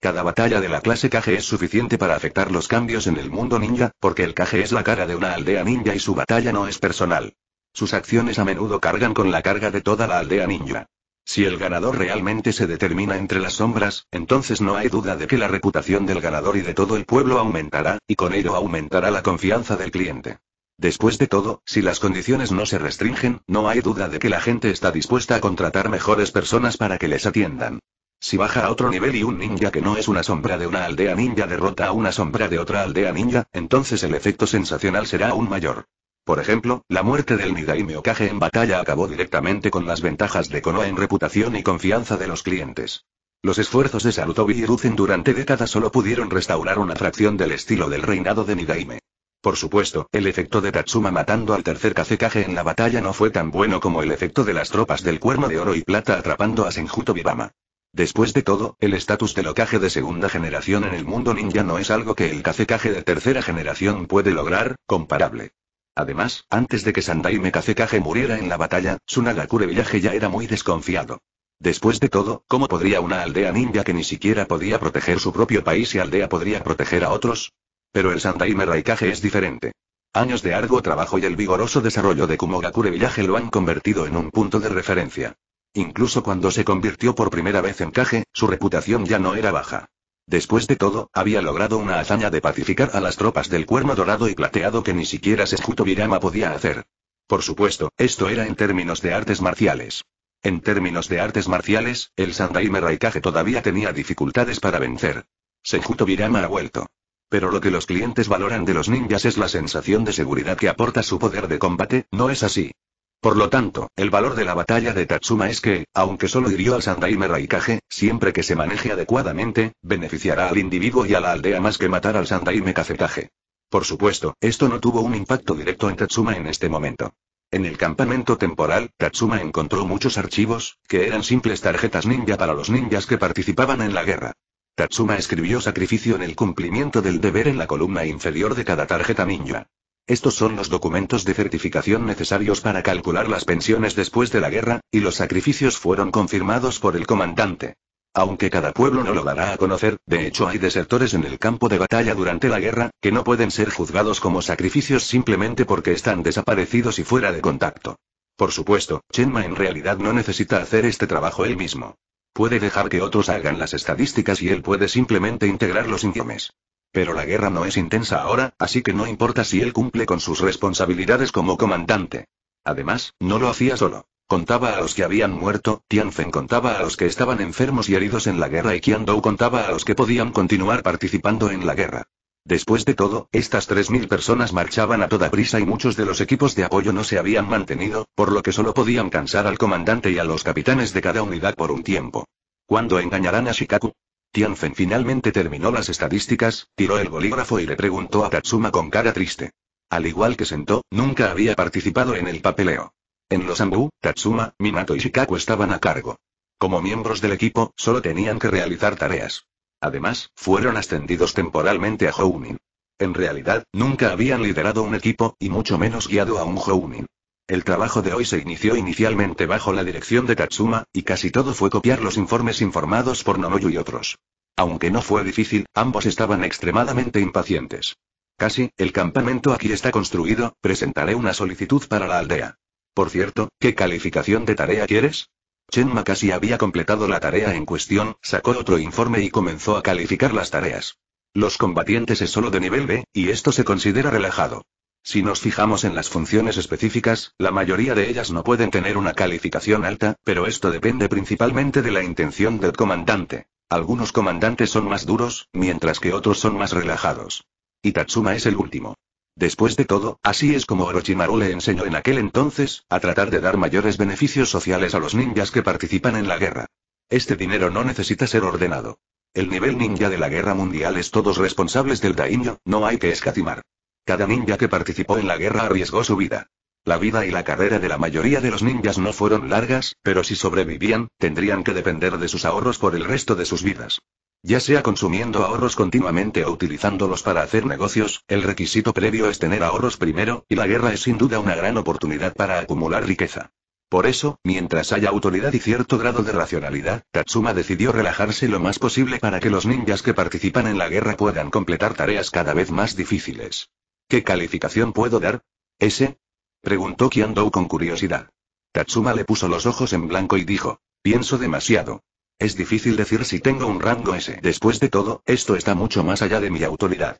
Cada batalla de la clase Kage es suficiente para afectar los cambios en el mundo ninja, porque el Kage es la cara de una aldea ninja y su batalla no es personal. Sus acciones a menudo cargan con la carga de toda la aldea ninja. Si el ganador realmente se determina entre las sombras, entonces no hay duda de que la reputación del ganador y de todo el pueblo aumentará, y con ello aumentará la confianza del cliente. Después de todo, si las condiciones no se restringen, no hay duda de que la gente está dispuesta a contratar mejores personas para que les atiendan. Si baja a otro nivel y un ninja que no es una sombra de una aldea ninja derrota a una sombra de otra aldea ninja, entonces el efecto sensacional será aún mayor. Por ejemplo, la muerte del Nidaime Okage en batalla acabó directamente con las ventajas de Konoha en reputación y confianza de los clientes. Los esfuerzos de Sarutobi y Ruzen durante décadas solo pudieron restaurar una fracción del estilo del reinado de Nidaime. Por supuesto, el efecto de Tatsuma matando al tercer Kazekage en la batalla no fue tan bueno como el efecto de las tropas del Cuerno de Oro y Plata atrapando a Senjuto Bibama. Después de todo, el estatus de locaje de segunda generación en el mundo ninja no es algo que el Kazekage de tercera generación puede lograr, comparable. Además, antes de que Sandaime Kazekage muriera en la batalla, Tsunagakure Villaje Village ya era muy desconfiado. Después de todo, ¿cómo podría una aldea ninja que ni siquiera podía proteger su propio país y aldea podría proteger a otros? Pero el Sandaime Raikage es diferente. Años de arduo trabajo y el vigoroso desarrollo de Kumogakure Villaje lo han convertido en un punto de referencia. Incluso cuando se convirtió por primera vez en Kage, su reputación ya no era baja. Después de todo, había logrado una hazaña de pacificar a las tropas del cuerno dorado y plateado que ni siquiera Sejuto podía hacer. Por supuesto, esto era en términos de artes marciales. En términos de artes marciales, el Sandaime Raikage todavía tenía dificultades para vencer. Sejuto Virama ha vuelto. Pero lo que los clientes valoran de los ninjas es la sensación de seguridad que aporta su poder de combate, no es así. Por lo tanto, el valor de la batalla de Tatsuma es que, aunque solo hirió al Sandaime Raikage, siempre que se maneje adecuadamente, beneficiará al individuo y a la aldea más que matar al Sandaime Kazekage. Por supuesto, esto no tuvo un impacto directo en Tatsuma en este momento. En el campamento temporal, Tatsuma encontró muchos archivos, que eran simples tarjetas ninja para los ninjas que participaban en la guerra. Tatsuma escribió sacrificio en el cumplimiento del deber en la columna inferior de cada tarjeta ninja. Estos son los documentos de certificación necesarios para calcular las pensiones después de la guerra, y los sacrificios fueron confirmados por el comandante. Aunque cada pueblo no lo dará a conocer, de hecho hay desertores en el campo de batalla durante la guerra, que no pueden ser juzgados como sacrificios simplemente porque están desaparecidos y fuera de contacto. Por supuesto, Chenma en realidad no necesita hacer este trabajo él mismo. Puede dejar que otros hagan las estadísticas y él puede simplemente integrar los informes. Pero la guerra no es intensa ahora, así que no importa si él cumple con sus responsabilidades como comandante. Además, no lo hacía solo. Contaba a los que habían muerto, Tianfen contaba a los que estaban enfermos y heridos en la guerra y Qian Dou contaba a los que podían continuar participando en la guerra. Después de todo, estas 3.000 personas marchaban a toda prisa y muchos de los equipos de apoyo no se habían mantenido, por lo que solo podían cansar al comandante y a los capitanes de cada unidad por un tiempo. ¿Cuándo engañarán a Shikaku? Tianfen finalmente terminó las estadísticas, tiró el bolígrafo y le preguntó a Tatsuma con cara triste. Al igual que sentó, nunca había participado en el papeleo. En los Ambu, Tatsuma, Minato y Shikaku estaban a cargo. Como miembros del equipo, solo tenían que realizar tareas. Además, fueron ascendidos temporalmente a Hounin. En realidad, nunca habían liderado un equipo, y mucho menos guiado a un Hounin. El trabajo de hoy se inició inicialmente bajo la dirección de Katsuma, y casi todo fue copiar los informes informados por Nonoyu y otros. Aunque no fue difícil, ambos estaban extremadamente impacientes. Casi, el campamento aquí está construido, presentaré una solicitud para la aldea. Por cierto, ¿qué calificación de tarea quieres? Chenma casi había completado la tarea en cuestión, sacó otro informe y comenzó a calificar las tareas. Los combatientes es solo de nivel B, y esto se considera relajado. Si nos fijamos en las funciones específicas, la mayoría de ellas no pueden tener una calificación alta, pero esto depende principalmente de la intención del comandante. Algunos comandantes son más duros, mientras que otros son más relajados. Y Tatsuma es el último. Después de todo, así es como Orochimaru le enseñó en aquel entonces, a tratar de dar mayores beneficios sociales a los ninjas que participan en la guerra. Este dinero no necesita ser ordenado. El nivel ninja de la guerra mundial es todos responsables del daño, no hay que escatimar. Cada ninja que participó en la guerra arriesgó su vida. La vida y la carrera de la mayoría de los ninjas no fueron largas, pero si sobrevivían, tendrían que depender de sus ahorros por el resto de sus vidas. Ya sea consumiendo ahorros continuamente o utilizándolos para hacer negocios, el requisito previo es tener ahorros primero, y la guerra es sin duda una gran oportunidad para acumular riqueza. Por eso, mientras haya autoridad y cierto grado de racionalidad, Tatsuma decidió relajarse lo más posible para que los ninjas que participan en la guerra puedan completar tareas cada vez más difíciles. ¿Qué calificación puedo dar? ¿Ese? preguntó Kiandou con curiosidad. Tatsuma le puso los ojos en blanco y dijo, pienso demasiado. Es difícil decir si tengo un rango S. Después de todo, esto está mucho más allá de mi autoridad.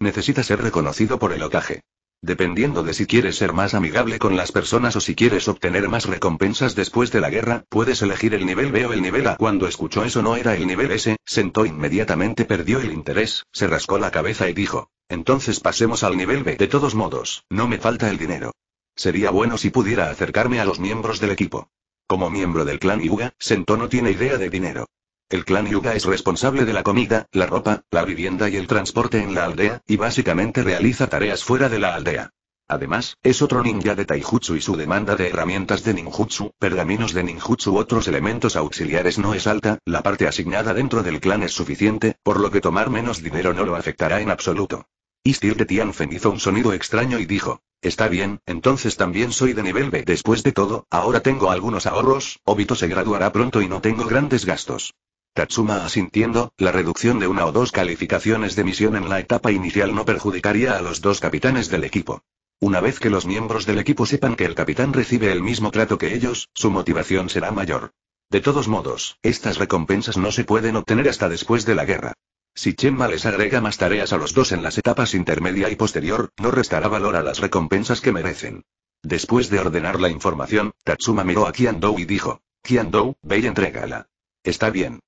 Necesita ser reconocido por el ocaje. Dependiendo de si quieres ser más amigable con las personas o si quieres obtener más recompensas después de la guerra, puedes elegir el nivel B o el nivel A. Cuando escuchó eso no era el nivel S, sentó inmediatamente perdió el interés, se rascó la cabeza y dijo, entonces pasemos al nivel B. De todos modos, no me falta el dinero. Sería bueno si pudiera acercarme a los miembros del equipo. Como miembro del clan Yuga, Sento no tiene idea de dinero. El clan Yuga es responsable de la comida, la ropa, la vivienda y el transporte en la aldea, y básicamente realiza tareas fuera de la aldea. Además, es otro ninja de Taijutsu y su demanda de herramientas de ninjutsu, pergaminos de ninjutsu u otros elementos auxiliares no es alta, la parte asignada dentro del clan es suficiente, por lo que tomar menos dinero no lo afectará en absoluto. Y de Tianfen hizo un sonido extraño y dijo. Está bien, entonces también soy de nivel B. Después de todo, ahora tengo algunos ahorros, Obito se graduará pronto y no tengo grandes gastos. Tatsuma asintiendo, la reducción de una o dos calificaciones de misión en la etapa inicial no perjudicaría a los dos capitanes del equipo. Una vez que los miembros del equipo sepan que el capitán recibe el mismo trato que ellos, su motivación será mayor. De todos modos, estas recompensas no se pueden obtener hasta después de la guerra. Si Chenma les agrega más tareas a los dos en las etapas intermedia y posterior, no restará valor a las recompensas que merecen. Después de ordenar la información, Tatsuma miró a Kian dou y dijo: Qian-Dou, ve y entrégala. Está bien.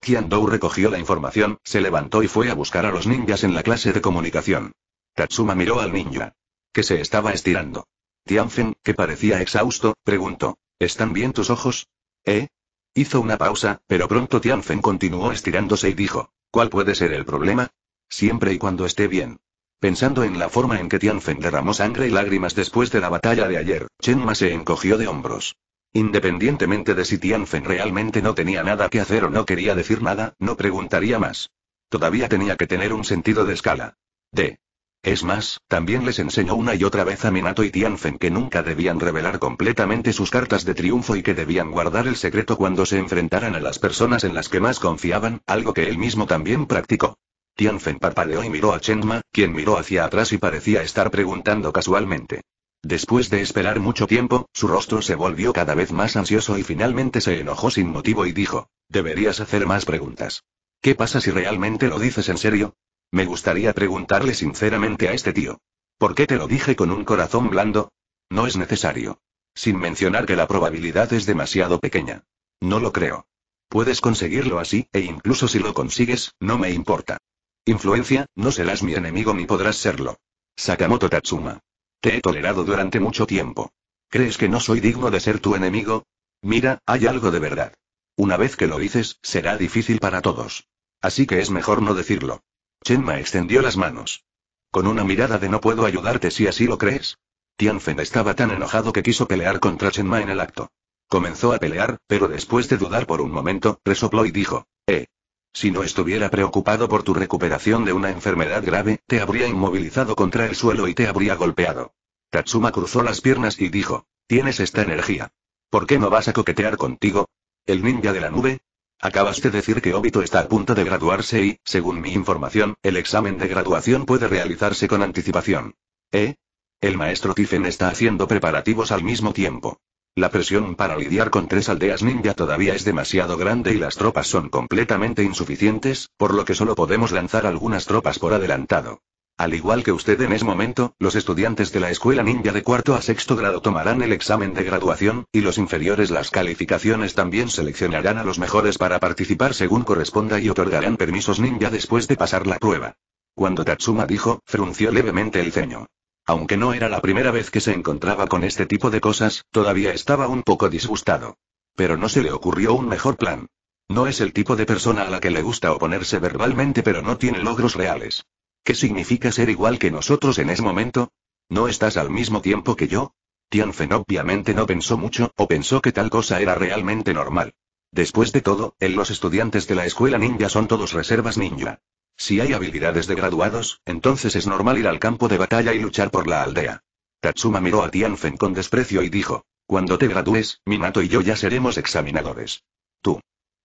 Qian-Dou recogió la información, se levantó y fue a buscar a los ninjas en la clase de comunicación. Tatsuma miró al ninja. Que se estaba estirando. Feng, que parecía exhausto, preguntó: ¿Están bien tus ojos? ¿Eh? Hizo una pausa, pero pronto Tianfen continuó estirándose y dijo: ¿Cuál puede ser el problema? Siempre y cuando esté bien. Pensando en la forma en que Tianfen derramó sangre y lágrimas después de la batalla de ayer, Chen Ma se encogió de hombros. Independientemente de si Tianfen realmente no tenía nada que hacer o no quería decir nada, no preguntaría más. Todavía tenía que tener un sentido de escala. D. Es más, también les enseñó una y otra vez a Minato y Tianfen que nunca debían revelar completamente sus cartas de triunfo y que debían guardar el secreto cuando se enfrentaran a las personas en las que más confiaban, algo que él mismo también practicó. Tianfen parpadeó y miró a Chenma, quien miró hacia atrás y parecía estar preguntando casualmente. Después de esperar mucho tiempo, su rostro se volvió cada vez más ansioso y finalmente se enojó sin motivo y dijo, deberías hacer más preguntas. ¿Qué pasa si realmente lo dices en serio? Me gustaría preguntarle sinceramente a este tío. ¿Por qué te lo dije con un corazón blando? No es necesario. Sin mencionar que la probabilidad es demasiado pequeña. No lo creo. Puedes conseguirlo así, e incluso si lo consigues, no me importa. Influencia, no serás mi enemigo ni podrás serlo. Sakamoto Tatsuma. Te he tolerado durante mucho tiempo. ¿Crees que no soy digno de ser tu enemigo? Mira, hay algo de verdad. Una vez que lo dices, será difícil para todos. Así que es mejor no decirlo. Chenma extendió las manos. Con una mirada de no puedo ayudarte si así lo crees. Tianfen estaba tan enojado que quiso pelear contra Chenma en el acto. Comenzó a pelear, pero después de dudar por un momento, resopló y dijo, eh. Si no estuviera preocupado por tu recuperación de una enfermedad grave, te habría inmovilizado contra el suelo y te habría golpeado. Tatsuma cruzó las piernas y dijo, tienes esta energía. ¿Por qué no vas a coquetear contigo? ¿El ninja de la nube? Acabaste de decir que Obito está a punto de graduarse y, según mi información, el examen de graduación puede realizarse con anticipación. ¿Eh? El maestro Tiffen está haciendo preparativos al mismo tiempo. La presión para lidiar con tres aldeas ninja todavía es demasiado grande y las tropas son completamente insuficientes, por lo que solo podemos lanzar algunas tropas por adelantado. Al igual que usted en ese momento, los estudiantes de la escuela ninja de cuarto a sexto grado tomarán el examen de graduación, y los inferiores las calificaciones también seleccionarán a los mejores para participar según corresponda y otorgarán permisos ninja después de pasar la prueba. Cuando Tatsuma dijo, frunció levemente el ceño. Aunque no era la primera vez que se encontraba con este tipo de cosas, todavía estaba un poco disgustado. Pero no se le ocurrió un mejor plan. No es el tipo de persona a la que le gusta oponerse verbalmente pero no tiene logros reales. ¿Qué significa ser igual que nosotros en ese momento? ¿No estás al mismo tiempo que yo? Tianfen obviamente no pensó mucho, o pensó que tal cosa era realmente normal. Después de todo, en los estudiantes de la escuela ninja son todos reservas ninja. Si hay habilidades de graduados, entonces es normal ir al campo de batalla y luchar por la aldea. Tatsuma miró a Tianfen con desprecio y dijo, cuando te gradúes, Minato y yo ya seremos examinadores. Tú.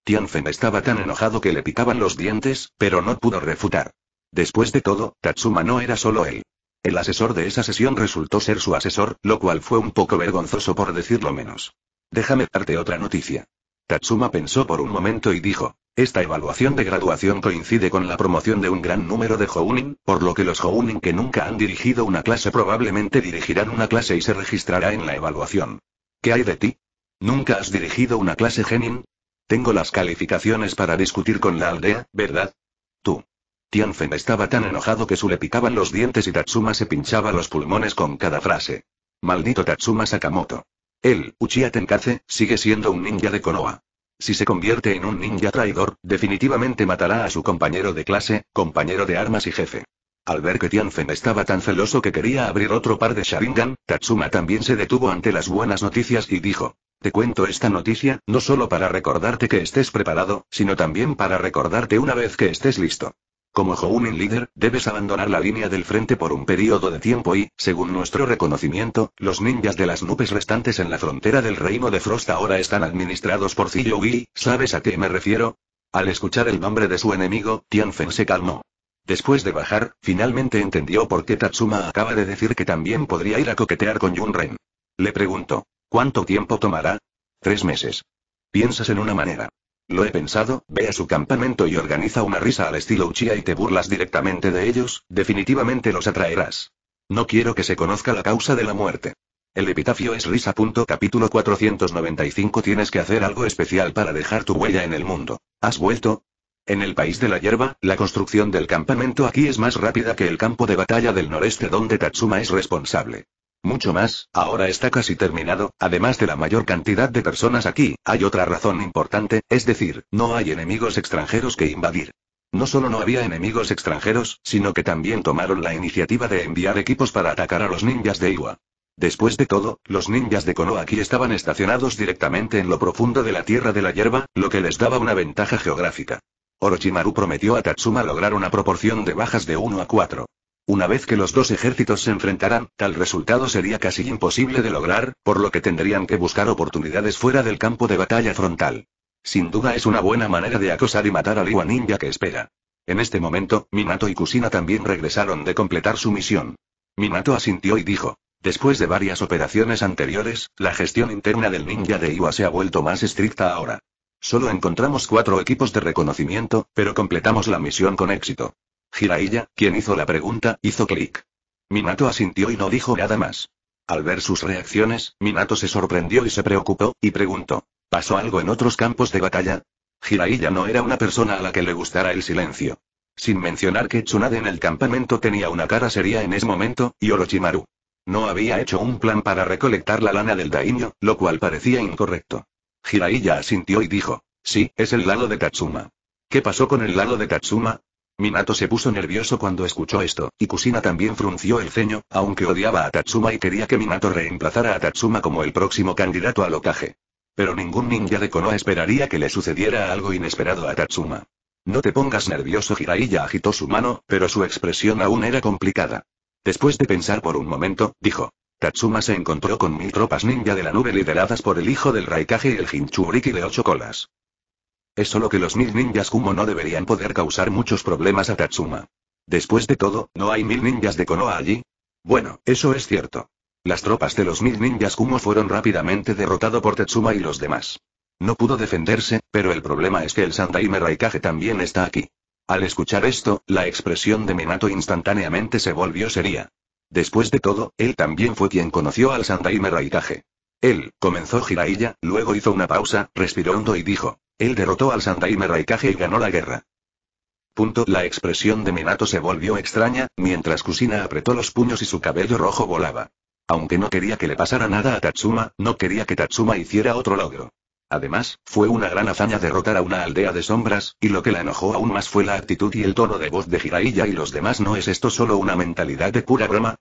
Tianfen estaba tan enojado que le picaban los dientes, pero no pudo refutar. Después de todo, Tatsuma no era solo él. El asesor de esa sesión resultó ser su asesor, lo cual fue un poco vergonzoso por decirlo menos. Déjame darte otra noticia. Tatsuma pensó por un momento y dijo, esta evaluación de graduación coincide con la promoción de un gran número de Jounin, por lo que los Jounin que nunca han dirigido una clase probablemente dirigirán una clase y se registrará en la evaluación. ¿Qué hay de ti? ¿Nunca has dirigido una clase Genin? Tengo las calificaciones para discutir con la aldea, ¿verdad? Tú. Tianfen estaba tan enojado que su le picaban los dientes y Tatsuma se pinchaba los pulmones con cada frase. Maldito Tatsuma Sakamoto. Él, Uchiha Tenkaze, sigue siendo un ninja de Konoha. Si se convierte en un ninja traidor, definitivamente matará a su compañero de clase, compañero de armas y jefe. Al ver que Tianfen estaba tan celoso que quería abrir otro par de Sharingan, Tatsuma también se detuvo ante las buenas noticias y dijo, te cuento esta noticia, no solo para recordarte que estés preparado, sino también para recordarte una vez que estés listo. Como Jounen líder, debes abandonar la línea del frente por un periodo de tiempo y, según nuestro reconocimiento, los ninjas de las nubes restantes en la frontera del reino de Frost ahora están administrados por Ziyogi. ¿sabes a qué me refiero? Al escuchar el nombre de su enemigo, Feng se calmó. Después de bajar, finalmente entendió por qué Tatsuma acaba de decir que también podría ir a coquetear con Junren. Le preguntó, ¿cuánto tiempo tomará? Tres meses. Piensas en una manera. Lo he pensado, ve a su campamento y organiza una risa al estilo Uchiha y te burlas directamente de ellos, definitivamente los atraerás. No quiero que se conozca la causa de la muerte. El epitafio es risa. Capítulo 495 Tienes que hacer algo especial para dejar tu huella en el mundo. ¿Has vuelto? En el país de la hierba, la construcción del campamento aquí es más rápida que el campo de batalla del noreste donde Tatsuma es responsable. Mucho más, ahora está casi terminado, además de la mayor cantidad de personas aquí, hay otra razón importante, es decir, no hay enemigos extranjeros que invadir. No solo no había enemigos extranjeros, sino que también tomaron la iniciativa de enviar equipos para atacar a los ninjas de Iwa. Después de todo, los ninjas de Konoha aquí estaban estacionados directamente en lo profundo de la tierra de la hierba, lo que les daba una ventaja geográfica. Orochimaru prometió a Tatsuma lograr una proporción de bajas de 1 a 4. Una vez que los dos ejércitos se enfrentaran, tal resultado sería casi imposible de lograr, por lo que tendrían que buscar oportunidades fuera del campo de batalla frontal. Sin duda es una buena manera de acosar y matar al Iwa Ninja que espera. En este momento, Minato y Kusina también regresaron de completar su misión. Minato asintió y dijo. Después de varias operaciones anteriores, la gestión interna del ninja de Iwa se ha vuelto más estricta ahora. Solo encontramos cuatro equipos de reconocimiento, pero completamos la misión con éxito. Jiraiya, quien hizo la pregunta, hizo clic. Minato asintió y no dijo nada más. Al ver sus reacciones, Minato se sorprendió y se preocupó, y preguntó. ¿Pasó algo en otros campos de batalla? Jiraiya no era una persona a la que le gustara el silencio. Sin mencionar que Tsunade en el campamento tenía una cara seria en ese momento, y Orochimaru. No había hecho un plan para recolectar la lana del daimyo, lo cual parecía incorrecto. Jiraiya asintió y dijo, sí, es el lalo de Katsuma. ¿Qué pasó con el lalo de Katsuma? Minato se puso nervioso cuando escuchó esto, y Kusina también frunció el ceño, aunque odiaba a Tatsuma y quería que Minato reemplazara a Tatsuma como el próximo candidato al Okage. Pero ningún ninja de Konoha esperaría que le sucediera algo inesperado a Tatsuma. No te pongas nervioso, Jiraiya agitó su mano, pero su expresión aún era complicada. Después de pensar por un momento, dijo. Tatsuma se encontró con mil tropas ninja de la nube lideradas por el hijo del Raikage y el Hinchuriki de ocho colas. Es solo que los mil ninjas Kumo no deberían poder causar muchos problemas a Tatsuma. Después de todo, ¿no hay mil ninjas de Konoha allí? Bueno, eso es cierto. Las tropas de los mil ninjas Kumo fueron rápidamente derrotado por Tatsuma y los demás. No pudo defenderse, pero el problema es que el Sandaime Raikage también está aquí. Al escuchar esto, la expresión de Minato instantáneamente se volvió seria. Después de todo, él también fue quien conoció al Sandaime Raikage. Él, comenzó Jiraiya, luego hizo una pausa, respiró hondo y dijo. Él derrotó al Sandaime Raikage y ganó la guerra. Punto. La expresión de Minato se volvió extraña, mientras Kusina apretó los puños y su cabello rojo volaba. Aunque no quería que le pasara nada a Tatsuma, no quería que Tatsuma hiciera otro logro. Además, fue una gran hazaña derrotar a una aldea de sombras, y lo que la enojó aún más fue la actitud y el tono de voz de Jiraiya y los demás. ¿No es esto solo una mentalidad de pura broma?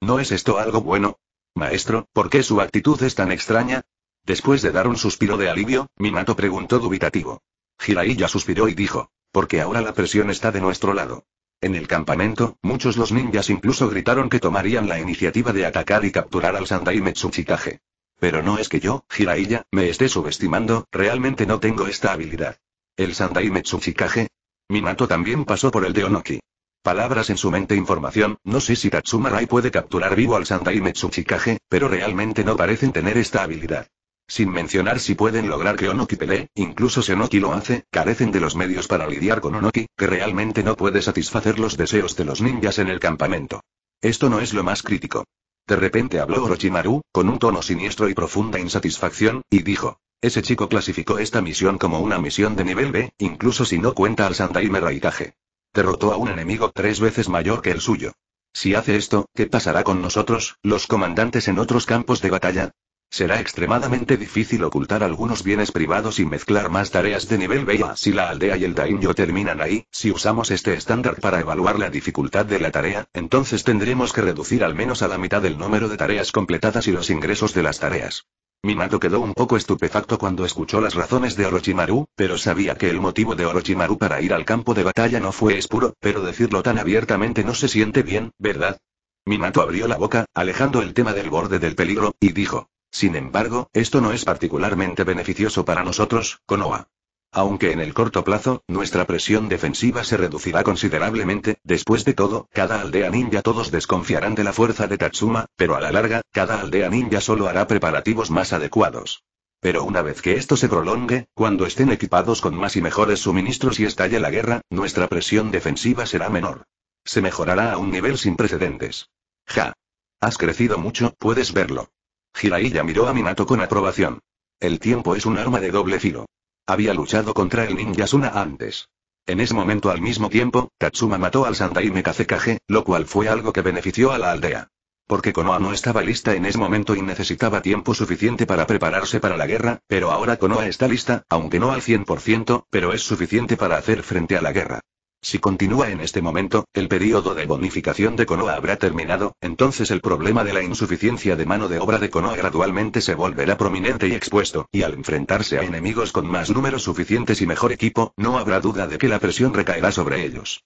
¿No es esto algo bueno? Maestro, ¿por qué su actitud es tan extraña? Después de dar un suspiro de alivio, Minato preguntó dubitativo. Jiraiya suspiró y dijo, porque ahora la presión está de nuestro lado. En el campamento, muchos los ninjas incluso gritaron que tomarían la iniciativa de atacar y capturar al Sandai Metsuchikage. Pero no es que yo, Jiraiya, me esté subestimando, realmente no tengo esta habilidad. ¿El Sandai Metsuchikage? Minato también pasó por el de Onoki. Palabras en su mente e información, no sé si Tatsumarai puede capturar vivo al Sandai Metsuchikage, pero realmente no parecen tener esta habilidad sin mencionar si pueden lograr que Onoki pelee, incluso si Onoki lo hace, carecen de los medios para lidiar con Onoki, que realmente no puede satisfacer los deseos de los ninjas en el campamento. Esto no es lo más crítico. De repente habló Orochimaru, con un tono siniestro y profunda insatisfacción, y dijo. Ese chico clasificó esta misión como una misión de nivel B, incluso si no cuenta al Sandaime Raikage. Derrotó a un enemigo tres veces mayor que el suyo. Si hace esto, ¿qué pasará con nosotros, los comandantes en otros campos de batalla? Será extremadamente difícil ocultar algunos bienes privados y mezclar más tareas de nivel B. si la aldea y el daimyo terminan ahí. Si usamos este estándar para evaluar la dificultad de la tarea, entonces tendremos que reducir al menos a la mitad el número de tareas completadas y los ingresos de las tareas. Minato quedó un poco estupefacto cuando escuchó las razones de Orochimaru, pero sabía que el motivo de Orochimaru para ir al campo de batalla no fue espuro, pero decirlo tan abiertamente no se siente bien, ¿verdad? Minato abrió la boca, alejando el tema del borde del peligro, y dijo. Sin embargo, esto no es particularmente beneficioso para nosotros, Konoha. Aunque en el corto plazo, nuestra presión defensiva se reducirá considerablemente, después de todo, cada aldea ninja todos desconfiarán de la fuerza de Tatsuma, pero a la larga, cada aldea ninja solo hará preparativos más adecuados. Pero una vez que esto se prolongue, cuando estén equipados con más y mejores suministros y estalle la guerra, nuestra presión defensiva será menor. Se mejorará a un nivel sin precedentes. Ja. Has crecido mucho, puedes verlo. Jiraiya miró a Minato con aprobación. El tiempo es un arma de doble filo. Había luchado contra el ninja Suna antes. En ese momento al mismo tiempo, Katsuma mató al Sandaime Kazekage, lo cual fue algo que benefició a la aldea. Porque Konoha no estaba lista en ese momento y necesitaba tiempo suficiente para prepararse para la guerra, pero ahora Konoha está lista, aunque no al 100%, pero es suficiente para hacer frente a la guerra. Si continúa en este momento, el periodo de bonificación de Konoha habrá terminado, entonces el problema de la insuficiencia de mano de obra de Konoha gradualmente se volverá prominente y expuesto, y al enfrentarse a enemigos con más números suficientes y mejor equipo, no habrá duda de que la presión recaerá sobre ellos.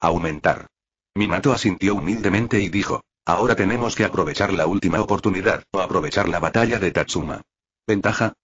Aumentar. Minato asintió humildemente y dijo, ahora tenemos que aprovechar la última oportunidad, o aprovechar la batalla de Tatsuma. Ventaja,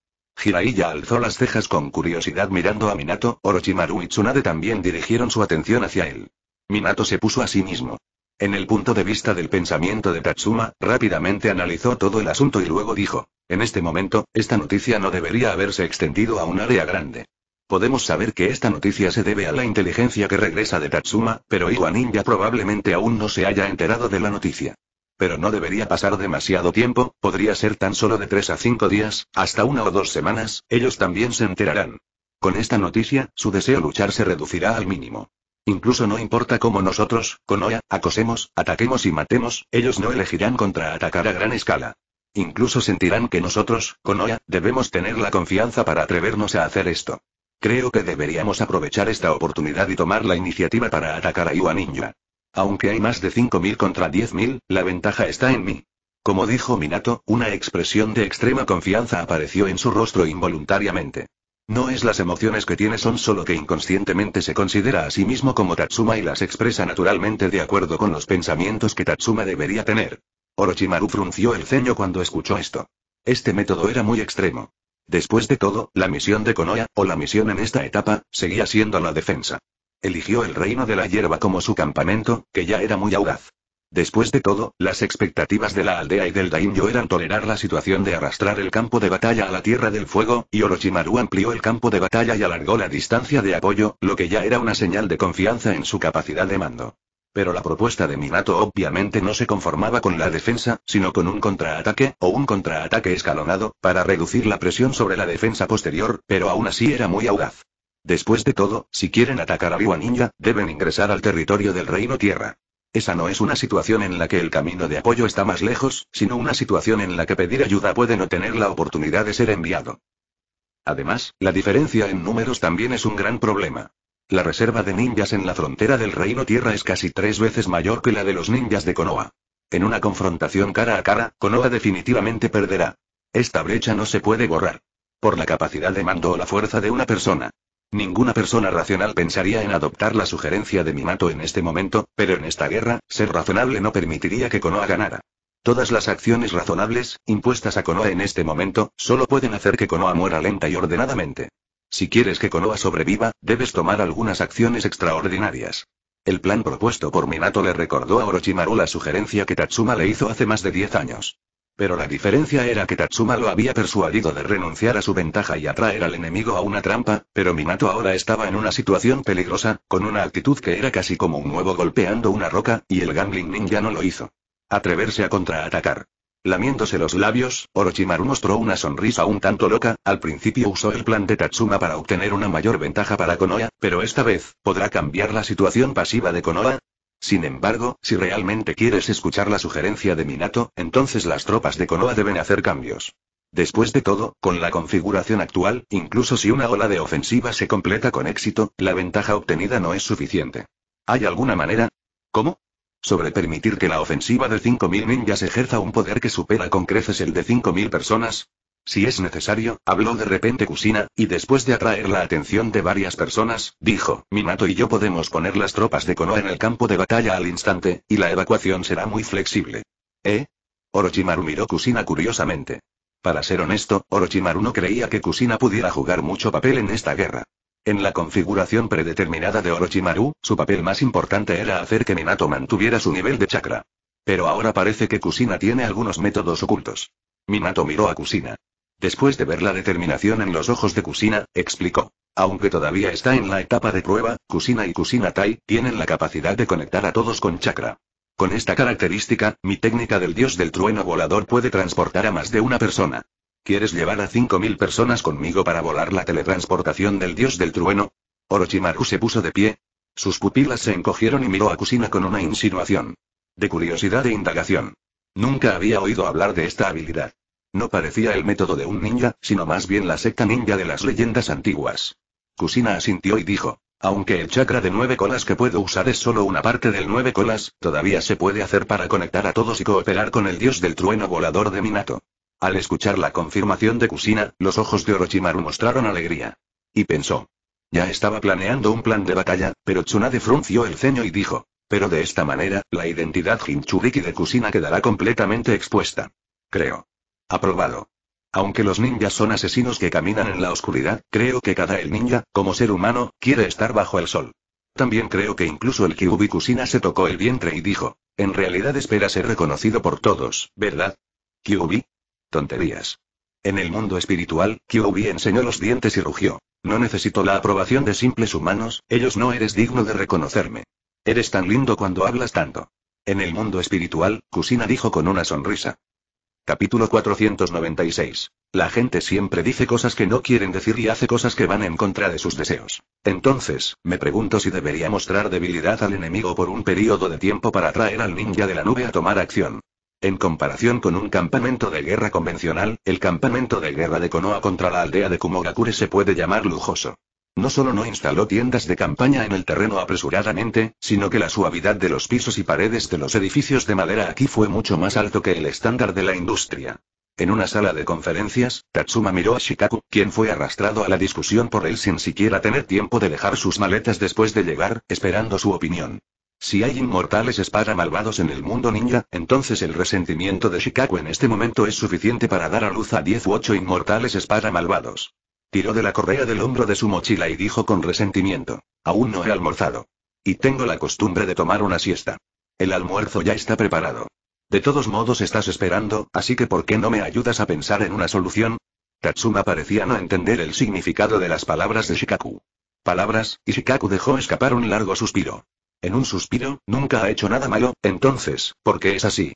Hiraiya alzó las cejas con curiosidad mirando a Minato, Orochimaru y Tsunade también dirigieron su atención hacia él. Minato se puso a sí mismo. En el punto de vista del pensamiento de Tatsuma, rápidamente analizó todo el asunto y luego dijo, en este momento, esta noticia no debería haberse extendido a un área grande. Podemos saber que esta noticia se debe a la inteligencia que regresa de Tatsuma, pero Iwa Ninja probablemente aún no se haya enterado de la noticia. Pero no debería pasar demasiado tiempo, podría ser tan solo de tres a 5 días, hasta una o dos semanas, ellos también se enterarán. Con esta noticia, su deseo luchar se reducirá al mínimo. Incluso no importa cómo nosotros, con acosemos, ataquemos y matemos, ellos no elegirán contraatacar a gran escala. Incluso sentirán que nosotros, con debemos tener la confianza para atrevernos a hacer esto. Creo que deberíamos aprovechar esta oportunidad y tomar la iniciativa para atacar a Ninja. Aunque hay más de 5.000 contra 10.000, la ventaja está en mí. Como dijo Minato, una expresión de extrema confianza apareció en su rostro involuntariamente. No es las emociones que tiene son solo que inconscientemente se considera a sí mismo como Tatsuma y las expresa naturalmente de acuerdo con los pensamientos que Tatsuma debería tener. Orochimaru frunció el ceño cuando escuchó esto. Este método era muy extremo. Después de todo, la misión de Konoha, o la misión en esta etapa, seguía siendo la defensa. Eligió el reino de la hierba como su campamento, que ya era muy audaz. Después de todo, las expectativas de la aldea y del daimyo eran tolerar la situación de arrastrar el campo de batalla a la Tierra del Fuego, y Orochimaru amplió el campo de batalla y alargó la distancia de apoyo, lo que ya era una señal de confianza en su capacidad de mando. Pero la propuesta de Minato obviamente no se conformaba con la defensa, sino con un contraataque, o un contraataque escalonado, para reducir la presión sobre la defensa posterior, pero aún así era muy audaz. Después de todo, si quieren atacar a Biwa Ninja, deben ingresar al territorio del Reino Tierra. Esa no es una situación en la que el camino de apoyo está más lejos, sino una situación en la que pedir ayuda puede no tener la oportunidad de ser enviado. Además, la diferencia en números también es un gran problema. La reserva de ninjas en la frontera del Reino Tierra es casi tres veces mayor que la de los ninjas de Konoha. En una confrontación cara a cara, Konoha definitivamente perderá. Esta brecha no se puede borrar. Por la capacidad de mando o la fuerza de una persona. Ninguna persona racional pensaría en adoptar la sugerencia de Minato en este momento, pero en esta guerra, ser razonable no permitiría que Konoha ganara. Todas las acciones razonables, impuestas a Konoha en este momento, solo pueden hacer que Konoha muera lenta y ordenadamente. Si quieres que Konoha sobreviva, debes tomar algunas acciones extraordinarias. El plan propuesto por Minato le recordó a Orochimaru la sugerencia que Tatsuma le hizo hace más de 10 años. Pero la diferencia era que Tatsuma lo había persuadido de renunciar a su ventaja y atraer al enemigo a una trampa, pero Minato ahora estaba en una situación peligrosa, con una actitud que era casi como un huevo golpeando una roca, y el Gambling Ninja no lo hizo. Atreverse a contraatacar. Lamiéndose los labios, Orochimaru mostró una sonrisa un tanto loca, al principio usó el plan de Tatsuma para obtener una mayor ventaja para Konoha, pero esta vez, ¿podrá cambiar la situación pasiva de Konoha? Sin embargo, si realmente quieres escuchar la sugerencia de Minato, entonces las tropas de Konoha deben hacer cambios. Después de todo, con la configuración actual, incluso si una ola de ofensiva se completa con éxito, la ventaja obtenida no es suficiente. ¿Hay alguna manera? ¿Cómo? Sobre permitir que la ofensiva de 5.000 ninjas ejerza un poder que supera con creces el de 5.000 personas. Si es necesario, habló de repente Kusina, y después de atraer la atención de varias personas, dijo, Minato y yo podemos poner las tropas de Konoha en el campo de batalla al instante, y la evacuación será muy flexible. ¿Eh? Orochimaru miró Kusina curiosamente. Para ser honesto, Orochimaru no creía que Kusina pudiera jugar mucho papel en esta guerra. En la configuración predeterminada de Orochimaru, su papel más importante era hacer que Minato mantuviera su nivel de chakra. Pero ahora parece que Kusina tiene algunos métodos ocultos. Minato miró a Kusina. Después de ver la determinación en los ojos de Kusina, explicó. Aunque todavía está en la etapa de prueba, Kusina y Kusina Tai tienen la capacidad de conectar a todos con chakra. Con esta característica, mi técnica del dios del trueno volador puede transportar a más de una persona. ¿Quieres llevar a 5.000 personas conmigo para volar la teletransportación del dios del trueno? Orochimaru se puso de pie. Sus pupilas se encogieron y miró a Kusina con una insinuación. De curiosidad e indagación. Nunca había oído hablar de esta habilidad. No parecía el método de un ninja, sino más bien la secta ninja de las leyendas antiguas. Kusina asintió y dijo, aunque el chakra de nueve colas que puedo usar es solo una parte del nueve colas, todavía se puede hacer para conectar a todos y cooperar con el dios del trueno volador de Minato. Al escuchar la confirmación de Kusina, los ojos de Orochimaru mostraron alegría. Y pensó. Ya estaba planeando un plan de batalla, pero Tsunade frunció el ceño y dijo. Pero de esta manera, la identidad Hinchuriki de Kusina quedará completamente expuesta. Creo. Aprobado. Aunque los ninjas son asesinos que caminan en la oscuridad, creo que cada el ninja, como ser humano, quiere estar bajo el sol. También creo que incluso el Kusina se tocó el vientre y dijo, en realidad espera ser reconocido por todos, ¿verdad? Kyubi? Tonterías. En el mundo espiritual, Kyubi enseñó los dientes y rugió. No necesito la aprobación de simples humanos, ellos no eres digno de reconocerme. Eres tan lindo cuando hablas tanto. En el mundo espiritual, Kusina dijo con una sonrisa. Capítulo 496. La gente siempre dice cosas que no quieren decir y hace cosas que van en contra de sus deseos. Entonces, me pregunto si debería mostrar debilidad al enemigo por un periodo de tiempo para atraer al ninja de la nube a tomar acción. En comparación con un campamento de guerra convencional, el campamento de guerra de Konoha contra la aldea de Kumogakure se puede llamar lujoso. No solo no instaló tiendas de campaña en el terreno apresuradamente, sino que la suavidad de los pisos y paredes de los edificios de madera aquí fue mucho más alto que el estándar de la industria. En una sala de conferencias, Tatsuma miró a Shikaku, quien fue arrastrado a la discusión por él sin siquiera tener tiempo de dejar sus maletas después de llegar, esperando su opinión. Si hay inmortales espada malvados en el mundo ninja, entonces el resentimiento de Shikaku en este momento es suficiente para dar a luz a 10 u 8 inmortales espada malvados. Tiró de la correa del hombro de su mochila y dijo con resentimiento. Aún no he almorzado. Y tengo la costumbre de tomar una siesta. El almuerzo ya está preparado. De todos modos estás esperando, así que ¿por qué no me ayudas a pensar en una solución? Tatsuma parecía no entender el significado de las palabras de Shikaku. Palabras, y Shikaku dejó escapar un largo suspiro. En un suspiro, nunca ha hecho nada malo, entonces, ¿por qué es así?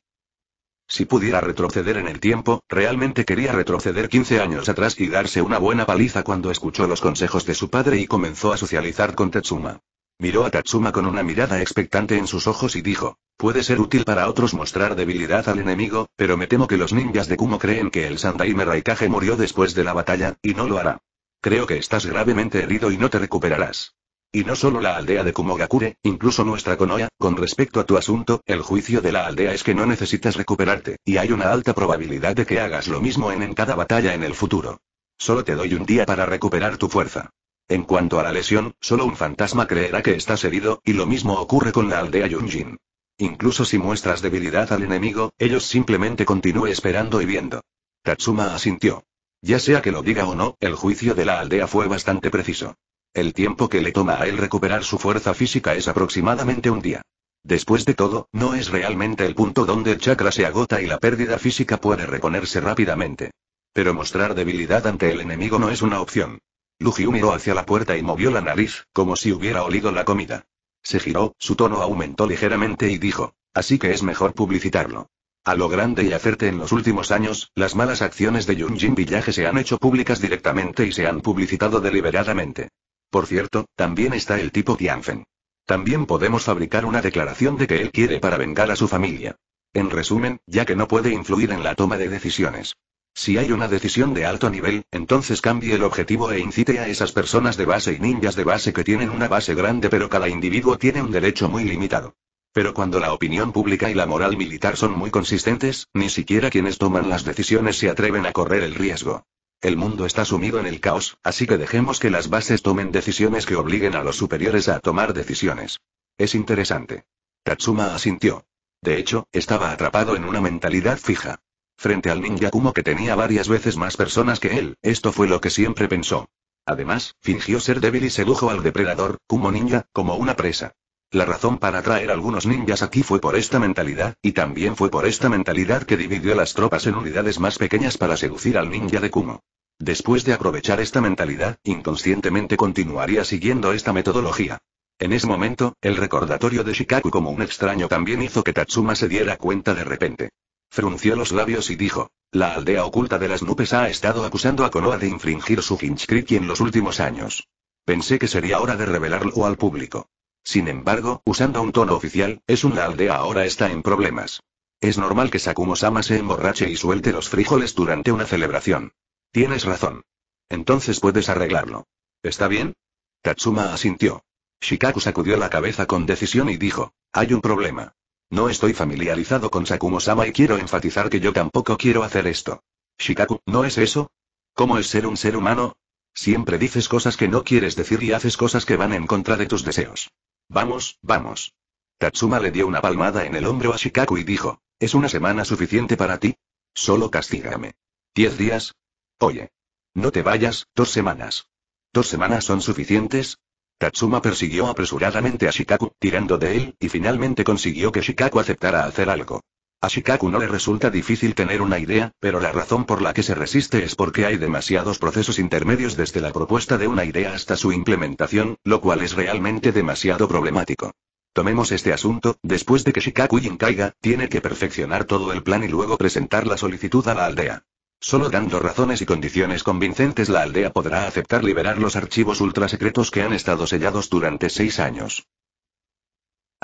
Si pudiera retroceder en el tiempo, realmente quería retroceder 15 años atrás y darse una buena paliza cuando escuchó los consejos de su padre y comenzó a socializar con Tetsuma. Miró a Tatsuma con una mirada expectante en sus ojos y dijo, puede ser útil para otros mostrar debilidad al enemigo, pero me temo que los ninjas de Kumo creen que el Sandaime Raikage murió después de la batalla, y no lo hará. Creo que estás gravemente herido y no te recuperarás. Y no solo la aldea de Kumogakure, incluso nuestra Konoha, con respecto a tu asunto, el juicio de la aldea es que no necesitas recuperarte, y hay una alta probabilidad de que hagas lo mismo en, cada batalla en el futuro. Solo te doy un día para recuperar tu fuerza. En cuanto a la lesión, solo un fantasma creerá que estás herido, y lo mismo ocurre con la aldea Yunjin. Incluso si muestras debilidad al enemigo, ellos simplemente continúe esperando y viendo. Tatsuma asintió. Ya sea que lo diga o no, el juicio de la aldea fue bastante preciso. El tiempo que le toma a él recuperar su fuerza física es aproximadamente un día. Después de todo, no es realmente el punto donde el chakra se agota y la pérdida física puede reponerse rápidamente. Pero mostrar debilidad ante el enemigo no es una opción. Lugiu miró hacia la puerta y movió la nariz, como si hubiera olido la comida. Se giró, su tono aumentó ligeramente y dijo, así que es mejor publicitarlo. A lo grande y hacerte en los últimos años, las malas acciones de Yunjin Villaje se han hecho públicas directamente y se han publicitado deliberadamente. Por cierto, también está el tipo Tianfen. También podemos fabricar una declaración de que él quiere para vengar a su familia. En resumen, ya que no puede influir en la toma de decisiones. Si hay una decisión de alto nivel, entonces cambie el objetivo e incite a esas personas de base y ninjas de base que tienen una base grande pero cada individuo tiene un derecho muy limitado. Pero cuando la opinión pública y la moral militar son muy consistentes, ni siquiera quienes toman las decisiones se atreven a correr el riesgo. El mundo está sumido en el caos, así que dejemos que las bases tomen decisiones que obliguen a los superiores a tomar decisiones. Es interesante. Tatsuma asintió. De hecho, estaba atrapado en una mentalidad fija. Frente al ninja Kumo que tenía varias veces más personas que él, esto fue lo que siempre pensó. Además, fingió ser débil y sedujo al depredador, Kumo ninja, como una presa. La razón para traer algunos ninjas aquí fue por esta mentalidad, y también fue por esta mentalidad que dividió las tropas en unidades más pequeñas para seducir al ninja de Kumo. Después de aprovechar esta mentalidad, inconscientemente continuaría siguiendo esta metodología. En ese momento, el recordatorio de Shikaku como un extraño también hizo que Tatsuma se diera cuenta de repente. Frunció los labios y dijo, la aldea oculta de las nubes ha estado acusando a Konoha de infringir su Hinchkriki en los últimos años. Pensé que sería hora de revelarlo al público. Sin embargo, usando un tono oficial, es una aldea ahora está en problemas. Es normal que Sakumo-sama se emborrache y suelte los frijoles durante una celebración. Tienes razón. Entonces puedes arreglarlo. ¿Está bien? Tatsuma asintió. Shikaku sacudió la cabeza con decisión y dijo, hay un problema. No estoy familiarizado con Sakumo-sama y quiero enfatizar que yo tampoco quiero hacer esto. Shikaku, ¿no es eso? ¿Cómo es ser un ser humano? Siempre dices cosas que no quieres decir y haces cosas que van en contra de tus deseos. Vamos, vamos. Tatsuma le dio una palmada en el hombro a Shikaku y dijo, ¿es una semana suficiente para ti? Solo castígame. ¿Diez días? Oye. No te vayas, dos semanas. ¿Dos semanas son suficientes? Tatsuma persiguió apresuradamente a Shikaku, tirando de él, y finalmente consiguió que Shikaku aceptara hacer algo. A Shikaku no le resulta difícil tener una idea, pero la razón por la que se resiste es porque hay demasiados procesos intermedios desde la propuesta de una idea hasta su implementación, lo cual es realmente demasiado problemático. Tomemos este asunto, después de que Shikaku y caiga, tiene que perfeccionar todo el plan y luego presentar la solicitud a la aldea. Solo dando razones y condiciones convincentes la aldea podrá aceptar liberar los archivos ultrasecretos que han estado sellados durante seis años.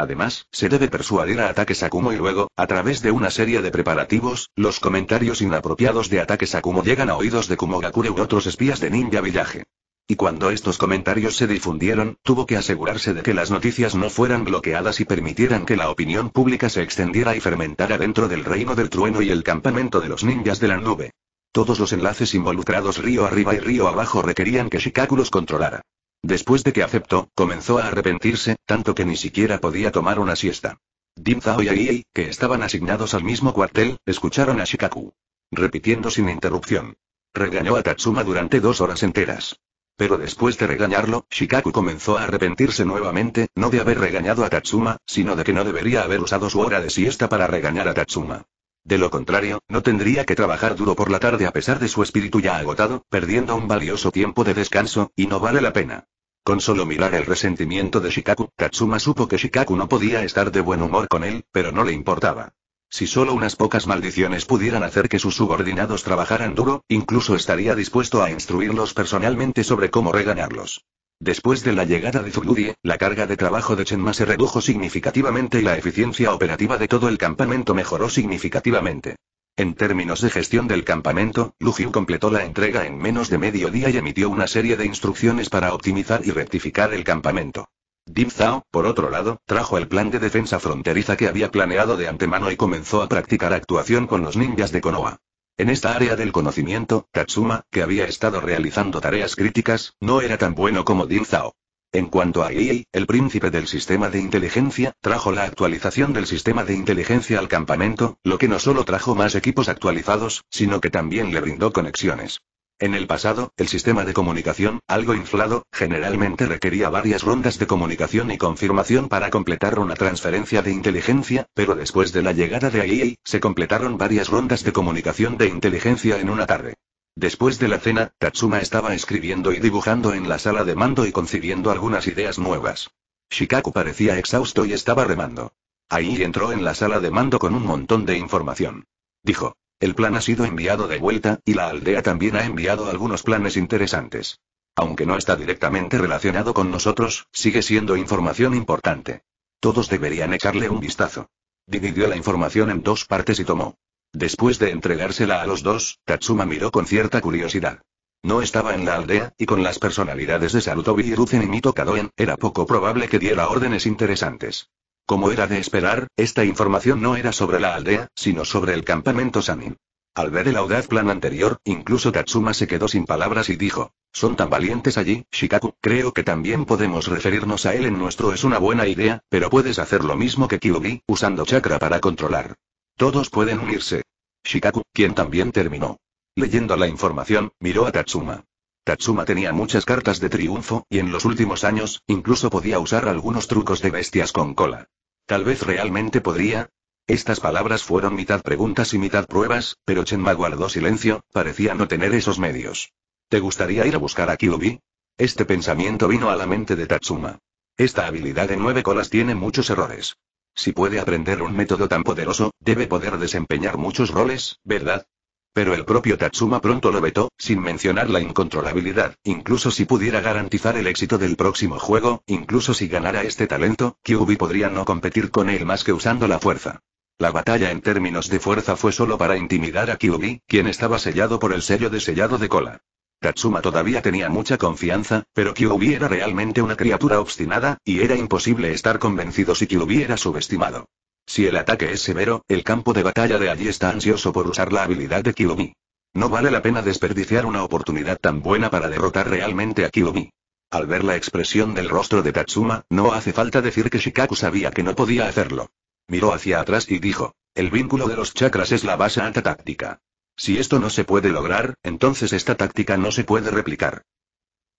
Además, se debe persuadir a Ataque Sakumo y luego, a través de una serie de preparativos, los comentarios inapropiados de Ataque Sakumo llegan a oídos de Kumogakure u otros espías de Ninja villaje. Y cuando estos comentarios se difundieron, tuvo que asegurarse de que las noticias no fueran bloqueadas y permitieran que la opinión pública se extendiera y fermentara dentro del reino del trueno y el campamento de los ninjas de la nube. Todos los enlaces involucrados río arriba y río abajo requerían que Shikaku los controlara. Después de que aceptó, comenzó a arrepentirse, tanto que ni siquiera podía tomar una siesta. Dim y Aiei, que estaban asignados al mismo cuartel, escucharon a Shikaku. Repitiendo sin interrupción. Regañó a Tatsuma durante dos horas enteras. Pero después de regañarlo, Shikaku comenzó a arrepentirse nuevamente, no de haber regañado a Tatsuma, sino de que no debería haber usado su hora de siesta para regañar a Tatsuma. De lo contrario, no tendría que trabajar duro por la tarde a pesar de su espíritu ya agotado, perdiendo un valioso tiempo de descanso, y no vale la pena. Con solo mirar el resentimiento de Shikaku, Katsuma supo que Shikaku no podía estar de buen humor con él, pero no le importaba. Si solo unas pocas maldiciones pudieran hacer que sus subordinados trabajaran duro, incluso estaría dispuesto a instruirlos personalmente sobre cómo regañarlos. Después de la llegada de Zugudie, la carga de trabajo de Chenma se redujo significativamente y la eficiencia operativa de todo el campamento mejoró significativamente. En términos de gestión del campamento, Lugiu completó la entrega en menos de medio día y emitió una serie de instrucciones para optimizar y rectificar el campamento. Dim Zhao, por otro lado, trajo el plan de defensa fronteriza que había planeado de antemano y comenzó a practicar actuación con los ninjas de Konoha. En esta área del conocimiento, Katsuma, que había estado realizando tareas críticas, no era tan bueno como Din Zhao. En cuanto a Yi, el príncipe del sistema de inteligencia, trajo la actualización del sistema de inteligencia al campamento, lo que no solo trajo más equipos actualizados, sino que también le brindó conexiones. En el pasado, el sistema de comunicación, algo inflado, generalmente requería varias rondas de comunicación y confirmación para completar una transferencia de inteligencia, pero después de la llegada de AI, se completaron varias rondas de comunicación de inteligencia en una tarde. Después de la cena, Tatsuma estaba escribiendo y dibujando en la sala de mando y concibiendo algunas ideas nuevas. Shikaku parecía exhausto y estaba remando. Ahí entró en la sala de mando con un montón de información. Dijo, el plan ha sido enviado de vuelta, y la aldea también ha enviado algunos planes interesantes. Aunque no está directamente relacionado con nosotros, sigue siendo información importante. Todos deberían echarle un vistazo. Dividió la información en dos partes y tomó. Después de entregársela a los dos, Tatsuma miró con cierta curiosidad. No estaba en la aldea, y con las personalidades de Sarutobi y y Mito Kadoen, era poco probable que diera órdenes interesantes. Como era de esperar, esta información no era sobre la aldea, sino sobre el campamento Sanin. Al ver el audaz plan anterior, incluso Tatsuma se quedó sin palabras y dijo, son tan valientes allí, Shikaku, creo que también podemos referirnos a él en nuestro es una buena idea, pero puedes hacer lo mismo que Kyubi, usando chakra para controlar. Todos pueden unirse. Shikaku, quien también terminó. Leyendo la información, miró a Tatsuma. Tatsuma tenía muchas cartas de triunfo, y en los últimos años, incluso podía usar algunos trucos de bestias con cola. Tal vez realmente podría. Estas palabras fueron mitad preguntas y mitad pruebas, pero Chenma guardó silencio, parecía no tener esos medios. ¿Te gustaría ir a buscar a Kirubi? Este pensamiento vino a la mente de Tatsuma. Esta habilidad de nueve colas tiene muchos errores. Si puede aprender un método tan poderoso, debe poder desempeñar muchos roles, ¿verdad? Pero el propio Tatsuma pronto lo vetó, sin mencionar la incontrolabilidad. Incluso si pudiera garantizar el éxito del próximo juego, incluso si ganara este talento, Kyubi podría no competir con él más que usando la fuerza. La batalla en términos de fuerza fue solo para intimidar a Kyubi, quien estaba sellado por el sello de sellado de cola. Tatsuma todavía tenía mucha confianza, pero Kyubi era realmente una criatura obstinada, y era imposible estar convencido si Kyubi era subestimado. Si el ataque es severo, el campo de batalla de allí está ansioso por usar la habilidad de Kiyomi. No vale la pena desperdiciar una oportunidad tan buena para derrotar realmente a Kiyomi. Al ver la expresión del rostro de Tatsuma, no hace falta decir que Shikaku sabía que no podía hacerlo. Miró hacia atrás y dijo, el vínculo de los chakras es la base alta táctica. Si esto no se puede lograr, entonces esta táctica no se puede replicar.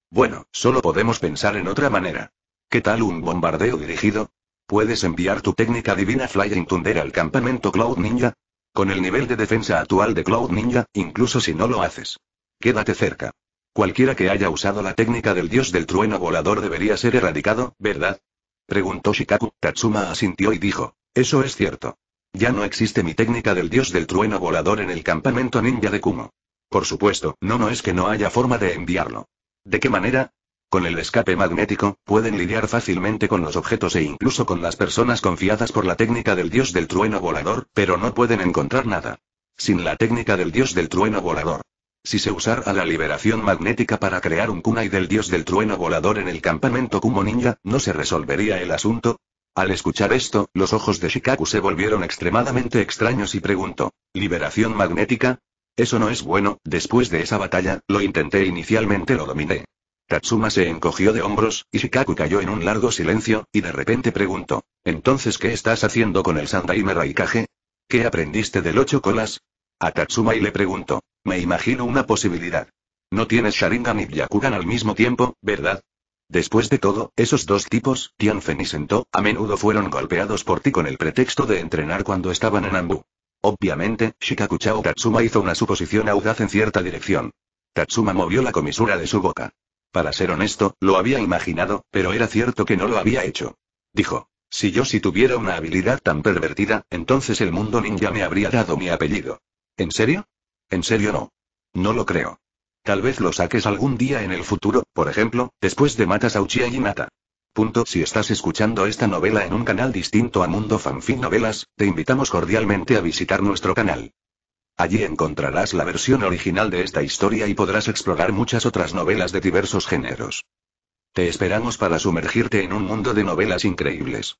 Bueno, solo podemos pensar en otra manera. ¿Qué tal un bombardeo dirigido? ¿Puedes enviar tu técnica divina Flying Thunder al campamento Cloud Ninja? Con el nivel de defensa actual de Cloud Ninja, incluso si no lo haces. Quédate cerca. Cualquiera que haya usado la técnica del dios del trueno volador debería ser erradicado, ¿verdad? Preguntó Shikaku, Tatsuma asintió y dijo, eso es cierto. Ya no existe mi técnica del dios del trueno volador en el campamento ninja de Kumo. Por supuesto, no no es que no haya forma de enviarlo. ¿De qué manera? Con el escape magnético, pueden lidiar fácilmente con los objetos e incluso con las personas confiadas por la técnica del dios del trueno volador, pero no pueden encontrar nada. Sin la técnica del dios del trueno volador. Si se usara la liberación magnética para crear un kunai del dios del trueno volador en el campamento Kumo Ninja, ¿no se resolvería el asunto? Al escuchar esto, los ojos de Shikaku se volvieron extremadamente extraños y preguntó, ¿liberación magnética? Eso no es bueno, después de esa batalla, lo intenté e inicialmente lo dominé. Tatsuma se encogió de hombros, y Shikaku cayó en un largo silencio, y de repente preguntó. Entonces, ¿qué estás haciendo con el Sandaime Raikage? ¿Qué aprendiste del ocho colas? A Tatsuma y le preguntó. Me imagino una posibilidad. No tienes Sharingan y Byakugan al mismo tiempo, ¿verdad? Después de todo, esos dos tipos, Tianfen y Sento, a menudo fueron golpeados por ti con el pretexto de entrenar cuando estaban en Ambu. Obviamente, Shikaku Chao Tatsuma hizo una suposición audaz en cierta dirección. Tatsuma movió la comisura de su boca. Para ser honesto, lo había imaginado, pero era cierto que no lo había hecho. Dijo. Si yo si tuviera una habilidad tan pervertida, entonces el mundo ninja me habría dado mi apellido. ¿En serio? En serio no. No lo creo. Tal vez lo saques algún día en el futuro, por ejemplo, después de Matas a Uchiha y Mata. Punto. Si estás escuchando esta novela en un canal distinto a Mundo Fanfic Novelas, te invitamos cordialmente a visitar nuestro canal. Allí encontrarás la versión original de esta historia y podrás explorar muchas otras novelas de diversos géneros. Te esperamos para sumergirte en un mundo de novelas increíbles.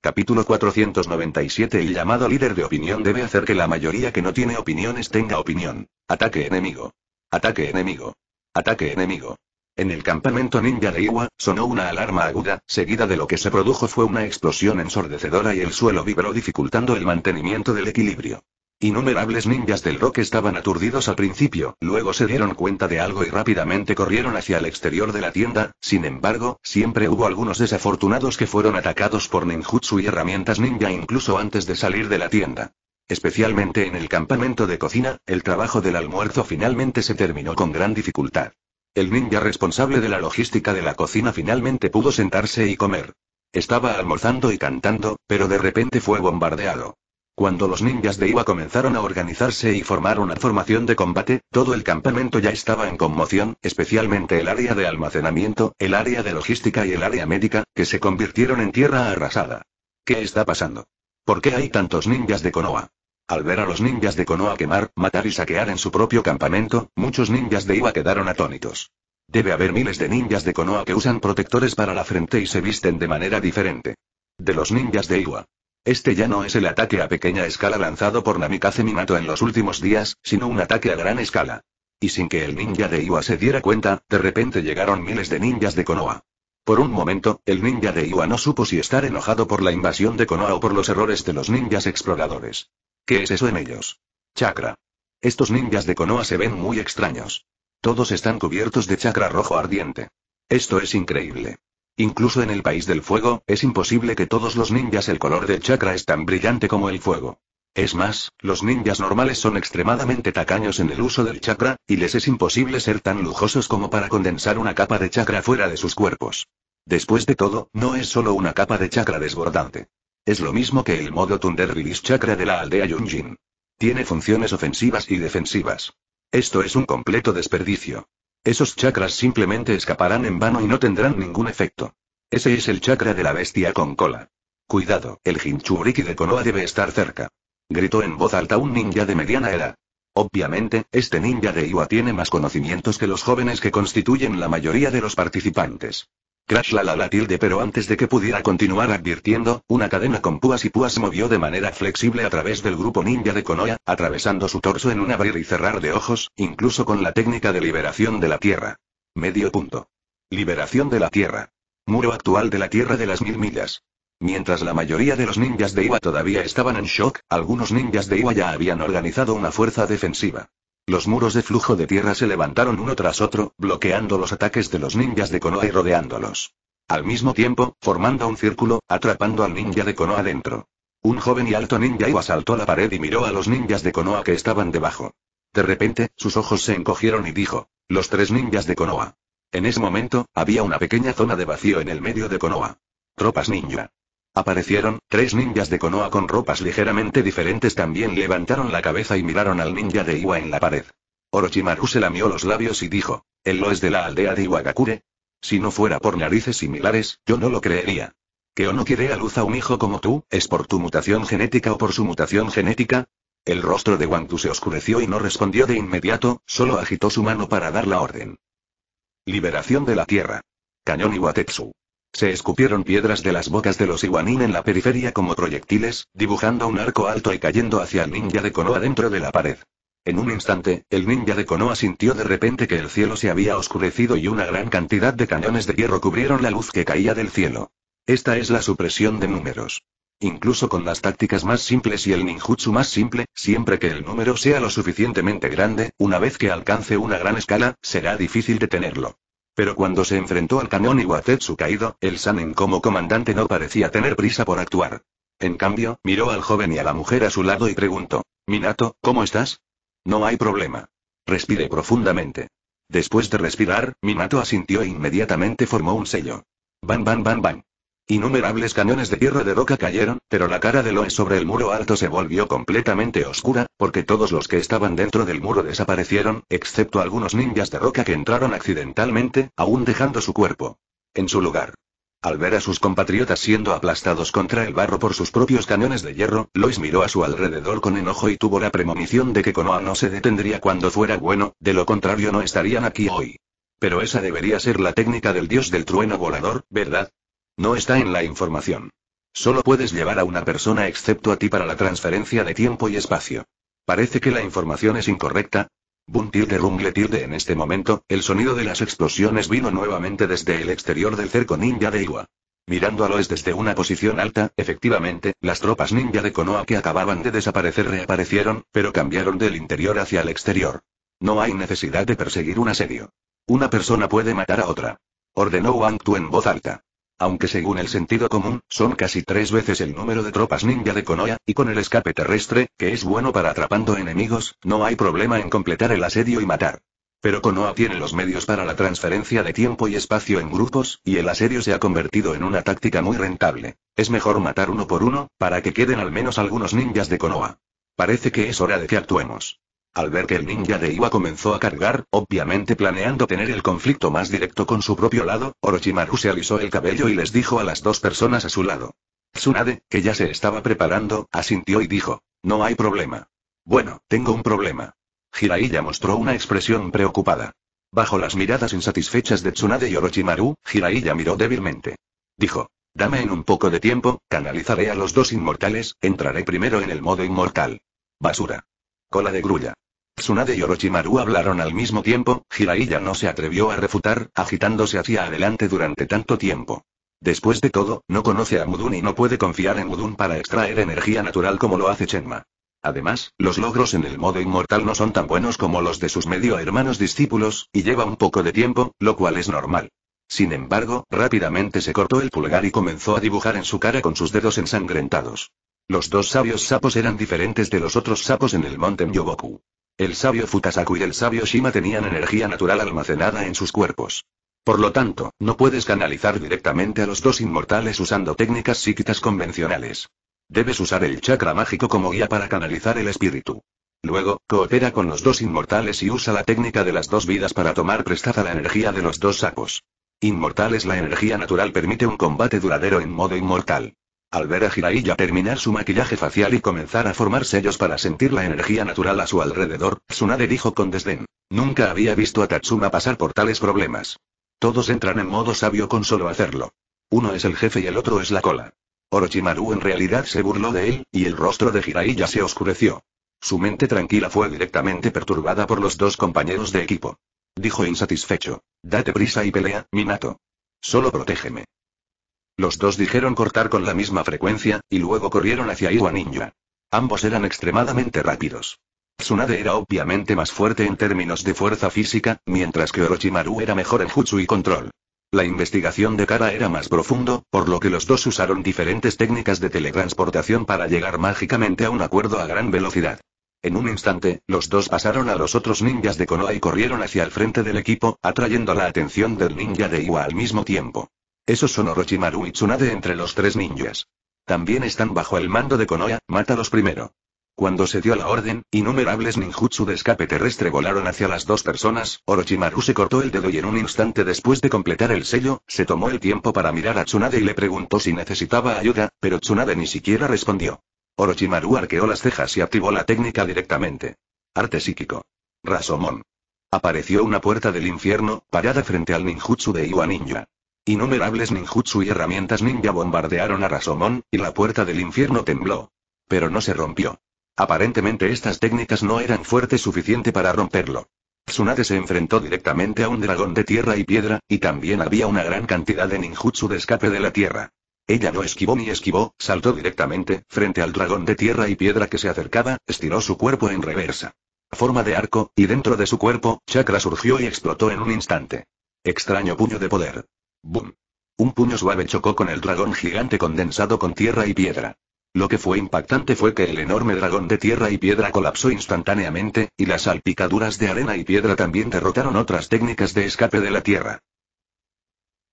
Capítulo 497 El llamado líder de opinión debe hacer que la mayoría que no tiene opiniones tenga opinión. Ataque enemigo. Ataque enemigo. Ataque enemigo. En el campamento ninja de Iwa, sonó una alarma aguda, seguida de lo que se produjo fue una explosión ensordecedora y el suelo vibró dificultando el mantenimiento del equilibrio. Innumerables ninjas del rock estaban aturdidos al principio, luego se dieron cuenta de algo y rápidamente corrieron hacia el exterior de la tienda, sin embargo, siempre hubo algunos desafortunados que fueron atacados por ninjutsu y herramientas ninja incluso antes de salir de la tienda. Especialmente en el campamento de cocina, el trabajo del almuerzo finalmente se terminó con gran dificultad. El ninja responsable de la logística de la cocina finalmente pudo sentarse y comer. Estaba almorzando y cantando, pero de repente fue bombardeado. Cuando los ninjas de Iwa comenzaron a organizarse y formar una formación de combate, todo el campamento ya estaba en conmoción, especialmente el área de almacenamiento, el área de logística y el área médica, que se convirtieron en tierra arrasada. ¿Qué está pasando? ¿Por qué hay tantos ninjas de Konoha? Al ver a los ninjas de Konoha quemar, matar y saquear en su propio campamento, muchos ninjas de Iwa quedaron atónitos. Debe haber miles de ninjas de Konoha que usan protectores para la frente y se visten de manera diferente. De los ninjas de Iwa. Este ya no es el ataque a pequeña escala lanzado por Namikaze Minato en los últimos días, sino un ataque a gran escala. Y sin que el ninja de Iwa se diera cuenta, de repente llegaron miles de ninjas de Konoha. Por un momento, el ninja de Iwa no supo si estar enojado por la invasión de Konoha o por los errores de los ninjas exploradores. ¿Qué es eso en ellos? Chakra. Estos ninjas de Konoha se ven muy extraños. Todos están cubiertos de chakra rojo ardiente. Esto es increíble. Incluso en el país del fuego, es imposible que todos los ninjas el color de chakra es tan brillante como el fuego. Es más, los ninjas normales son extremadamente tacaños en el uso del chakra, y les es imposible ser tan lujosos como para condensar una capa de chakra fuera de sus cuerpos. Después de todo, no es solo una capa de chakra desbordante. Es lo mismo que el modo Thunder Chakra de la aldea Yunjin. Tiene funciones ofensivas y defensivas. Esto es un completo desperdicio. Esos chakras simplemente escaparán en vano y no tendrán ningún efecto. Ese es el chakra de la bestia con cola. Cuidado, el Jinchuriki de Konoha debe estar cerca. Gritó en voz alta un ninja de mediana edad. Obviamente, este ninja de Iwa tiene más conocimientos que los jóvenes que constituyen la mayoría de los participantes. Crash la la la tilde pero antes de que pudiera continuar advirtiendo, una cadena con púas y púas movió de manera flexible a través del grupo ninja de Konoha, atravesando su torso en un abrir y cerrar de ojos, incluso con la técnica de liberación de la Tierra. Medio punto. Liberación de la Tierra. Muro actual de la Tierra de las Mil Millas. Mientras la mayoría de los ninjas de Iwa todavía estaban en shock, algunos ninjas de Iwa ya habían organizado una fuerza defensiva. Los muros de flujo de tierra se levantaron uno tras otro, bloqueando los ataques de los ninjas de Konoha y rodeándolos. Al mismo tiempo, formando un círculo, atrapando al ninja de Konoha dentro. Un joven y alto ninja Iwa saltó la pared y miró a los ninjas de Konoha que estaban debajo. De repente, sus ojos se encogieron y dijo, los tres ninjas de Konoha. En ese momento, había una pequeña zona de vacío en el medio de Konoha. Tropas ninja. Aparecieron, tres ninjas de Konoha con ropas ligeramente diferentes también levantaron la cabeza y miraron al ninja de Iwa en la pared. Orochimaru se lamió los labios y dijo, ¿él lo es de la aldea de Iwagakure? Si no fuera por narices similares, yo no lo creería. ¿Que o no quiere a luz a un hijo como tú, es por tu mutación genética o por su mutación genética? El rostro de Wangtu se oscureció y no respondió de inmediato, solo agitó su mano para dar la orden. Liberación de la Tierra. Cañón Iwatetsu. Se escupieron piedras de las bocas de los Iwanin en la periferia como proyectiles, dibujando un arco alto y cayendo hacia el ninja de Konoha dentro de la pared. En un instante, el ninja de Konoha sintió de repente que el cielo se había oscurecido y una gran cantidad de cañones de hierro cubrieron la luz que caía del cielo. Esta es la supresión de números. Incluso con las tácticas más simples y el ninjutsu más simple, siempre que el número sea lo suficientemente grande, una vez que alcance una gran escala, será difícil detenerlo. Pero cuando se enfrentó al canón y caído, el Sanen como comandante no parecía tener prisa por actuar. En cambio, miró al joven y a la mujer a su lado y preguntó, Minato, ¿cómo estás? No hay problema. Respire profundamente. Después de respirar, Minato asintió e inmediatamente formó un sello. Bam ban, ban, ban. Innumerables cañones de hierro de roca cayeron, pero la cara de Lois sobre el muro alto se volvió completamente oscura, porque todos los que estaban dentro del muro desaparecieron, excepto algunos ninjas de roca que entraron accidentalmente, aún dejando su cuerpo. En su lugar. Al ver a sus compatriotas siendo aplastados contra el barro por sus propios cañones de hierro, Lois miró a su alrededor con enojo y tuvo la premonición de que Konoa no se detendría cuando fuera bueno, de lo contrario no estarían aquí hoy. Pero esa debería ser la técnica del dios del trueno volador, ¿verdad? No está en la información. Solo puedes llevar a una persona excepto a ti para la transferencia de tiempo y espacio. Parece que la información es incorrecta. Buntilde tilde rumble tilde en este momento, el sonido de las explosiones vino nuevamente desde el exterior del cerco ninja de Iwa. es desde una posición alta, efectivamente, las tropas ninja de Konoha que acababan de desaparecer reaparecieron, pero cambiaron del interior hacia el exterior. No hay necesidad de perseguir un asedio. Una persona puede matar a otra. Ordenó Wang Tu en voz alta. Aunque según el sentido común, son casi tres veces el número de tropas ninja de Konoha, y con el escape terrestre, que es bueno para atrapando enemigos, no hay problema en completar el asedio y matar. Pero Konoha tiene los medios para la transferencia de tiempo y espacio en grupos, y el asedio se ha convertido en una táctica muy rentable. Es mejor matar uno por uno, para que queden al menos algunos ninjas de Konoha. Parece que es hora de que actuemos. Al ver que el ninja de Iwa comenzó a cargar, obviamente planeando tener el conflicto más directo con su propio lado, Orochimaru se alisó el cabello y les dijo a las dos personas a su lado. Tsunade, que ya se estaba preparando, asintió y dijo, no hay problema. Bueno, tengo un problema. Jiraiya mostró una expresión preocupada. Bajo las miradas insatisfechas de Tsunade y Orochimaru, Jiraiya miró débilmente. Dijo, Dame en un poco de tiempo, canalizaré a los dos inmortales, entraré primero en el modo inmortal. Basura. Cola de grulla. Tsunade y Orochimaru hablaron al mismo tiempo, Jiraiya no se atrevió a refutar, agitándose hacia adelante durante tanto tiempo. Después de todo, no conoce a Mudun y no puede confiar en Mudun para extraer energía natural como lo hace Chenma. Además, los logros en el modo inmortal no son tan buenos como los de sus medio hermanos discípulos, y lleva un poco de tiempo, lo cual es normal. Sin embargo, rápidamente se cortó el pulgar y comenzó a dibujar en su cara con sus dedos ensangrentados. Los dos sabios sapos eran diferentes de los otros sapos en el monte Myoboku. El sabio Futasaku y el sabio Shima tenían energía natural almacenada en sus cuerpos. Por lo tanto, no puedes canalizar directamente a los dos inmortales usando técnicas psíquicas convencionales. Debes usar el chakra mágico como guía para canalizar el espíritu. Luego, coopera con los dos inmortales y usa la técnica de las dos vidas para tomar prestada la energía de los dos sapos. Inmortales La energía natural permite un combate duradero en modo inmortal. Al ver a Jiraiya terminar su maquillaje facial y comenzar a formar sellos para sentir la energía natural a su alrededor, Tsunade dijo con desdén. Nunca había visto a Tatsuma pasar por tales problemas. Todos entran en modo sabio con solo hacerlo. Uno es el jefe y el otro es la cola. Orochimaru en realidad se burló de él, y el rostro de Jiraiya se oscureció. Su mente tranquila fue directamente perturbada por los dos compañeros de equipo. Dijo insatisfecho. Date prisa y pelea, Minato. Solo protégeme. Los dos dijeron cortar con la misma frecuencia, y luego corrieron hacia Iwa Ninja. Ambos eran extremadamente rápidos. Tsunade era obviamente más fuerte en términos de fuerza física, mientras que Orochimaru era mejor en jutsu y control. La investigación de cara era más profundo, por lo que los dos usaron diferentes técnicas de teletransportación para llegar mágicamente a un acuerdo a gran velocidad. En un instante, los dos pasaron a los otros ninjas de Konoha y corrieron hacia el frente del equipo, atrayendo la atención del ninja de Iwa al mismo tiempo. Esos son Orochimaru y Tsunade entre los tres ninjas. También están bajo el mando de Konoha, mátalos primero. Cuando se dio la orden, innumerables ninjutsu de escape terrestre volaron hacia las dos personas, Orochimaru se cortó el dedo y en un instante después de completar el sello, se tomó el tiempo para mirar a Tsunade y le preguntó si necesitaba ayuda, pero Tsunade ni siquiera respondió. Orochimaru arqueó las cejas y activó la técnica directamente. Arte psíquico. Rasomon. Apareció una puerta del infierno, parada frente al ninjutsu de Iwa Ninja. Innumerables ninjutsu y herramientas ninja bombardearon a Rasomon, y la puerta del infierno tembló. Pero no se rompió. Aparentemente estas técnicas no eran fuertes suficiente para romperlo. Tsunade se enfrentó directamente a un dragón de tierra y piedra, y también había una gran cantidad de ninjutsu de escape de la tierra. Ella no esquivó ni esquivó, saltó directamente, frente al dragón de tierra y piedra que se acercaba, estiró su cuerpo en reversa. Forma de arco, y dentro de su cuerpo, chakra surgió y explotó en un instante. Extraño puño de poder. ¡Bum! Un puño suave chocó con el dragón gigante condensado con tierra y piedra. Lo que fue impactante fue que el enorme dragón de tierra y piedra colapsó instantáneamente, y las salpicaduras de arena y piedra también derrotaron otras técnicas de escape de la tierra.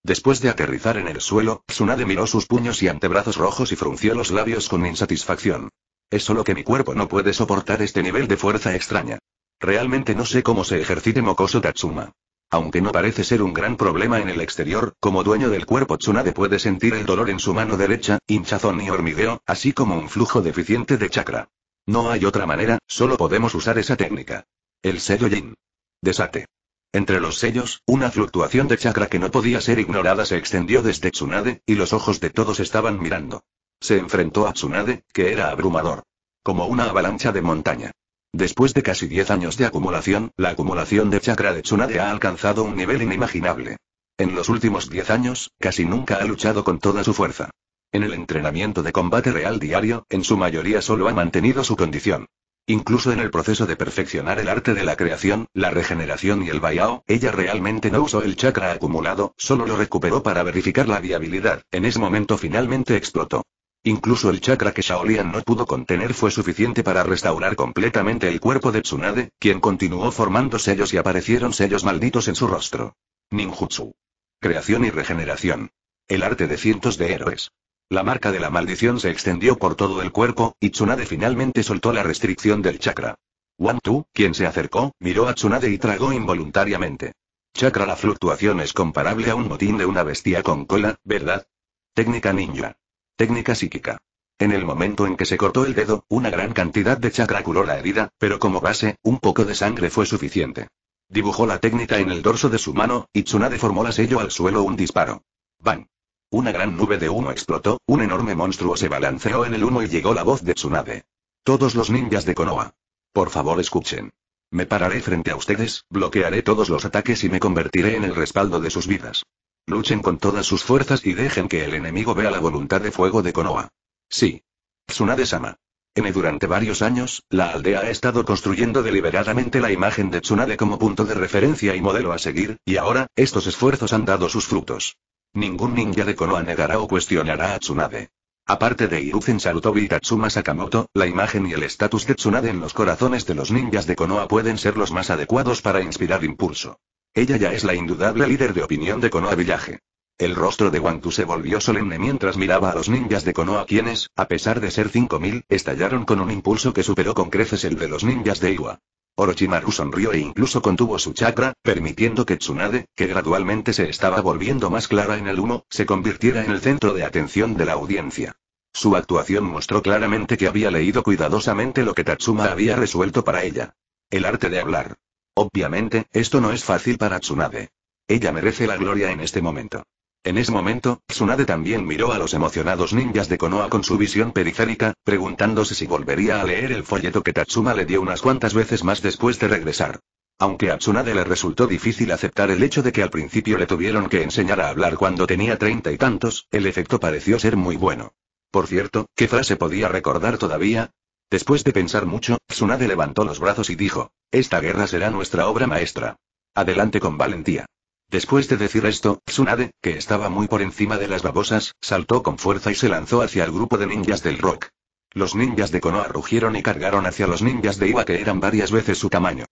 Después de aterrizar en el suelo, Tsunade miró sus puños y antebrazos rojos y frunció los labios con insatisfacción. Es solo que mi cuerpo no puede soportar este nivel de fuerza extraña. Realmente no sé cómo se ejercite mocoso Tatsuma. Aunque no parece ser un gran problema en el exterior, como dueño del cuerpo Tsunade puede sentir el dolor en su mano derecha, hinchazón y hormigueo, así como un flujo deficiente de chakra. No hay otra manera, solo podemos usar esa técnica. El sello Yin. Desate. Entre los sellos, una fluctuación de chakra que no podía ser ignorada se extendió desde Tsunade, y los ojos de todos estaban mirando. Se enfrentó a Tsunade, que era abrumador. Como una avalancha de montaña. Después de casi 10 años de acumulación, la acumulación de chakra de Tsunade ha alcanzado un nivel inimaginable. En los últimos 10 años, casi nunca ha luchado con toda su fuerza. En el entrenamiento de combate real diario, en su mayoría solo ha mantenido su condición. Incluso en el proceso de perfeccionar el arte de la creación, la regeneración y el bayao, ella realmente no usó el chakra acumulado, solo lo recuperó para verificar la viabilidad, en ese momento finalmente explotó. Incluso el chakra que Shaolian no pudo contener fue suficiente para restaurar completamente el cuerpo de Tsunade, quien continuó formando sellos y aparecieron sellos malditos en su rostro. Ninjutsu. Creación y regeneración. El arte de cientos de héroes. La marca de la maldición se extendió por todo el cuerpo, y Tsunade finalmente soltó la restricción del chakra. Wantu, Tu, quien se acercó, miró a Tsunade y tragó involuntariamente. Chakra La fluctuación es comparable a un motín de una bestia con cola, ¿verdad? Técnica ninja. Técnica psíquica. En el momento en que se cortó el dedo, una gran cantidad de chakra curó la herida, pero como base, un poco de sangre fue suficiente. Dibujó la técnica en el dorso de su mano, y Tsunade formó la sello al suelo un disparo. ¡Bang! Una gran nube de humo explotó, un enorme monstruo se balanceó en el humo y llegó la voz de Tsunade. Todos los ninjas de Konoha. Por favor escuchen. Me pararé frente a ustedes, bloquearé todos los ataques y me convertiré en el respaldo de sus vidas. Luchen con todas sus fuerzas y dejen que el enemigo vea la voluntad de fuego de Konoha. Sí. Tsunade-sama. N. Durante varios años, la aldea ha estado construyendo deliberadamente la imagen de Tsunade como punto de referencia y modelo a seguir, y ahora, estos esfuerzos han dado sus frutos. Ningún ninja de Konoha negará o cuestionará a Tsunade. Aparte de Hiruzen Sarutobi y Tatsuma Sakamoto, la imagen y el estatus de Tsunade en los corazones de los ninjas de Konoha pueden ser los más adecuados para inspirar impulso. Ella ya es la indudable líder de opinión de Konoha Villaje. El rostro de Wantu se volvió solemne mientras miraba a los ninjas de Konoha quienes, a pesar de ser 5.000, estallaron con un impulso que superó con creces el de los ninjas de Iwa. Orochimaru sonrió e incluso contuvo su chakra, permitiendo que Tsunade, que gradualmente se estaba volviendo más clara en el humo, se convirtiera en el centro de atención de la audiencia. Su actuación mostró claramente que había leído cuidadosamente lo que Tatsuma había resuelto para ella. El arte de hablar. Obviamente, esto no es fácil para Tsunade. Ella merece la gloria en este momento. En ese momento, Tsunade también miró a los emocionados ninjas de Konoha con su visión periférica, preguntándose si volvería a leer el folleto que Tatsuma le dio unas cuantas veces más después de regresar. Aunque a Tsunade le resultó difícil aceptar el hecho de que al principio le tuvieron que enseñar a hablar cuando tenía treinta y tantos, el efecto pareció ser muy bueno. Por cierto, ¿qué frase podía recordar todavía? Después de pensar mucho, Tsunade levantó los brazos y dijo, Esta guerra será nuestra obra maestra. Adelante con valentía. Después de decir esto, Tsunade, que estaba muy por encima de las babosas, saltó con fuerza y se lanzó hacia el grupo de ninjas del rock. Los ninjas de Konoha rugieron y cargaron hacia los ninjas de Iwa que eran varias veces su tamaño.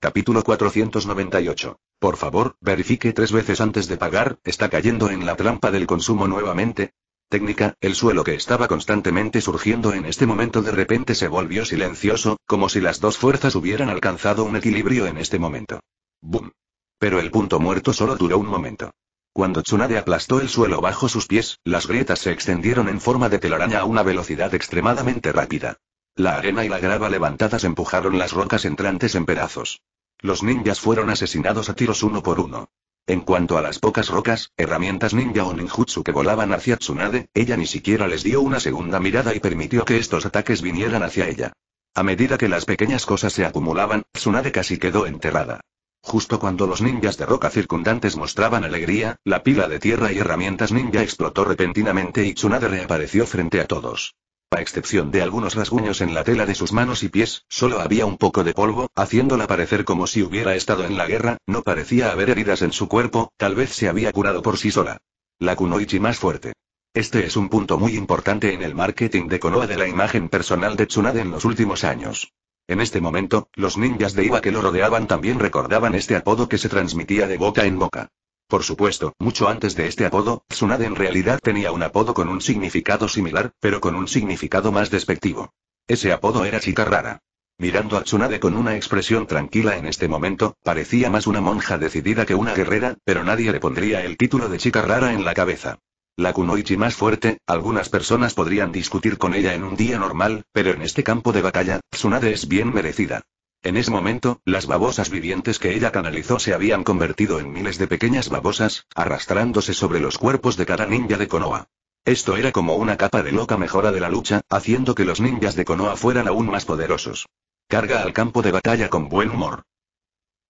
Capítulo 498. Por favor, verifique tres veces antes de pagar, está cayendo en la trampa del consumo nuevamente, técnica, el suelo que estaba constantemente surgiendo en este momento de repente se volvió silencioso, como si las dos fuerzas hubieran alcanzado un equilibrio en este momento. ¡Bum! Pero el punto muerto solo duró un momento. Cuando Tsunade aplastó el suelo bajo sus pies, las grietas se extendieron en forma de telaraña a una velocidad extremadamente rápida. La arena y la grava levantadas empujaron las rocas entrantes en pedazos. Los ninjas fueron asesinados a tiros uno por uno. En cuanto a las pocas rocas, herramientas ninja o ninjutsu que volaban hacia Tsunade, ella ni siquiera les dio una segunda mirada y permitió que estos ataques vinieran hacia ella. A medida que las pequeñas cosas se acumulaban, Tsunade casi quedó enterrada. Justo cuando los ninjas de roca circundantes mostraban alegría, la pila de tierra y herramientas ninja explotó repentinamente y Tsunade reapareció frente a todos a excepción de algunos rasguños en la tela de sus manos y pies, solo había un poco de polvo, haciéndola parecer como si hubiera estado en la guerra, no parecía haber heridas en su cuerpo, tal vez se había curado por sí sola. La Kunoichi más fuerte. Este es un punto muy importante en el marketing de Konoha de la imagen personal de Tsunade en los últimos años. En este momento, los ninjas de Iwa que lo rodeaban también recordaban este apodo que se transmitía de boca en boca. Por supuesto, mucho antes de este apodo, Tsunade en realidad tenía un apodo con un significado similar, pero con un significado más despectivo. Ese apodo era chica rara. Mirando a Tsunade con una expresión tranquila en este momento, parecía más una monja decidida que una guerrera, pero nadie le pondría el título de chica rara en la cabeza. La kunoichi más fuerte, algunas personas podrían discutir con ella en un día normal, pero en este campo de batalla, Tsunade es bien merecida. En ese momento, las babosas vivientes que ella canalizó se habían convertido en miles de pequeñas babosas, arrastrándose sobre los cuerpos de cada ninja de Konoha. Esto era como una capa de loca mejora de la lucha, haciendo que los ninjas de Konoha fueran aún más poderosos. Carga al campo de batalla con buen humor.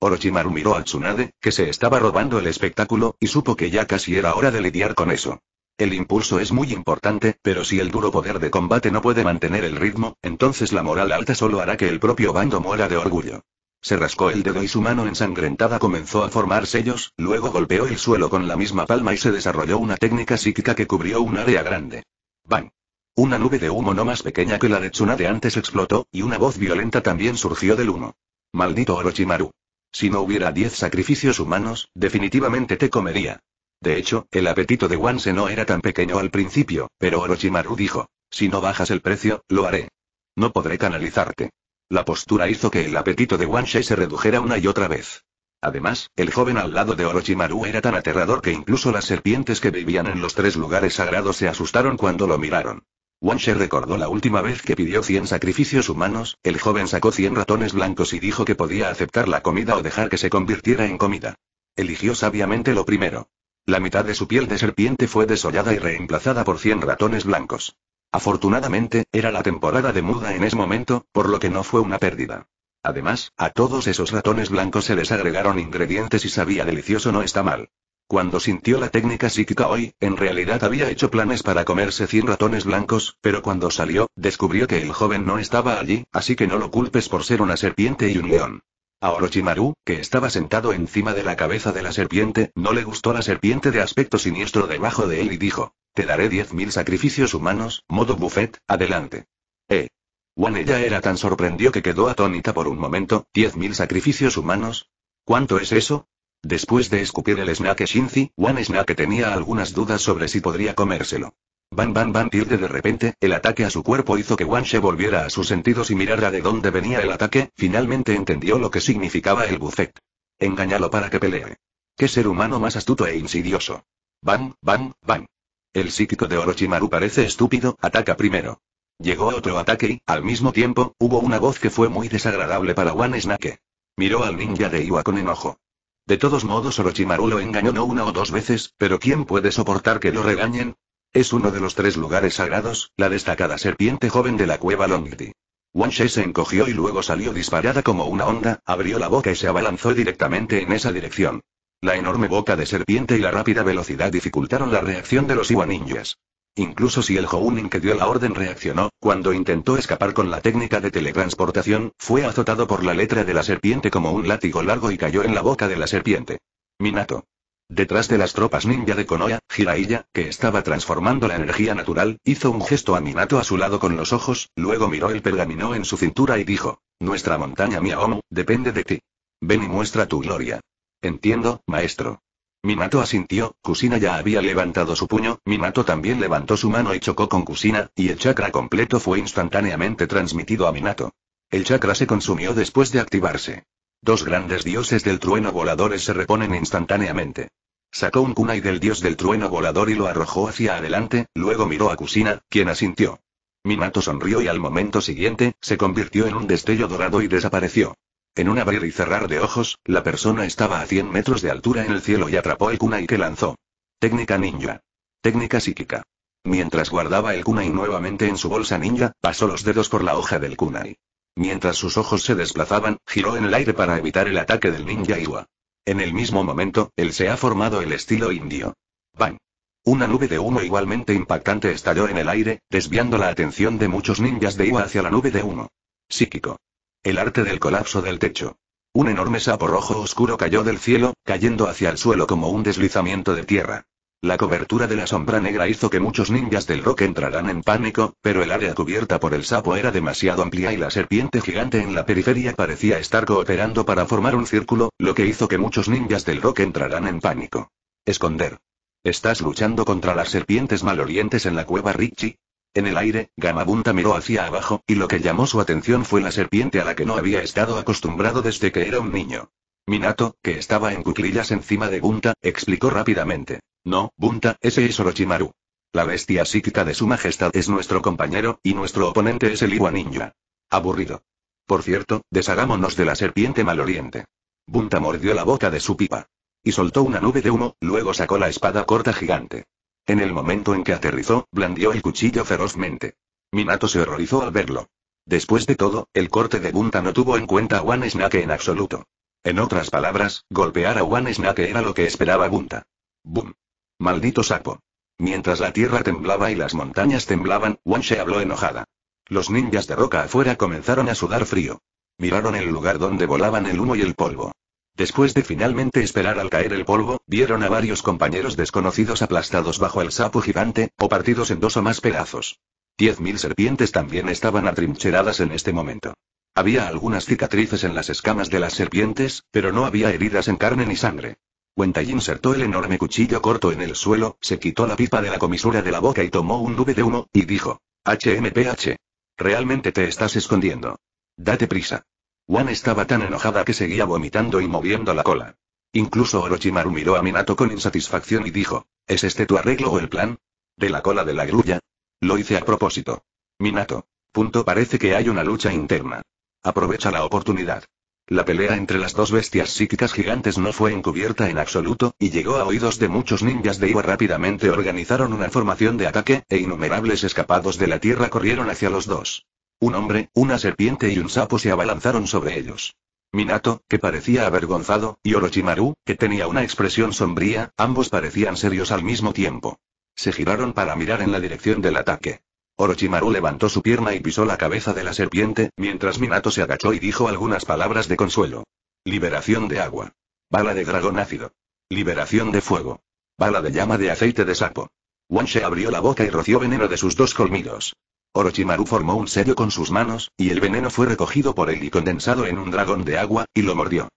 Orochimaru miró a Tsunade, que se estaba robando el espectáculo, y supo que ya casi era hora de lidiar con eso. El impulso es muy importante, pero si el duro poder de combate no puede mantener el ritmo, entonces la moral alta solo hará que el propio bando muera de orgullo. Se rascó el dedo y su mano ensangrentada comenzó a formar sellos, luego golpeó el suelo con la misma palma y se desarrolló una técnica psíquica que cubrió un área grande. ¡Bang! Una nube de humo no más pequeña que la de Tsunade antes explotó, y una voz violenta también surgió del humo. Maldito Orochimaru. Si no hubiera diez sacrificios humanos, definitivamente te comería. De hecho, el apetito de Wanse no era tan pequeño al principio, pero Orochimaru dijo, si no bajas el precio, lo haré. No podré canalizarte. La postura hizo que el apetito de Wanse se redujera una y otra vez. Además, el joven al lado de Orochimaru era tan aterrador que incluso las serpientes que vivían en los tres lugares sagrados se asustaron cuando lo miraron. Wanshe recordó la última vez que pidió 100 sacrificios humanos, el joven sacó 100 ratones blancos y dijo que podía aceptar la comida o dejar que se convirtiera en comida. Eligió sabiamente lo primero. La mitad de su piel de serpiente fue desollada y reemplazada por 100 ratones blancos. Afortunadamente, era la temporada de muda en ese momento, por lo que no fue una pérdida. Además, a todos esos ratones blancos se les agregaron ingredientes y sabía delicioso no está mal. Cuando sintió la técnica psíquica hoy, en realidad había hecho planes para comerse 100 ratones blancos, pero cuando salió, descubrió que el joven no estaba allí, así que no lo culpes por ser una serpiente y un león. A Orochimaru, que estaba sentado encima de la cabeza de la serpiente, no le gustó la serpiente de aspecto siniestro debajo de él y dijo, te daré diez mil sacrificios humanos, modo buffet, adelante. Eh. Juan ella era tan sorprendido que quedó atónita por un momento, diez mil sacrificios humanos. ¿Cuánto es eso? Después de escupir el snack Shinzi, One Snack tenía algunas dudas sobre si podría comérselo. Bam bam bam tilde de repente, el ataque a su cuerpo hizo que Wan se volviera a sus sentidos y mirara de dónde venía el ataque, finalmente entendió lo que significaba el bufet. Engañalo para que pelee. Qué ser humano más astuto e insidioso. Bam, bam, bam. El psíquico de Orochimaru parece estúpido, ataca primero. Llegó otro ataque y, al mismo tiempo, hubo una voz que fue muy desagradable para Wan Snake. Miró al ninja de Iwa con enojo. De todos modos Orochimaru lo engañó no una o dos veces, pero ¿quién puede soportar que lo regañen? Es uno de los tres lugares sagrados, la destacada serpiente joven de la cueva Longdi. Wan se encogió y luego salió disparada como una onda, abrió la boca y se abalanzó directamente en esa dirección. La enorme boca de serpiente y la rápida velocidad dificultaron la reacción de los Iwaninjas. Incluso si el Hounin que dio la orden reaccionó, cuando intentó escapar con la técnica de teletransportación, fue azotado por la letra de la serpiente como un látigo largo y cayó en la boca de la serpiente. Minato. Detrás de las tropas ninja de Konoha, Jiraiya, que estaba transformando la energía natural, hizo un gesto a Minato a su lado con los ojos, luego miró el pergamino en su cintura y dijo, Nuestra montaña Miaomo, depende de ti. Ven y muestra tu gloria. Entiendo, maestro. Minato asintió, Kusina ya había levantado su puño, Minato también levantó su mano y chocó con Kusina, y el chakra completo fue instantáneamente transmitido a Minato. El chakra se consumió después de activarse. Dos grandes dioses del trueno voladores se reponen instantáneamente. Sacó un kunai del dios del trueno volador y lo arrojó hacia adelante, luego miró a Kusina, quien asintió. Minato sonrió y al momento siguiente, se convirtió en un destello dorado y desapareció. En un abrir y cerrar de ojos, la persona estaba a 100 metros de altura en el cielo y atrapó el kunai que lanzó. Técnica ninja. Técnica psíquica. Mientras guardaba el kunai nuevamente en su bolsa ninja, pasó los dedos por la hoja del kunai. Mientras sus ojos se desplazaban, giró en el aire para evitar el ataque del ninja Iwa. En el mismo momento, él se ha formado el estilo indio. ¡Bang! Una nube de humo igualmente impactante estalló en el aire, desviando la atención de muchos ninjas de Iwa hacia la nube de humo. Psíquico. El arte del colapso del techo. Un enorme sapo rojo oscuro cayó del cielo, cayendo hacia el suelo como un deslizamiento de tierra. La cobertura de la sombra negra hizo que muchos ninjas del rock entraran en pánico, pero el área cubierta por el sapo era demasiado amplia y la serpiente gigante en la periferia parecía estar cooperando para formar un círculo, lo que hizo que muchos ninjas del rock entraran en pánico. Esconder. ¿Estás luchando contra las serpientes malorientes en la cueva Richie? En el aire, Gamabunta miró hacia abajo, y lo que llamó su atención fue la serpiente a la que no había estado acostumbrado desde que era un niño. Minato, que estaba en cuclillas encima de Bunta, explicó rápidamente. No, Bunta, ese es Orochimaru. La bestia psíquica de su majestad es nuestro compañero, y nuestro oponente es el Iwa Ninja. Aburrido. Por cierto, deshagámonos de la serpiente maloliente. Bunta mordió la boca de su pipa. Y soltó una nube de humo, luego sacó la espada corta gigante. En el momento en que aterrizó, blandió el cuchillo ferozmente. Minato se horrorizó al verlo. Después de todo, el corte de Bunta no tuvo en cuenta a One en absoluto. En otras palabras, golpear a One Snake era lo que esperaba Bunta. ¡Bum! ¡Maldito sapo! Mientras la tierra temblaba y las montañas temblaban, se habló enojada. Los ninjas de roca afuera comenzaron a sudar frío. Miraron el lugar donde volaban el humo y el polvo. Después de finalmente esperar al caer el polvo, vieron a varios compañeros desconocidos aplastados bajo el sapo gigante, o partidos en dos o más pedazos. Diez mil serpientes también estaban atrincheradas en este momento. Había algunas cicatrices en las escamas de las serpientes, pero no había heridas en carne ni sangre. Wentai insertó el enorme cuchillo corto en el suelo, se quitó la pipa de la comisura de la boca y tomó un nube de humo, y dijo: HMPH. Realmente te estás escondiendo. Date prisa. Wan estaba tan enojada que seguía vomitando y moviendo la cola. Incluso Orochimaru miró a Minato con insatisfacción y dijo: ¿Es este tu arreglo o el plan? ¿De la cola de la grulla? Lo hice a propósito. Minato. Punto parece que hay una lucha interna. Aprovecha la oportunidad. La pelea entre las dos bestias psíquicas gigantes no fue encubierta en absoluto, y llegó a oídos de muchos ninjas de Iwa. Rápidamente organizaron una formación de ataque, e innumerables escapados de la tierra corrieron hacia los dos. Un hombre, una serpiente y un sapo se abalanzaron sobre ellos. Minato, que parecía avergonzado, y Orochimaru, que tenía una expresión sombría, ambos parecían serios al mismo tiempo. Se giraron para mirar en la dirección del ataque. Orochimaru levantó su pierna y pisó la cabeza de la serpiente, mientras Minato se agachó y dijo algunas palabras de consuelo. Liberación de agua. Bala de dragón ácido. Liberación de fuego. Bala de llama de aceite de sapo. Wanshe abrió la boca y roció veneno de sus dos colmidos. Orochimaru formó un sello con sus manos, y el veneno fue recogido por él y condensado en un dragón de agua, y lo mordió.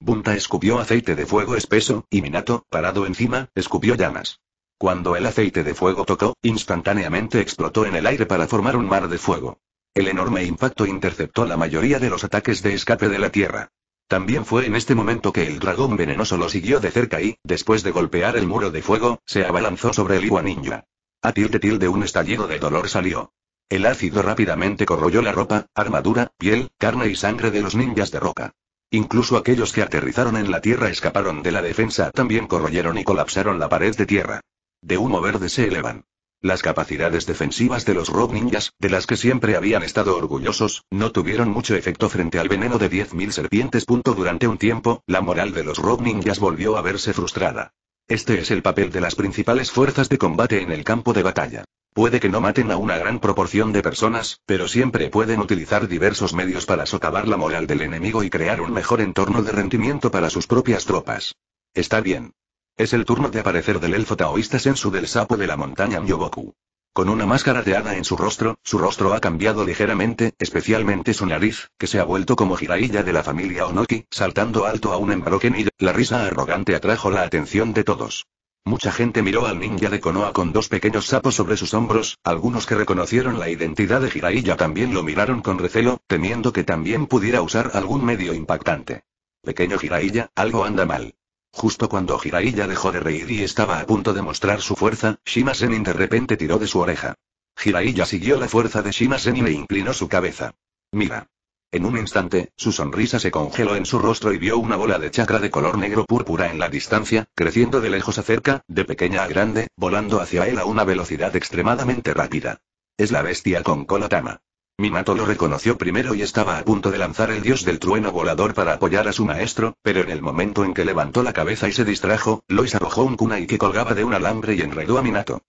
Bunta escupió aceite de fuego espeso, y Minato, parado encima, escupió llamas. Cuando el aceite de fuego tocó, instantáneamente explotó en el aire para formar un mar de fuego. El enorme impacto interceptó la mayoría de los ataques de escape de la Tierra. También fue en este momento que el dragón venenoso lo siguió de cerca y, después de golpear el muro de fuego, se abalanzó sobre el Iwa Ninja. A tilde tilde un estallido de dolor salió. El ácido rápidamente corroyó la ropa, armadura, piel, carne y sangre de los ninjas de roca. Incluso aquellos que aterrizaron en la tierra escaparon de la defensa también corroyeron y colapsaron la pared de tierra de humo verde se elevan. Las capacidades defensivas de los Rob Ninjas, de las que siempre habían estado orgullosos, no tuvieron mucho efecto frente al veneno de 10.000 serpientes. Durante un tiempo, la moral de los Rob Ninjas volvió a verse frustrada. Este es el papel de las principales fuerzas de combate en el campo de batalla. Puede que no maten a una gran proporción de personas, pero siempre pueden utilizar diversos medios para socavar la moral del enemigo y crear un mejor entorno de rendimiento para sus propias tropas. Está bien. Es el turno de aparecer del elfo taoísta Sensu del sapo de la montaña Myoboku. Con una máscara de hada en su rostro, su rostro ha cambiado ligeramente, especialmente su nariz, que se ha vuelto como jiraiya de la familia Onoki, saltando alto a un embroque y la risa arrogante atrajo la atención de todos. Mucha gente miró al ninja de Konoha con dos pequeños sapos sobre sus hombros, algunos que reconocieron la identidad de Jiraiya también lo miraron con recelo, temiendo que también pudiera usar algún medio impactante. Pequeño Jiraiya, algo anda mal. Justo cuando Jiraiya dejó de reír y estaba a punto de mostrar su fuerza, Shimasenin de repente tiró de su oreja. Jiraiya siguió la fuerza de Shima y e inclinó su cabeza. Mira. En un instante, su sonrisa se congeló en su rostro y vio una bola de chakra de color negro púrpura en la distancia, creciendo de lejos a cerca, de pequeña a grande, volando hacia él a una velocidad extremadamente rápida. Es la bestia con cola tama. Minato lo reconoció primero y estaba a punto de lanzar el dios del trueno volador para apoyar a su maestro, pero en el momento en que levantó la cabeza y se distrajo, Lois arrojó un kunai que colgaba de un alambre y enredó a Minato.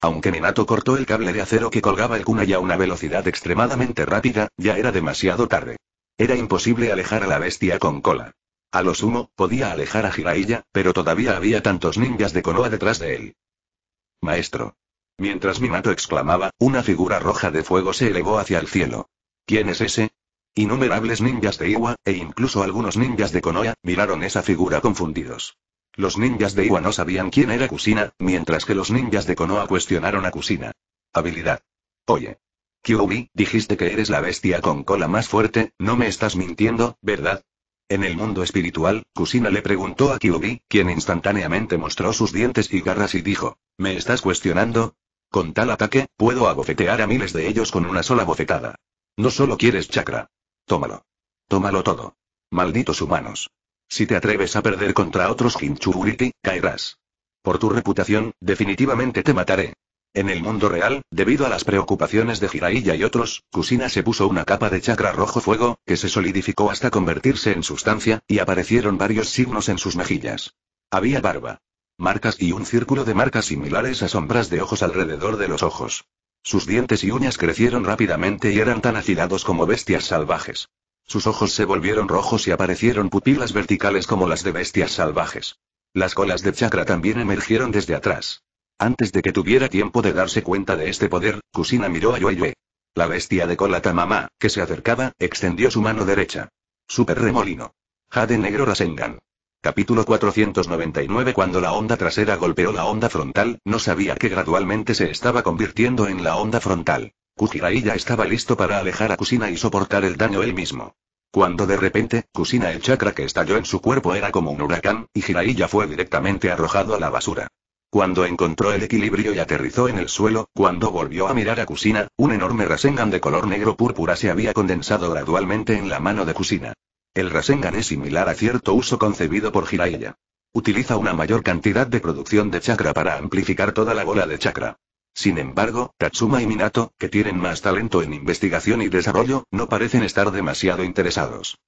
Aunque Minato cortó el cable de acero que colgaba el kunai a una velocidad extremadamente rápida, ya era demasiado tarde. Era imposible alejar a la bestia con cola. A lo sumo, podía alejar a Jiraiya, pero todavía había tantos ninjas de Konoha detrás de él. Maestro. Mientras Minato exclamaba, una figura roja de fuego se elevó hacia el cielo. ¿Quién es ese? Innumerables ninjas de Iwa, e incluso algunos ninjas de Konoha, miraron esa figura confundidos. Los ninjas de Iwa no sabían quién era Kusina, mientras que los ninjas de Konoha cuestionaron a Kusina. Habilidad. Oye. Kyuubi, dijiste que eres la bestia con cola más fuerte, no me estás mintiendo, ¿verdad? En el mundo espiritual, Kusina le preguntó a Kyuubi, quien instantáneamente mostró sus dientes y garras y dijo, ¿me estás cuestionando? Con tal ataque, puedo abofetear a miles de ellos con una sola bofetada. No solo quieres chakra. Tómalo. Tómalo todo. Malditos humanos. Si te atreves a perder contra otros Kinchuriti, caerás. Por tu reputación, definitivamente te mataré. En el mundo real, debido a las preocupaciones de Jiraiya y otros, Kusina se puso una capa de chakra rojo fuego, que se solidificó hasta convertirse en sustancia, y aparecieron varios signos en sus mejillas. Había barba marcas y un círculo de marcas similares a sombras de ojos alrededor de los ojos. Sus dientes y uñas crecieron rápidamente y eran tan afilados como bestias salvajes. Sus ojos se volvieron rojos y aparecieron pupilas verticales como las de bestias salvajes. Las colas de chakra también emergieron desde atrás. Antes de que tuviera tiempo de darse cuenta de este poder, Kusina miró a Yueyue. La bestia de cola Tamamá, que se acercaba, extendió su mano derecha. Super remolino. Jade negro Rasengan. Capítulo 499 Cuando la onda trasera golpeó la onda frontal, no sabía que gradualmente se estaba convirtiendo en la onda frontal. Kujirai ya estaba listo para alejar a Kusina y soportar el daño él mismo. Cuando de repente, Kusina el chakra que estalló en su cuerpo era como un huracán, y Jiraiya fue directamente arrojado a la basura. Cuando encontró el equilibrio y aterrizó en el suelo, cuando volvió a mirar a Kusina, un enorme Rasengan de color negro púrpura se había condensado gradualmente en la mano de Kusina. El Rasengan es similar a cierto uso concebido por Jiraiya. Utiliza una mayor cantidad de producción de chakra para amplificar toda la bola de chakra. Sin embargo, Tatsuma y Minato, que tienen más talento en investigación y desarrollo, no parecen estar demasiado interesados.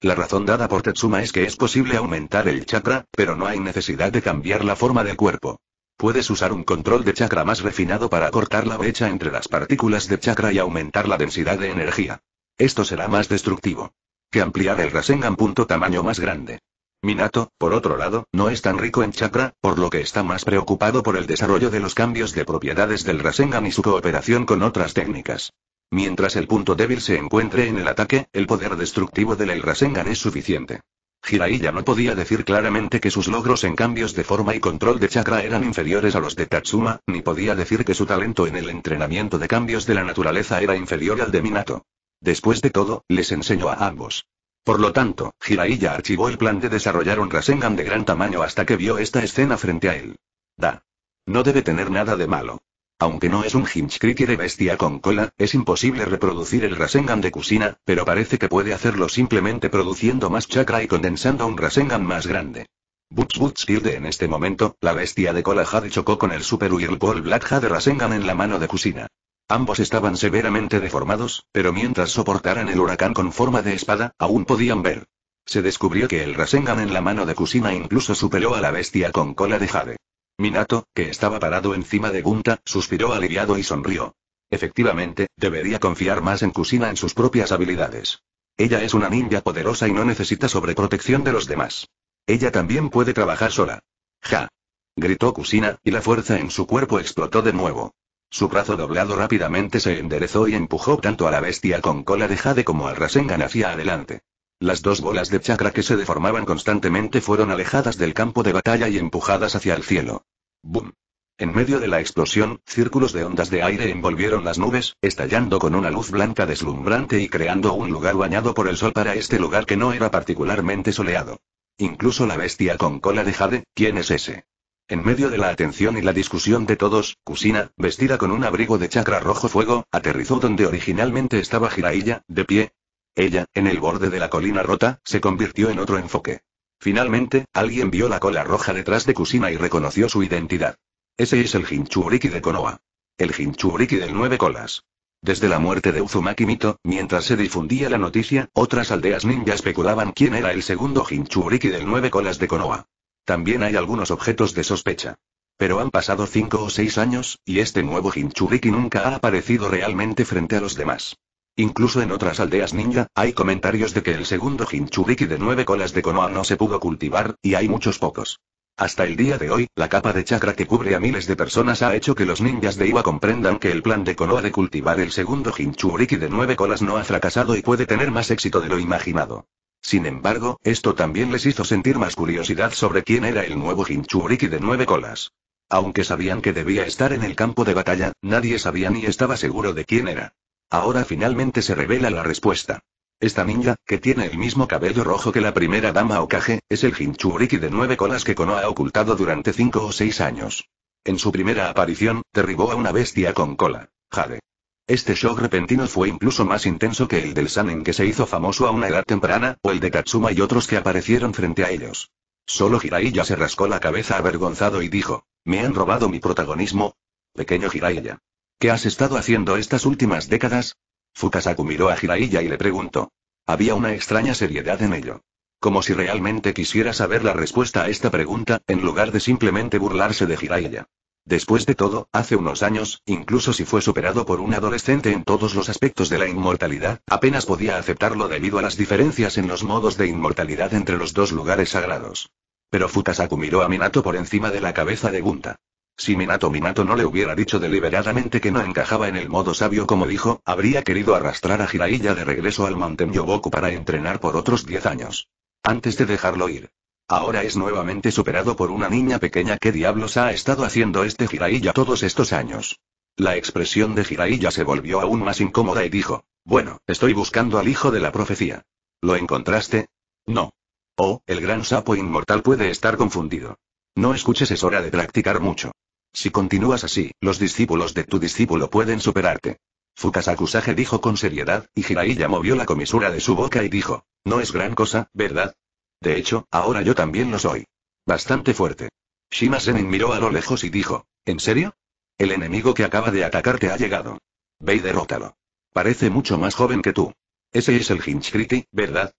La razón dada por Tatsuma es que es posible aumentar el chakra, pero no hay necesidad de cambiar la forma del cuerpo. Puedes usar un control de chakra más refinado para cortar la brecha entre las partículas de chakra y aumentar la densidad de energía. Esto será más destructivo que ampliar el Rasengan. Punto tamaño más grande. Minato, por otro lado, no es tan rico en chakra, por lo que está más preocupado por el desarrollo de los cambios de propiedades del Rasengan y su cooperación con otras técnicas. Mientras el punto débil se encuentre en el ataque, el poder destructivo del Rasengan es suficiente. Jiraiya no podía decir claramente que sus logros en cambios de forma y control de chakra eran inferiores a los de Tatsuma, ni podía decir que su talento en el entrenamiento de cambios de la naturaleza era inferior al de Minato. Después de todo, les enseñó a ambos. Por lo tanto, Jiraiya archivó el plan de desarrollar un Rasengan de gran tamaño hasta que vio esta escena frente a él. Da. No debe tener nada de malo. Aunque no es un y de bestia con cola, es imposible reproducir el Rasengan de Kusina, pero parece que puede hacerlo simplemente produciendo más chakra y condensando un Rasengan más grande. Butch Butch pierde en este momento, la bestia de cola Jade chocó con el Super Whirlpool Black Jade Rasengan en la mano de Kusina. Ambos estaban severamente deformados, pero mientras soportaran el huracán con forma de espada, aún podían ver. Se descubrió que el Rasengan en la mano de Kusina incluso superó a la bestia con cola de jade. Minato, que estaba parado encima de Gunta, suspiró aliviado y sonrió. Efectivamente, debería confiar más en Kusina en sus propias habilidades. Ella es una ninja poderosa y no necesita sobreprotección de los demás. Ella también puede trabajar sola. ¡Ja! gritó Kusina, y la fuerza en su cuerpo explotó de nuevo. Su brazo doblado rápidamente se enderezó y empujó tanto a la bestia con cola de jade como al Rasengan hacia adelante. Las dos bolas de chakra que se deformaban constantemente fueron alejadas del campo de batalla y empujadas hacia el cielo. ¡Bum! En medio de la explosión, círculos de ondas de aire envolvieron las nubes, estallando con una luz blanca deslumbrante y creando un lugar bañado por el sol para este lugar que no era particularmente soleado. Incluso la bestia con cola de jade, ¿quién es ese? En medio de la atención y la discusión de todos, Kusina, vestida con un abrigo de chakra rojo fuego, aterrizó donde originalmente estaba Jiraiya, de pie. Ella, en el borde de la colina rota, se convirtió en otro enfoque. Finalmente, alguien vio la cola roja detrás de Kusina y reconoció su identidad. Ese es el Hinchuriki de Konoha. El Hinchuriki del Nueve Colas. Desde la muerte de Uzumaki Mito, mientras se difundía la noticia, otras aldeas ninja especulaban quién era el segundo Hinchuriki del Nueve Colas de Konoha. También hay algunos objetos de sospecha. Pero han pasado cinco o seis años, y este nuevo Hinchuriki nunca ha aparecido realmente frente a los demás. Incluso en otras aldeas ninja, hay comentarios de que el segundo Hinchuriki de 9 colas de Konoha no se pudo cultivar, y hay muchos pocos. Hasta el día de hoy, la capa de chakra que cubre a miles de personas ha hecho que los ninjas de Iwa comprendan que el plan de Konoha de cultivar el segundo Hinchuriki de 9 colas no ha fracasado y puede tener más éxito de lo imaginado. Sin embargo, esto también les hizo sentir más curiosidad sobre quién era el nuevo Hinchuriki de nueve colas. Aunque sabían que debía estar en el campo de batalla, nadie sabía ni estaba seguro de quién era. Ahora finalmente se revela la respuesta. Esta ninja, que tiene el mismo cabello rojo que la primera dama Okage, es el Hinchuriki de nueve colas que Konoha ha ocultado durante cinco o seis años. En su primera aparición, derribó a una bestia con cola, Jade. Este shock repentino fue incluso más intenso que el del Sanen que se hizo famoso a una edad temprana, o el de Katsuma y otros que aparecieron frente a ellos. Solo Hiraiya se rascó la cabeza avergonzado y dijo, ¿me han robado mi protagonismo? Pequeño Hiraiya. ¿Qué has estado haciendo estas últimas décadas? Fukasaku miró a Jiraiya y le preguntó. Había una extraña seriedad en ello. Como si realmente quisiera saber la respuesta a esta pregunta, en lugar de simplemente burlarse de Hiraiya. Después de todo, hace unos años, incluso si fue superado por un adolescente en todos los aspectos de la inmortalidad, apenas podía aceptarlo debido a las diferencias en los modos de inmortalidad entre los dos lugares sagrados. Pero Futasaku miró a Minato por encima de la cabeza de Gunta. Si Minato Minato no le hubiera dicho deliberadamente que no encajaba en el modo sabio como dijo, habría querido arrastrar a Jiraiya de regreso al Mountain Yoboku para entrenar por otros 10 años. Antes de dejarlo ir. Ahora es nuevamente superado por una niña pequeña. ¿Qué diablos ha estado haciendo este Jiraiya todos estos años? La expresión de Jiraiya se volvió aún más incómoda y dijo, bueno, estoy buscando al hijo de la profecía. ¿Lo encontraste? No. Oh, el gran sapo inmortal puede estar confundido. No escuches, es hora de practicar mucho. Si continúas así, los discípulos de tu discípulo pueden superarte. Fukasakusage dijo con seriedad, y Jiraiya movió la comisura de su boca y dijo, no es gran cosa, ¿verdad? De hecho, ahora yo también lo soy. Bastante fuerte. Shima miró a lo lejos y dijo, ¿en serio? El enemigo que acaba de atacarte ha llegado. Ve y derrótalo. Parece mucho más joven que tú. Ese es el Hinchkriti, ¿verdad?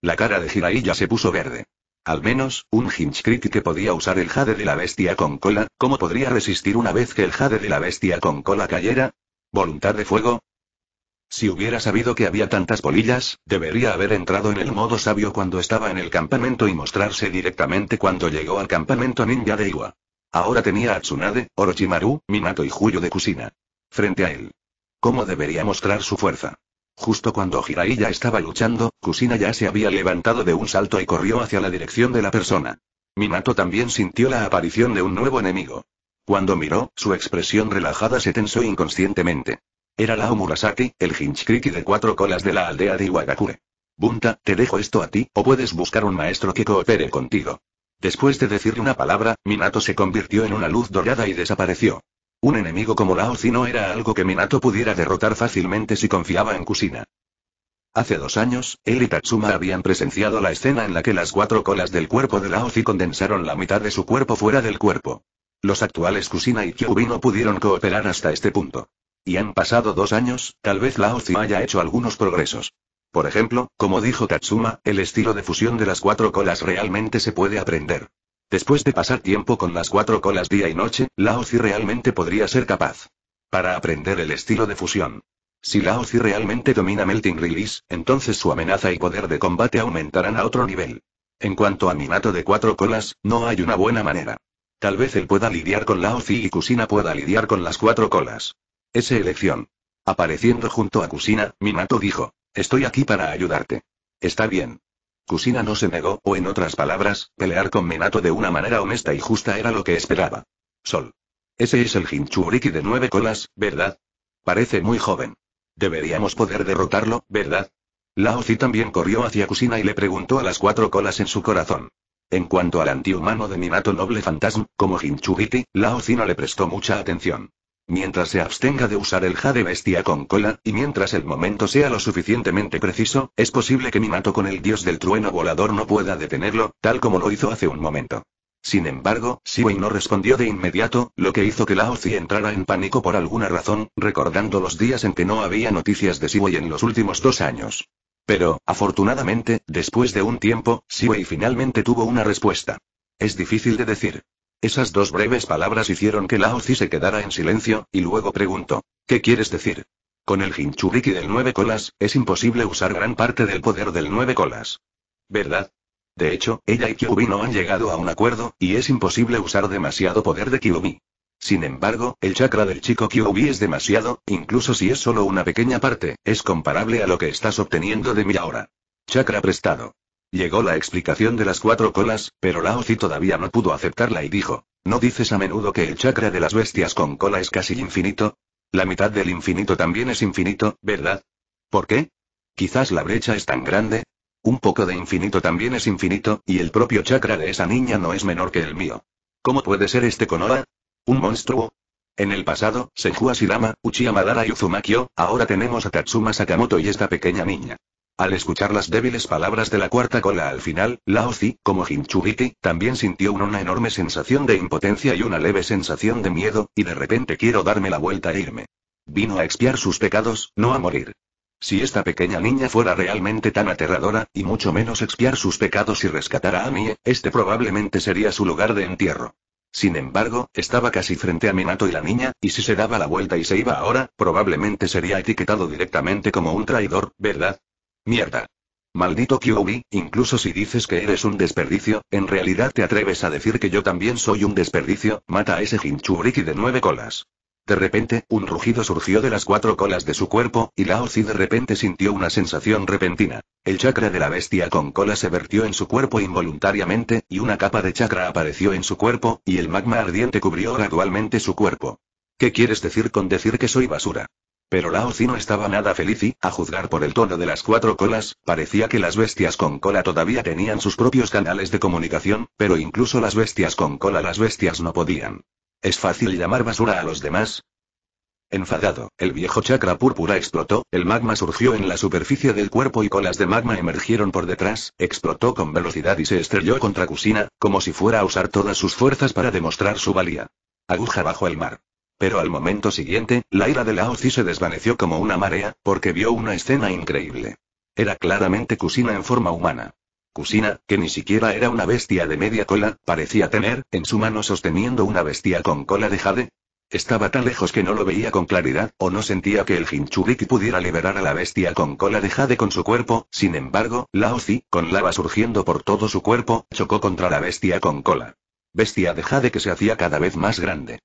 La cara de Jiraiya ya se puso verde. Al menos, un Hinchkriti que podía usar el jade de la bestia con cola, ¿cómo podría resistir una vez que el jade de la bestia con cola cayera? ¿Voluntad de fuego? Si hubiera sabido que había tantas polillas, debería haber entrado en el modo sabio cuando estaba en el campamento y mostrarse directamente cuando llegó al campamento ninja de Iwa. Ahora tenía a Tsunade, Orochimaru, Minato y Juyo de Kusina. Frente a él. ¿Cómo debería mostrar su fuerza? Justo cuando Jiraiya estaba luchando, Kusina ya se había levantado de un salto y corrió hacia la dirección de la persona. Minato también sintió la aparición de un nuevo enemigo. Cuando miró, su expresión relajada se tensó inconscientemente. Era Lao Murasaki, el Hinchkriki de cuatro colas de la aldea de Iwagakure. Bunta, te dejo esto a ti, o puedes buscar un maestro que coopere contigo. Después de decirle una palabra, Minato se convirtió en una luz dorada y desapareció. Un enemigo como Lao Zi no era algo que Minato pudiera derrotar fácilmente si confiaba en Kusina. Hace dos años, él y Tatsuma habían presenciado la escena en la que las cuatro colas del cuerpo de Lao Zi condensaron la mitad de su cuerpo fuera del cuerpo. Los actuales Kusina y Kyubi no pudieron cooperar hasta este punto. Y han pasado dos años, tal vez Lao haya hecho algunos progresos. Por ejemplo, como dijo Tatsuma, el estilo de fusión de las cuatro colas realmente se puede aprender. Después de pasar tiempo con las cuatro colas día y noche, Lao realmente podría ser capaz. Para aprender el estilo de fusión. Si Lao realmente domina Melting Release, entonces su amenaza y poder de combate aumentarán a otro nivel. En cuanto a Minato de cuatro colas, no hay una buena manera. Tal vez él pueda lidiar con Lao y Kusina pueda lidiar con las cuatro colas. Ese elección. Apareciendo junto a Kusina, Minato dijo, estoy aquí para ayudarte. Está bien. Kusina no se negó, o en otras palabras, pelear con Minato de una manera honesta y justa era lo que esperaba. Sol. Ese es el Hinchuriki de nueve colas, ¿verdad? Parece muy joven. Deberíamos poder derrotarlo, ¿verdad? Zi también corrió hacia Kusina y le preguntó a las cuatro colas en su corazón. En cuanto al antihumano de Minato Noble Fantasma, como Hinchuriki, Laozi no le prestó mucha atención. Mientras se abstenga de usar el jade bestia con cola, y mientras el momento sea lo suficientemente preciso, es posible que mi mato con el dios del trueno volador no pueda detenerlo, tal como lo hizo hace un momento. Sin embargo, Siwei no respondió de inmediato, lo que hizo que Laozi entrara en pánico por alguna razón, recordando los días en que no había noticias de Siwei en los últimos dos años. Pero, afortunadamente, después de un tiempo, Siwei finalmente tuvo una respuesta. Es difícil de decir. Esas dos breves palabras hicieron que Lao se quedara en silencio, y luego preguntó: ¿Qué quieres decir? Con el Hinchuriki del nueve colas, es imposible usar gran parte del poder del nueve colas. ¿Verdad? De hecho, ella y Kyubi no han llegado a un acuerdo, y es imposible usar demasiado poder de Kyubi. Sin embargo, el chakra del chico Kyubi es demasiado, incluso si es solo una pequeña parte, es comparable a lo que estás obteniendo de mí ahora. Chakra prestado. Llegó la explicación de las cuatro colas, pero Laozi todavía no pudo aceptarla y dijo, ¿no dices a menudo que el chakra de las bestias con cola es casi infinito? La mitad del infinito también es infinito, ¿verdad? ¿Por qué? Quizás la brecha es tan grande. Un poco de infinito también es infinito, y el propio chakra de esa niña no es menor que el mío. ¿Cómo puede ser este Konoha? ¿Un monstruo? En el pasado, Senju Asirama, Uchiha Madara y Uzumakyo, ahora tenemos a Tatsuma Sakamoto y esta pequeña niña. Al escuchar las débiles palabras de la cuarta cola al final, Lao Zi, como Hinchuriti, también sintió una enorme sensación de impotencia y una leve sensación de miedo, y de repente quiero darme la vuelta e irme. Vino a expiar sus pecados, no a morir. Si esta pequeña niña fuera realmente tan aterradora, y mucho menos expiar sus pecados y rescatar a Amie, este probablemente sería su lugar de entierro. Sin embargo, estaba casi frente a Minato y la niña, y si se daba la vuelta y se iba ahora, probablemente sería etiquetado directamente como un traidor, ¿verdad? Mierda. Maldito Kyubi. incluso si dices que eres un desperdicio, en realidad te atreves a decir que yo también soy un desperdicio, mata a ese Hinchuriki de nueve colas. De repente, un rugido surgió de las cuatro colas de su cuerpo, y Lao de repente sintió una sensación repentina. El chakra de la bestia con cola se vertió en su cuerpo involuntariamente, y una capa de chakra apareció en su cuerpo, y el magma ardiente cubrió gradualmente su cuerpo. ¿Qué quieres decir con decir que soy basura? Pero Laozi no estaba nada feliz y, a juzgar por el tono de las cuatro colas, parecía que las bestias con cola todavía tenían sus propios canales de comunicación, pero incluso las bestias con cola las bestias no podían. ¿Es fácil llamar basura a los demás? Enfadado, el viejo chakra púrpura explotó, el magma surgió en la superficie del cuerpo y colas de magma emergieron por detrás, explotó con velocidad y se estrelló contra Kusina, como si fuera a usar todas sus fuerzas para demostrar su valía. Aguja bajo el mar. Pero al momento siguiente, la ira de Lao Tzu se desvaneció como una marea, porque vio una escena increíble. Era claramente Kusina en forma humana. Kusina, que ni siquiera era una bestia de media cola, parecía tener, en su mano sosteniendo una bestia con cola de jade. Estaba tan lejos que no lo veía con claridad, o no sentía que el Jinchuriki pudiera liberar a la bestia con cola de jade con su cuerpo, sin embargo, Laozi, con lava surgiendo por todo su cuerpo, chocó contra la bestia con cola. Bestia de jade que se hacía cada vez más grande.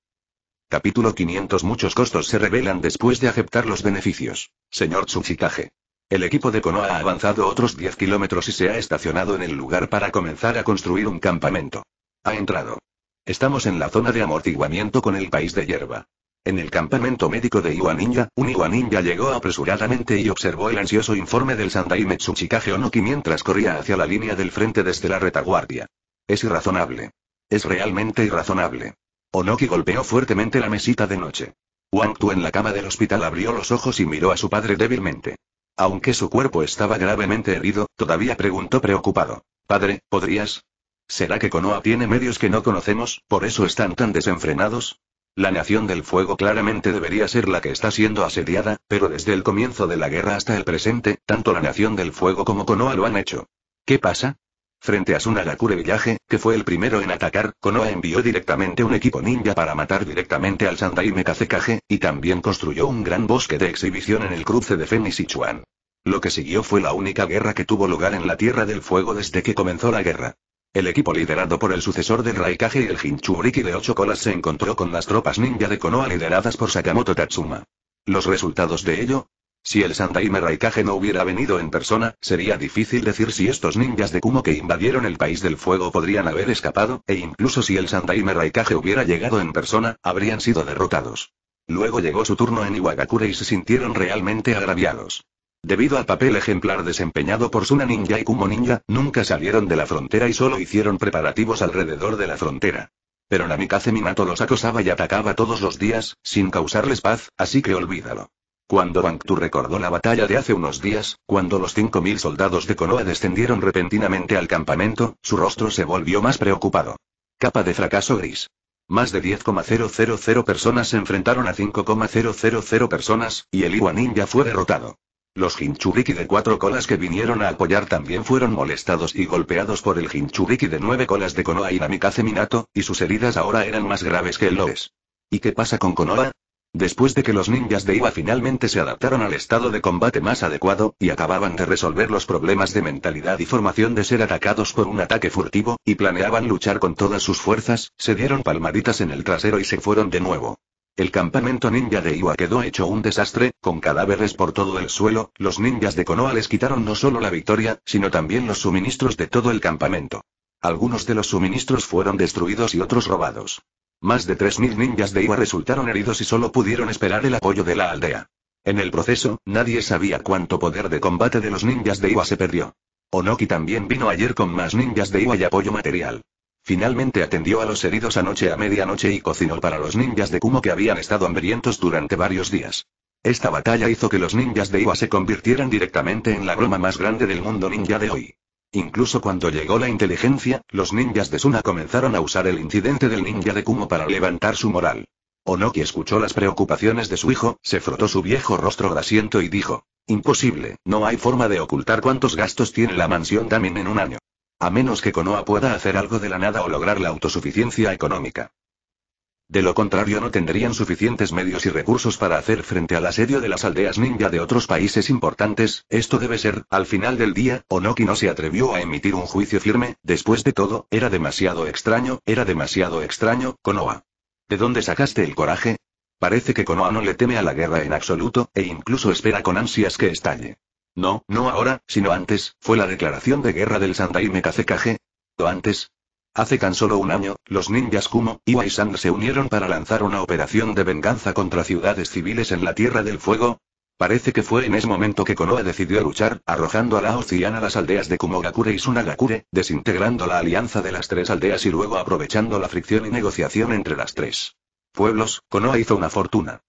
Capítulo 500 Muchos costos se revelan después de aceptar los beneficios. Señor Tsuchikage. El equipo de Konoha ha avanzado otros 10 kilómetros y se ha estacionado en el lugar para comenzar a construir un campamento. Ha entrado. Estamos en la zona de amortiguamiento con el país de hierba. En el campamento médico de Iwaninja, un Iwaninja llegó apresuradamente y observó el ansioso informe del Sandaime Tsuchikage Onoki mientras corría hacia la línea del frente desde la retaguardia. Es irrazonable. Es realmente irrazonable. Onoki golpeó fuertemente la mesita de noche. Wang Tu en la cama del hospital abrió los ojos y miró a su padre débilmente. Aunque su cuerpo estaba gravemente herido, todavía preguntó preocupado. Padre, ¿podrías? ¿Será que Konoha tiene medios que no conocemos, por eso están tan desenfrenados? La Nación del Fuego claramente debería ser la que está siendo asediada, pero desde el comienzo de la guerra hasta el presente, tanto la Nación del Fuego como Konoha lo han hecho. ¿Qué pasa? Frente a Sunagakure Village, que fue el primero en atacar, Konoha envió directamente un equipo ninja para matar directamente al Sandai Mekazekage, y también construyó un gran bosque de exhibición en el cruce de Femi Sichuan. Lo que siguió fue la única guerra que tuvo lugar en la Tierra del Fuego desde que comenzó la guerra. El equipo liderado por el sucesor del Raikage y el Hinchuriki de ocho colas se encontró con las tropas ninja de Konoha lideradas por Sakamoto Tatsuma. Los resultados de ello, si el Sandaime Raikage no hubiera venido en persona, sería difícil decir si estos ninjas de Kumo que invadieron el País del Fuego podrían haber escapado, e incluso si el Sandaime Raikage hubiera llegado en persona, habrían sido derrotados. Luego llegó su turno en Iwagakure y se sintieron realmente agraviados. Debido al papel ejemplar desempeñado por Suna Ninja y Kumo Ninja, nunca salieron de la frontera y solo hicieron preparativos alrededor de la frontera. Pero Namikaze Minato los acosaba y atacaba todos los días, sin causarles paz, así que olvídalo. Cuando Bangtu recordó la batalla de hace unos días, cuando los 5.000 soldados de Konoha descendieron repentinamente al campamento, su rostro se volvió más preocupado. Capa de fracaso gris. Más de 10,000 personas se enfrentaron a 5,000 personas, y el Iwa Ninja fue derrotado. Los Hinchuriki de cuatro colas que vinieron a apoyar también fueron molestados y golpeados por el Hinchuriki de nueve colas de Konoha y Namikaze Minato, y sus heridas ahora eran más graves que el Loes. ¿Y qué pasa con Konoha? Después de que los ninjas de Iwa finalmente se adaptaron al estado de combate más adecuado, y acababan de resolver los problemas de mentalidad y formación de ser atacados por un ataque furtivo, y planeaban luchar con todas sus fuerzas, se dieron palmaditas en el trasero y se fueron de nuevo. El campamento ninja de Iwa quedó hecho un desastre, con cadáveres por todo el suelo, los ninjas de Konoha les quitaron no solo la victoria, sino también los suministros de todo el campamento. Algunos de los suministros fueron destruidos y otros robados. Más de 3.000 ninjas de Iwa resultaron heridos y solo pudieron esperar el apoyo de la aldea. En el proceso, nadie sabía cuánto poder de combate de los ninjas de Iwa se perdió. Onoki también vino ayer con más ninjas de Iwa y apoyo material. Finalmente atendió a los heridos anoche a medianoche y cocinó para los ninjas de Kumo que habían estado hambrientos durante varios días. Esta batalla hizo que los ninjas de Iwa se convirtieran directamente en la broma más grande del mundo ninja de hoy. Incluso cuando llegó la inteligencia, los ninjas de Suna comenzaron a usar el incidente del ninja de Kumo para levantar su moral. Onoki escuchó las preocupaciones de su hijo, se frotó su viejo rostro grasiento y dijo. Imposible, no hay forma de ocultar cuántos gastos tiene la mansión también en un año. A menos que Konoha pueda hacer algo de la nada o lograr la autosuficiencia económica. De lo contrario no tendrían suficientes medios y recursos para hacer frente al asedio de las aldeas ninja de otros países importantes, esto debe ser, al final del día, Onoki no se atrevió a emitir un juicio firme, después de todo, era demasiado extraño, era demasiado extraño, Konoha. ¿De dónde sacaste el coraje? Parece que Konoha no le teme a la guerra en absoluto, e incluso espera con ansias que estalle. No, no ahora, sino antes, fue la declaración de guerra del Sandaime ¿O Antes, Hace tan solo un año, los ninjas Kumo, y San se unieron para lanzar una operación de venganza contra ciudades civiles en la Tierra del Fuego. Parece que fue en ese momento que Konoha decidió luchar, arrojando a la Oceana las aldeas de Kumogakure y Sunagakure, desintegrando la alianza de las tres aldeas y luego aprovechando la fricción y negociación entre las tres pueblos, Konoha hizo una fortuna.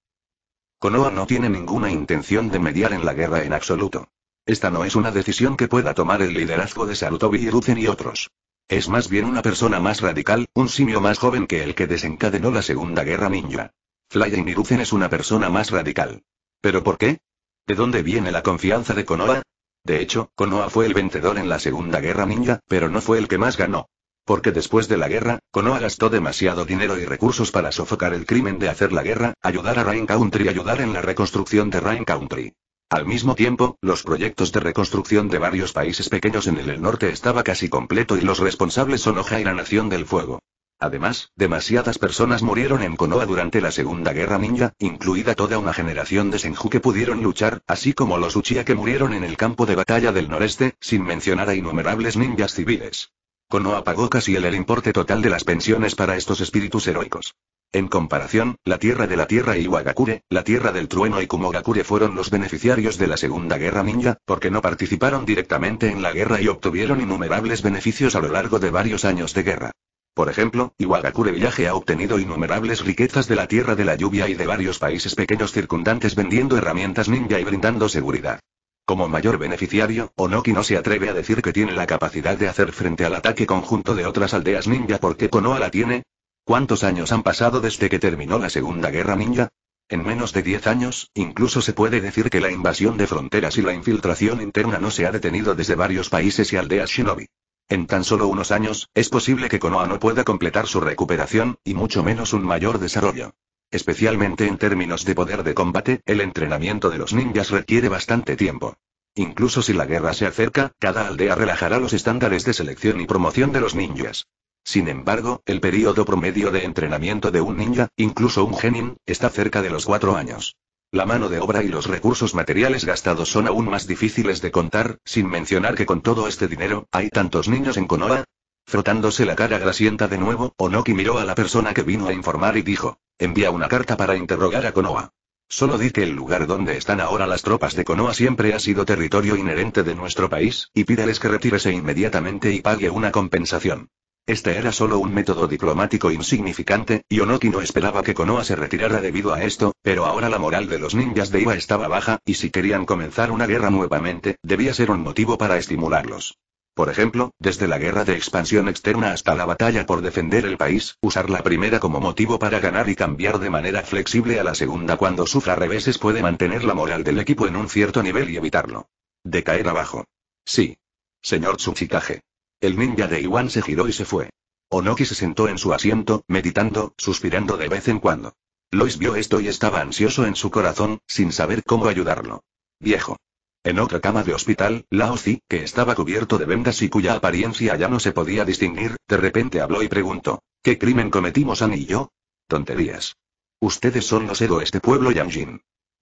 Konoha no tiene ninguna intención de mediar en la guerra en absoluto. Esta no es una decisión que pueda tomar el liderazgo de Sarutobi y y otros. Es más bien una persona más radical, un simio más joven que el que desencadenó la Segunda Guerra Ninja. Flying es una persona más radical. ¿Pero por qué? ¿De dónde viene la confianza de Konoha? De hecho, Konoha fue el vencedor en la Segunda Guerra Ninja, pero no fue el que más ganó. Porque después de la guerra, Konoha gastó demasiado dinero y recursos para sofocar el crimen de hacer la guerra, ayudar a Rain Country y ayudar en la reconstrucción de Rain Country. Al mismo tiempo, los proyectos de reconstrucción de varios países pequeños en el norte estaba casi completo y los responsables son Hoja y la Nación del Fuego. Además, demasiadas personas murieron en Konoha durante la Segunda Guerra Ninja, incluida toda una generación de Senju que pudieron luchar, así como los Uchiha que murieron en el campo de batalla del noreste, sin mencionar a innumerables ninjas civiles. Konoha pagó casi el importe total de las pensiones para estos espíritus heroicos. En comparación, la Tierra de la Tierra y Wagakure, la Tierra del Trueno y Kumogakure fueron los beneficiarios de la Segunda Guerra Ninja, porque no participaron directamente en la guerra y obtuvieron innumerables beneficios a lo largo de varios años de guerra. Por ejemplo, Iwagakure Village ha obtenido innumerables riquezas de la Tierra de la Lluvia y de varios países pequeños circundantes vendiendo herramientas ninja y brindando seguridad. Como mayor beneficiario, Onoki no se atreve a decir que tiene la capacidad de hacer frente al ataque conjunto de otras aldeas ninja porque Konoha la tiene, ¿Cuántos años han pasado desde que terminó la Segunda Guerra Ninja? En menos de 10 años, incluso se puede decir que la invasión de fronteras y la infiltración interna no se ha detenido desde varios países y aldeas shinobi. En tan solo unos años, es posible que Konoha no pueda completar su recuperación, y mucho menos un mayor desarrollo. Especialmente en términos de poder de combate, el entrenamiento de los ninjas requiere bastante tiempo. Incluso si la guerra se acerca, cada aldea relajará los estándares de selección y promoción de los ninjas. Sin embargo, el periodo promedio de entrenamiento de un ninja, incluso un genin, está cerca de los cuatro años. La mano de obra y los recursos materiales gastados son aún más difíciles de contar, sin mencionar que con todo este dinero, hay tantos niños en Konoha. Frotándose la cara grasienta de nuevo, Onoki miró a la persona que vino a informar y dijo, envía una carta para interrogar a Konoha. Solo di que el lugar donde están ahora las tropas de Konoha siempre ha sido territorio inherente de nuestro país, y pídeles que retirese inmediatamente y pague una compensación. Este era solo un método diplomático insignificante, y Onoki no esperaba que Konoha se retirara debido a esto, pero ahora la moral de los ninjas de Iwa estaba baja, y si querían comenzar una guerra nuevamente, debía ser un motivo para estimularlos. Por ejemplo, desde la guerra de expansión externa hasta la batalla por defender el país, usar la primera como motivo para ganar y cambiar de manera flexible a la segunda cuando sufra reveses puede mantener la moral del equipo en un cierto nivel y evitarlo. De caer abajo. Sí. Señor Tsuchikage. El ninja de Iwan se giró y se fue. Onoki se sentó en su asiento, meditando, suspirando de vez en cuando. Lois vio esto y estaba ansioso en su corazón, sin saber cómo ayudarlo. Viejo. En otra cama de hospital, lao Zi, que estaba cubierto de vendas y cuya apariencia ya no se podía distinguir, de repente habló y preguntó: ¿Qué crimen cometimos Annie y yo? Tonterías. Ustedes son los Edo este pueblo Yangjin.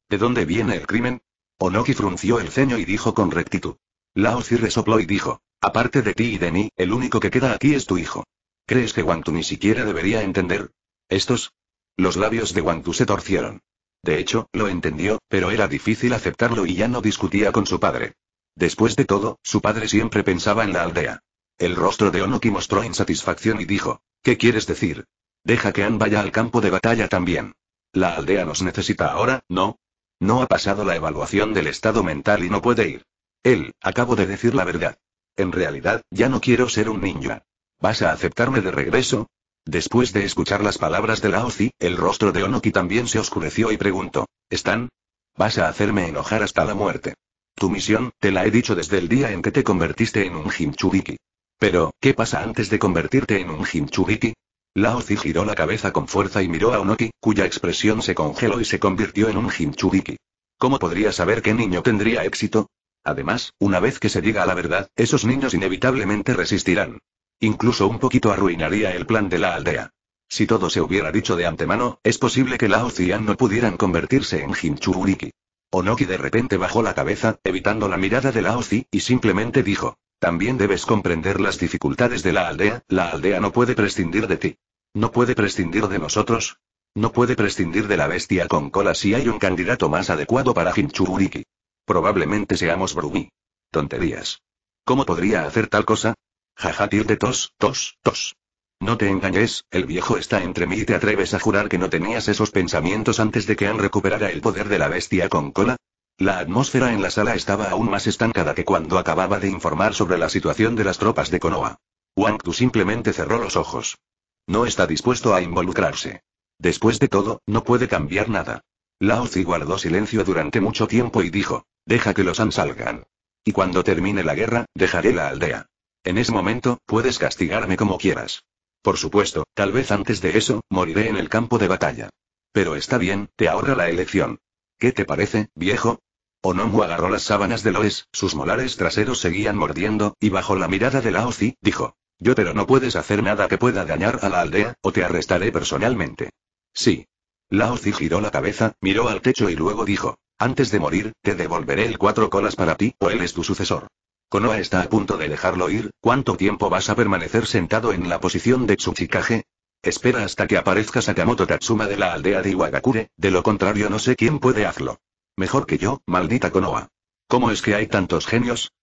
¿De dónde viene el crimen? Onoki frunció el ceño y dijo con rectitud. lao Zi resopló y dijo: Aparte de ti y de mí, el único que queda aquí es tu hijo. ¿Crees que Wantu ni siquiera debería entender? ¿Estos? Los labios de Wantu se torcieron. De hecho, lo entendió, pero era difícil aceptarlo y ya no discutía con su padre. Después de todo, su padre siempre pensaba en la aldea. El rostro de Onoki mostró insatisfacción y dijo, ¿qué quieres decir? Deja que An vaya al campo de batalla también. La aldea nos necesita ahora, ¿no? No ha pasado la evaluación del estado mental y no puede ir. Él, acabo de decir la verdad. En realidad, ya no quiero ser un niño. ¿Vas a aceptarme de regreso? Después de escuchar las palabras de Laozi, el rostro de Onoki también se oscureció y preguntó: ¿Están? Vas a hacerme enojar hasta la muerte. Tu misión, te la he dicho desde el día en que te convertiste en un Jinchuriki. Pero, ¿qué pasa antes de convertirte en un Jinchuriki? Laozi giró la cabeza con fuerza y miró a Onoki, cuya expresión se congeló y se convirtió en un Jinchuriki. ¿Cómo podría saber qué niño tendría éxito? Además, una vez que se diga la verdad, esos niños inevitablemente resistirán. Incluso un poquito arruinaría el plan de la aldea. Si todo se hubiera dicho de antemano, es posible que Lao Ziyan no pudieran convertirse en Jinchuriki. Onoki de repente bajó la cabeza, evitando la mirada de Lao y simplemente dijo. También debes comprender las dificultades de la aldea, la aldea no puede prescindir de ti. No puede prescindir de nosotros. No puede prescindir de la bestia con cola si hay un candidato más adecuado para Jinchuriki. Probablemente seamos Brumi. Tonterías. ¿Cómo podría hacer tal cosa? Jaja, de tos, tos, tos. No te engañes, el viejo está entre mí y te atreves a jurar que no tenías esos pensamientos antes de que han recuperara el poder de la bestia con cola. La atmósfera en la sala estaba aún más estancada que cuando acababa de informar sobre la situación de las tropas de Konoha. Wang Tu simplemente cerró los ojos. No está dispuesto a involucrarse. Después de todo, no puede cambiar nada. Lao guardó silencio durante mucho tiempo y dijo: Deja que los han salgan. Y cuando termine la guerra, dejaré la aldea. En ese momento, puedes castigarme como quieras. Por supuesto, tal vez antes de eso, moriré en el campo de batalla. Pero está bien, te ahorra la elección. ¿Qué te parece, viejo? Onomu agarró las sábanas de Loes, sus molares traseros seguían mordiendo, y bajo la mirada de Laozi, dijo. Yo pero no puedes hacer nada que pueda dañar a la aldea, o te arrestaré personalmente. Sí. Laozi giró la cabeza, miró al techo y luego dijo. Antes de morir, te devolveré el cuatro colas para ti, o él es tu sucesor. Konoha está a punto de dejarlo ir, ¿cuánto tiempo vas a permanecer sentado en la posición de Tsuchikage? Espera hasta que aparezca Sakamoto Tatsuma de la aldea de Iwagakure, de lo contrario no sé quién puede hacerlo. Mejor que yo, maldita Konoha. ¿Cómo es que hay tantos genios?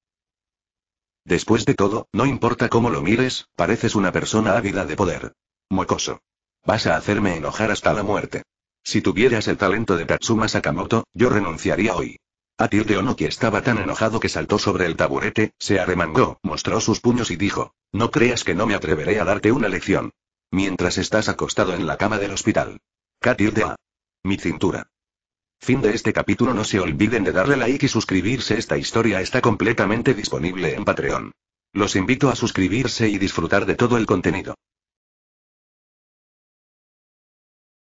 Después de todo, no importa cómo lo mires, pareces una persona ávida de poder. Mocoso. Vas a hacerme enojar hasta la muerte. Si tuvieras el talento de Tatsuma Sakamoto, yo renunciaría hoy. Atilde Onoki estaba tan enojado que saltó sobre el taburete, se arremangó, mostró sus puños y dijo, no creas que no me atreveré a darte una lección. Mientras estás acostado en la cama del hospital. de A. Mi cintura. Fin de este capítulo no se olviden de darle like y suscribirse esta historia está completamente disponible en Patreon. Los invito a suscribirse y disfrutar de todo el contenido.